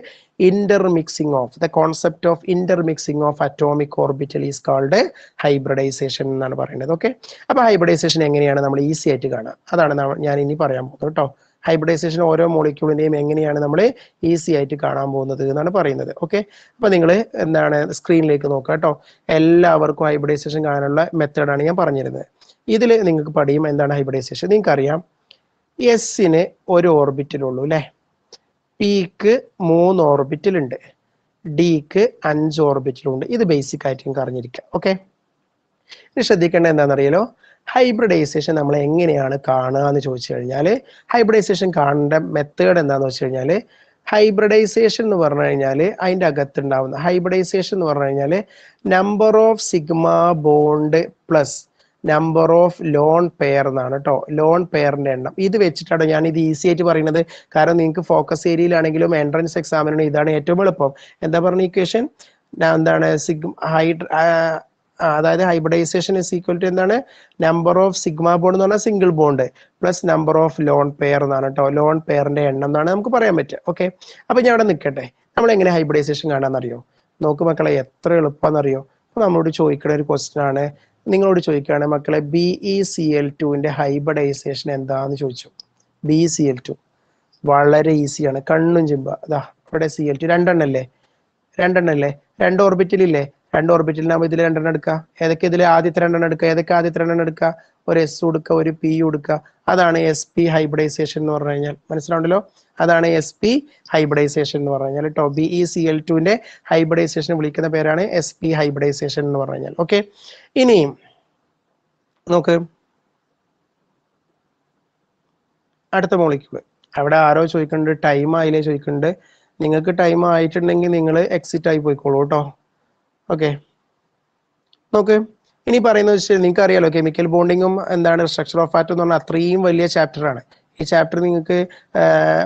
mixing of the concept of mixing of atomic orbital is called hybridisation എന്നാണ് പറയുന്നത് ഓക്കെ അപ്പോൾ ഹൈബ്രിഡൈസേഷൻ എങ്ങനെയാണ് നമ്മൾ ഈസി ആയിട്ട് കാണാം അതാണ് ഞാൻ ഇനി പറയാൻ പോകുന്നത് കേട്ടോ ഹൈബ്രിഡൈസേഷൻ ഓരോ മോളിക്യൂളിൻ്റെയും എങ്ങനെയാണ് നമ്മൾ ഈസി ആയിട്ട് കാണാൻ പോകുന്നത് എന്നാണ് പറയുന്നത് ഓക്കെ അപ്പോൾ നിങ്ങൾ എന്താണ് സ്ക്രീനിലേക്ക് നോക്കുക കേട്ടോ എല്ലാവർക്കും ഹൈബ്രിഡൈസേഷൻ കാണാനുള്ള മെത്തേഡാണ് ഞാൻ പറഞ്ഞിരുന്നത് ഇതിൽ നിങ്ങൾക്ക് പഠിയും എന്താണ് ഹൈബ്രിഡൈസേഷൻ നിങ്ങൾക്കറിയാം എസിന് ഒരു ഓർബിറ്റിലുള്ളൂ അല്ലേ പിക്ക് മൂന്ന് ഓർബിറ്റിലുണ്ട് ഡിക്ക് അഞ്ച് ഓർബിറ്റിലുണ്ട് ഇത് ബേസിക് ആയിട്ട് നിങ്ങൾക്ക് അറിഞ്ഞിരിക്കാം ഓക്കെ ഇനി ശ്രദ്ധിക്കേണ്ടത് എന്താണെന്നറിയാലോ ഹൈബ്രിഡൈസേഷൻ നമ്മൾ എങ്ങനെയാണ് കാണുക എന്ന് ചോദിച്ചു കഴിഞ്ഞാൽ ഹൈബ്രിഡൈസേഷൻ കാണേണ്ട മെത്തേഡ് എന്താണെന്ന് വെച്ച് കഴിഞ്ഞാൽ ഹൈബ്രിഡൈസേഷൻ എന്ന് പറഞ്ഞു കഴിഞ്ഞാൽ അതിൻ്റെ അകത്തുണ്ടാവുന്ന ഹൈബ്രിഡൈസേഷൻ എന്ന് പറഞ്ഞു കഴിഞ്ഞാൽ number of sigma bond plus number of lone pair എന്നാണ് കേട്ടോ ലോൺ പെയറിന്റെ എണ്ണം ഇത് വെച്ചിട്ടാണ് ഞാൻ ഇത് ഈസി ആയിട്ട് പറയുന്നത് കാരണം നിങ്ങൾക്ക് ഫോക്കസ് ഏരിയയിലാണെങ്കിലും എൻട്രൻസ് എക്സാമിനാണ് ഇതാണ് ഏറ്റവും എളുപ്പം എന്താ പറഞ്ഞ ഇക്വേഷൻ എന്താണ് സിഗ്മ ഹൈഡ്ര അതായത് ഹൈബ്രിഡൈസേഷൻ ഇസ് ഈക്വൽ ടു എന്താണ് നമ്പർ ഓഫ് സിഗ്മ ബോണ്ട് എന്ന് പറഞ്ഞാൽ single bond plus number of lone pair എന്നാണ് കേട്ടോ ലോൺ പെയറിന്റെ എണ്ണം എന്നാണ് നമുക്ക് പറയാൻ പറ്റുക ഓക്കെ അപ്പൊ ഞാൻ അവിടെ നിൽക്കട്ടെ നമ്മൾ എങ്ങനെ ഹൈബ്രിഡൈസേഷൻ കാണാമെന്നറിയോ നോക്ക് മക്കളെ എത്ര എളുപ്പമെന്നറിയോ അപ്പൊ നമ്മളോട് ചോദിക്കുന്ന ഒരു ക്വസ്റ്റൻ ആണ് നിങ്ങളോട് ചോദിക്കുകയാണ് മക്കളെ ബി ഇ സി എൽ ടുവിന്റെ ഹൈബ്രിഡൈസേഷൻ എന്താന്ന് ചോദിച്ചു ബി സി എൽ ടു വളരെ ഈസിയാണ് കണ്ണും ചിമ്പ അതാ ഇവിടെ സി എൽ ടു രണ്ടെണ്ണല്ലേ രണ്ടെണ്ണല്ലേ രണ്ട് ഓർബിറ്റിലില്ലേ രണ്ട് ഓർബിറ്റലിനാകുമ്പോൾ ഇതിൽ രണ്ടെണ്ണം എടുക്കുക ഏതൊക്കെ ഇതിൽ ആദ്യത്തെ രണ്ടെണ്ണം എടുക്കുക ഏതൊക്കെ ആദ്യത്തെ രണ്ടെണ്ണം എടുക്കുക ഒരു എസ് കൊടുക്കുക ഒരു പി കൊടുക്കുക അതാണ് എസ് പി ഹൈബ്രഡൈസേഷൻ എന്ന് പറഞ്ഞു കഴിഞ്ഞാൽ മനസ്സിലാവുണ്ടല്ലോ അതാണ് എസ് പി ഹൈബ്രഡൈസേഷൻ എന്ന് പറഞ്ഞു കഴിഞ്ഞാൽ ടോ ബി ഇ സി എൽ ടുവിന്റെ ഹൈബ്രൈസേഷൻ വിളിക്കുന്ന പേരാണ് എസ് പി എന്ന് പറഞ്ഞു കഴിഞ്ഞാൽ ഓക്കെ ഇനിയും നോക്ക് അടുത്ത മോളിക്യൂൾ അവിടെ ആരോ ചോദിക്കുന്നുണ്ട് ടൈം ആയില്ലേ ചോദിക്കുന്നുണ്ട് നിങ്ങൾക്ക് ടൈം ആയിട്ടുണ്ടെങ്കിൽ നിങ്ങൾ എക്സിറ്റ് ആയി പോയിക്കോളൂ കേട്ടോ ഓക്കെ നോക്ക് ഇനി പറയുന്നത് വെച്ചാൽ നിങ്ങൾക്ക് അറിയാലോ കെമിക്കൽ ബോണ്ടിങ്ങും എന്താണ് സ്ട്രക്ചർ ഓഫ് ആറ്റം എന്ന് പറഞ്ഞാൽ അത്രയും വലിയ ചാപ്റ്ററാണ് ഈ ചാപ്റ്റർ നിങ്ങൾക്ക്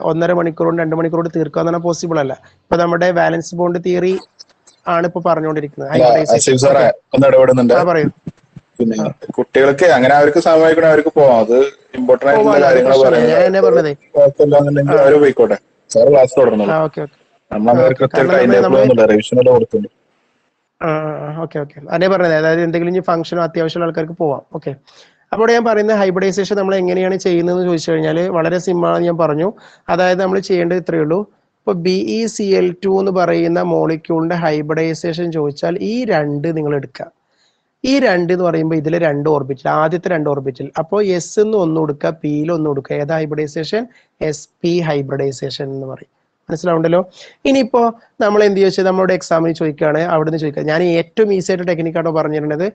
ഒന്നര മണിക്കൂറും രണ്ട് മണിക്കൂർ കൊണ്ട് തീർക്കാൻ തന്നെ പോസിബിൾ അല്ല ഇപ്പൊ നമ്മുടെ ബാലൻസ് ബോണ്ട് തിയറി ആണ് ഇപ്പൊ പറഞ്ഞുകൊണ്ടിരിക്കുന്നത് കുട്ടികൾക്ക് അങ്ങനെ അവർക്ക് സമയം അവർക്ക് പോവാം അത് ഇമ്പോർട്ടന്റ് ആയിട്ടുള്ള കാര്യങ്ങൾ പറയാം അവര് പോയിക്കോട്ടെ സാർ ക്ലാസ് തുടർന്നു നമ്മൾ അവർക്ക് ടൈം കൊടുത്തിട്ടുണ്ട് ഓക്കെ ഓക്കെ അതേ പറഞ്ഞത് അതായത് എന്തെങ്കിലും ഇനി ഫംഗ്ഷനോ അത്യാവശ്യമുള്ള ആൾക്കാർക്ക് പോവാം ഓക്കെ അപ്പോൾ ഞാൻ പറയുന്ന ഹൈബ്രിഡൈസേഷൻ നമ്മൾ എങ്ങനെയാണ് ചെയ്യുന്നത് ചോദിച്ചു കഴിഞ്ഞാൽ വളരെ സിമ്പിളാണ് ഞാൻ പറഞ്ഞു അതായത് നമ്മൾ ചെയ്യേണ്ടത് ഇത്രയേ ഉള്ളൂ ഇപ്പോൾ B E e C L two എന്ന് പറയുന്ന മോളിക്യൂളിൻ്റെ ഹൈബ്രിഡൈസേഷൻ ചോദിച്ചാൽ ഈ രണ്ട് നിങ്ങൾ എടുക്കുക ഈ രണ്ട് എന്ന് പറയുമ്പോൾ ഇതിലെ രണ്ട് ഓർബിറ്റിൽ ആദ്യത്തെ രണ്ട് ഓർബിറ്റിൽ അപ്പോൾ എസ് എന്ന് ഒന്ന് കൊടുക്കുക പിയിൽ ഒന്ന് കൊടുക്കുക ഏതാ ഹൈബ്രിഡൈസേഷൻ എസ് പി ഹൈബ്രിഡൈസേഷൻ എന്ന് പറയും മനസ്സിലാവുണ്ടല്ലോ ഇനിയിപ്പോ നമ്മൾ എന്ത് ചോദിച്ചാൽ നമ്മുടെ എക്സാമിന് ചോദിക്കുകയാണ് നിന്ന് ചോദിക്കുക ഞാൻ ഏറ്റവും ഈസി ആയിട്ട് ടെക്നിക്കാണ് പറഞ്ഞിരുന്നത്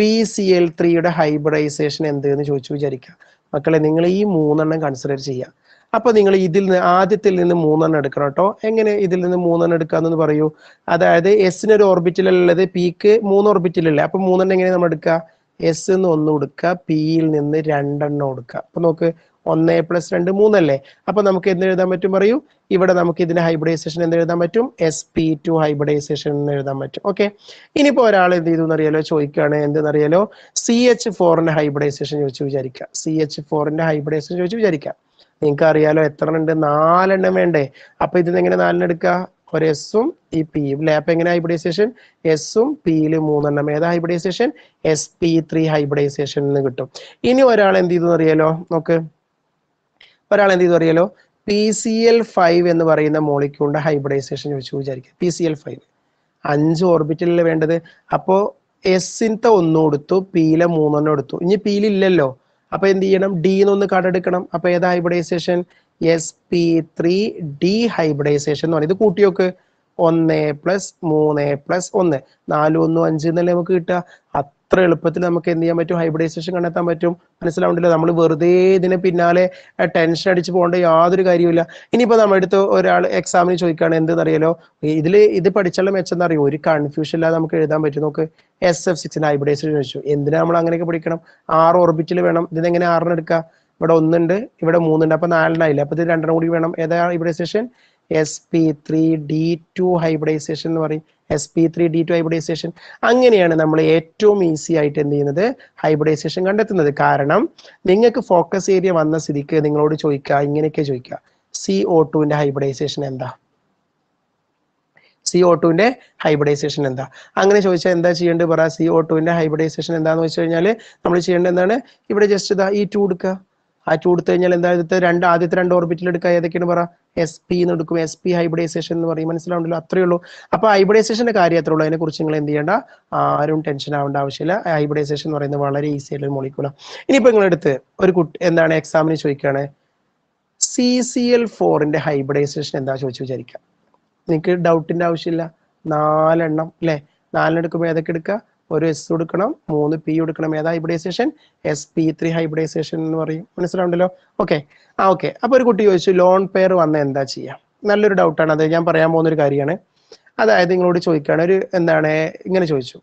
ബി സി എൽ ത്രീയുടെ ഹൈബ്രിഡൈസേഷൻ എന്ത് എന്ന് ചോദിച്ചു വിചാരിക്കുക മക്കളെ നിങ്ങൾ ഈ മൂന്നെണ്ണം കൺസിഡർ ചെയ്യുക അപ്പൊ നിങ്ങൾ ഇതിൽ നിന്ന് ആദ്യത്തിൽ നിന്ന് മൂന്നെണ്ണം എടുക്കണം കേട്ടോ എങ്ങനെ ഇതിൽ നിന്ന് മൂന്നെണ്ണം എടുക്കാന്ന് പറയൂ അതായത് എസിന് ഒരു ഓർബിറ്റിലുള്ളത് പിക്ക് മൂന്ന് ഓർബിറ്റിലല്ലേ അപ്പൊ മൂന്നെണ്ണം എങ്ങനെ നമ്മൾ എടുക്കുക എസ് നിന്ന് ഒന്ന് കൊടുക്കുക പിയിൽ നിന്ന് രണ്ടെണ്ണം കൊടുക്കുക അപ്പൊ നോക്ക് ഒന്ന് പ്ലസ് രണ്ട് മൂന്നല്ലേ അപ്പോൾ നമുക്ക് എന്ത് എഴുതാൻ പറ്റും പറയൂ ഇവിടെ നമുക്ക് ഇതിന് ഹൈബ്രിഡൈസേഷൻ എന്ത് എഴുതാൻ പറ്റും എസ് പി ടു ഹൈബ്രിഡൈസേഷൻ എന്ന് എഴുതാൻ പറ്റും ഓക്കെ ഇനിയിപ്പോ ഒരാൾ എന്ത് ചെയ്തു എന്നറിയാലോ ചോദിക്കുകയാണ് എന്തെന്നറിയാലോ സി എച്ച് ഫോറിന്റെ ഹൈബ്രിഡൈസേഷൻ ചോദിച്ചു വിചാരിക്കുക സി എച്ച് ഫോറിന്റെ ഹൈബ്രിഡൈസേഷൻ ചോദിച്ചു വിചാരിക്കുക നിങ്ങൾക്ക് അറിയാലോ എത്ര ഉണ്ട് നാലെണ്ണം വേണ്ടേ അപ്പൊ ഇതിന് എങ്ങനെ നാലെണ്ണം എടുക്കുക ഒരു എസും ഈ പിയും ലാപ്പ് എങ്ങനെ ഹൈബ്രിഡൈസേഷൻ എസും പിയിൽ മൂന്നെണ്ണം ഏതാ hybridisation S P three hybridisation എന്ന് കിട്ടും ഇനി ഒരാൾ എന്ത് ചെയ്തു അറിയാലോ നോക്ക് ഒരാൾ എന്ത് ചെയ്തു അറിയാലോ പി സി എൽ ഫൈവ് എന്ന് പറയുന്ന മോളിക്യൂളിന്റെ ഹൈബ്രിഡൈസേഷൻ ചോദിച്ചു വിചാരിക്കുക പി സി എൽ ഫൈവ് അഞ്ച് ഓർബിറ്റലിൽ വേണ്ടത് അപ്പോ എസിൻ്റെ ഒന്നും എടുത്തു പിയിലെ മൂന്നെണ്ണം എടുത്തു ഇനി പിയിലില്ലല്ലോ അപ്പൊ എന്ത് ചെയ്യണം ഡി എന്നൊന്ന് കടെടുക്കണം അപ്പൊ ഏതാ hybridisation S P three D hybridisation എന്ന് പറയുന്നത് കൂട്ടി നോക്ക് ഒന്ന് പ്ലസ് മൂന്ന് പ്ലസ് ഒന്ന് നാല് ഒന്നും അഞ്ച് എന്നല്ലേ നമുക്ക് കിട്ടുക ഇത്ര എളുപ്പത്തിൽ നമുക്ക് എന്ത് ചെയ്യാൻ പറ്റും ഹൈബ്രിഡൈസേഷൻ കണ്ടെത്താൻ പറ്റും മനസ്സിലാവുന്നില്ല നമ്മൾ വെറുതെ ഇതിന് പിന്നാലെ ടെൻഷൻ അടിച്ച് പോകേണ്ട യാതൊരു കാര്യമില്ല ഇനിയിപ്പോൾ നമ്മുടെ അടുത്ത് ഒരാൾ എക്സാമിന് ചോദിക്കുകയാണ് എന്തെന്നറിയാലോ ഇതിൽ ഇത് പഠിച്ചുള്ള മെച്ചം അറിയോ ഒരു കൺഫ്യൂഷൻ ഇല്ലാതെ നമുക്ക് എഴുതാൻ പറ്റും നമുക്ക് എസ് എഫ് സിക്സിന് ഹൈബ്രിഡൈസേഷൻ ചോദിച്ചു എന്തിനാ നമ്മൾ അങ്ങനെയൊക്കെ പഠിക്കണം ആറ് ഓർബിറ്റിൽ വേണം ഇതിനെങ്ങനെ ആറിനെടുക്കുക ഇവിടെ ഒന്നുണ്ട് ഇവിടെ മൂന്നുണ്ട് അപ്പൊ നാലെണ്ണായില്ല അപ്പൊ ഇത് രണ്ടെണ്ണം കൂടി വേണം ഏതാ hybridisation S P three D two hybridisation എന്ന് പറയും S P three D two hybridisation അങ്ങനെയാണ് നമ്മൾ ഏറ്റവും ഈസി ആയിട്ട് എന്ത് ചെയ്യുന്നത് ഹൈബ്രിഡൈസേഷൻ കണ്ടെത്തുന്നത് കാരണം നിങ്ങൾക്ക് ഫോക്കസ് ഏരിയ വന്ന സ്ഥിതിക്ക് നിങ്ങളോട് ചോദിക്കുക ഇങ്ങനെയൊക്കെ ചോദിക്കുക സി ഒ ടുവിന്റെ ഹൈബ്രിഡൈസേഷൻ എന്താ സി ഒ ടുവിന്റെ ഹൈബ്രിഡൈസേഷൻ എന്താ അങ്ങനെ ചോദിച്ചാൽ എന്താ ചെയ്യേണ്ടത് പറ സി ഒ ടുവിന്റെ ഹൈബ്രിഡൈസേഷൻ എന്താന്ന് വെച്ച് കഴിഞ്ഞാൽ നമ്മൾ ചെയ്യേണ്ടത് എന്താണ് ഇവിടെ ജസ്റ്റ് ഇതാ ഈ ടു എടുക്കുക ആ ചൂടുത്ത് കഴിഞ്ഞാൽ എന്താ രണ്ട് ആദ്യത്തെ രണ്ട് ഓർബിറ്റിൽ എടുക്കുക ഏതൊക്കെയാണ് പറ എസ് പി എന്ന് എടുക്കും എസ് പി ഹൈബ്രിഡൈസേഷൻ എന്ന് പറയും മനസ്സിലാവുണ്ടല്ലോ അത്രയേ ഉള്ളൂ അപ്പൊ ഹൈബ്രിഡൈസേഷന്റെ കാര്യം അത്ര ഉള്ളൂ അതിനെക്കുറിച്ച് നിങ്ങൾ എന്ത് ചെയ്യേണ്ട ആരും ടെൻഷൻ ആവേണ്ട ആവശ്യമില്ല ഹൈബ്രിഡൈസേഷൻ എന്ന് പറയുന്നത് വളരെ ഈസി ആയിട്ടുള്ള മോളിക്കൂളാണ് ഇനിയിപ്പോ നിങ്ങളെടുത്ത് ഒരു കുട്ടി എന്താണ് എക്സാമിന് ചോദിക്കുകയാണ് സി സി എൽ ഫോറിന്റെ ഹൈബ്രിഡൈസേഷൻ എന്താ ചോദിച്ചു വിചാരിക്കാം നിങ്ങൾക്ക് ഡൗട്ടിന്റെ ആവശ്യമില്ല നാലെണ്ണം അല്ലെ നാലെണ്ണം എടുക്കുമ്പോൾ ഏതൊക്കെ എടുക്കുക ഒരു എസ് കൊടുക്കണം മൂന്ന് പി കൊടുക്കണം ഏതാ hybridisation S P three hybridisation എന്ന് പറയും മനസ്സിലാവുണ്ടല്ലോ ഓക്കെ ആ ഓക്കെ അപ്പോൾ ഒരു കുട്ടി ചോദിച്ചു ലോൺ പെയർ വന്ന എന്താ ചെയ്യാം നല്ലൊരു ഡൗട്ടാണ് അത് ഞാൻ പറയാൻ പോകുന്ന ഒരു കാര്യമാണ് അതായത് നിങ്ങളോട് ചോദിക്കുകയാണ് ഒരു എന്താണ് ഇങ്ങനെ ചോദിച്ചു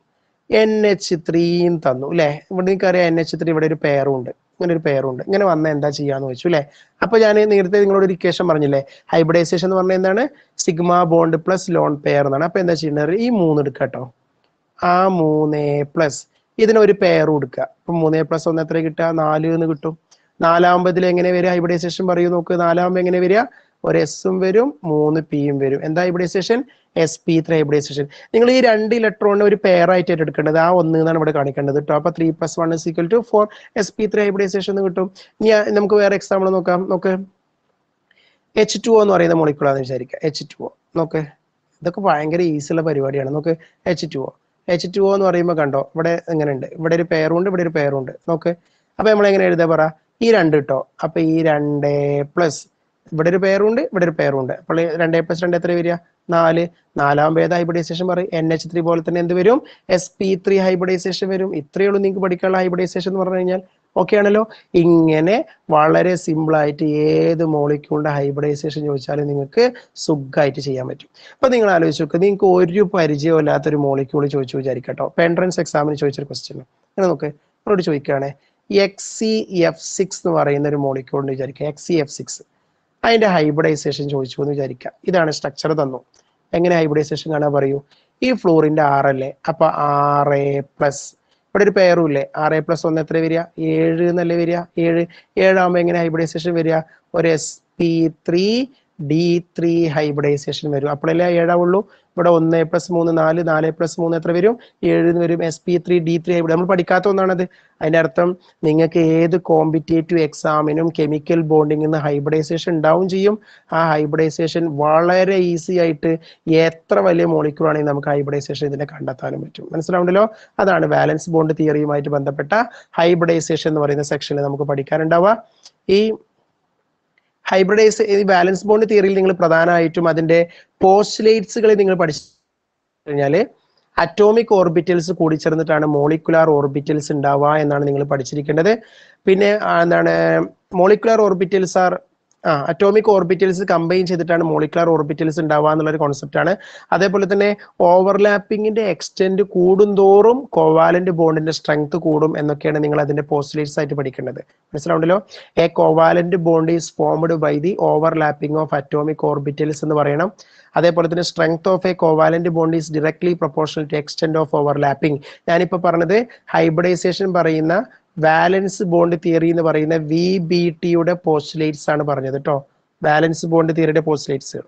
എൻ എച്ച് ത്രീയും തന്നു അല്ലെ ഇവിടെ നിങ്ങൾക്കറിയാം എൻ എച്ച് ത്രീ ഇവിടെ ഒരു ഉണ്ട് ഇങ്ങനെ ഒരു ഉണ്ട് ഇങ്ങനെ വന്ന എന്താ ചെയ്യാന്ന് ചോദിച്ചു അല്ലെ അപ്പൊ ഞാൻ നേരത്തെ നിങ്ങളോട് ഒരു ഇക്വേഷൻ പറഞ്ഞില്ലേ ഹൈബ്രിഡൈസേഷൻ എന്ന് പറഞ്ഞാൽ എന്താണ് sigma bond plus lone pair എന്നാണ് അപ്പൊ എന്താ ചെയ്യേണ്ടത് ഈ മൂന്ന് എടുക്കാട്ടോ ആ മൂന്ന് പ്ലസ് ഇതിനൊരു പെയർ കൊടുക്കുക അപ്പൊ മൂന്ന് പ്ലസ് ഒന്ന് എത്ര കിട്ടുക നാല് എന്ന് കിട്ടും നാലാമ്പതിൽ എങ്ങനെ വരിക ഹൈബ്രിഡൈസേഷൻ പറയൂ നോക്ക് നാലാമ്പ് എങ്ങനെ വരിക ഒരു എസും വരും മൂന്ന് പിയും വരും എന്താ hybridisation S P three hybridisation നിങ്ങൾ ഈ രണ്ട് ഇലക്ട്രോണിന് ഒരു പെയർ ആയിട്ട് എടുക്കേണ്ടത് ആ ഒന്ന് എന്നാണ് ഇവിടെ കാണിക്കേണ്ടത് കേട്ടോ അപ്പൊ three plus one is equal to four S P three hybridisation എന്ന് കിട്ടും ഇനി നമുക്ക് വേറെ എക്സാമ്പിൾ നോക്കാം നോക്ക് എച്ച് ടു എന്ന് പറയുന്ന മോളിക്കുളാന്ന് വിചാരിക്കുക എച്ച് ടു നോക്ക് ഇതൊക്കെ ഭയങ്കര ഈസിയുള്ള പരിപാടിയാണ് നോക്ക് H two O H two O എന്ന് പറയുമ്പോൾ കണ്ടോ ഇവിടെ എങ്ങനെയുണ്ട് ഇവിടെ ഒരു പേറുണ്ട് ഇവിടെ ഒരു പേറുണ്ട് നോക്ക് അപ്പൊ നമ്മൾ എങ്ങനെ എഴുതാ പറ ഈ രണ്ട് കിട്ടോ അപ്പൊ ഈ രണ്ട് പ്ലസ് ഇവിടെ ഒരു പേറുണ്ട് ഇവിടെ ഒരു പേറുണ്ട് അപ്പോൾ രണ്ടേ പ്ലസ് രണ്ട് എത്ര വരിക നാല് നാലാം വേദ ഹൈബ്രിഡൈസേഷൻ പറയും എൻ എച്ച് ത്രീ പോലെ തന്നെ എന്ത് വരും എസ് പി ത്രീ ഹൈബ്രിഡൈസേഷൻ വരും ഇത്രയേ ഉള്ളൂ നിങ്ങൾക്ക് പഠിക്കാനുള്ള ഹൈബ്രിഡൈസേഷൻ എന്ന് പറഞ്ഞു കഴിഞ്ഞാൽ ഓക്കെ ആണല്ലോ ഇങ്ങനെ വളരെ സിമ്പിളായിട്ട് ഏത് മോളിക്യൂളിന്റെ ഹൈബ്രിഡൈസേഷൻ ചോദിച്ചാലും നിങ്ങൾക്ക് സുഖമായിട്ട് ചെയ്യാൻ പറ്റും അപ്പോൾ നിങ്ങൾ ആലോചിച്ച് നോക്കുക നിങ്ങൾക്ക് ഒരു ഒരു മോളിക്യൂൾ ചോദിച്ചു വിചാരിക്കട്ടോ എൻട്രൻസ് എക്സാമിന് ചോദിച്ചൊരു ക്വസ്റ്റ്യൻ അങ്ങനെ നോക്ക് അവരോട് ചോദിക്കുകയാണ് എക്സ് സി എഫ് സിക്സ് എന്ന് പറയുന്ന ഒരു മോളിക്യൂളിന് വിചാരിക്കുക എക്സ് സി എഫ് സിക്സ് അതിന്റെ ഹൈബ്രിഡൈസേഷൻ ചോദിച്ചു എന്ന് വിചാരിക്കുക ഇതാണ് സ്ട്രക്ചർ തന്നു എങ്ങനെ ഹൈബ്രിഡൈസേഷൻ കാണാൻ പറയൂ ഈ ഫ്ലോറിൻ്റെ ആറ് അല്ലേ അപ്പോൾ ആറ് പ്ലസ് ഇവിടെ ഒരു പെയറും ഇല്ലേ ആറ് പ്ലസ് ഒന്ന് എത്ര വരിക ഏഴ് എന്നല്ലേ വരിക ഏഴ് ഏഴാകുമ്പോൾ എങ്ങനെ ഹൈബ്രിഡൈസേഷൻ വരിക ഒരു S P three D three hybridisation വരും അപ്പോഴല്ലേ ഏഴാവുള്ളൂ ഇവിടെ ഒന്ന് പ്ലസ് മൂന്ന് നാല് നാല് പ്ലസ് മൂന്ന് എത്ര വരും ഏഴ് വരും S P three D three ഇവിടെ നമ്മൾ പഠിക്കാത്ത ഒന്നാണത് അതിന്റെ അർത്ഥം നിങ്ങൾക്ക് ഏത് കോമ്പറ്റേറ്റീവ് എക്സാമിനും കെമിക്കൽ ബോണ്ടിങ്ങിൽ നിന്ന് ഹൈബ്രഡൈസേഷൻ ഉണ്ടാവും ചെയ്യും ആ ഹൈബ്രഡൈസേഷൻ വളരെ ഈസി ആയിട്ട് എത്ര വലിയ മോളിക്യൂൾ ആണെങ്കിൽ നമുക്ക് ഹൈബ്രഡൈസേഷൻ ഇതിനെ കണ്ടെത്താനും പറ്റും മനസ്സിലാവുണ്ടല്ലോ അതാണ് ബാലൻസ് ബോണ്ട് തിയറിയുമായിട്ട് ബന്ധപ്പെട്ട ഹൈബ്രഡൈസേഷൻ എന്ന് പറയുന്ന സെക്ഷനിൽ നമുക്ക് പഠിക്കാനുണ്ടാവുക ഈ ഹൈബ്രിഡൈസ് ബാലൻസ് ബോണ്ട് തിയറിയിൽ നിങ്ങൾ പ്രധാനമായിട്ടും അതിന്റെ പോസ്റ്റ്ലേറ്റ്സുകളെ നിങ്ങൾ പഠിച്ചു കഴിഞ്ഞാൽ അറ്റോമിക് ഓർബിറ്റൽസ് കൂടി ചേർന്നിട്ടാണ് മോളിക്കുലാർ ഓർബിറ്റൽസ് ഉണ്ടാവുക എന്നാണ് നിങ്ങൾ പഠിച്ചിരിക്കേണ്ടത് പിന്നെ എന്താണ് മോളിക്കുലാർ ഓർബിറ്റൽസ് ആർ ആ അറ്റോമിക് ഓർബിറ്റൽസ് കമ്പൈൻ ചെയ്തിട്ടാണ് മോളിക്കുലർ ഓർബിറ്റൽസ് ഉണ്ടാവുക എന്നുള്ളൊരു കോൺസെപ്റ്റ് ആണ് അതേപോലെ തന്നെ ഓവർലാപ്പിങ്ങിന്റെ എക്സ്റ്റെൻഡ് കൂടുന്തോറും കോവാലന്റ് ബോണ്ടിന്റെ സ്ട്രെങ്ത് കൂടും എന്നൊക്കെയാണ് നിങ്ങൾ അതിന്റെ പോസ്റ്റിലേറ്റ്സ് ആയിട്ട് പഠിക്കേണ്ടത് മനസ്സിലാവുണ്ടല്ലോ a covalent bond is formed by the overlapping of atomic orbitals എന്ന് പറയണം അതേപോലെ തന്നെ strength of a covalent bond is directly proportional to extent of overlapping ഞാനിപ്പോ പറഞ്ഞത് ഹൈബ്രിഡൈസേഷൻ പറയുന്ന വാലൻസ് ബോണ്ട് തിയറി എന്ന് പറയുന്ന വി ബി ടിയുടെ പോസ്റ്റുലേറ്റ്സ് ആണ് പറഞ്ഞത് കേട്ടോ ബാലൻസ് ബോണ്ട് തിയറിയുടെ പോസ്റ്റുലേറ്റ്സ്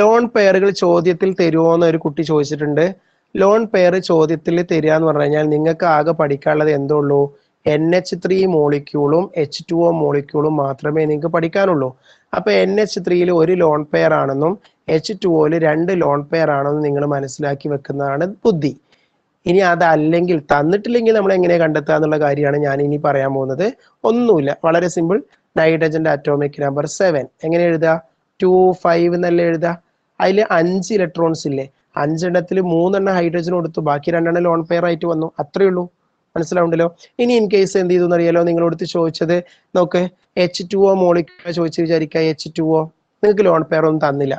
ലോൺ പെയറുകൾ ചോദ്യത്തിൽ തരുമോ എന്ന് ഒരു കുട്ടി ചോദിച്ചിട്ടുണ്ട് ലോൺ പെയർ ചോദ്യത്തിൽ തരിക എന്ന് പറഞ്ഞു കഴിഞ്ഞാൽ നിങ്ങൾക്ക് ആകെ പഠിക്കാനുള്ളത് എന്തോ ഉള്ളൂ എൻ എച്ച് ത്രീ മോളിക്യൂളും എച്ച് ടു ഒ മോളിക്യൂളും മാത്രമേ നിങ്ങൾക്ക് പഠിക്കാനുള്ളൂ അപ്പൊ എൻ എച്ച് ത്രീയിൽ ഒരു ലോൺ പെയർ ആണെന്നും എച്ച് ടു ഒയിൽ രണ്ട് ലോൺ പെയർ ആണെന്നും നിങ്ങൾ മനസ്സിലാക്കി വെക്കുന്നതാണ് ബുദ്ധി ഇനി അതല്ലെങ്കിൽ തന്നിട്ടില്ലെങ്കിൽ നമ്മൾ എങ്ങനെ കണ്ടെത്തുക എന്നുള്ള കാര്യമാണ് ഞാൻ ഇനി പറയാൻ പോകുന്നത് ഒന്നുമില്ല വളരെ സിമ്പിൾ നൈട്രജന്റെ അറ്റോമിക് നമ്പർ സെവൻ എങ്ങനെ എഴുതുക ടു ഫൈവ് എന്നല്ല എഴുതുക അതിൽ അഞ്ച് ഇലക്ട്രോൺസ് ഇല്ലേ അഞ്ചെണ്ണത്തിൽ മൂന്നെണ്ണം ഹൈഡ്രജൻ കൊടുത്തു ബാക്കി രണ്ടെണ്ണം ലോൺ പെയർ ആയിട്ട് വന്നു അത്രേ ഉള്ളൂ മനസ്സിലാവുണ്ടല്ലോ ഇനി ഇൻ കേസ് എന്ത് ചെയ്തു എന്നറിയാലോ എടുത്ത് ചോദിച്ചത് നോക്ക് എച്ച് ടു ഒ മോളിക്യൂള ചോദിച്ച് വിചാരിക്കുക എച്ച് ടു ഒ നിങ്ങൾക്ക് ലോൺ പെയർ ഒന്നും തന്നില്ല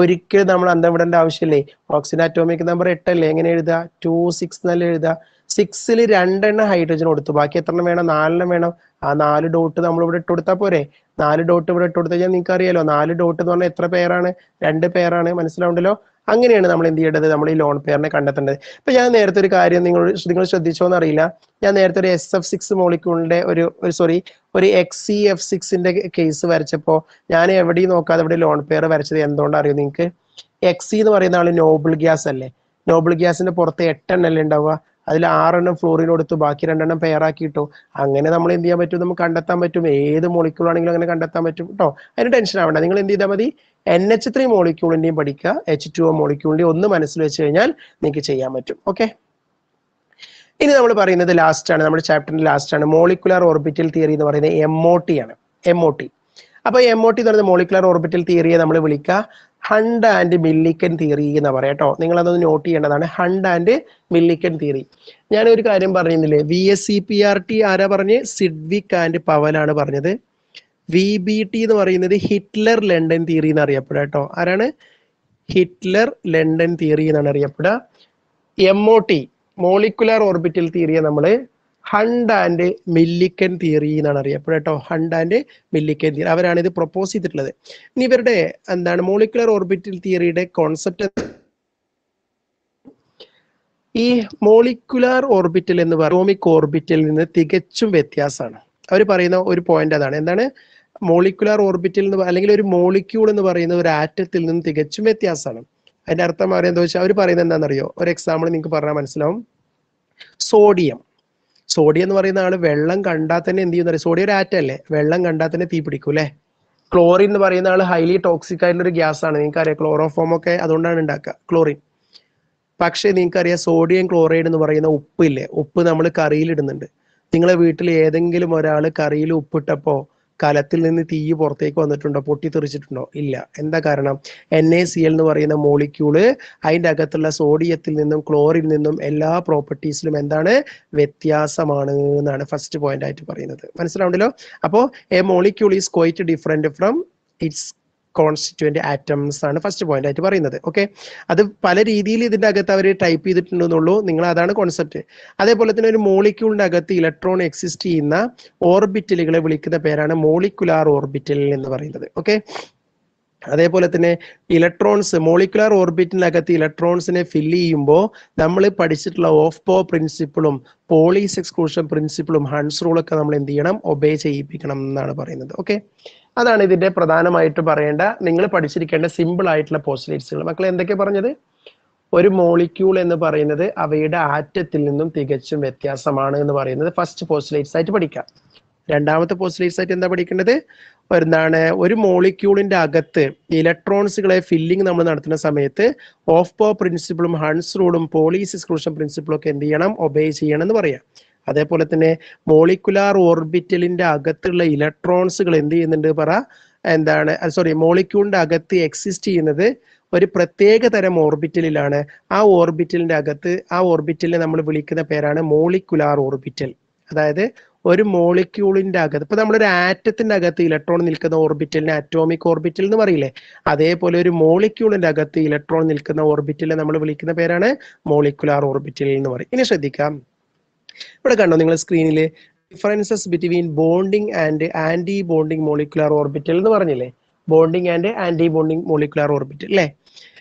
ഒരിക്കലും നമ്മൾ അന്തം വിടേണ്ട ആവശ്യമില്ലേ ഓക്സിജൻ അറ്റോമിക് നമ്പർ എട്ടല്ലേ എങ്ങനെ എഴുതുക ടു സിക്സ് എന്നല്ല എഴുതുക സിക്സിൽ രണ്ടെണ്ണം ഹൈഡ്രജൻ കൊടുത്തു ബാക്കി എത്ര വേണം നാലെണ്ണം വേണം ആ നാല് ഡോട്ട് നമ്മൾ ഇവിടെ ഇട്ട് കൊടുത്താൽ പോരെ നാല് ഡോട്ട് ഇവിടെ ഇട്ട് കൊടുത്താൽ നിങ്ങൾക്ക് അറിയാലോ നാല് ഡോട്ട് എന്ന് പറഞ്ഞാൽ എത്ര പേരാണ് രണ്ട് പേരാണ് മനസ്സിലാവുണ്ടല്ലോ അങ്ങനെയാണ് നമ്മൾ എന്ത് ചെയ്യേണ്ടത് നമ്മൾ ഈ ലോൺ പെയറിനെ കണ്ടെത്തേണ്ടത് ഇപ്പൊ ഞാൻ നേരത്തെ ഒരു കാര്യം നിങ്ങൾ നിങ്ങൾ ശ്രദ്ധിച്ചോ എന്നറിയില്ല ഞാൻ നേരത്തെ ഒരു എസ് എഫ് സിക്സ് മോളിക്കൂളിന്റെ ഒരു ഒരു സോറി ഒരു എക്സ് സി എഫ് സിക്സിന്റെ കേസ് വരച്ചപ്പോ ഞാൻ എവിടെയും നോക്കാതെ എവിടെ ലോൺ പെയർ വരച്ചത് എന്തുകൊണ്ട് അറിയും നിങ്ങൾക്ക് എക്സി e എന്ന് പറയുന്ന ആള് നോബിൾ ഗ്യാസ് അല്ലേ നോബിൾ ഗ്യാസിന്റെ പുറത്ത് എട്ടെണ്ണല്ലേ ഉണ്ടാവുക അതിൽ ആറെണ്ണം ഫ്ലോറിൻ കൊടുത്തു ബാക്കി രണ്ടെണ്ണം പെയറാക്കിയിട്ടോ അങ്ങനെ നമ്മൾ എന്ത് ചെയ്യാൻ പറ്റും നമുക്ക് കണ്ടെത്താൻ പറ്റും ഏത് മോളിക്യൂൾ ആണെങ്കിലും അങ്ങനെ കണ്ടെത്താൻ പറ്റും കേട്ടോ അതിന് ടെൻഷൻ ആവണ്ട നിങ്ങൾ എന്ത് ചെയ്താൽ മതി എൻ എച്ച് ത്രീ മോളിക്യൂളിൻ്റെയും പഠിക്കുക എച്ച് ടു ഒ മോളിക്യൂളിൻ്റെയും ഒന്ന് മനസ്സിൽ വെച്ച് കഴിഞ്ഞാൽ നിങ്ങൾക്ക് ചെയ്യാൻ പറ്റും ഓക്കെ ഇനി നമ്മൾ പറയുന്നത് ലാസ്റ്റ് ആണ് നമ്മുടെ ചാപ്റ്ററിന്റെ ലാസ്റ്റ് ആണ് മോളിക്കുലാർ ഓർബിറ്റൽ തിയറി എന്ന് പറയുന്നത് എം ഒ ടി ആണ് എം ഒ ടി അപ്പോൾ എം ഒ ടി എന്ന് പറയുന്നത് മോളിക്കുലർ ഓർബിറ്റൽ തിയറിയെ നമ്മൾ വിളിക്കുക ഹണ്ട് ആൻഡ് മില്ലിക്കൻ തിയറി എന്ന് പറയാം കേട്ടോ അതൊന്ന് നോട്ട് ചെയ്യേണ്ടതാണ് ഹണ്ട് ആൻഡ് മില്ലിക്കൻ തിയറി ഞാൻ ഒരു കാര്യം പറഞ്ഞിരുന്നില്ലേ V S C P R T ആരാ പറഞ്ഞ് സിഡ്വിക് ആൻഡ് ആണ് പറഞ്ഞത് വി ബി ടി എന്ന് പറയുന്നത് ഹിറ്റ്ലർ ലണ്ടൻ തിയറി എന്ന് അറിയപ്പെടുക കേട്ടോ ആരാണ് ഹിറ്റ്ലർ ലണ്ടൻ തിയറി എന്നാണ് അറിയപ്പെടുക M O T molecular orbital തിയറിയെ നമ്മൾ ഹണ്ട് ആൻഡ് മില്ലിക്കൻ തിയറി എന്നാണ് അറിയപ്പെടട്ടോ ഹണ്ട് ആൻഡ് മില്ലിക്കൻ തിയറി അവരാണ് ഇത് പ്രൊപ്പോസ് ചെയ്തിട്ടുള്ളത് ഇനി ഇവരുടെ എന്താണ് മോളിക്കുലർ ഓർബിറ്റൽ തിയറിയുടെ കോൺസെപ്റ്റ് ഈ മോളിക്കുലർ ഓർബിറ്റൽ എന്ന് പറയുന്നത് ഓമിക് ഓർബിറ്റൽ നിന്ന് തികച്ചും വ്യത്യാസമാണ് അവർ പറയുന്ന ഒരു പോയിന്റ് അതാണ് എന്താണ് മോളിക്കുലർ ഓർബിറ്റൽ എന്ന് അല്ലെങ്കിൽ ഒരു മോളിക്യൂൾ എന്ന് പറയുന്ന ഒരു ആറ്റത്തിൽ നിന്ന് തികച്ചും വ്യത്യാസമാണ് അതിന്റെ അർത്ഥം അവർ എന്താ വെച്ചാൽ അവർ പറയുന്നത് എന്താണെന്നറിയോ ഒരു എക്സാമ്പിൾ നിങ്ങൾക്ക് പറഞ്ഞാൽ മനസ്സിലാവും സോഡിയം സോഡിയം എന്ന് പറയുന്ന ആള് വെള്ളം കണ്ടാൽ തന്നെ എന്ത് ചെയ്യുന്ന സോഡിയം ഒരു ആറ്റം അല്ലേ വെള്ളം കണ്ടാൽ തന്നെ തീ പിടിക്കും അല്ലേ ക്ലോറിൻ എന്ന് പറയുന്ന ആൾ ഹൈലി ടോക്സിക് ആയിട്ടുള്ള ഒരു ഗ്യാസ് ആണ് നിങ്ങൾക്കറിയാം ക്ലോറോഫോം ഒക്കെ അതുകൊണ്ടാണ് ഉണ്ടാക്കുക ക്ലോറിൻ പക്ഷേ നിങ്ങൾക്കറിയാം സോഡിയം ക്ലോറൈഡ് എന്ന് പറയുന്ന ഉപ്പില്ലേ ഉപ്പ് നമ്മൾ കറിയിൽ ഇടുന്നുണ്ട് നിങ്ങളെ വീട്ടിൽ ഏതെങ്കിലും ഒരാൾ കറിയിൽ ഉപ്പിട്ടപ്പോ കലത്തിൽ നിന്ന് തീ പുറത്തേക്ക് വന്നിട്ടുണ്ടോ പൊട്ടിത്തെറിച്ചിട്ടുണ്ടോ ഇല്ല എന്താ കാരണം എൻ എ സി എൽ എന്ന് പറയുന്ന മോളിക്യൂള് അതിൻ്റെ അകത്തുള്ള സോഡിയത്തിൽ നിന്നും ക്ലോറിൽ നിന്നും എല്ലാ പ്രോപ്പർട്ടീസിലും എന്താണ് വ്യത്യാസമാണ് എന്നാണ് ഫസ്റ്റ് പോയിന്റ് ആയിട്ട് പറയുന്നത് മനസ്സിലാവുണ്ടല്ലോ അപ്പോൾ a molecule is quite different from its constituent atoms ആണ് ഫസ്റ്റ് പോയിന്റ് ആയിട്ട് പറയുന്നത് ഓക്കെ അത് പല രീതിയിൽ ഇതിൻ്റെ അകത്ത് അവർ ടൈപ്പ് ചെയ്തിട്ടുണ്ടെന്നുള്ളൂ നിങ്ങൾ അതാണ് കോൺസെപ്റ്റ് അതേപോലെ തന്നെ ഒരു മോളിക്യൂളിൻ്റെ അകത്ത് ഇലക്ട്രോൺ എക്സിസ്റ്റ് ചെയ്യുന്ന ഓർബിറ്റലുകളെ വിളിക്കുന്ന പേരാണ് മോളിക്കുലാർ ഓർബിറ്റൽ എന്ന് പറയുന്നത് ഓക്കെ അതേപോലെ തന്നെ ഇലക്ട്രോൺസ് മോളിക്കുലർ ഓർബിറ്റിനകത്ത് ഇലക്ട്രോൺസിനെ ഫില്ല് ചെയ്യുമ്പോൾ നമ്മൾ പഠിച്ചിട്ടുള്ള ഓഫ് പോ പ്രിൻസിപ്പിളും പോളീസ് എക്സ്ക്ലൂഷൻ പ്രിൻസിപ്പിളും ഹൺസ് റൂളൊക്കെ നമ്മൾ എന്ത് ചെയ്യണം ഒബേ ചെയ്യിപ്പിക്കണം എന്നാണ് പറയുന്നത് ഓക്കെ അതാണ് ഇതിന്റെ പ്രധാനമായിട്ട് പറയേണ്ട നിങ്ങൾ പഠിച്ചിരിക്കേണ്ട സിമ്പിൾ ആയിട്ടുള്ള പോസ്റ്റിലേറ്റ്സുകൾ മക്കളെ എന്തൊക്കെ പറഞ്ഞത് ഒരു മോളിക്യൂൾ എന്ന് പറയുന്നത് അവയുടെ ആറ്റത്തിൽ നിന്നും തികച്ചും വ്യത്യാസമാണ് എന്ന് പറയുന്നത് ഫസ്റ്റ് പോസ്റ്റിലേറ്റ്സ് ആയിട്ട് പഠിക്കാം രണ്ടാമത്തെ പോസ്റ്റിലേറ്റ്സ് ആയിട്ട് എന്താ പഠിക്കേണ്ടത് എന്താണ് ഒരു മോളിക്യൂളിന്റെ അകത്ത് ഇലക്ട്രോൺസുകളെ ഫില്ലിംഗ് നമ്മൾ നടത്തുന്ന സമയത്ത് ഓഫ് പോ പ്രിൻസിപ്പിളും ഹൺസ് റൂളും പോളീസ് എക്സ്ക്ലൂഷൻ പ്രിൻസിപ്പിളും ഒക്കെ എന്ത് ചെയ്യണം ഒബേ ചെയ്യണം എന്ന് പറയാം അതേപോലെ തന്നെ മോളിക്കുലാർ ഓർബിറ്റലിന്റെ അകത്തുള്ള ഇലക്ട്രോൺസുകൾ എന്ത് ചെയ്യുന്നുണ്ട് പറ എന്താണ് സോറി മോളിക്യൂളിന്റെ അകത്ത് എക്സിസ്റ്റ് ചെയ്യുന്നത് ഒരു പ്രത്യേക തരം ഓർബിറ്റലിലാണ് ആ ഓർബിറ്റലിന്റെ അകത്ത് ആ ഓർബിറ്റലിനെ നമ്മൾ വിളിക്കുന്ന പേരാണ് മോളിക്കുലാർ ഓർബിറ്റൽ അതായത് ഒരു മോളിക്യൂളിന്റെ അകത്ത് ഇപ്പൊ നമ്മളൊരു ആറ്റത്തിന്റെ അകത്ത് ഇലക്ട്രോൺ നിൽക്കുന്ന ഓർബിറ്റലിനെ അറ്റോമിക് ഓർബിറ്റൽ എന്ന് പറയില്ലേ അതേപോലെ ഒരു മോളിക്യൂളിന്റെ അകത്ത് ഇലക്ട്രോൺ നിൽക്കുന്ന ഓർബിറ്റലിനെ നമ്മൾ വിളിക്കുന്ന പേരാണ് മോളിക്കുലാർ ഓർബിറ്റൽ എന്ന് പറയും ഇനി ശ്രദ്ധിക്കാം ഇവിടെ കണ്ടോ നിങ്ങൾ സ്ക്രീനിൽ differences between bonding and anti bonding molecular orbital എന്ന് പറഞ്ഞില്ലേ bonding and anti bonding molecular orbital അല്ലേ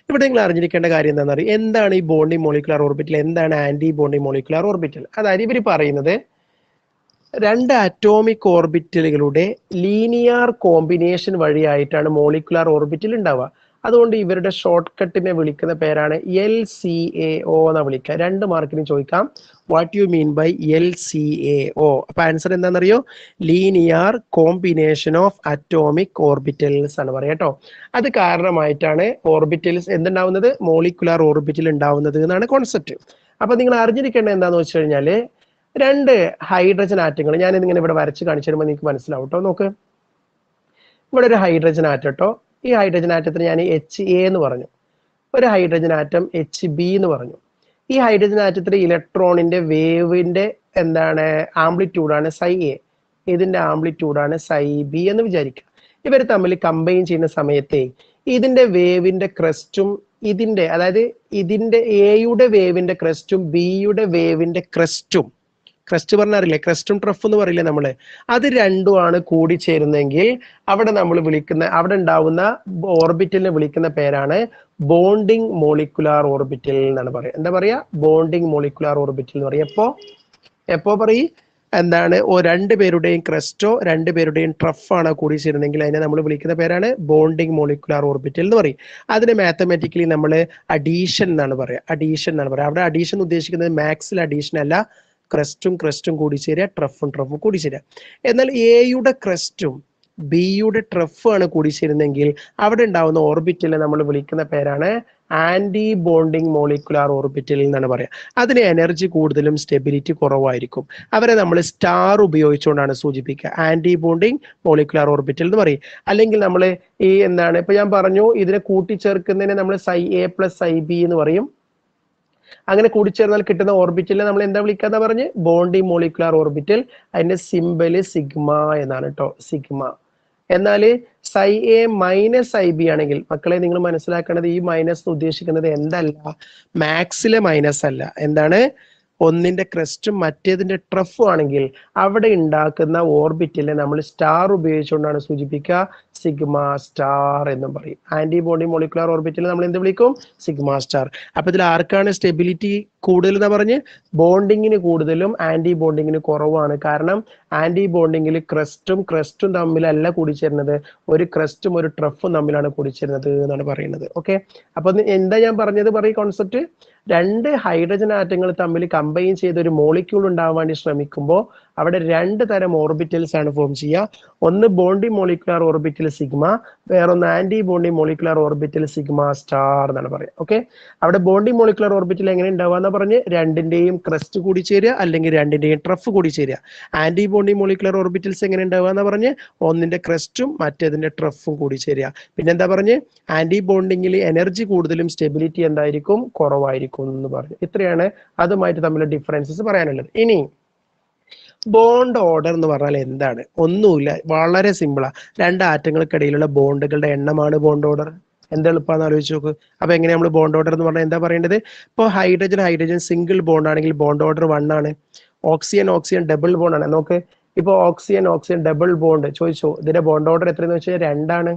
ഇവിടെ നിങ്ങൾ അറിഞ്ഞിരിക്കേണ്ട കാര്യം എന്താണെന്ന് അറിയാം എന്താണ് ഈ ബോണ്ടിങ് മോളിക്കുലാർ ഓർബിറ്റൽ എന്താണ് ആന്റി ബോണ്ടിങ് മോളിക്കുലാർ ഓർബിറ്റൽ അതായത് ഇവർ പറയുന്നത് രണ്ട് അറ്റോമിക് ഓർബിറ്റലുകളുടെ ലീനിയർ കോമ്പിനേഷൻ വഴിയായിട്ടാണ് മോളിക്കുലാർ ഓർബിറ്റൽ ഉണ്ടാവുക അതുകൊണ്ട് ഇവരുടെ ഷോർട്ട് കട്ടിനെ വിളിക്കുന്ന പേരാണ് എൽ സി എ ഒ എന്ന വിളിക്കുക രണ്ട് മാർക്കിന് ചോദിക്കാം what you mean by L C A O അപ്പൊ ആൻസർ എന്താണെന്നറിയോ linear combination of atomic orbitals ആണ് പറയാം കേട്ടോ അത് കാരണമായിട്ടാണ് ഓർബിറ്റൽസ് എന്തുണ്ടാവുന്നത് മോളിക്കുലാർ ഓർബിറ്റൽ ഉണ്ടാവുന്നത് എന്നാണ് കോൺസെപ്റ്റ് അപ്പൊ നിങ്ങൾ അറിഞ്ഞിരിക്കേണ്ടത് എന്താണെന്ന് വെച്ച് കഴിഞ്ഞാല് രണ്ട് ഹൈഡ്രജൻ ആറ്റങ്ങൾ ഇതിങ്ങനെ ഇവിടെ വരച്ച് കാണിച്ചു തരുമ്പോൾ നിങ്ങൾക്ക് മനസ്സിലാവും കേട്ടോ നോക്ക് ഇവിടെ ഒരു ഹൈഡ്രജൻ ആറ്റം കേട്ടോ ഈ ഹൈഡ്രജൻ ആറ്റത്തിന് ഞാൻ എച്ച് എ എന്ന് പറഞ്ഞു ഒരു ഹൈഡ്രജൻ ആറ്റം എച്ച് ബി എന്ന് പറഞ്ഞു ഈ ഹൈഡ്രജൻ ആറ്റത്തിലെ ഇലക്ട്രോണിന്റെ വേവിന്റെ എന്താണ് ആംപ്ലിറ്റ്യൂഡാണ് സൈ എ ഇതിന്റെ ആംപ്ലിറ്റ്യൂഡാണ് സൈ ബി എന്ന് വിചാരിക്കുക ഇവർ തമ്മിൽ കമ്പൈൻ ചെയ്യുന്ന സമയത്തെ ഇതിന്റെ വേവിന്റെ ക്രസ്റ്റും ഇതിന്റെ അതായത് ഇതിന്റെ എയുടെ വേവിന്റെ ക്രസ്റ്റും ബിയുടെ വേവിന്റെ ക്രസ്റ്റും ക്രസ്റ്റ് പറഞ്ഞറിയില്ലേ ക്രസ്റ്റും ട്രഫ് എന്ന് പറയില്ലേ നമ്മൾ അത് രണ്ടുമാണ് ചേരുന്നെങ്കിൽ അവിടെ നമ്മൾ വിളിക്കുന്ന അവിടെ ഉണ്ടാവുന്ന ഓർബിറ്റലിനെ വിളിക്കുന്ന പേരാണ് ബോണ്ടിങ് മോളിക്കുലാർ ഓർബിറ്റൽ എന്നാണ് പറയുക എന്താ പറയാ ബോണ്ടിങ് മോളിക്കുലാർ ഓർബിറ്റൽ എന്ന് പറയുക എപ്പോ എപ്പോ പറയും എന്താണ് ഓ രണ്ട് പേരുടെയും ക്രസ്റ്റോ രണ്ട് പേരുടെയും ട്രഫാണ് കൂടി ചേരുന്നെങ്കിൽ അതിനെ നമ്മൾ വിളിക്കുന്ന പേരാണ് ബോണ്ടിങ് മോളിക്കുലാർ ഓർബിറ്റൽ എന്ന് പറയും അതിന് മാത്തമാറ്റിക്കലി നമ്മൾ അഡീഷൻ എന്നാണ് പറയുക അഡീഷൻ എന്നാണ് പറയുക അവിടെ അഡീഷൻ ഉദ്ദേശിക്കുന്നത് മാത്സിൽ അഡീഷൻ അല്ല ക്രസ്റ്റും ക്രസ്റ്റും കൂടി ചേരുക ട്രഫും ട്രഫും കൂടി ചേരുക എന്നാൽ എയുടെ ക്രസ്റ്റും ബിയുടെ ആണ് കൂടി ചേരുന്നെങ്കിൽ അവിടെ ഉണ്ടാവുന്ന ഓർബിറ്റലിനെ നമ്മൾ വിളിക്കുന്ന പേരാണ് ആന്റി ബോണ്ടിങ് മോളിക്കുലാർ ഓർബിറ്റൽ എന്നാണ് പറയുക അതിന് എനർജി കൂടുതലും സ്റ്റെബിലിറ്റി കുറവായിരിക്കും അവരെ നമ്മൾ സ്റ്റാർ ഉപയോഗിച്ചുകൊണ്ടാണ് സൂചിപ്പിക്കുക ആന്റി ബോണ്ടിങ് മോളിക്കുലാർ ഓർബിറ്റൽ എന്ന് പറയും അല്ലെങ്കിൽ നമ്മൾ ഈ എന്താണ് ഇപ്പൊ ഞാൻ പറഞ്ഞു ഇതിനെ കൂട്ടിച്ചേർക്കുന്നതിനെ നമ്മൾ psi A plus psi B എന്ന് പറയും അങ്ങനെ കൂടിച്ചേർന്നാൽ കിട്ടുന്ന ഓർബിറ്റലിനെ നമ്മൾ എന്താ വിളിക്കാന്ന് പറഞ്ഞ് ബോണ്ടി മോളിക്കുലാർ ഓർബിറ്റൽ അതിന്റെ സിംബല് സിഗ്മ എന്നാണ് കേട്ടോ സിഗ്മ എന്നാൽ psi A minus psi B ആണെങ്കിൽ മക്കളെ നിങ്ങൾ മനസ്സിലാക്കേണ്ടത് ഈ മൈനസ് ഉദ്ദേശിക്കുന്നത് എന്തല്ല മാക്സിലെ മൈനസ് അല്ല എന്താണ് ഒന്നിന്റെ ക്രസ്റ്റും മറ്റേതിന്റെ ട്രഫും ആണെങ്കിൽ അവിടെ ഉണ്ടാക്കുന്ന ഓർബിറ്റിനെ നമ്മൾ സ്റ്റാർ ഉപയോഗിച്ചുകൊണ്ടാണ് സൂചിപ്പിക്കുക സിഗ്മ സ്റ്റാർ എന്നും പറയും ആന്റിബോഡി മോളിക്കുലർ ഓർബിറ്റിൽ നമ്മൾ എന്ത് വിളിക്കും സിഗ്മ സ്റ്റാർ അപ്പൊ ഇതിൽ ആർക്കാണ് സ്റ്റെബിലിറ്റി കൂടുതൽ എന്ന് പറഞ്ഞ് ബോണ്ടിങ്ങിന് കൂടുതലും ആന്റി ബോണ്ടിങ്ങിന് കുറവാണ് കാരണം ആന്റി ബോണ്ടിങ്ങിൽ ക്രസ്റ്റും ക്രസ്റ്റും തമ്മിലല്ല കൂടിച്ചേരുന്നത് ഒരു ക്രസ്റ്റും ഒരു ട്രഫും തമ്മിലാണ് കൂടിച്ചേരുന്നത് എന്നാണ് പറയുന്നത് ഓക്കെ അപ്പൊ എന്താ ഞാൻ പറഞ്ഞത് പറയും കോൺസെപ്റ്റ് രണ്ട് ഹൈഡ്രജൻ ആറ്റങ്ങൾ തമ്മിൽ കമ്പൈൻ ചെയ്ത് ഒരു മോളിക്യൂൾ ഉണ്ടാവാൻ വേണ്ടി ശ്രമിക്കുമ്പോൾ അവിടെ രണ്ട് തരം ഓർബിറ്റൽസ് ആണ് ഫോം ചെയ്യുക ഒന്ന് ബോണ്ടി മോളിക്കുലർ ഓർബിറ്റൽ സിഗ്മ വേറൊന്ന് anti bonding molecular orbital sigma star എന്നാണ് പറയുക ഓക്കെ അവിടെ ബോണ്ടി മോളിക്കുലർ ഓർബിറ്റൽ എങ്ങനെ ഉണ്ടാവുക എന്ന് പറഞ്ഞ് രണ്ടിന്റെയും ക്രസ്റ്റ് കൂടി ചേരുക അല്ലെങ്കിൽ രണ്ടിന്റെയും ട്രഫ് കൂടി ചേരുക ആന്റി ബോണ്ടി മോളിക്കുലർ ഓർബിറ്റൽസ് എങ്ങനെ ഉണ്ടാവുക എന്ന് പറഞ്ഞ് ഒന്നിന്റെ ക്രസ്റ്റും മറ്റേതിന്റെ ട്രഫും കൂടി ചേരുക പിന്നെ എന്താ പറഞ്ഞ് ആന്റി ബോണ്ടിങ്ങിൽ എനർജി കൂടുതലും സ്റ്റെബിലിറ്റി എന്തായിരിക്കും കുറവായിരിക്കും എന്ന് പറഞ്ഞു ഇത്രയാണ് അതുമായിട്ട് തമ്മിലുള്ള ഡിഫറൻസസ് പറയാനുള്ളത് ഇനി ബോണ്ട് ഓർഡർ എന്ന് പറഞ്ഞാൽ എന്താണ് ഒന്നുമില്ല വളരെ സിമ്പിളാണ് രണ്ട് ആറ്റങ്ങൾക്കിടയിലുള്ള ബോണ്ടുകളുടെ എണ്ണമാണ് ബോണ്ട് ഓർഡർ എന്ത് എളുപ്പമാണെന്ന് ആലോചിച്ച് നോക്ക് അപ്പോൾ എങ്ങനെ നമ്മൾ ബോണ്ട് ഓർഡർ എന്ന് പറഞ്ഞാൽ എന്താ പറയേണ്ടത് ഇപ്പൊ ഹൈഡ്രജൻ ഹൈഡ്രജൻ സിംഗിൾ ബോണ്ട് ആണെങ്കിൽ ബോണ്ട് ഓർഡർ വൺ ആണ് ഓക്സിജൻ ഓക്സിജൻ ഡബിൾ ബോണ്ട് ആണ് നോക്ക് ഇപ്പൊ ഓക്സിജൻ ഓക്സിജൻ ഡബിൾ ബോണ്ട് ചോദിച്ചു ഇതിന്റെ ബോണ്ട് ഓർഡർ എത്രയെന്ന് വെച്ചാൽ രണ്ടാണ്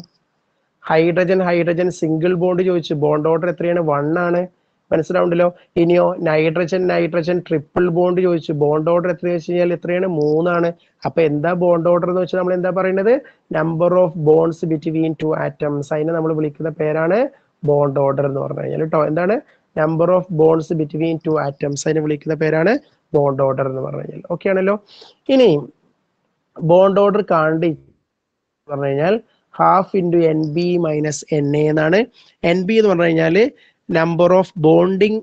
ഹൈഡ്രജൻ ഹൈഡ്രജൻ സിംഗിൾ ബോണ്ട് ചോദിച്ചു ബോണ്ട് ഓർഡർ എത്രയാണ് വൺ ആണ് മനസ്സിലാവുണ്ടല്ലോ ഇനിയോ നൈട്രജൻ നൈട്രജൻ ട്രിപ്പിൾ ബോണ്ട് ചോദിച്ചു ബോണ്ട് ഓർഡർ എത്ര ചോദിച്ചു കഴിഞ്ഞാൽ എത്രയാണ് മൂന്നാണ് അപ്പൊ എന്താ ബോണ്ട് ഓർഡർ എന്ന് വെച്ചാൽ നമ്മൾ എന്താ പറയുന്നത് number of bonds between two atoms അതിനെ നമ്മൾ വിളിക്കുന്ന പേരാണ് ബോണ്ട് ഓർഡർ എന്ന് പറഞ്ഞു കഴിഞ്ഞാൽ കേട്ടോ എന്താണ് number of bonds between two atoms അതിനെ വിളിക്കുന്ന പേരാണ് ബോണ്ട് ഓർഡർ എന്ന് പറഞ്ഞു കഴിഞ്ഞാൽ ഓക്കെ ആണല്ലോ ഇനി ബോണ്ട് ഓർഡർ കാണ്ടി പറഞ്ഞു കഴിഞ്ഞാൽ half into N B minus N എന്നാണ് എൻ ബി എന്ന് പറഞ്ഞു കഴിഞ്ഞാൽ number of bonding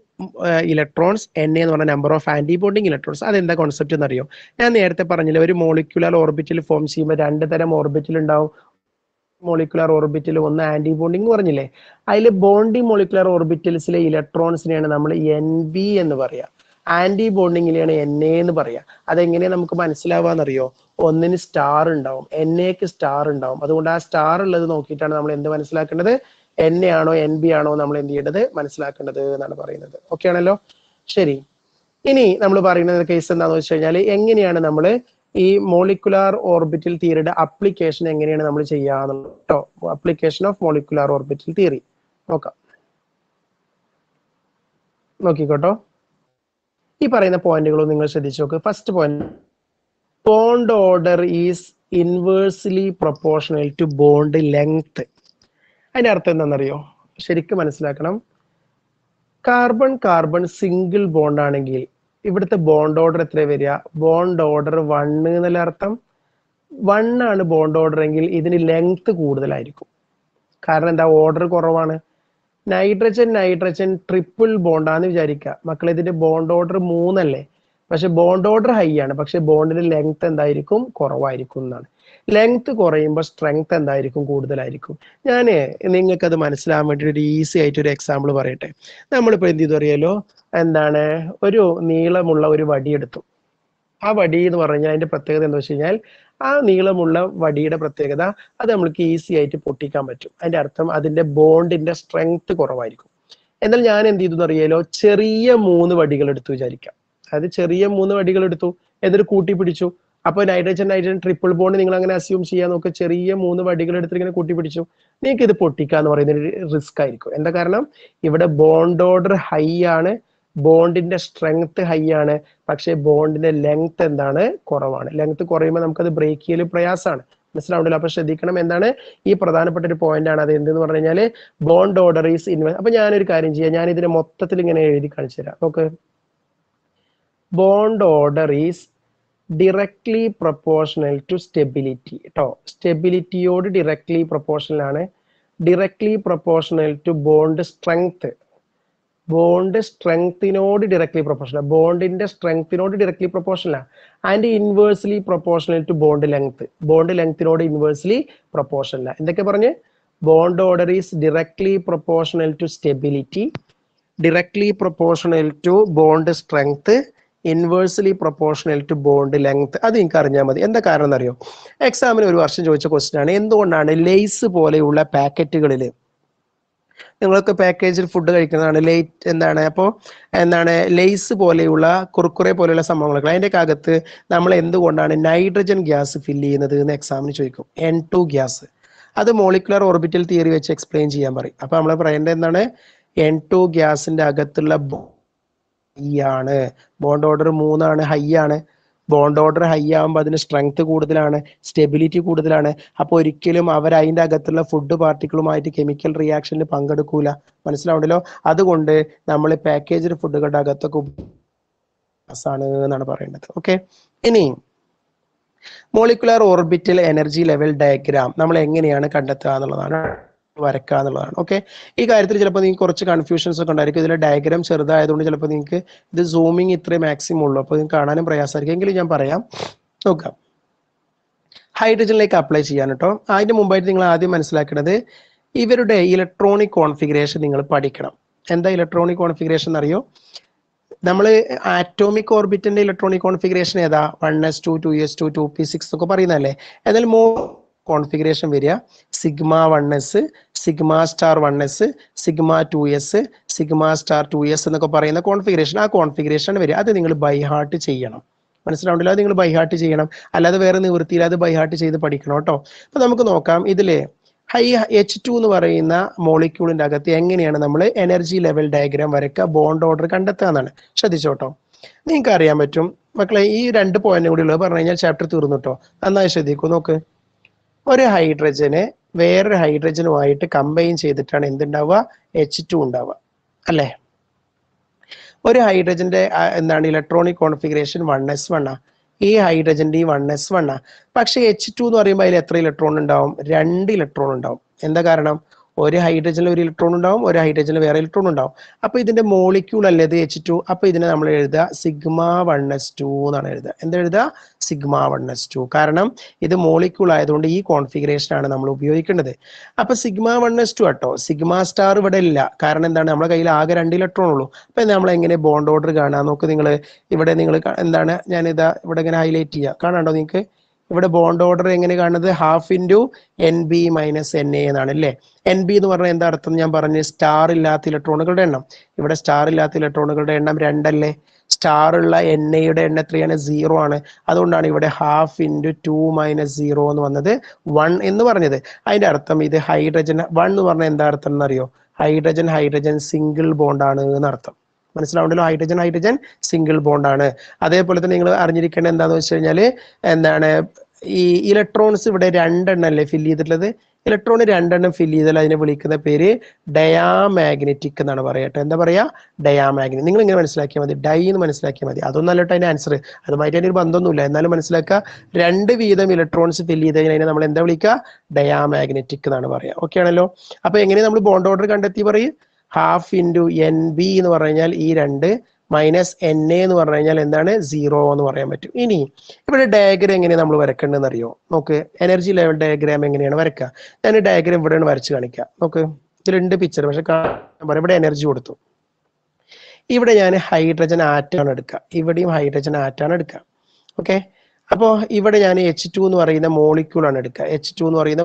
electrons N എന്ന് പറഞ്ഞ number of anti bonding electrons എന്താ കോൺസെപ്റ്റ് എന്നറിയോ ഞാൻ നേരത്തെ പറഞ്ഞില്ല ഒരു മോളിക്കുലർ ഓർബിറ്റിൽ ഫോം ചെയ്യുമ്പോൾ രണ്ട് തരം ഓർബിറ്റിൽ ഉണ്ടാവും മോളിക്കുലർ ഓർബിറ്റിൽ ഒന്ന് ആന്റി ബോണ്ടിങ് പറഞ്ഞില്ലേ അതിൽ ബോണ്ടിങ് മോളിക്കുലർ ഓർബിറ്റൽസിലെ ഇലക്ട്രോൺസിനെയാണ് നമ്മൾ എൻ ബി എന്ന് പറയാ ആന്റി ബോണ്ടിങ്ങിലെയാണ് എൻ എ എന്ന് പറയാ അതെങ്ങനെയാ നമുക്ക് മനസ്സിലാവാന്നറിയോ ഒന്നിന് സ്റ്റാർ ഉണ്ടാവും എൻ എക്ക് സ്റ്റാർ ഉണ്ടാവും അതുകൊണ്ട് ആ സ്റ്റാർ ഉള്ളത് നോക്കിയിട്ടാണ് നമ്മൾ എന്ത് മനസ്സിലാക്കേണ്ടത് എൻ എ ആണോ എൻ ബി ആണോ നമ്മൾ എന്ത് ചെയ്യേണ്ടത് മനസ്സിലാക്കേണ്ടത് എന്നാണ് പറയുന്നത് ഓക്കെ ആണല്ലോ ശരി ഇനി നമ്മൾ പറയുന്ന കേസ് എന്താണെന്ന് വെച്ച് കഴിഞ്ഞാൽ എങ്ങനെയാണ് നമ്മൾ ഈ മോളിക്കുലാർ ഓർബിറ്റൽ തിയറിയുടെ അപ്ലിക്കേഷൻ എങ്ങനെയാണ് നമ്മൾ ചെയ്യാന്നുള്ളത് application of molecular orbital theory നോക്കാം നോക്കിക്കോട്ടോ ഈ പറയുന്ന പോയിന്റുകൾ നിങ്ങൾ ശ്രദ്ധിച്ചു നോക്ക് first point bond order is inversely proportional to bond length അതിന്റെ അർത്ഥം എന്താണെന്നറിയോ ശരിക്കും മനസ്സിലാക്കണം കാർബൺ കാർബൺ സിംഗിൾ ബോണ്ട് ആണെങ്കിൽ ഇവിടുത്തെ ബോണ്ട് ഓർഡർ എത്ര വരിക ബോണ്ട് ഓർഡർ വണ്ണ് എന്നുള്ള അർത്ഥം വൺ ആണ് ബോണ്ട് ഓർഡർ എങ്കിൽ ഇതിന് ലെങ്ത് കൂടുതലായിരിക്കും കാരണം എന്താ ഓർഡർ കുറവാണ് നൈട്രജൻ നൈട്രജൻ ട്രിപ്പിൾ ബോണ്ടാന്ന് വിചാരിക്കുക മക്കൾ ഇതിന്റെ ബോണ്ട് ഓർഡർ മൂന്നല്ലേ പക്ഷെ ബോണ്ട് ഓർഡർ ഹൈ ആണ് പക്ഷെ ബോണ്ടിന്റെ ലെങ്ത് എന്തായിരിക്കും കുറവായിരിക്കും എന്നാണ് ലെങ്ത് കുറയുമ്പോൾ സ്ട്രെങ്ത് എന്തായിരിക്കും കൂടുതലായിരിക്കും ഞാൻ നിങ്ങൾക്കത് മനസ്സിലാകാൻ വേണ്ടി ഒരു ഈസി ആയിട്ട് ഒരു എക്സാമ്പിൾ പറയട്ടെ നമ്മളിപ്പോൾ എന്ത് ചെയ്തു അറിയാലോ എന്താണ് ഒരു നീളമുള്ള ഒരു വടിയെടുത്തു ആ വടി എന്ന് പറഞ്ഞാൽ അതിന്റെ പ്രത്യേകത എന്താ വെച്ച് കഴിഞ്ഞാൽ ആ നീളമുള്ള വടിയുടെ പ്രത്യേകത അത് നമ്മൾക്ക് ഈസി ആയിട്ട് പൊട്ടിക്കാൻ പറ്റും അതിന്റെ അർത്ഥം അതിന്റെ ബോണ്ടിൻ്റെ സ്ട്രെങ്ത് കുറവായിരിക്കും എന്നാൽ ഞാൻ എന്ത് ചെയ്തു അറിയാലോ ചെറിയ മൂന്ന് വടികൾ എടുത്തു വിചാരിക്കാം അതായത് ചെറിയ മൂന്ന് വടികൾ എടുത്തു എന്നിട്ട് കൂട്ടി പിടിച്ചു അപ്പോൾ നൈട്രജൻ നൈട്രജൻ ട്രിപ്പിൾ ബോണ്ട് നിങ്ങൾ അങ്ങനെ അസ്യൂം ചെയ്യാൻ നോക്ക് ചെറിയ മൂന്ന് വടികൾ എടുത്തിട്ട് ഇങ്ങനെ കൂട്ടി പിടിച്ചു നിങ്ങൾക്ക് ഇത് പൊട്ടിക്കുക എന്ന് പറയുന്ന ഒരു റിസ്ക് ആയിരിക്കും എന്താ കാരണം ഇവിടെ ബോണ്ട് ഓർഡർ ഹൈ ആണ് ബോണ്ടിന്റെ സ്ട്രെങ്ത് ഹൈ ആണ് പക്ഷേ ബോണ്ടിന്റെ ലെങ്ത് എന്താണ് കുറവാണ് ലെങ്ത് കുറയുമ്പോൾ നമുക്കത് ബ്രേക്ക് ചെയ്യൽ പ്രയാസമാണ് മനസ്സിലാവുണ്ടല്ലോ അപ്പൊ ശ്രദ്ധിക്കണം എന്താണ് ഈ പ്രധാനപ്പെട്ട ഒരു പോയിന്റ് ആണ് അത് എന്തെന്ന് പറഞ്ഞു കഴിഞ്ഞാല് ബോണ്ട് ഓർഡർ ഈസ് ഇൻവെ അപ്പൊ ഞാനൊരു കാര്യം ചെയ്യാം ഞാൻ ഇതിനെ മൊത്തത്തിൽ ഇങ്ങനെ എഴുതി കാണിച്ചു തരാം നോക്ക് bond order is directly proportional to stability കേട്ടോ സ്റ്റെബിലിറ്റിയോട് ഡിറക്ട്ലി പ്രപ്പോർഷണൽ ആണ് directly proportional to bond strength bond സ്ട്രെങ്ത്തിനോട് ഡിറക്ട്ലി പ്രൊപ്പോർഷണൽ ബോണ്ടിന്റെ സ്ട്രെങ്ത്തിനോട് ഡിറക്ട്ലി പ്രൊപ്പോർഷണലാണ് and inversely proportional to bond length bond ലെങ്ത്തിനോട് ഇൻവേഴ്സ്ലി പ്രൊപ്പോർഷണലാണ് എന്തൊക്കെ പറഞ്ഞ് bond order is directly proportional to stability directly proportional to bond strength inversely proportional to bond length അത് നിങ്ങൾക്ക് അറിഞ്ഞാൽ മതി എന്താ കാരണം എന്നറിയോ എക്സാമിന് ഒരു വർഷം ചോദിച്ച ക്വസ്റ്റ്യൻ ആണ് എന്തുകൊണ്ടാണ് ലേസ് പോലെയുള്ള പാക്കറ്റുകളിൽ നിങ്ങളൊക്കെ പാക്കേജിൽ ഫുഡ് കഴിക്കുന്നതാണ് ലേറ്റ് എന്താണ് അപ്പോൾ എന്താണ് ലേസ് പോലെയുള്ള കുറുക്കുറെ പോലെയുള്ള സംഭവങ്ങളൊക്കെ അതിൻ്റെ അകത്ത് നമ്മൾ എന്തുകൊണ്ടാണ് നൈട്രജൻ ഗ്യാസ് ഫില്ല് ചെയ്യുന്നത് എന്ന് എക്സാമിന് ചോദിക്കും എൻ ടു ഗ്യാസ് അത് മോളിക്കുലർ ഓർബിറ്റൽ തിയറി വെച്ച് എക്സ്പ്ലെയിൻ ചെയ്യാൻ പറയും അപ്പോൾ നമ്മൾ പറയേണ്ടത് എന്താണ് എൻ ടു ഗ്യാസിൻ്റെ അകത്തുള്ള ഹൈ e ആണ് ബോണ്ട് ഓർഡർ മൂന്നാണ് ഹൈ ആണ് ബോണ്ട് ഓർഡർ ഹൈ ആകുമ്പോൾ അതിന് സ്ട്രെങ്ത് കൂടുതലാണ് സ്റ്റെബിലിറ്റി കൂടുതലാണ് അപ്പോൾ ഒരിക്കലും അവർ അതിൻ്റെ അകത്തുള്ള ഫുഡ് പാർട്ടിക്കിളുമായിട്ട് കെമിക്കൽ റിയാക്ഷനിൽ പങ്കെടുക്കൂല മനസ്സിലാവണ്ടല്ലോ അതുകൊണ്ട് നമ്മൾ പാക്കേജ് ഫുഡുകളുടെ അകത്തൊക്കെ ആണ് എന്നാണ് പറയേണ്ടത് ഓക്കെ ഇനി molecular orbital energy level diagram നമ്മൾ എങ്ങനെയാണ് കണ്ടെത്തുക എന്നുള്ളതാണ് വരക്കുക എന്നുള്ളതാണ് ഓക്കെ ഈ കാര്യത്തിൽ ചിലപ്പോൾ നിങ്ങൾക്ക് കുറച്ച് കൺഫ്യൂഷൻസ് ഒക്കെ ഉണ്ടായിരിക്കും ഇതിലെ ഡയഗ്രാം ചെറുതായതുകൊണ്ട് ചിലപ്പോൾ നിങ്ങൾക്ക് ഇത് സൂമിങ് ഇത്രയും മാക്സിമം ഉള്ളൂ അപ്പോൾ നിങ്ങൾക്ക് കാണാനും പ്രയാസമായിരിക്കും എങ്കിലും ഞാൻ പറയാം നോക്കാം ഹൈഡ്രജനിലേക്ക് അപ്ലൈ ചെയ്യാൻ കേട്ടോ അതിന്റെ മുമ്പായിട്ട് നിങ്ങൾ ആദ്യം മനസ്സിലാക്കേണ്ടത് ഇവരുടെ ഇലക്ട്രോണിക് കോൺഫിഗറേഷൻ നിങ്ങൾ പഠിക്കണം എന്താ ഇലക്ട്രോണിക് കോൺഫിഗറേഷൻ എന്നറിയോ നമ്മൾ ആറ്റോമിക് ഓർബിറ്റിന്റെ ഇലക്ട്രോണിക് കോൺഫിഗറേഷൻ ഏതാ one S two two S two two P six എന്നൊക്കെ പറയുന്നതല്ലേ എന്നാൽ മോ കോൺഫിഗറേഷൻ വരിക sigma one S sigma star one S sigma two S sigma star two S എന്നൊക്കെ പറയുന്ന കോൺഫിഗറേഷൻ ആ കോൺഫിഗറേഷൻ വരിക അത് നിങ്ങൾ ബൈ ഹാർട്ട് ചെയ്യണം അത് നിങ്ങൾ ബൈ ഹാർട്ട് ചെയ്യണം അല്ലാതെ വേറെ നിവൃത്തിയില്ലാതെ ബൈ ഹാർട്ട് ചെയ്ത് പഠിക്കണം കേട്ടോ അപ്പൊ നമുക്ക് നോക്കാം ഇതിലെ ഹൈ എച്ച് ടു എന്ന് പറയുന്ന മോളിക്യൂളിന്റെ അകത്ത് എങ്ങനെയാണ് നമ്മൾ എനർജി ലെവൽ ഡയഗ്രാം വരക്കുക ബോണ്ട് ഓർഡർ കണ്ടെത്തുക എന്നാണ് ശ്രദ്ധിച്ചോട്ടോ നിങ്ങൾക്ക് അറിയാൻ പറ്റും മക്കളെ ഈ രണ്ട് പോയിന്റ് കൂടി ഉള്ളത് പറഞ്ഞു കഴിഞ്ഞാൽ ചാപ്റ്റർ തീർന്നു കേട്ടോ നന്നായി ശ്രദ്ധിക്കൂ നോക്ക് ഒരു ഹൈഡ്രജനെ വേറൊരു ഹൈഡ്രജനുമായിട്ട് കമ്പൈൻ ചെയ്തിട്ടാണ് എന്തുണ്ടാവുക എച്ച് ടു ഉണ്ടാവുക അല്ലേ ഒരു ഹൈഡ്രജന്റെ എന്താണ് electronic configuration one S one ആ ഈ ഹൈഡ്രജന്റെ ഈ വൺ എസ് വൺ ആ പക്ഷേ എച്ച് ടു എന്ന് പറയുമ്പോൾ അതിൽ എത്ര ഇലക്ട്രോൺ ഉണ്ടാവും രണ്ട് ഇലക്ട്രോൺ ഉണ്ടാവും എന്താ കാരണം ഒരു ഹൈഡ്രജനിൽ ഒരു ഇലക്ട്രോൺ ഉണ്ടാവും ഒരു ഹൈഡ്രജനിൽ വേറെ ഇലക്ട്രോൺ ഉണ്ടാവും അപ്പോൾ ഇതിന്റെ മോളിക്യൂൾ അല്ലേ ഇത് എച്ച് ടു അപ്പോൾ ഇതിനെ നമ്മൾ എഴുതുക സിഗ്മ വൺ എസ് ടു എന്നാണ് എഴുതുക എഴുതുക സിഗ്മ വൺ എസ് ടു കാരണം ഇത് മോളിക്യൂൾ ആയതുകൊണ്ട് ഈ കോൺഫിഗറേഷൻ ആണ് നമ്മൾ ഉപയോഗിക്കേണ്ടത് അപ്പോൾ സിഗ്മ വൺ എസ് ടു കേട്ടോ സിഗ്മ സ്റ്റാർ ഇവിടെ ഇല്ല കാരണം എന്താണ് നമ്മുടെ കയ്യിൽ ആകെ രണ്ട് ഇലക്ട്രോൺ ഉള്ളൂ അപ്പോൾ നമ്മൾ എങ്ങനെ ബോണ്ട് ഓർഡർ കാണാൻ നോക്ക് നിങ്ങൾ ഇവിടെ നിങ്ങൾ എന്താണ് ഞാൻ ഇതാ ഇവിടെ ഇങ്ങനെ ഹൈലൈറ്റ് ചെയ്യുക കാണാണ്ടോ നിങ്ങൾക്ക് ഇവിടെ ബോണ്ട് ഓർഡർ എങ്ങനെ കാണുന്നത് half into N B minus N A എന്നാണ് അല്ലേ എൻ ബി എന്ന് പറഞ്ഞാൽ എന്താ അർത്ഥം ഞാൻ പറഞ്ഞു സ്റ്റാർ ഇല്ലാത്ത ഇലക്ട്രോണുകളുടെ എണ്ണം ഇവിടെ സ്റ്റാർ ഇല്ലാത്ത ഇലക്ട്രോണുകളുടെ എണ്ണം രണ്ടല്ലേ സ്റ്റാർ ഉള്ള എൻ എയുടെ എണ്ണം എത്രയാണ് സീറോ ആണ് അതുകൊണ്ടാണ് ഇവിടെ half into two minus zero എന്ന് വന്നത് വൺ എന്ന് പറഞ്ഞത് അതിൻ്റെ അർത്ഥം ഇത് ഹൈഡ്രജൻ വൺ എന്ന് പറഞ്ഞാൽ എന്താ അർത്ഥം എന്നറിയോ ഹൈഡ്രജൻ ഹൈഡ്രജൻ സിംഗിൾ ബോണ്ടാണ് എന്നർത്ഥം മനസ്സിലാവുണ്ടല്ലോ ഹൈഡ്രജൻ ഹൈഡ്രജൻ സിംഗിൾ ബോണ്ടാണ് അതേപോലെ തന്നെ നിങ്ങൾ അറിഞ്ഞിരിക്കേണ്ടത് എന്താന്ന് വെച്ച് കഴിഞ്ഞാല് എന്താണ് ഈ ഇലക്ട്രോൺസ് ഇവിടെ രണ്ടെണ്ണല്ലേ അല്ലേ ഫില്ല് ചെയ്തിട്ടുള്ളത് ഇലക്ട്രോൺ രണ്ടെണ്ണം ഫില്ല് ചെയ്താൽ അതിനെ വിളിക്കുന്ന പേര് ഡയാമാഗ്നറ്റിക് എന്നാണ് പറയട്ടെ എന്താ പറയാ ഡയാമാഗ്നറ്റിക് നിങ്ങൾ ഇങ്ങനെ മനസ്സിലാക്കിയാൽ മതി ഡൈ എന്ന് മനസ്സിലാക്കിയാൽ മതി അതൊന്നും അല്ലട്ടെ അതിന്റെ ആൻസർ അതുമായിട്ട് ഒരു ബന്ധമൊന്നുമില്ല എന്നാലും മനസ്സിലാക്കുക രണ്ട് വീതം ഇലക്ട്രോൺസ് ഫില്ല് ചെയ്ത് കഴിഞ്ഞാൽ നമ്മൾ എന്താ വിളിക്കുക ഡയാമാഗ്നറ്റിക് എന്നാണ് പറയുക ഓക്കെ ആണല്ലോ അപ്പൊ എങ്ങനെ നമ്മൾ ബോണ്ട് ഓർഡർ കണ്ടെത്തി പറയും ഹാഫ് ഇൻറ്റു എൻ ബി എന്ന് പറഞ്ഞു കഴിഞ്ഞാൽ ഈ രണ്ട് മൈനസ് എൻ എന്ന് പറഞ്ഞു കഴിഞ്ഞാൽ എന്താണ് സീറോ എന്ന് പറയാൻ പറ്റും ഇനി ഇവിടെ ഡയഗ്രാം എങ്ങനെയാണ് നമ്മൾ വരക്കേണ്ടതെന്ന് അറിയോ നോക്ക് എനർജി ലെവൽ ഡയഗ്രാം എങ്ങനെയാണ് വരക്കുക ഞാൻ ഡയഗ്രാം ഇവിടെയാണ് വരച്ച് കാണിക്കുക നോക്ക് ഇതിലുണ്ട് പിക്ചർ പക്ഷെ പറയാം ഇവിടെ എനർജി കൊടുത്തു ഇവിടെ ഞാൻ ഹൈഡ്രജൻ ആറ്റാണ് എടുക്കുക ഇവിടെയും ഹൈഡ്രജൻ ആറ്റാണ് എടുക്കുക ഓക്കെ അപ്പോൾ ഇവിടെ ഞാൻ എച്ച് ടു എന്ന് പറയുന്ന മോളിക്യൂളാണ് എടുക്കുക എച്ച് ടു എന്ന് പറയുന്ന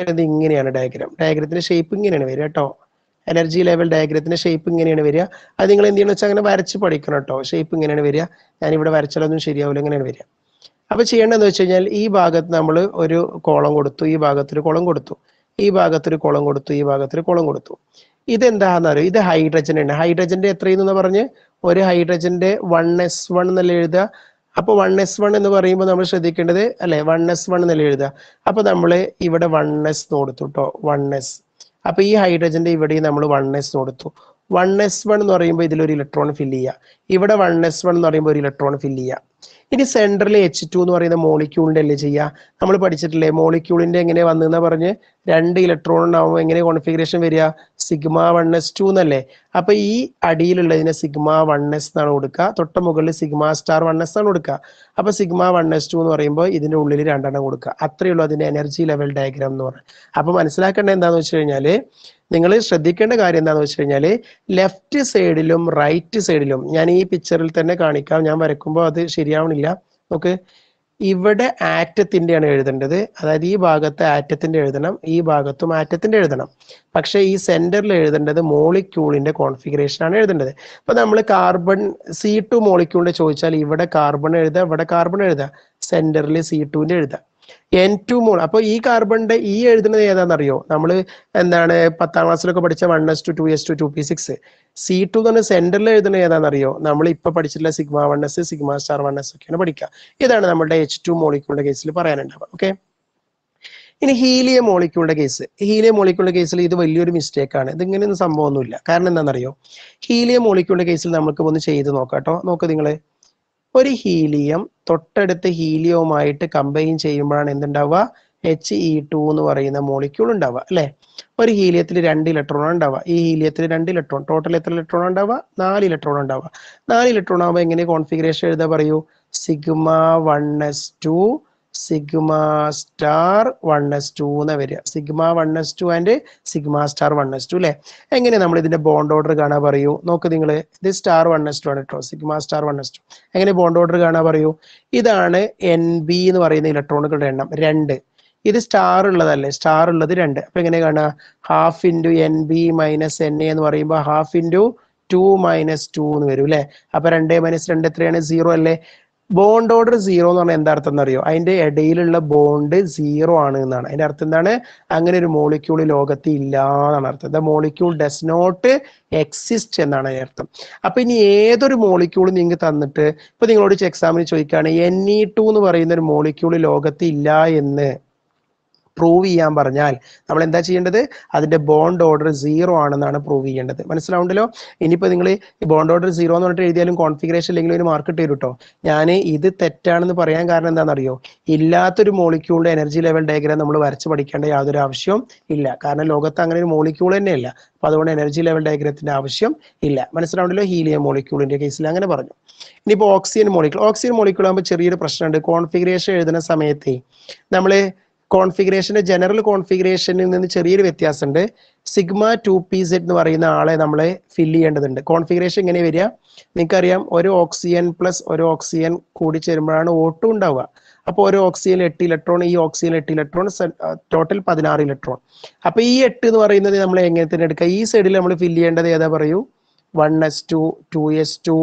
വരുന്നത് ഇങ്ങനെയാണ് ഡയഗ്രാം ഡയഗ്രത്തിന്റെ ഷേപ്പ് ഇങ്ങനെയാണ് വരിക കേട്ടോ എനർജി ലെവൽ ഡയഗ്രത്തിന്റെ ഷേപ്പ് ഇങ്ങനെയാണ് വരിക അത് നിങ്ങൾ എന്ത് ചെയ്യണം വെച്ചാൽ അങ്ങനെ വരച്ച് പഠിക്കണം കേട്ടോ ഷേപ്പ് ഇങ്ങനെയാണ് വരിക ഇവിടെ വരച്ചാലൊന്നും ശരിയാവില്ല ഇങ്ങനെയാണ് വരിക അപ്പോൾ ചെയ്യേണ്ടതെന്ന് വെച്ച് കഴിഞ്ഞാൽ ഈ ഭാഗത്ത് നമ്മൾ ഒരു കോളം കൊടുത്തു ഈ ഭാഗത്തൊരു കുളം കൊടുത്തു ഈ ഭാഗത്തൊരു കുളം കൊടുത്തു ഈ ഭാഗത്തൊരു കുളം കൊടുത്തു ഇതെന്താണെന്ന് അറിയോ ഇത് ഹൈഡ്രജൻ ആണ് ഹൈഡ്രജന്റെ എത്രയെന്ന് പറഞ്ഞ് ഒരു ഹൈഡ്രജന്റെ വൺ എസ് വൺ എന്നല്ല എഴുതുക അപ്പോൾ വൺ എസ് വൺ എന്ന് പറയുമ്പോൾ നമ്മൾ ശ്രദ്ധിക്കേണ്ടത് അല്ലെ വൺ എസ് വൺ എന്നല്ല എഴുതുക അപ്പോൾ നമ്മൾ ഇവിടെ വൺ എസ് എന്ന് കൊടുത്തു കേട്ടോ വൺ എസ് അപ്പോൾ ഈ ഹൈഡ്രജന്റെ ഇവിടെയും നമ്മൾ വൺ എസ് കൊടുത്തു വൺ എസ് വൺ എന്ന് പറയുമ്പോൾ ഇതിലൊരു ഇലക്ട്രോൺ ഫില്ല് ചെയ്യുക ഇവിടെ വൺ എസ് വൺ എന്ന് പറയുമ്പോൾ ഒരു ഇലക്ട്രോൺ ഫില്ല് ചെയ്യുക ഇനി സെൻട്രലി എച്ച് ടു എന്ന് പറയുന്ന മോളിക്യൂളിൻ്റെ അല്ലേ ചെയ്യുക നമ്മൾ പഠിച്ചിട്ടില്ലേ മോളിക്യൂളിൻ്റെ എങ്ങനെ വന്നതെന്ന് പറഞ്ഞ് രണ്ട് ഇലക്ട്രോൺ ഉണ്ടാവും എങ്ങനെ കോൺഫിഗറേഷൻ വരിക സിഗ്മ വൺ എസ് ടു എന്നല്ലേ അപ്പോൾ ഈ അടിയിലുള്ളതിനെ സിഗ്മ വൺ എസ് എന്നാണ് കൊടുക്കുക തൊട്ട മുകളിൽ സിഗ്മ സ്റ്റാർ വൺ എസ് ആണ് കൊടുക്കുക അപ്പോൾ സിഗ്മ വൺ എസ് ടു എന്ന് പറയുമ്പോൾ ഇതിൻ്റെ ഉള്ളിൽ രണ്ടെണ്ണം കൊടുക്കുക അത്രയുള്ളൂ ഉള്ളൂ അതിൻ്റെ എനർജി ലെവൽ ഡയഗ്രാം എന്ന് പറയുന്നത് അപ്പോൾ മനസ്സിലാക്കേണ്ടത് എന്താണെന്ന് വെച്ച് കഴിഞ്ഞാൽ നിങ്ങൾ ശ്രദ്ധിക്കേണ്ട കാര്യം എന്താണെന്ന് വെച്ച് കഴിഞ്ഞാൽ ലെഫ്റ്റ് സൈഡിലും റൈറ്റ് സൈഡിലും ഞാൻ ഈ പിക്ചറിൽ തന്നെ കാണിക്കാം ഞാൻ വരയ്ക്കുമ്പോൾ അത് ശരിയാവണില്ല നമുക്ക് ഇവിടെ ആറ്റത്തിൻ്റെയാണ് എഴുതേണ്ടത് അതായത് ഈ ഭാഗത്ത് ആറ്റത്തിൻ്റെ എഴുതണം ഈ ഭാഗത്തും ആറ്റത്തിൻ്റെ എഴുതണം പക്ഷേ ഈ സെൻറ്ററിൽ എഴുതേണ്ടത് മോളിക്യൂളിൻ്റെ കോൺഫിഗറേഷനാണ് എഴുതേണ്ടത് അപ്പോൾ നമ്മൾ കാർബൺ സി ടു മോളിക്യൂളിൻ്റെ ചോദിച്ചാൽ ഇവിടെ കാർബൺ എഴുതുക ഇവിടെ കാർബൺ എഴുതുക സെൻറ്ററിൽ സി ടുവിൻ്റെ എഴുതുക എൻ ടു മോൾ അപ്പോൾ ഈ കാർബണിന്റെ ഈ എഴുതുന്നത് ഏതാണെന്നറിയോ നമ്മൾ എന്താണ് പത്താം ക്ലാസ്സിലൊക്കെ പഠിച്ച one S two two S two two P six C two എന്ന് പറഞ്ഞ സെന്ററിൽ എഴുതുന്നത് ഏതാണെന്നറിയോ നമ്മൾ ഇപ്പൊ പഠിച്ചിട്ടുള്ള sigma one S sigma star one S ഒക്കെയാണ് പഠിക്കുക ഇതാണ് നമ്മുടെ എച്ച് ടു മോളിക്കൂളിന്റെ കേസിൽ പറയാനുണ്ടാവുക ഓക്കെ ഇനി ഹീലിയ മോളിക്യൂളിന്റെ കേസ് ഹീലിയ മോളിക്യൂളിന്റെ കേസിൽ ഇത് വലിയൊരു മിസ്റ്റേക്ക് ആണ് ഇതിങ്ങനെയൊന്നും സംഭവമൊന്നുമില്ല കാരണം എന്താണെന്നറിയോ ഹീലിയ മോളിക്യൂളിന്റെ കേസിൽ നമുക്ക് ഒന്ന് ചെയ്ത് നോക്കാം കേട്ടോ നോക്ക് നിങ്ങള് ഒരു ഹീലിയം തൊട്ടടുത്ത് ഹീലിയവുമായിട്ട് കമ്പൈൻ ചെയ്യുമ്പോഴാണ് എന്തുണ്ടാവുക എച്ച് ഇ ടു എന്ന് പറയുന്ന മോളിക്യൂൾ ഉണ്ടാവുക അല്ലെ ഒരു ഹീലിയത്തിൽ രണ്ട് ഇലക്ട്രോൺ ഉണ്ടാവുക ഈ ഹീലിയത്തിൽ രണ്ട് ഇലക്ട്രോൺ ടോട്ടൽ എത്ര ഇലക്ട്രോൺ ഉണ്ടാവുക നാല് ഇലക്ട്രോൺ ഉണ്ടാവുക നാല് ഇലക്ട്രോൺ ആവുമ്പോൾ എങ്ങനെ കോൺഫിഗറേഷൻ എഴുതാ പറയൂ sigma one S two sigma star one S two എന്ന് വരിക sigma one S two and sigma star one S two അല്ലെ എങ്ങനെ നമ്മൾ ഇതിന്റെ ബോണ്ട് ഓർഡർ കാണാൻ പറയൂ നോക്ക് നിങ്ങൾ ഇത് സ്റ്റാർ വൺ എസ് ടു ആണ് കേട്ടോ sigma star one S two എങ്ങനെ ബോണ്ട് ഓർഡർ കാണാൻ പറയൂ ഇതാണ് എൻ ബി എന്ന് പറയുന്ന ഇലക്ട്രോണുകളുടെ എണ്ണം രണ്ട് ഇത് സ്റ്റാർ ഉള്ളതല്ലേ സ്റ്റാർ ഉള്ളത് രണ്ട് അപ്പൊ എങ്ങനെ കാണുക half into N B minus N A എന്ന് പറയുമ്പോൾ half into two minus two എന്ന് വരും അല്ലെ അപ്പൊ രണ്ട് മൈനസ് രണ്ട് എത്രയാണ് സീറോ അല്ലേ ബോണ്ട് ഓർഡർ സീറോ എന്ന് പറഞ്ഞാൽ എന്താ അർത്ഥം എന്നറിയോ അതിന്റെ ഇടയിലുള്ള ബോണ്ട് സീറോ ആണ് എന്നാണ് അതിന്റെ അർത്ഥം എന്താണ് അങ്ങനെ ഒരു മോളിക്യൂൾ ലോകത്ത് ഇല്ല എന്നാണ് അർത്ഥം the molecule does not exist എന്നാണ് അതിന്റെ അർത്ഥം അപ്പൊ ഇനി ഏതൊരു മോളിക്യൂൾ നിങ്ങൾക്ക് തന്നിട്ട് ഇപ്പൊ നിങ്ങളോട് എക്സാമിന് ചോദിക്കുകയാണ് എൻ ഇ ടു എന്ന് പറയുന്ന ഒരു മോളിക്യൂൾ ലോകത്ത് ഇല്ല എന്ന് പ്രൂവ് ചെയ്യാൻ പറഞ്ഞാൽ നമ്മൾ എന്താ ചെയ്യേണ്ടത് അതിന്റെ ബോണ്ട് ഓർഡർ സീറോ ആണെന്നാണ് പ്രൂവ് ചെയ്യേണ്ടത് മനസ്സിലാവുണ്ടല്ലോ ഇനിയിപ്പോ നിങ്ങൾ ബോണ്ട് ഓർഡർ സീറോ എന്ന് പറഞ്ഞിട്ട് എഴുതിയാലും കോൺഫിഗറേഷൻ അല്ലെങ്കിൽ ഒരു മാർക്ക് ഇട്ട് കേട്ടോ ഞാൻ ഇത് തെറ്റാണെന്ന് പറയാൻ കാരണം എന്താണെന്നറിയോ ഇല്ലാത്തൊരു മോളിക്യൂളിന്റെ എനർജി ലെവൽ ഡയഗ്രാം നമ്മൾ വരച്ച് പഠിക്കേണ്ട യാതൊരു ആവശ്യവും ഇല്ല കാരണം ലോകത്ത് അങ്ങനെ ഒരു മോളിക്യൂൾ തന്നെയില്ല അപ്പോൾ അതുകൊണ്ട് എനർജി ലെവൽ ഡയഗ്രത്തിന്റെ ആവശ്യം ഇല്ല മനസ്സിലാവുണ്ടല്ലോ ഹീലിയം മോളിക്യൂളിന്റെ കേസിൽ അങ്ങനെ പറഞ്ഞു ഇനിയിപ്പോ ഓക്സിജൻ മോളിക്യൂൾ ഓക്സിജൻ മോളിക്യൂൾ ആകുമ്പോൾ ചെറിയൊരു പ്രശ്നമുണ്ട് കോൺഫിഗറേഷൻ എഴുതുന്ന സമയത്തെ നമ്മൾ കോൺഫിഗറേഷന്റെ ജനറൽ കോൺഫിഗറേഷനിൽ നിന്ന് ചെറിയൊരു വ്യത്യാസമുണ്ട് സിഗ്മ ടു പി സെറ്റ് എന്ന് പറയുന്ന ആളെ നമ്മൾ ഫില്ല് ചെയ്യേണ്ടതുണ്ട് കോൺഫിഗറേഷൻ ഇങ്ങനെ വരിക നിങ്ങൾക്കറിയാം ഒരു ഓക്സിജൻ പ്ലസ് ഒരു ഓക്സിജൻ കൂടി ചേരുമ്പോഴാണ് ഓട്ടും ഉണ്ടാവുക അപ്പോൾ ഒരു ഓക്സിജൻ എട്ട് ഇലക്ട്രോൺ ഈ ഓക്സിജൻ എട്ട് ഇലക്ട്രോൺ ടോട്ടൽ പതിനാറ് ഇലക്ട്രോൺ അപ്പോൾ ഈ എട്ട് എന്ന് പറയുന്നത് നമ്മൾ എങ്ങനെ തന്നെ എടുക്കുക ഈ സൈഡിൽ നമ്മൾ ഫില്ല് ചെയ്യേണ്ടത് ഏതാ പറയൂ one S two two S two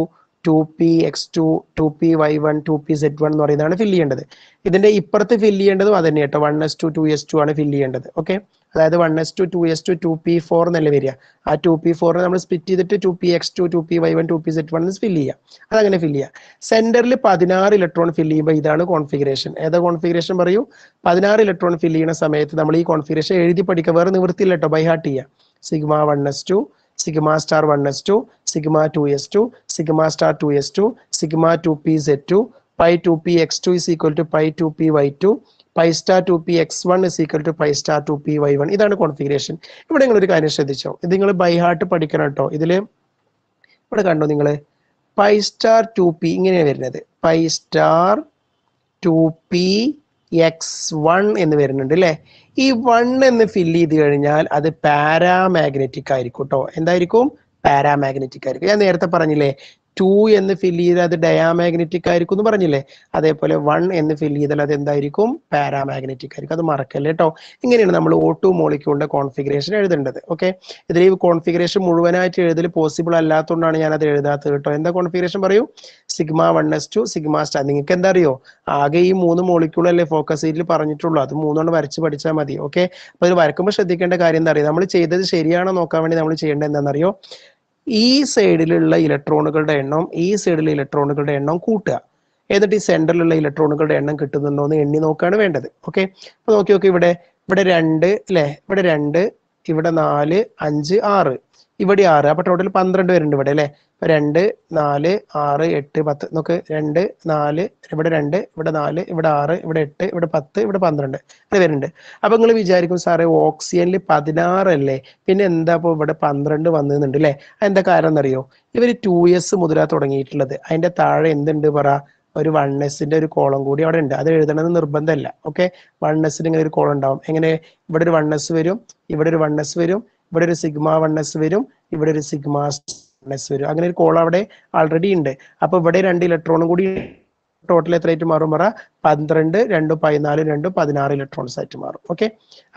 two P X two two P Y one two P Z one എന്ന് പറയുന്നതാണ് ഫില്ല് ചെയ്യേണ്ടത് ഇതിന്റെ ഇപ്പുറത്ത് ഫില്ല് ചെയ്യേണ്ടതും അത് തന്നെ കേട്ടോ one S two two S two ആണ് ഫില്ല് ചെയ്യേണ്ടത് ഓക്കെ അതായത് one S two two S two two P four എന്നല്ലേ വരിക ആ ടു പി ഫോർ നമ്മൾ സ്പ്ലിറ്റ് ചെയ്തിട്ട് two P X two two P Y one two P Z one എന്ന് fill ചെയ്യാം അതങ്ങനെ ഫില്ല് ചെയ്യാം സെന്ററിൽ പതിനാറ് ഇലക്ട്രോൺ ഫില്ല് ചെയ്യുമ്പോൾ ഇതാണ് കോൺഫിഗറേഷൻ ഏതാ കോൺഫിഗറേഷൻ പറയൂ പതിനാറ് ഇലക്ട്രോൺ ഫില്ല് ചെയ്യുന്ന സമയത്ത് നമ്മൾ ഈ കോൺഫിഗറേഷൻ എഴുതി പഠിക്കുക വേറെ നിവൃത്തിയില്ല കേട്ടോ ബൈ ഹാർട്ട് ചെയ്യുക sigma one S two sigma star 1s2 sigma 2s2 sigma star 2s2 sigma z2 pi 2px2 is equal to pi 2py2 pi star two P X one is equal to pi star two P Y one ഇതാണ് configuration ഇവിടെ നിങ്ങൾ ഒരു കാര്യം ശ്രദ്ധിച്ചോ ഇത് നിങ്ങൾ by heart പഠിക്കണം കേട്ടോ ഇതിൽ ഇവിടെ കണ്ടോ നിങ്ങൾ പൈ സ്റ്റാർ ടു പി ഇങ്ങനെയാണ് വരുന്നത് pi star two P X one എന്ന് വരുന്നുണ്ട് അല്ലേ ഈ വൺ എന്ന് ഫില്ല് ചെയ്ത് കഴിഞ്ഞാൽ അത് പാരാമാഗ്നറ്റിക് ആയിരിക്കും കേട്ടോ എന്തായിരിക്കും പാരാമാഗ്നറ്റിക് ആയിരിക്കും ഞാൻ നേരത്തെ പറഞ്ഞില്ലേ ടു എന്ന് ഫില്ല് ചെയ്താൽ അത് ഡയാമാഗ്നറ്റിക് ആയിരിക്കും എന്ന് പറഞ്ഞില്ലേ അതേപോലെ വൺ എന്ന് ഫില്ല് ചെയ്താൽ അത് എന്തായിരിക്കും പാരാമാഗ്നറ്റിക് ആയിരിക്കും അത് മറക്കല്ലേ കേട്ടോ ഇങ്ങനെയാണ് നമ്മൾ ഓ മോളിക്കൂളിന്റെ കോൺഫിഗറേഷൻ എഴുതേണ്ടത് ഓക്കെ ഇതിൽ ഈ കോൺഫിഗറേഷൻ മുഴുവനായിട്ട് എഴുതൽ പോസിബിൾ അല്ലാത്തതുകൊണ്ടാണ് ഞാൻ അത് എഴുതാത്തത് കേട്ടോ എന്താ കോൺഫിഗറേഷൻ പറയൂ sigma one S two sigma star നിങ്ങൾക്ക് എന്താ അറിയോ ആകെ ഈ മൂന്ന് മോളിക്യൂളല്ലേ ഫോക്കസ് സീറ്റിൽ പറഞ്ഞിട്ടുള്ളൂ അത് മൂന്നോണ്ട് വരച്ച് പഠിച്ചാൽ മതി ഓക്കെ അപ്പോൾ ഇത് വരക്കുമ്പോൾ ശ്രദ്ധിക്കേണ്ട കാര്യം എന്താ അറിയോ നമ്മൾ ചെയ്തത് ശരിയാണോ നോക്കാൻ വേണ്ടി നമ്മൾ ചെയ്യേണ്ടത് എന്താണെന്നറിയോ ഈ സൈഡിലുള്ള ഇലക്ട്രോണുകളുടെ എണ്ണം ഈ സൈഡിലെ ഇലക്ട്രോണുകളുടെ എണ്ണം കൂട്ടുക എന്നിട്ട് ഈ സെന്ററിലുള്ള ഇലക്ട്രോണുകളുടെ എണ്ണം കിട്ടുന്നുണ്ടോ എന്ന് എണ്ണി നോക്കുകയാണ് വേണ്ടത് ഓക്കെ അപ്പോൾ നോക്കി നോക്കി ഇവിടെ ഇവിടെ രണ്ട് അല്ലെ ഇവിടെ രണ്ട് ഇവിടെ നാല് അഞ്ച് ആറ് ഇവിടെ ആറ് അപ്പോൾ ടോട്ടൽ പന്ത്രണ്ട് പേരുണ്ട് ഇവിടെ അല്ലെ രണ്ട് നാല് ആറ് എട്ട് പത്ത് നോക്ക് രണ്ട് നാല് ഇവിടെ രണ്ട് ഇവിടെ നാല് ഇവിടെ ആറ് ഇവിടെ എട്ട് ഇവിടെ പത്ത് ഇവിടെ പന്ത്രണ്ട് ഇത് വരുന്നുണ്ട് അപ്പൊ നിങ്ങൾ വിചാരിക്കും സാറേ ഓക്സിജനിൽ പതിനാറല്ലേ പിന്നെ എന്താ ഇപ്പൊ ഇവിടെ പന്ത്രണ്ട് വന്നിരുന്നുണ്ട് അല്ലേ എന്താ കാരണം എന്നറിയോ ഇവർ ടു എസ് മുതലാ തുടങ്ങിയിട്ടുള്ളത് അതിന്റെ താഴെ എന്തുണ്ട് പറ ഒരു വൺ എസിന്റെ ഒരു കോളം കൂടി അവിടെ ഉണ്ട് അത് എഴുതണമെന്ന് നിർബന്ധമല്ല ഓക്കെ വൺ എസിന് ഇങ്ങനെ ഒരു കോളം ഉണ്ടാവും എങ്ങനെ ഇവിടെ ഒരു വൺ എസ് വരും ഇവിടെ ഒരു വൺ എസ് വരും ഇവിടെ ഒരു സിഗ്മ വൺ എസ് വരും ഇവിടെ ഒരു സിഗ്മ മൈനസ് വരും അങ്ങനെ ഒരു കോൾ അവിടെ ഓൾറെഡി ഉണ്ട് അപ്പൊ ഇവിടെ രണ്ട് ഇലക്ട്രോണും കൂടി ടോട്ടൽ എത്രയായിട്ട് മാറും പറ പന്ത്രണ്ട് രണ്ട് പതിനാല് രണ്ട് പതിനാറ് ഇലക്ട്രോൺസ് ആയിട്ട് മാറും ഓക്കെ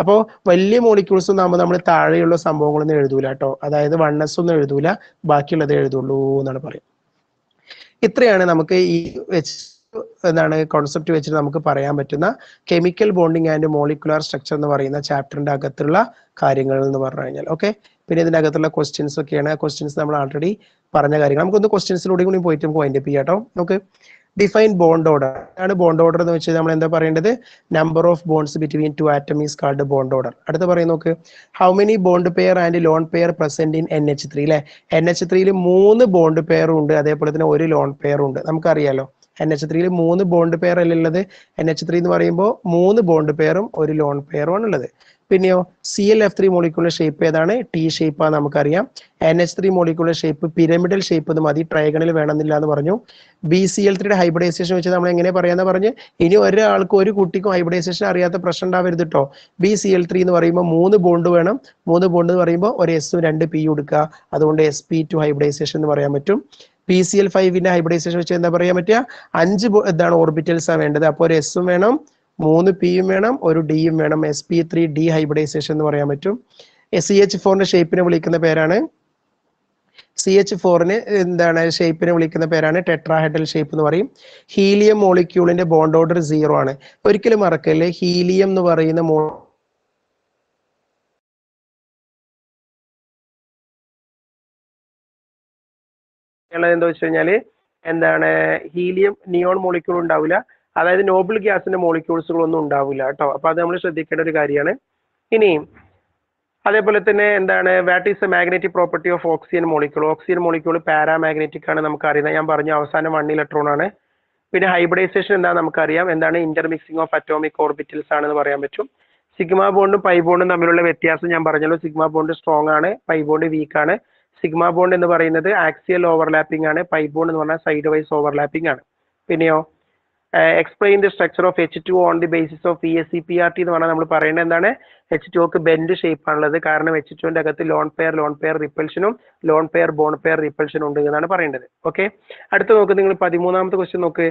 അപ്പോൾ വലിയ മോളിക്യൂൾസ് ആകുമ്പോൾ നമ്മൾ താഴെയുള്ള സംഭവങ്ങളൊന്നും എഴുതൂല കേട്ടോ അതായത് വണ്ണസ് ഒന്നും എഴുതൂല ബാക്കിയുള്ളത് എഴുതുള്ളൂ എന്നാണ് പറയുന്നത് ഇത്രയാണ് നമുക്ക് ഈ വെച്ച് എന്താണ് കോൺസെപ്റ്റ് വെച്ചിട്ട് നമുക്ക് പറയാൻ പറ്റുന്ന chemical bonding and molecular structure എന്ന് പറയുന്ന ചാപ്റ്ററിന്റെ അകത്തുള്ള കാര്യങ്ങൾ എന്ന് പറഞ്ഞു കഴിഞ്ഞാൽ ഓക്കെ പിന്നെ ഇതിനകത്തുള്ള ക്വസ്റ്റ്യൻസ് ഒക്കെയാണ് ആ ക്വസ്റ്റ്യൻസ് നമ്മൾ ആൾറെഡി പറഞ്ഞ കാര്യങ്ങൾ നമുക്കൊന്ന് ക്വസ്റ്റ്യൻസിലൂടെ കൂടി പോയിട്ട് നമുക്ക് വൈൻഡപ്പ് ചെയ്യാം കേട്ടോ നമുക്ക് ഡിഫൈൻ ബോണ്ട് ഓർഡർ ആണ് ബോണ്ട് ഓർഡർ എന്ന് വെച്ചാൽ നമ്മൾ എന്താ പറയേണ്ടത് number of bonds between two atom is called bond order അടുത്ത് പറയും നോക്ക് how many bond pair and lone pair present in N H three അല്ലെ എൻ എച്ച് ത്രീയിൽ മൂന്ന് ബോണ്ട് പെയറും ഉണ്ട് അതേപോലെ തന്നെ ഒരു ലോൺ പെയറും ഉണ്ട് നമുക്കറിയാലോ എൻ എച്ച് ത്രീയിൽ മൂന്ന് ബോണ്ട് പെയർ ഉള്ളത് എൻ എച്ച് ത്രീ എന്ന് പറയുമ്പോൾ മൂന്ന് ബോണ്ട് പെയറും ഒരു ലോൺ പെയറും ആണ് ഉള്ളത് പിന്നെയോ സി എൽ എഫ് ത്രീ മോളിക്കുള്ള ഷേപ്പ് ഏതാണ് ടി ഷേപ്പ് ആണ് നമുക്കറിയാം എൻ എച്ച് ത്രീ മോളിക്കുള്ള ഷേപ്പ് പിരമിഡൽ ഷേപ്പ് ഇത് മതി ട്രൈഗണിൽ വേണമെന്നില്ല എന്ന് പറഞ്ഞു ബി സി എൽ ത്രീയുടെ ഹൈബ്രിഡൈസേഷൻ വെച്ച് നമ്മൾ എങ്ങനെ പറയാന്ന് പറഞ്ഞ് ഇനി ഒരാൾക്കും ഒരു കുട്ടിക്കും ഹൈബ്രിഡൈസേഷൻ അറിയാത്ത പ്രശ്നം ഉണ്ടാവരുത് കേട്ടോ ബി സി എൽ ത്രീ എന്ന് പറയുമ്പോൾ മൂന്ന് ബോണ്ട് വേണം മൂന്ന് ബോണ്ട് എന്ന് പറയുമ്പോൾ ഒരു എസ് രണ്ട് പി കൊടുക്കുക അതുകൊണ്ട് എസ് പി ടു ഹൈബ്രിഡൈസേഷൻ എന്ന് പറയാൻ പറ്റും പി സി എൽ ഫൈവിന്റെ ഹൈബ്രിഡൈസേഷൻ വെച്ച് എന്താ പറയാൻ പറ്റുക അഞ്ച് ഇതാണ് ഓർബിറ്റൽസാണ് വേണ്ടത് അപ്പോൾ ഒരു എസും വേണം മൂന്ന് പിയും വേണം ഒരു ഡിയും വേണം S P three D hybridisation എന്ന് പറയാൻ പറ്റും സി എച്ച് ഫോറിന്റെ ഷേപ്പിനെ വിളിക്കുന്ന പേരാണ് സി എച്ച് ഫോറിന് എന്താണ് ഷേപ്പിനെ വിളിക്കുന്ന പേരാണ് ടെട്രാഹെഡൽ ഷേപ്പ് എന്ന് പറയും ഹീലിയം മോളിക്യൂളിന്റെ ബോണ്ട് ഓർഡർ സീറോ ആണ് ഒരിക്കലും മറക്കല്ലേ ഹീലിയം എന്ന് പറയുന്ന മോ എന്താ വെച്ച് കഴിഞ്ഞാല് എന്താണ് ഹീലിയം നിയോൺ മോളിക്യൂൾ ഉണ്ടാവില്ല അതായത് നോബിൾ ഗ്യാസിന്റെ മോളിക്യൂൾസുകളൊന്നും ഉണ്ടാവില്ല കേട്ടോ അപ്പൊ അത് നമ്മൾ ശ്രദ്ധിക്കേണ്ട ഒരു കാര്യമാണ് ഇനിയും അതേപോലെ തന്നെ എന്താണ് what is a magnetic property of oxygen molecule oxygen molecule paramagnetic ആണ് നമുക്കറിയുന്നത് ഞാൻ പറഞ്ഞു അവസാനം വൺ ഇലക്ട്രോൺ ആണ് പിന്നെ ഹൈബ്രിഡൈസേഷൻ എന്താ നമുക്കറിയാം എന്താണ് ഇന്റർമിക്സിംഗ് ഓഫ് അറ്റോമിക് ഓർബിറ്റൽസ് ആണെന്ന് പറയാൻ പറ്റും സിഗ്മ ബോണ്ടും പൈ ബോണ്ടും തമ്മിലുള്ള വ്യത്യാസം ഞാൻ പറഞ്ഞല്ലോ സിഗ്മ ബോണ്ട് സ്ട്രോങ് ആണ് പൈ ബോണ്ട് വീക്ക് ആണ് സിഗ്മ ബോണ്ട് എന്ന് പറയുന്നത് ആക്സിയൽ ഓവർലാപ്പിംഗ് ആണ് പൈ ബോണ്ട് എന്ന് പറഞ്ഞാൽ സൈഡ് വൈസ് ഓവർലാപ്പിംഗ് ആണ് പിന്നെയോ explain the structure of H two on the basis of E S C P R T എന്ന് പറഞ്ഞാൽ നമ്മൾ പറയുന്നത് എന്താണ് എച്ച് ടുക്ക് ബെൻഡ് ഷേപ്പാണുള്ളത് കാരണം എച്ച് ടുവിന്റെ അകത്ത് ലോൺ പെയർ ലോൺ പെയർ റിപ്പൽഷനും ലോൺ പെയർ ബോൺ പെയർ റിപ്പൽഷനും ഉണ്ട് എന്നാണ് പറയേണ്ടത് ഓക്കെ അടുത്ത നോക്ക് നിങ്ങൾ പതിമൂന്നാമത്തെ ക്വസ്റ്റ്യൻ നോക്ക്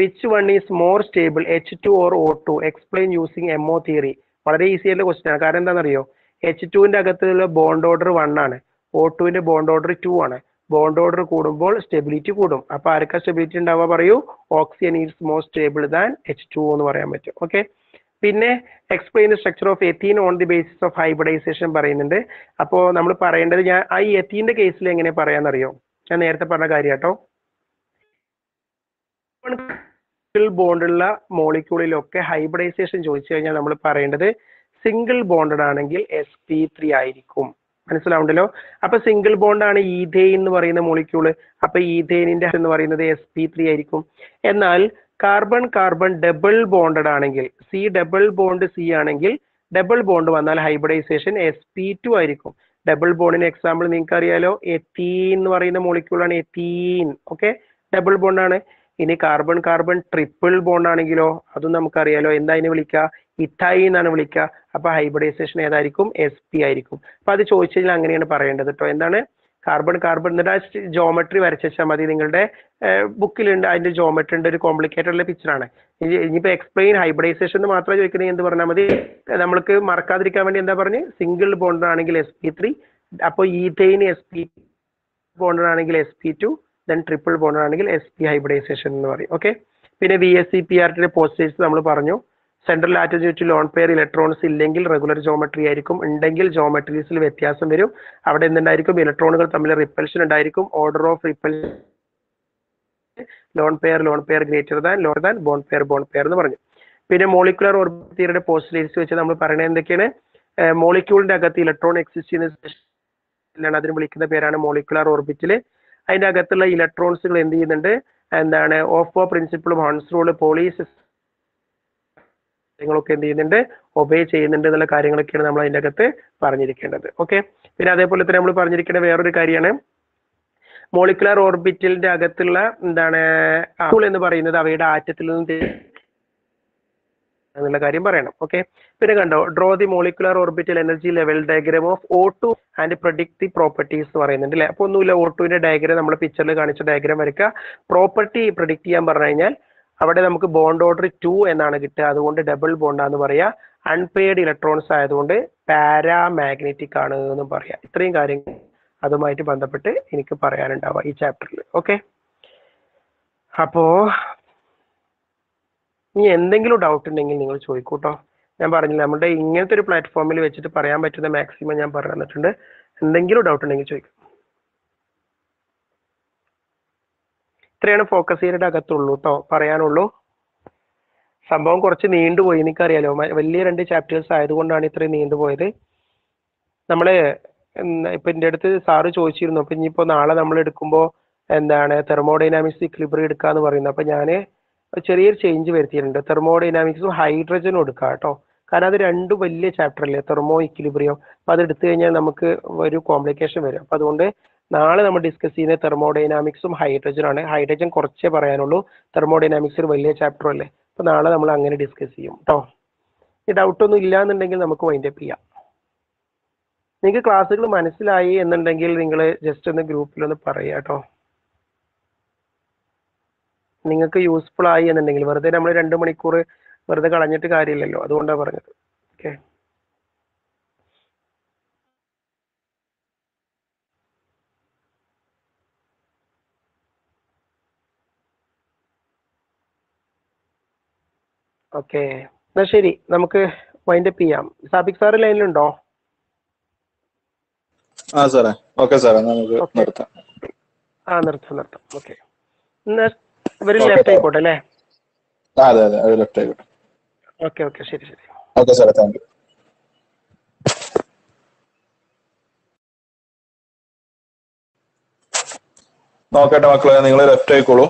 which one is more stable H two or O two explain using M O theory വളരെ ഈസി ആയിട്ടുള്ള ക്വസ്റ്റ്യൻ ആണ് കാരണം എന്താണെന്നറിയോ എച്ച് ടുവിന്റെ അകത്തുള്ള ബോണ്ട് ഓർഡർ വൺ ആണ് ഒ ടുവിന്റെ ബോണ്ട് ഓർഡർ ടു ആണ് ബോണ്ട് ഓർഡർ കൂടുമ്പോൾ സ്റ്റെബിലിറ്റി കൂടും അപ്പൊ ആരൊക്കെ സ്റ്റെബിലിറ്റി ഉണ്ടാവുക പറയൂ oxygen is more stable than H two എന്ന് പറയാൻ പറ്റും ഓക്കെ പിന്നെ explain the structure of ethene on the basis of hybridisation പറയുന്നുണ്ട് അപ്പോൾ നമ്മൾ പറയേണ്ടത് ഞാൻ ആ എത്തീന്റെ കേസിൽ എങ്ങനെ പറയാന്നറിയോ ഞാൻ നേരത്തെ പറഞ്ഞ കാര്യം കേട്ടോ ബോണ്ടുള്ള മോളിക്യൂളിലൊക്കെ ഹൈബ്രിഡൈസേഷൻ ചോദിച്ചു കഴിഞ്ഞാൽ നമ്മൾ പറയേണ്ടത് സിംഗിൾ ബോണ്ടഡ് ആണെങ്കിൽ എസ് പി ത്രീ ആയിരിക്കും മനസ്സിലാവുണ്ടല്ലോ അപ്പൊ സിംഗിൾ ബോണ്ട് ആണ് ഈഥെയിൻ എന്ന് പറയുന്ന മോളിക്യൂള് അപ്പൊ ഈഥെയിനിന്റെ എന്ന് പറയുന്നത് എസ് പി ത്രീ ആയിരിക്കും എന്നാൽ കാർബൺ കാർബൺ ഡബിൾ ബോണ്ടഡ് ആണെങ്കിൽ സി ഡബിൾ ബോണ്ട് സി ആണെങ്കിൽ ഡബിൾ ബോണ്ട് വന്നാൽ ഹൈബ്രിഡൈസേഷൻ എസ് പി ടു ആയിരിക്കും ഡബിൾ ബോണ്ടിന് എക്സാമ്പിൾ നിങ്ങൾക്ക് അറിയാലോ എത്തീൻ എന്ന് പറയുന്ന മോളിക്യൂൾ ആണ് എത്തീൻ ഓക്കെ ഡബിൾ ബോണ്ടാണ് ഇനി കാർബൺ കാർബൺ ട്രിപ്പിൾ ബോണ്ട് ആണെങ്കിലോ അതും നമുക്കറിയാലോ എന്താ അതിനെ വിളിക്കുക ഇത്തായി എന്നാണ് വിളിക്കുക അപ്പൊ ഹൈബ്രിഡൈസേഷൻ ഏതായിരിക്കും എസ് പി ആയിരിക്കും അപ്പൊ അത് ചോദിച്ചു കഴിഞ്ഞാൽ അങ്ങനെയാണ് പറയേണ്ടത് കേട്ടോ എന്താണ് കാർബൺ കാർബൺ എന്നിട്ട് ആ ജോമെട്രി വരച്ചാൽ മതി നിങ്ങളുടെ ബുക്കിലുണ്ട് അതിന്റെ ജോമെട്രി ഉണ്ട് ഒരു കോംപ്ലിക്കേറ്റഡ് ഉള്ള പിക്ചറാണ് ഇനിയിപ്പോ എക്സ്പ്ലെയിൻ ഹൈബ്രിഡൈസേഷൻ എന്ന് മാത്രം ചോദിക്കുന്നത് എന്ത് പറഞ്ഞാൽ മതി നമ്മൾക്ക് മറക്കാതിരിക്കാൻ വേണ്ടി എന്താ പറഞ്ഞ് സിംഗിൾ ബോണ്ട് ആണെങ്കിൽ എസ് പി ത്രീ അപ്പോൾ ഈഥൈൻ എസ് പി ബോണ്ട് ആണെങ്കിൽ S P two then triple bond ആണെങ്കിൽ എസ് പി ഹൈബ്രിഡൈസേഷൻ എന്ന് പറയും ഓക്കെ പിന്നെ V S C P R ടിയുടെ പോസ്റ്റേഴ്സ് നമ്മൾ പറഞ്ഞു സെൻട്രൽ ലാറ്റിറ്റ്യൂഡിൽ ലോൺ പെയർ ഇലക്ട്രോൺസ് ഇല്ലെങ്കിൽ റെഗുലർ ജോമെട്രി ആയിരിക്കും ഉണ്ടെങ്കിൽ ജോമെട്രീസിൽ വ്യത്യാസം വരും അവിടെ എന്തുണ്ടായിരിക്കും ഇലക്ട്രോണുകൾ തമ്മിൽ റിപ്പൽഷൻ ഉണ്ടായിരിക്കും order of repulsion lone pair lone pair greater than lone than bond pair bond pair എന്ന് പറഞ്ഞു പിന്നെ മോളിക്കുലർ ഓർബിറ്റ് തിയറിയുടെ പോസ്റ്റിലേറ്റ്സ് വെച്ച് നമ്മൾ പറയുന്നത് എന്തൊക്കെയാണ് മോളിക്യൂളിന്റെ അകത്ത് ഇലക്ട്രോൺ എക്സിസ്റ്റ് ചെയ്യുന്ന അതിന് വിളിക്കുന്ന പേരാണ് മോളിക്കുലർ ഓർബിറ്റിൽ അതിന്റെ അകത്തുള്ള ഇലക്ട്രോൺസുകൾ എന്ത് ചെയ്യുന്നുണ്ട് എന്താണ് ഓഫ് ഓ പ്രിൻസിപ്പിളും ഹൺസ് റൂള് പോളീസ് കാര്യങ്ങളൊക്കെ എന്ത് ചെയ്യുന്നുണ്ട് ഒബേ ചെയ്യുന്നുണ്ട് എന്നുള്ള കാര്യങ്ങളൊക്കെയാണ് നമ്മൾ അതിൻ്റെ അകത്ത് പറഞ്ഞിരിക്കേണ്ടത് ഓക്കെ പിന്നെ അതേപോലെ തന്നെ നമ്മൾ പറഞ്ഞിരിക്കേണ്ട വേറൊരു കാര്യമാണ് മോളിക്കുലർ ഓർബിറ്റലിന്റെ അകത്തുള്ള എന്താണ് എന്ന് പറയുന്നത് അവയുടെ ആറ്റത്തിൽ നിന്ന് എന്നുള്ള കാര്യം പറയണം ഓക്കെ പിന്നെ കണ്ടോ draw the molecular orbital energy level diagram of O two and predict the properties എന്ന് പറയുന്നുണ്ട് അല്ലെ അപ്പോൾ ഒന്നുമില്ല ഓ ടുവിന്റെ ഡയഗ്രാം നമ്മൾ പിക്ചറിൽ കാണിച്ച ഡയഗ്രാം വരയ്ക്കുക പ്രോപ്പർട്ടി പ്രൊഡിക്ട് ചെയ്യാൻ പറഞ്ഞു കഴിഞ്ഞാൽ അവിടെ നമുക്ക് ബോണ്ട് ഓർഡർ ടു എന്നാണ് കിട്ടുക അതുകൊണ്ട് ഡബിൾ ബോണ്ടാന്ന് പറയാ അൺപെയ്ഡ് ഇലക്ട്രോൺസ് ആയതുകൊണ്ട് പാരാമാഗ്നറ്റിക് ആണ് എന്ന് പറയാം ഇത്രയും കാര്യങ്ങൾ അതുമായിട്ട് ബന്ധപ്പെട്ട് എനിക്ക് പറയാനുണ്ടാവുക ഈ ചാപ്റ്ററിൽ ഓക്കെ അപ്പോ ഇനി എന്തെങ്കിലും ഡൗട്ട് ഉണ്ടെങ്കിൽ നിങ്ങൾ ചോദിക്കൂട്ടോ ഞാൻ പറഞ്ഞില്ല നമ്മുടെ ഇങ്ങനത്തെ ഒരു പ്ലാറ്റ്ഫോമിൽ വെച്ചിട്ട് പറയാൻ പറ്റുന്ന മാക്സിമം ഞാൻ പറഞ്ഞു തന്നിട്ടുണ്ട് എന്തെങ്കിലും ഡൗട്ട് ഉണ്ടെങ്കിൽ ചോദിക്കും ഇത്രയാണ് ഫോക്കസ് ഏരിയയുടെ അകത്തുള്ളൂ കേട്ടോ പറയാനുള്ളൂ സംഭവം കുറച്ച് നീണ്ടുപോയി എനിക്കറിയാലോ വലിയ രണ്ട് ചാപ്റ്റേഴ്സ് ആയതുകൊണ്ടാണ് ഇത്രയും നീണ്ടുപോയത് നമ്മൾ ഇപ്പൊ എൻ്റെ അടുത്ത് സാറ് ചോദിച്ചിരുന്നു അപ്പൊ ഇനിയിപ്പോ നാളെ നമ്മൾ എടുക്കുമ്പോൾ എന്താണ് തെർമോഡൈനാമിക്സ് ഇക്ലിബ്രി എടുക്കുക എന്ന് പറയുന്നത് അപ്പൊ ഞാൻ ചെറിയൊരു ചേഞ്ച് വരുത്തിയിട്ടുണ്ട് തെർമോഡൈനാമിക്സും ഹൈഡ്രജനും എടുക്കുക കേട്ടോ കാരണം അത് രണ്ട് വലിയ ചാപ്റ്റർ അല്ലേ തെർമോ ഇക്ലിബ്രിയോ അപ്പൊ അത് എടുത്തു കഴിഞ്ഞാൽ നമുക്ക് ഒരു കോംപ്ലിക്കേഷൻ വരും അപ്പൊ അതുകൊണ്ട് നാളെ നമ്മൾ ഡിസ്കസ് ചെയ്യുന്ന തെർമോഡൈനാമിക്സും ഹൈഡ്രജനും ആണ് ഹൈഡ്രജൻ കുറച്ചേ പറയാനുള്ളൂ തെർമോഡൈനാമിക്സ് ഒരു വലിയ ചാപ്റ്റർ അല്ലേ അപ്പൊ നാളെ നമ്മൾ അങ്ങനെ ഡിസ്കസ് ചെയ്യും കേട്ടോ ഈ ഒന്നും ഇല്ല എന്നുണ്ടെങ്കിൽ നമുക്ക് വൈൻഡപ്പ് ചെയ്യാം നിങ്ങൾക്ക് ക്ലാസ്സുകൾ മനസ്സിലായി എന്നുണ്ടെങ്കിൽ നിങ്ങൾ ജസ്റ്റ് ഒന്ന് ഗ്രൂപ്പിലൊന്ന് പറയുക കേട്ടോ നിങ്ങൾക്ക് യൂസ്ഫുൾ ആയി എന്നുണ്ടെങ്കിൽ വെറുതെ നമ്മൾ രണ്ട് മണിക്കൂർ വെറുതെ കളഞ്ഞിട്ട് കാര്യമില്ലല്ലോ അതുകൊണ്ടാണ് പറഞ്ഞത് ഓക്കെ ഓക്കെ എന്നാ ശരി നമുക്ക് വൈൻഡപ്പ് ചെയ്യാം സാബിക് സാർ ലൈനിലുണ്ടോ ആ സാറേ ഓക്കെ സാറേ നമുക്ക് നിർത്താം ആ നിർത്താം നിർത്താം ഓക്കെ ഇവര് ലെഫ്റ്റ് ആയിക്കോട്ടെ അല്ലേ അതെ അതെ അവർ ലെഫ്റ്റ് ആയിക്കോട്ടെ ഓക്കെ ഓക്കെ ശരി ശരി ഓക്കെ സാറേ താങ്ക് യു നോക്കട്ടെ മക്കളെ നിങ്ങൾ ലെഫ്റ്റ് ആയിക്കോളൂ